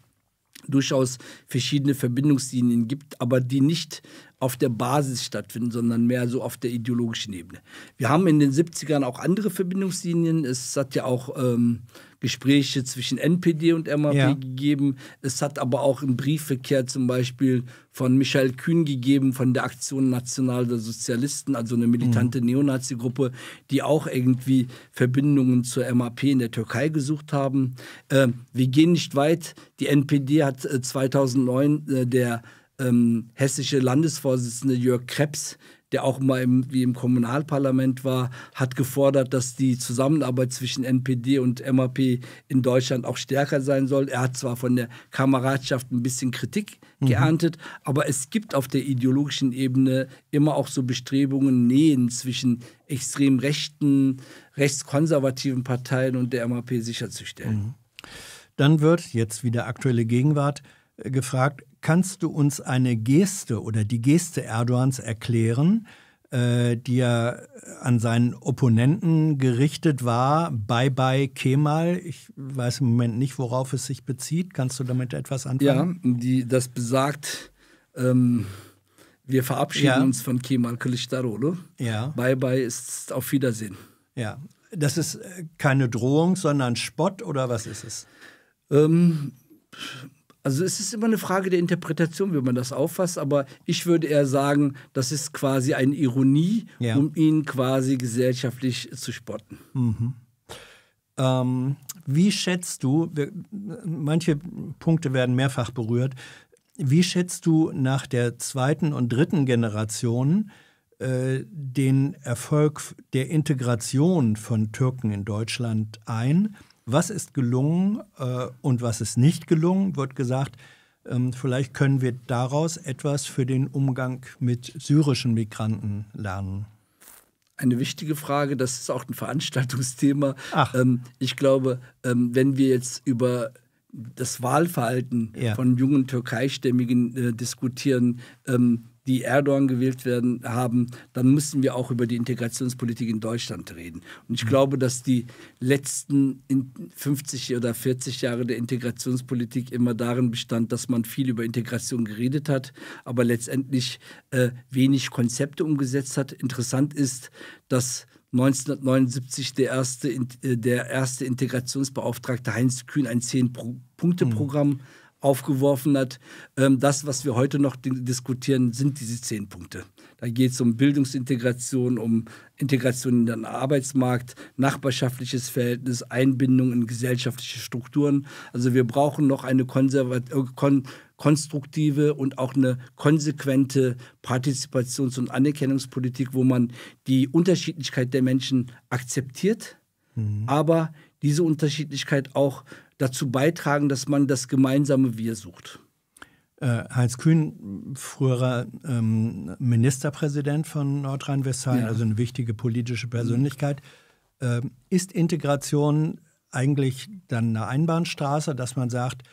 durchaus verschiedene Verbindungslinien gibt, aber die nicht auf der Basis stattfinden, sondern mehr so auf der ideologischen Ebene. Wir haben in den 70ern auch andere Verbindungslinien. Es hat ja auch ähm, Gespräche zwischen NPD und MAP ja. gegeben. Es hat aber auch im Briefverkehr zum Beispiel von Michael Kühn gegeben, von der Aktion National der Sozialisten, also eine militante mhm. Neonazi-Gruppe, die auch irgendwie Verbindungen zur MAP in der Türkei gesucht haben. Äh, wir gehen nicht weit. Die NPD hat äh, 2009 äh, der ähm, hessische Landesvorsitzende Jörg Krebs, der auch mal im, wie im Kommunalparlament war, hat gefordert, dass die Zusammenarbeit zwischen NPD und MAP in Deutschland auch stärker sein soll. Er hat zwar von der Kameradschaft ein bisschen Kritik mhm. geerntet, aber es gibt auf der ideologischen Ebene immer auch so Bestrebungen, Nähen zwischen extrem rechten, rechtskonservativen Parteien und der MAP sicherzustellen. Mhm. Dann wird jetzt wieder aktuelle Gegenwart äh, gefragt, Kannst du uns eine Geste oder die Geste Erdogans erklären, äh, die ja an seinen Opponenten gerichtet war. Bye bye Kemal. Ich weiß im Moment nicht, worauf es sich bezieht. Kannst du damit etwas anfangen? Ja, die, das besagt, ähm, wir verabschieden ja. uns von Kemal Kılıçdaroğlu. Ja. Bye bye ist auf Wiedersehen. Ja, das ist äh, keine Drohung, sondern Spott oder was ist es? Ähm, also es ist immer eine Frage der Interpretation, wie man das auffasst, aber ich würde eher sagen, das ist quasi eine Ironie, ja. um ihn quasi gesellschaftlich zu spotten. Mhm. Ähm, wie schätzt du, manche Punkte werden mehrfach berührt, wie schätzt du nach der zweiten und dritten Generation äh, den Erfolg der Integration von Türken in Deutschland ein? was ist gelungen äh, und was ist nicht gelungen, wird gesagt, ähm, vielleicht können wir daraus etwas für den Umgang mit syrischen Migranten lernen. Eine wichtige Frage, das ist auch ein Veranstaltungsthema. Ähm, ich glaube, ähm, wenn wir jetzt über das Wahlverhalten ja. von jungen türkeistämmigen äh, diskutieren, ähm, die Erdogan gewählt werden haben, dann müssen wir auch über die Integrationspolitik in Deutschland reden. Und ich mhm. glaube, dass die letzten 50 oder 40 Jahre der Integrationspolitik immer darin bestand, dass man viel über Integration geredet hat, aber letztendlich äh, wenig Konzepte umgesetzt hat. Interessant ist, dass 1979 der erste, äh, der erste Integrationsbeauftragte Heinz Kühn ein Zehn-Punkte-Programm mhm aufgeworfen hat. Ähm, das, was wir heute noch diskutieren, sind diese zehn Punkte. Da geht es um Bildungsintegration, um Integration in den Arbeitsmarkt, nachbarschaftliches Verhältnis, Einbindung in gesellschaftliche Strukturen. Also wir brauchen noch eine äh, kon konstruktive und auch eine konsequente Partizipations- und Anerkennungspolitik, wo man die Unterschiedlichkeit der Menschen akzeptiert, mhm. aber diese Unterschiedlichkeit auch dazu beitragen, dass man das gemeinsame Wir sucht. Äh, Heinz Kühn, früherer ähm, Ministerpräsident von Nordrhein-Westfalen, ja. also eine wichtige politische mhm. Persönlichkeit. Ähm, ist Integration eigentlich dann eine Einbahnstraße, dass man sagt,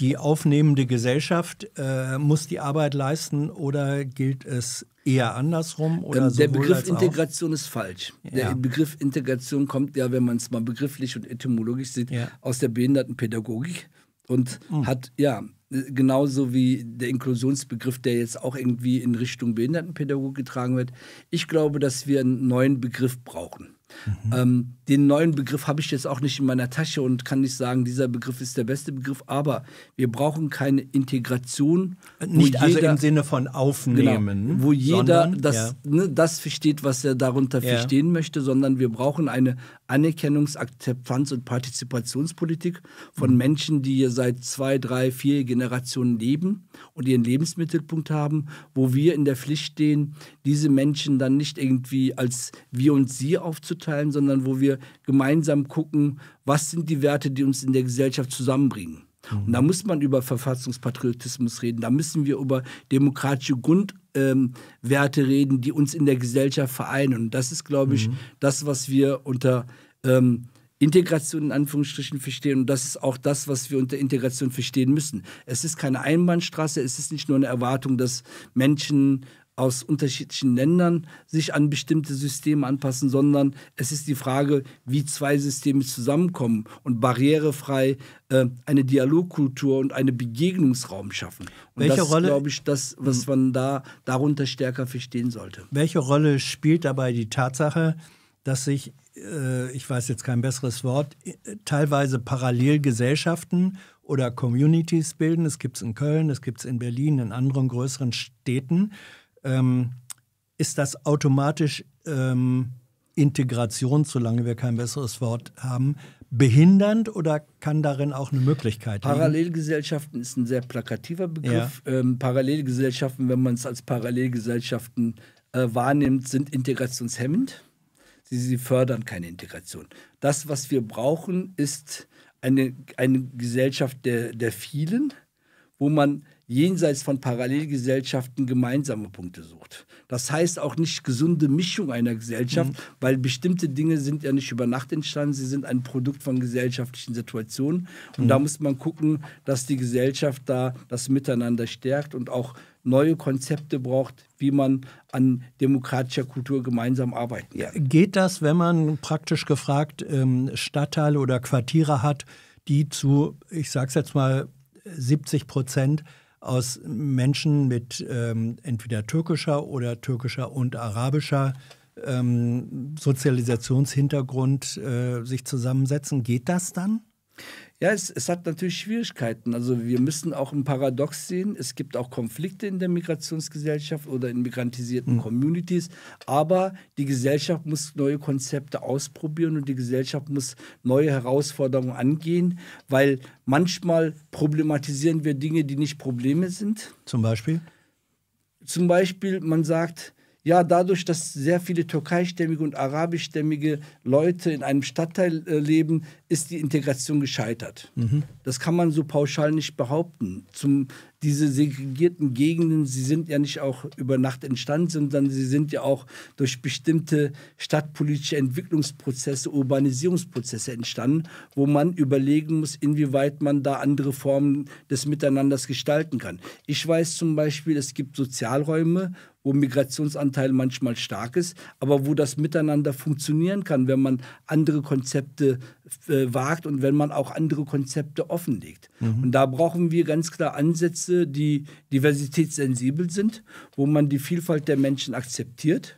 die aufnehmende Gesellschaft äh, muss die Arbeit leisten oder gilt es eher andersrum? Oder ähm, der Begriff Integration ist falsch. Ja. Der Begriff Integration kommt ja, wenn man es mal begrifflich und etymologisch sieht, ja. aus der Behindertenpädagogik und mhm. hat, ja, äh, genauso wie der Inklusionsbegriff, der jetzt auch irgendwie in Richtung Behindertenpädagogik getragen wird. Ich glaube, dass wir einen neuen Begriff brauchen. Mhm. Ähm, den neuen Begriff habe ich jetzt auch nicht in meiner Tasche und kann nicht sagen, dieser Begriff ist der beste Begriff, aber wir brauchen keine Integration. Äh, nicht jeder, also im Sinne von genau, aufnehmen. Genau, wo jeder sondern, das, ja. ne, das versteht, was er darunter ja. verstehen möchte, sondern wir brauchen eine Anerkennungs-, Akzeptanz- und Partizipationspolitik von mhm. Menschen, die hier seit zwei, drei, vier Generationen leben und ihren Lebensmittelpunkt haben, wo wir in der Pflicht stehen, diese Menschen dann nicht irgendwie als wir und sie aufzuteilen, sondern wo wir gemeinsam gucken, was sind die Werte, die uns in der Gesellschaft zusammenbringen. Mhm. Und da muss man über Verfassungspatriotismus reden, da müssen wir über demokratische Grundwerte ähm, reden, die uns in der Gesellschaft vereinen. Und das ist, glaube ich, mhm. das, was wir unter ähm, Integration in Anführungsstrichen verstehen. Und das ist auch das, was wir unter Integration verstehen müssen. Es ist keine Einbahnstraße, es ist nicht nur eine Erwartung, dass Menschen aus unterschiedlichen Ländern sich an bestimmte Systeme anpassen, sondern es ist die Frage, wie zwei Systeme zusammenkommen und barrierefrei äh, eine Dialogkultur und einen Begegnungsraum schaffen. Und welche das Rolle, glaube ich, das, was mhm. man da darunter stärker verstehen sollte. Welche Rolle spielt dabei die Tatsache, dass sich, äh, ich weiß jetzt kein besseres Wort, äh, teilweise Parallelgesellschaften oder Communities bilden. Es gibt es in Köln, es gibt es in Berlin, in anderen größeren Städten ähm, ist das automatisch ähm, Integration, solange wir kein besseres Wort haben, behindernd oder kann darin auch eine Möglichkeit haben? Parallelgesellschaften ist ein sehr plakativer Begriff. Ja. Ähm, Parallelgesellschaften, wenn man es als Parallelgesellschaften äh, wahrnimmt, sind integrationshemmend. Sie, sie fördern keine Integration. Das, was wir brauchen, ist eine, eine Gesellschaft der, der vielen, wo man jenseits von Parallelgesellschaften gemeinsame Punkte sucht. Das heißt auch nicht gesunde Mischung einer Gesellschaft, mhm. weil bestimmte Dinge sind ja nicht über Nacht entstanden, sie sind ein Produkt von gesellschaftlichen Situationen. Und mhm. da muss man gucken, dass die Gesellschaft da das Miteinander stärkt und auch neue Konzepte braucht, wie man an demokratischer Kultur gemeinsam arbeiten kann. Geht das, wenn man praktisch gefragt ähm, Stadtteile oder Quartiere hat, die zu, ich sage es jetzt mal, 70 Prozent aus Menschen mit ähm, entweder türkischer oder türkischer und arabischer ähm, Sozialisationshintergrund äh, sich zusammensetzen. Geht das dann? Ja, es, es hat natürlich Schwierigkeiten. Also wir müssen auch ein Paradox sehen. Es gibt auch Konflikte in der Migrationsgesellschaft oder in migrantisierten mhm. Communities. Aber die Gesellschaft muss neue Konzepte ausprobieren und die Gesellschaft muss neue Herausforderungen angehen, weil manchmal problematisieren wir Dinge, die nicht Probleme sind. Zum Beispiel? Zum Beispiel, man sagt, ja, dadurch, dass sehr viele türkeistämmige und arabischstämmige Leute in einem Stadtteil äh, leben, ist die Integration gescheitert. Mhm. Das kann man so pauschal nicht behaupten. Zum, diese segregierten Gegenden, sie sind ja nicht auch über Nacht entstanden, sondern sie sind ja auch durch bestimmte stadtpolitische Entwicklungsprozesse, Urbanisierungsprozesse entstanden, wo man überlegen muss, inwieweit man da andere Formen des Miteinanders gestalten kann. Ich weiß zum Beispiel, es gibt Sozialräume, wo Migrationsanteil manchmal stark ist, aber wo das miteinander funktionieren kann, wenn man andere Konzepte äh, wagt und wenn man auch andere Konzepte offenlegt. Mhm. Und da brauchen wir ganz klar Ansätze, die diversitätssensibel sind, wo man die Vielfalt der Menschen akzeptiert,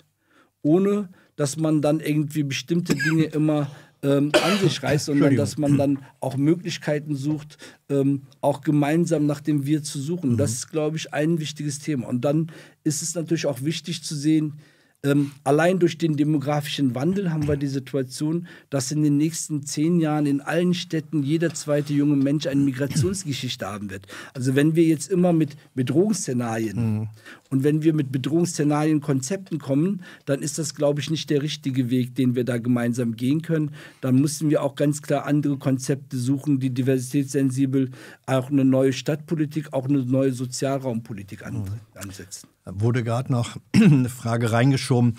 ohne dass man dann irgendwie bestimmte Dinge immer ähm, an sich reißt, sondern dass man dann auch Möglichkeiten sucht, ähm, auch gemeinsam nach dem Wir zu suchen. Mhm. Das ist, glaube ich, ein wichtiges Thema. Und dann ist es natürlich auch wichtig zu sehen, ähm, allein durch den demografischen Wandel haben wir die Situation, dass in den nächsten zehn Jahren in allen Städten jeder zweite junge Mensch eine Migrationsgeschichte haben wird. Also wenn wir jetzt immer mit Bedrohungsszenarien mhm. Und wenn wir mit Bedrohungsszenarien, Konzepten kommen, dann ist das, glaube ich, nicht der richtige Weg, den wir da gemeinsam gehen können. Dann müssen wir auch ganz klar andere Konzepte suchen, die diversitätssensibel auch eine neue Stadtpolitik, auch eine neue Sozialraumpolitik mhm. ansetzen. Da Wurde gerade noch (clears throat) eine Frage reingeschoben.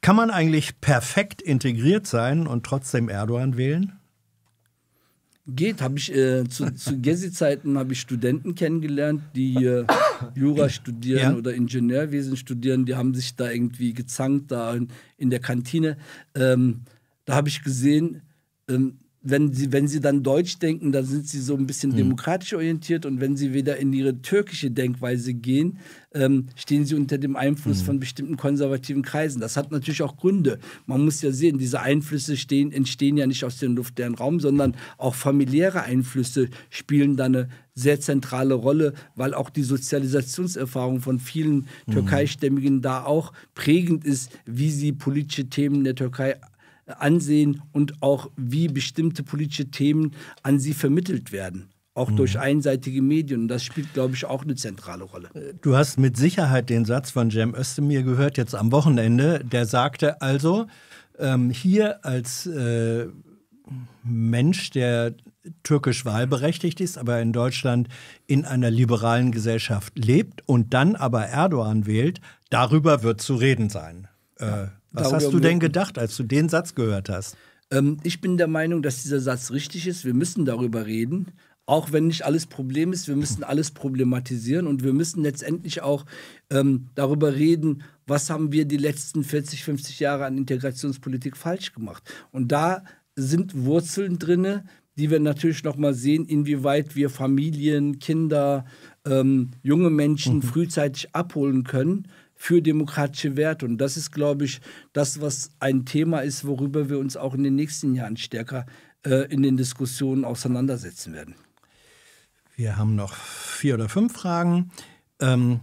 Kann man eigentlich perfekt integriert sein und trotzdem Erdogan wählen? Geht, habe ich äh, zu, zu Gezi-Zeiten habe ich Studenten kennengelernt, die äh, Jura studieren ja. oder Ingenieurwesen studieren, die haben sich da irgendwie gezankt da in, in der Kantine. Ähm, da habe ich gesehen, ähm, wenn sie, wenn sie dann Deutsch denken, dann sind sie so ein bisschen mhm. demokratisch orientiert und wenn sie wieder in ihre türkische Denkweise gehen, ähm, stehen sie unter dem Einfluss mhm. von bestimmten konservativen Kreisen. Das hat natürlich auch Gründe. Man muss ja sehen, diese Einflüsse stehen, entstehen ja nicht aus dem luftleeren Raum, sondern auch familiäre Einflüsse spielen da eine sehr zentrale Rolle, weil auch die Sozialisationserfahrung von vielen mhm. Türkeistämmigen da auch prägend ist, wie sie politische Themen in der Türkei ansehen und auch wie bestimmte politische Themen an sie vermittelt werden auch durch mhm. einseitige Medien. Und das spielt, glaube ich, auch eine zentrale Rolle. Äh, du hast mit Sicherheit den Satz von Jem Özdemir gehört, jetzt am Wochenende. Der sagte also, ähm, hier als äh, Mensch, der türkisch wahlberechtigt ist, aber in Deutschland in einer liberalen Gesellschaft lebt und dann aber Erdogan wählt, darüber wird zu reden sein. Äh, was hast du denn gedacht, als du den Satz gehört hast? Ähm, ich bin der Meinung, dass dieser Satz richtig ist. Wir müssen darüber reden. Auch wenn nicht alles Problem ist, wir müssen alles problematisieren und wir müssen letztendlich auch ähm, darüber reden, was haben wir die letzten 40, 50 Jahre an Integrationspolitik falsch gemacht. Und da sind Wurzeln drin, die wir natürlich nochmal sehen, inwieweit wir Familien, Kinder, ähm, junge Menschen mhm. frühzeitig abholen können für demokratische Werte. Und das ist, glaube ich, das, was ein Thema ist, worüber wir uns auch in den nächsten Jahren stärker äh, in den Diskussionen auseinandersetzen werden. Wir haben noch vier oder fünf Fragen. Ähm,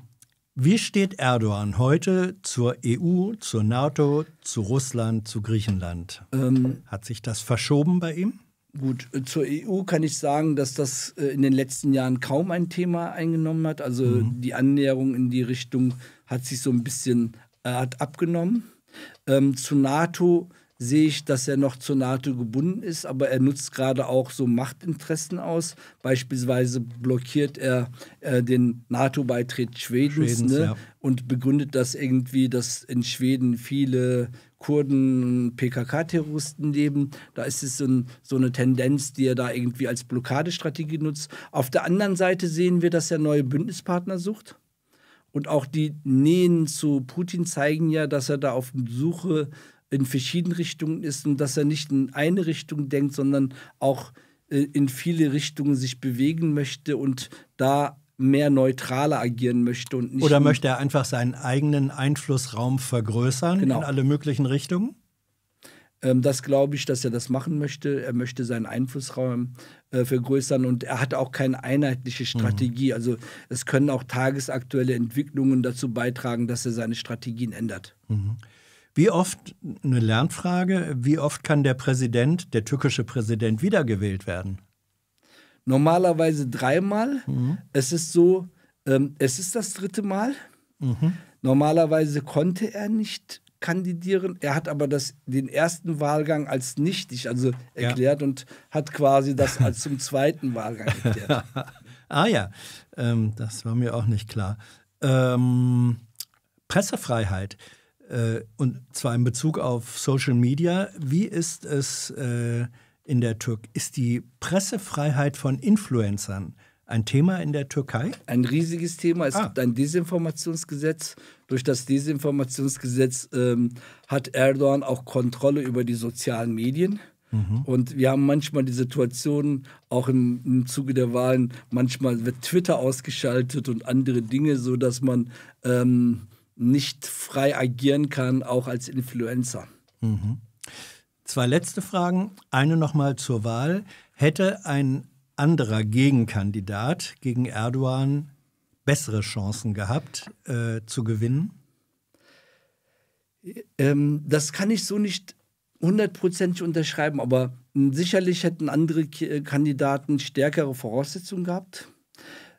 wie steht Erdogan heute zur EU, zur NATO, zu Russland, zu Griechenland? Ähm, Hat sich das verschoben bei ihm? Gut, äh, zur EU kann ich sagen, dass das äh, in den letzten Jahren kaum ein Thema eingenommen hat. Also mhm. die Annäherung in die Richtung hat sich so ein bisschen äh, hat abgenommen. Ähm, zu NATO sehe ich, dass er noch zur NATO gebunden ist, aber er nutzt gerade auch so Machtinteressen aus. Beispielsweise blockiert er äh, den NATO-Beitritt Schwedens, Schwedens ne? ja. und begründet das irgendwie, dass in Schweden viele Kurden PKK-Terroristen leben. Da ist es so, ein, so, eine Tendenz, die er da irgendwie als Blockadestrategie nutzt. Auf der anderen Seite sehen wir, dass er neue Bündnispartner sucht. Und auch die Nähen zu Putin zeigen ja, dass er da auf Suche in verschiedenen Richtungen ist und dass er nicht in eine Richtung denkt, sondern auch äh, in viele Richtungen sich bewegen möchte und da mehr neutraler agieren möchte und nicht. Oder möchte er einfach seinen eigenen Einflussraum vergrößern genau. in alle möglichen Richtungen? Ähm, das glaube ich, dass er das machen möchte. Er möchte seinen Einflussraum äh, vergrößern und er hat auch keine einheitliche mhm. Strategie. Mhm. Also es können auch tagesaktuelle Entwicklungen dazu beitragen, dass er seine Strategien ändert. Mhm. Wie oft, eine Lernfrage, wie oft kann der Präsident, der türkische Präsident, wiedergewählt werden? normalerweise dreimal. Mhm. Es ist so, ähm, es ist das dritte Mal. Mhm. Normalerweise konnte er nicht kandidieren. Er hat aber das, den ersten Wahlgang als nichtig, also erklärt ja. und hat quasi das (laughs) als zum zweiten Wahlgang erklärt. (laughs) ah ja, ähm, das war mir auch nicht klar. Ähm, Pressefreiheit äh, und zwar in Bezug auf Social Media. Wie ist es? Äh, in der Türkei? Ist die Pressefreiheit von Influencern ein Thema in der Türkei? Ein riesiges Thema. Es ah. gibt ein Desinformationsgesetz. Durch das Desinformationsgesetz ähm, hat Erdogan auch Kontrolle über die sozialen Medien. Mhm. Und wir haben manchmal die Situation, auch im, im, Zuge der Wahlen, manchmal wird Twitter ausgeschaltet und andere Dinge, sodass man ähm, nicht frei agieren kann, auch als Influencer. Mhm. Zwei letzte Fragen. Eine nochmal zur Wahl. Hätte ein anderer Gegenkandidat gegen Erdogan bessere Chancen gehabt äh, zu gewinnen? Ähm, das kann ich so nicht hundertprozentig unterschreiben, aber hm, sicherlich hätten andere K äh, Kandidaten stärkere Voraussetzungen gehabt,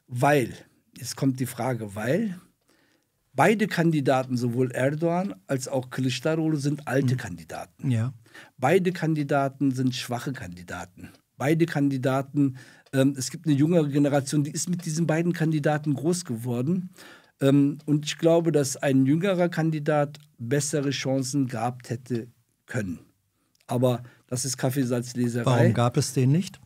weil, jetzt kommt die Frage, weil beide Kandidaten, sowohl Erdogan als auch Kılıçdaroğlu, sind alte mhm. Kandidaten. Ja. Beide Kandidaten sind schwache Kandidaten. Beide Kandidaten, ähm, es gibt eine jüngere Generation, die ist mit diesen beiden Kandidaten groß geworden. Ähm, und ich glaube, dass ein jüngerer Kandidat bessere Chancen gehabt hätte können. Aber das ist Kaffeesatzleserei. Warum gab es den nicht?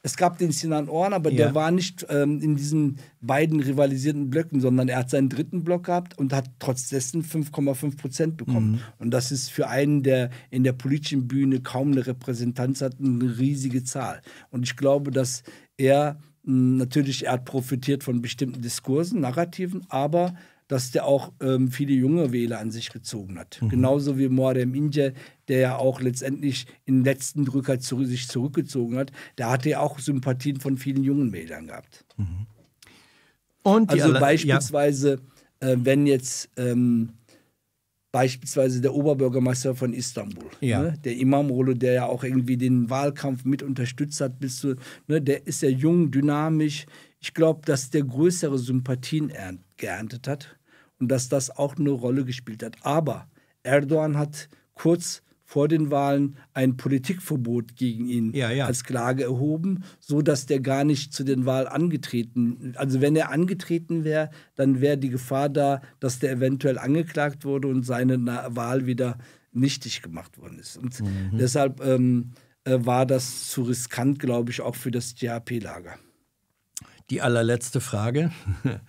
Es gab den Sinan Orn, aber ja. der war nicht ähm, in diesen beiden rivalisierten Blöcken, sondern er hat seinen dritten Block gehabt und hat trotz dessen 5,5 Prozent bekommen. Mhm. Und das ist für einen, der in der politischen Bühne kaum eine Repräsentanz hat, eine riesige Zahl. Und ich glaube, dass er hm, natürlich, er hat profitiert von bestimmten Diskursen, Narrativen, aber dass der auch ähm, viele junge Wähler an sich gezogen hat. Mhm. Genauso wie Moadem Inje, der ja auch letztendlich im letzten Drücker zu, sich zurückgezogen hat, Da hat er auch Sympathien von vielen jungen Wählern gehabt. Mhm. Und also alle, beispielsweise, ja. äh, wenn jetzt ähm, beispielsweise der Oberbürgermeister von Istanbul, ja. ne, der Imamrolo, der ja auch irgendwie den Wahlkampf mit unterstützt hat, bis zu, ne, der ist ja jung, dynamisch. Ich glaube, dass der größere Sympathien ernt, geerntet hat und dass das auch eine Rolle gespielt hat. Aber Erdogan hat kurz vor den Wahlen ein Politikverbot gegen ihn ja, ja. als Klage erhoben, so dass der gar nicht zu den Wahlen angetreten. Also wenn er angetreten wäre, dann wäre die Gefahr da, dass der eventuell angeklagt wurde und seine Wahl wieder nichtig gemacht worden ist. Und mhm. deshalb ähm, äh, war das zu riskant, glaube ich, auch für das DAP-Lager. Die allerletzte Frage. (laughs)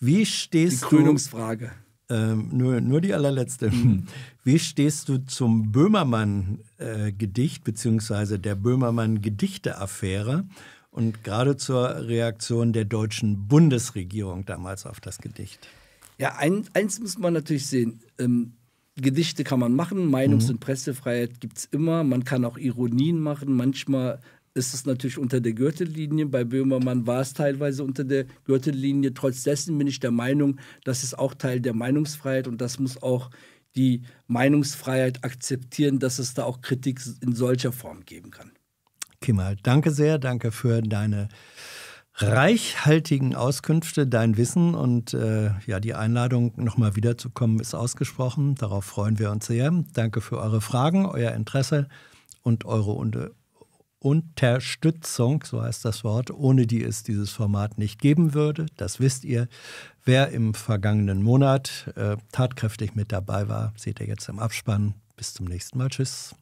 Wie stehst die Krönungsfrage. du? Ähm, nur, nur die allerletzte. Mhm. Wie stehst du zum Böhmermann-Gedicht, äh, beziehungsweise der Böhmermann-Gedichte-Affäre? und gerade zur Reaktion der deutschen Bundesregierung damals auf das Gedicht. Ja, ein, eins muss man natürlich sehen. Ähm, Gedichte kann man machen, Meinungs- mhm. und Pressefreiheit gibt es immer. Man kann auch Ironien machen. Manchmal ist es natürlich unter der Gürtellinie. Bei Böhmermann war es teilweise unter der Gürtellinie. Trotz dessen bin ich der Meinung, das ist auch Teil der Meinungsfreiheit und das muss auch die Meinungsfreiheit akzeptieren, dass es da auch Kritik in solcher Form geben kann. Kimal, danke sehr, danke für deine reichhaltigen Auskünfte, dein Wissen und äh, ja, die Einladung, nochmal wiederzukommen, ist ausgesprochen. Darauf freuen wir uns sehr. Danke für eure Fragen, euer Interesse und eure Unterstützung. Unterstützung, so heißt das Wort, ohne die es dieses Format nicht geben würde. Das wisst ihr. Wer im vergangenen Monat äh, tatkräftig mit dabei war, seht ihr jetzt im Abspann. Bis zum nächsten Mal. Tschüss.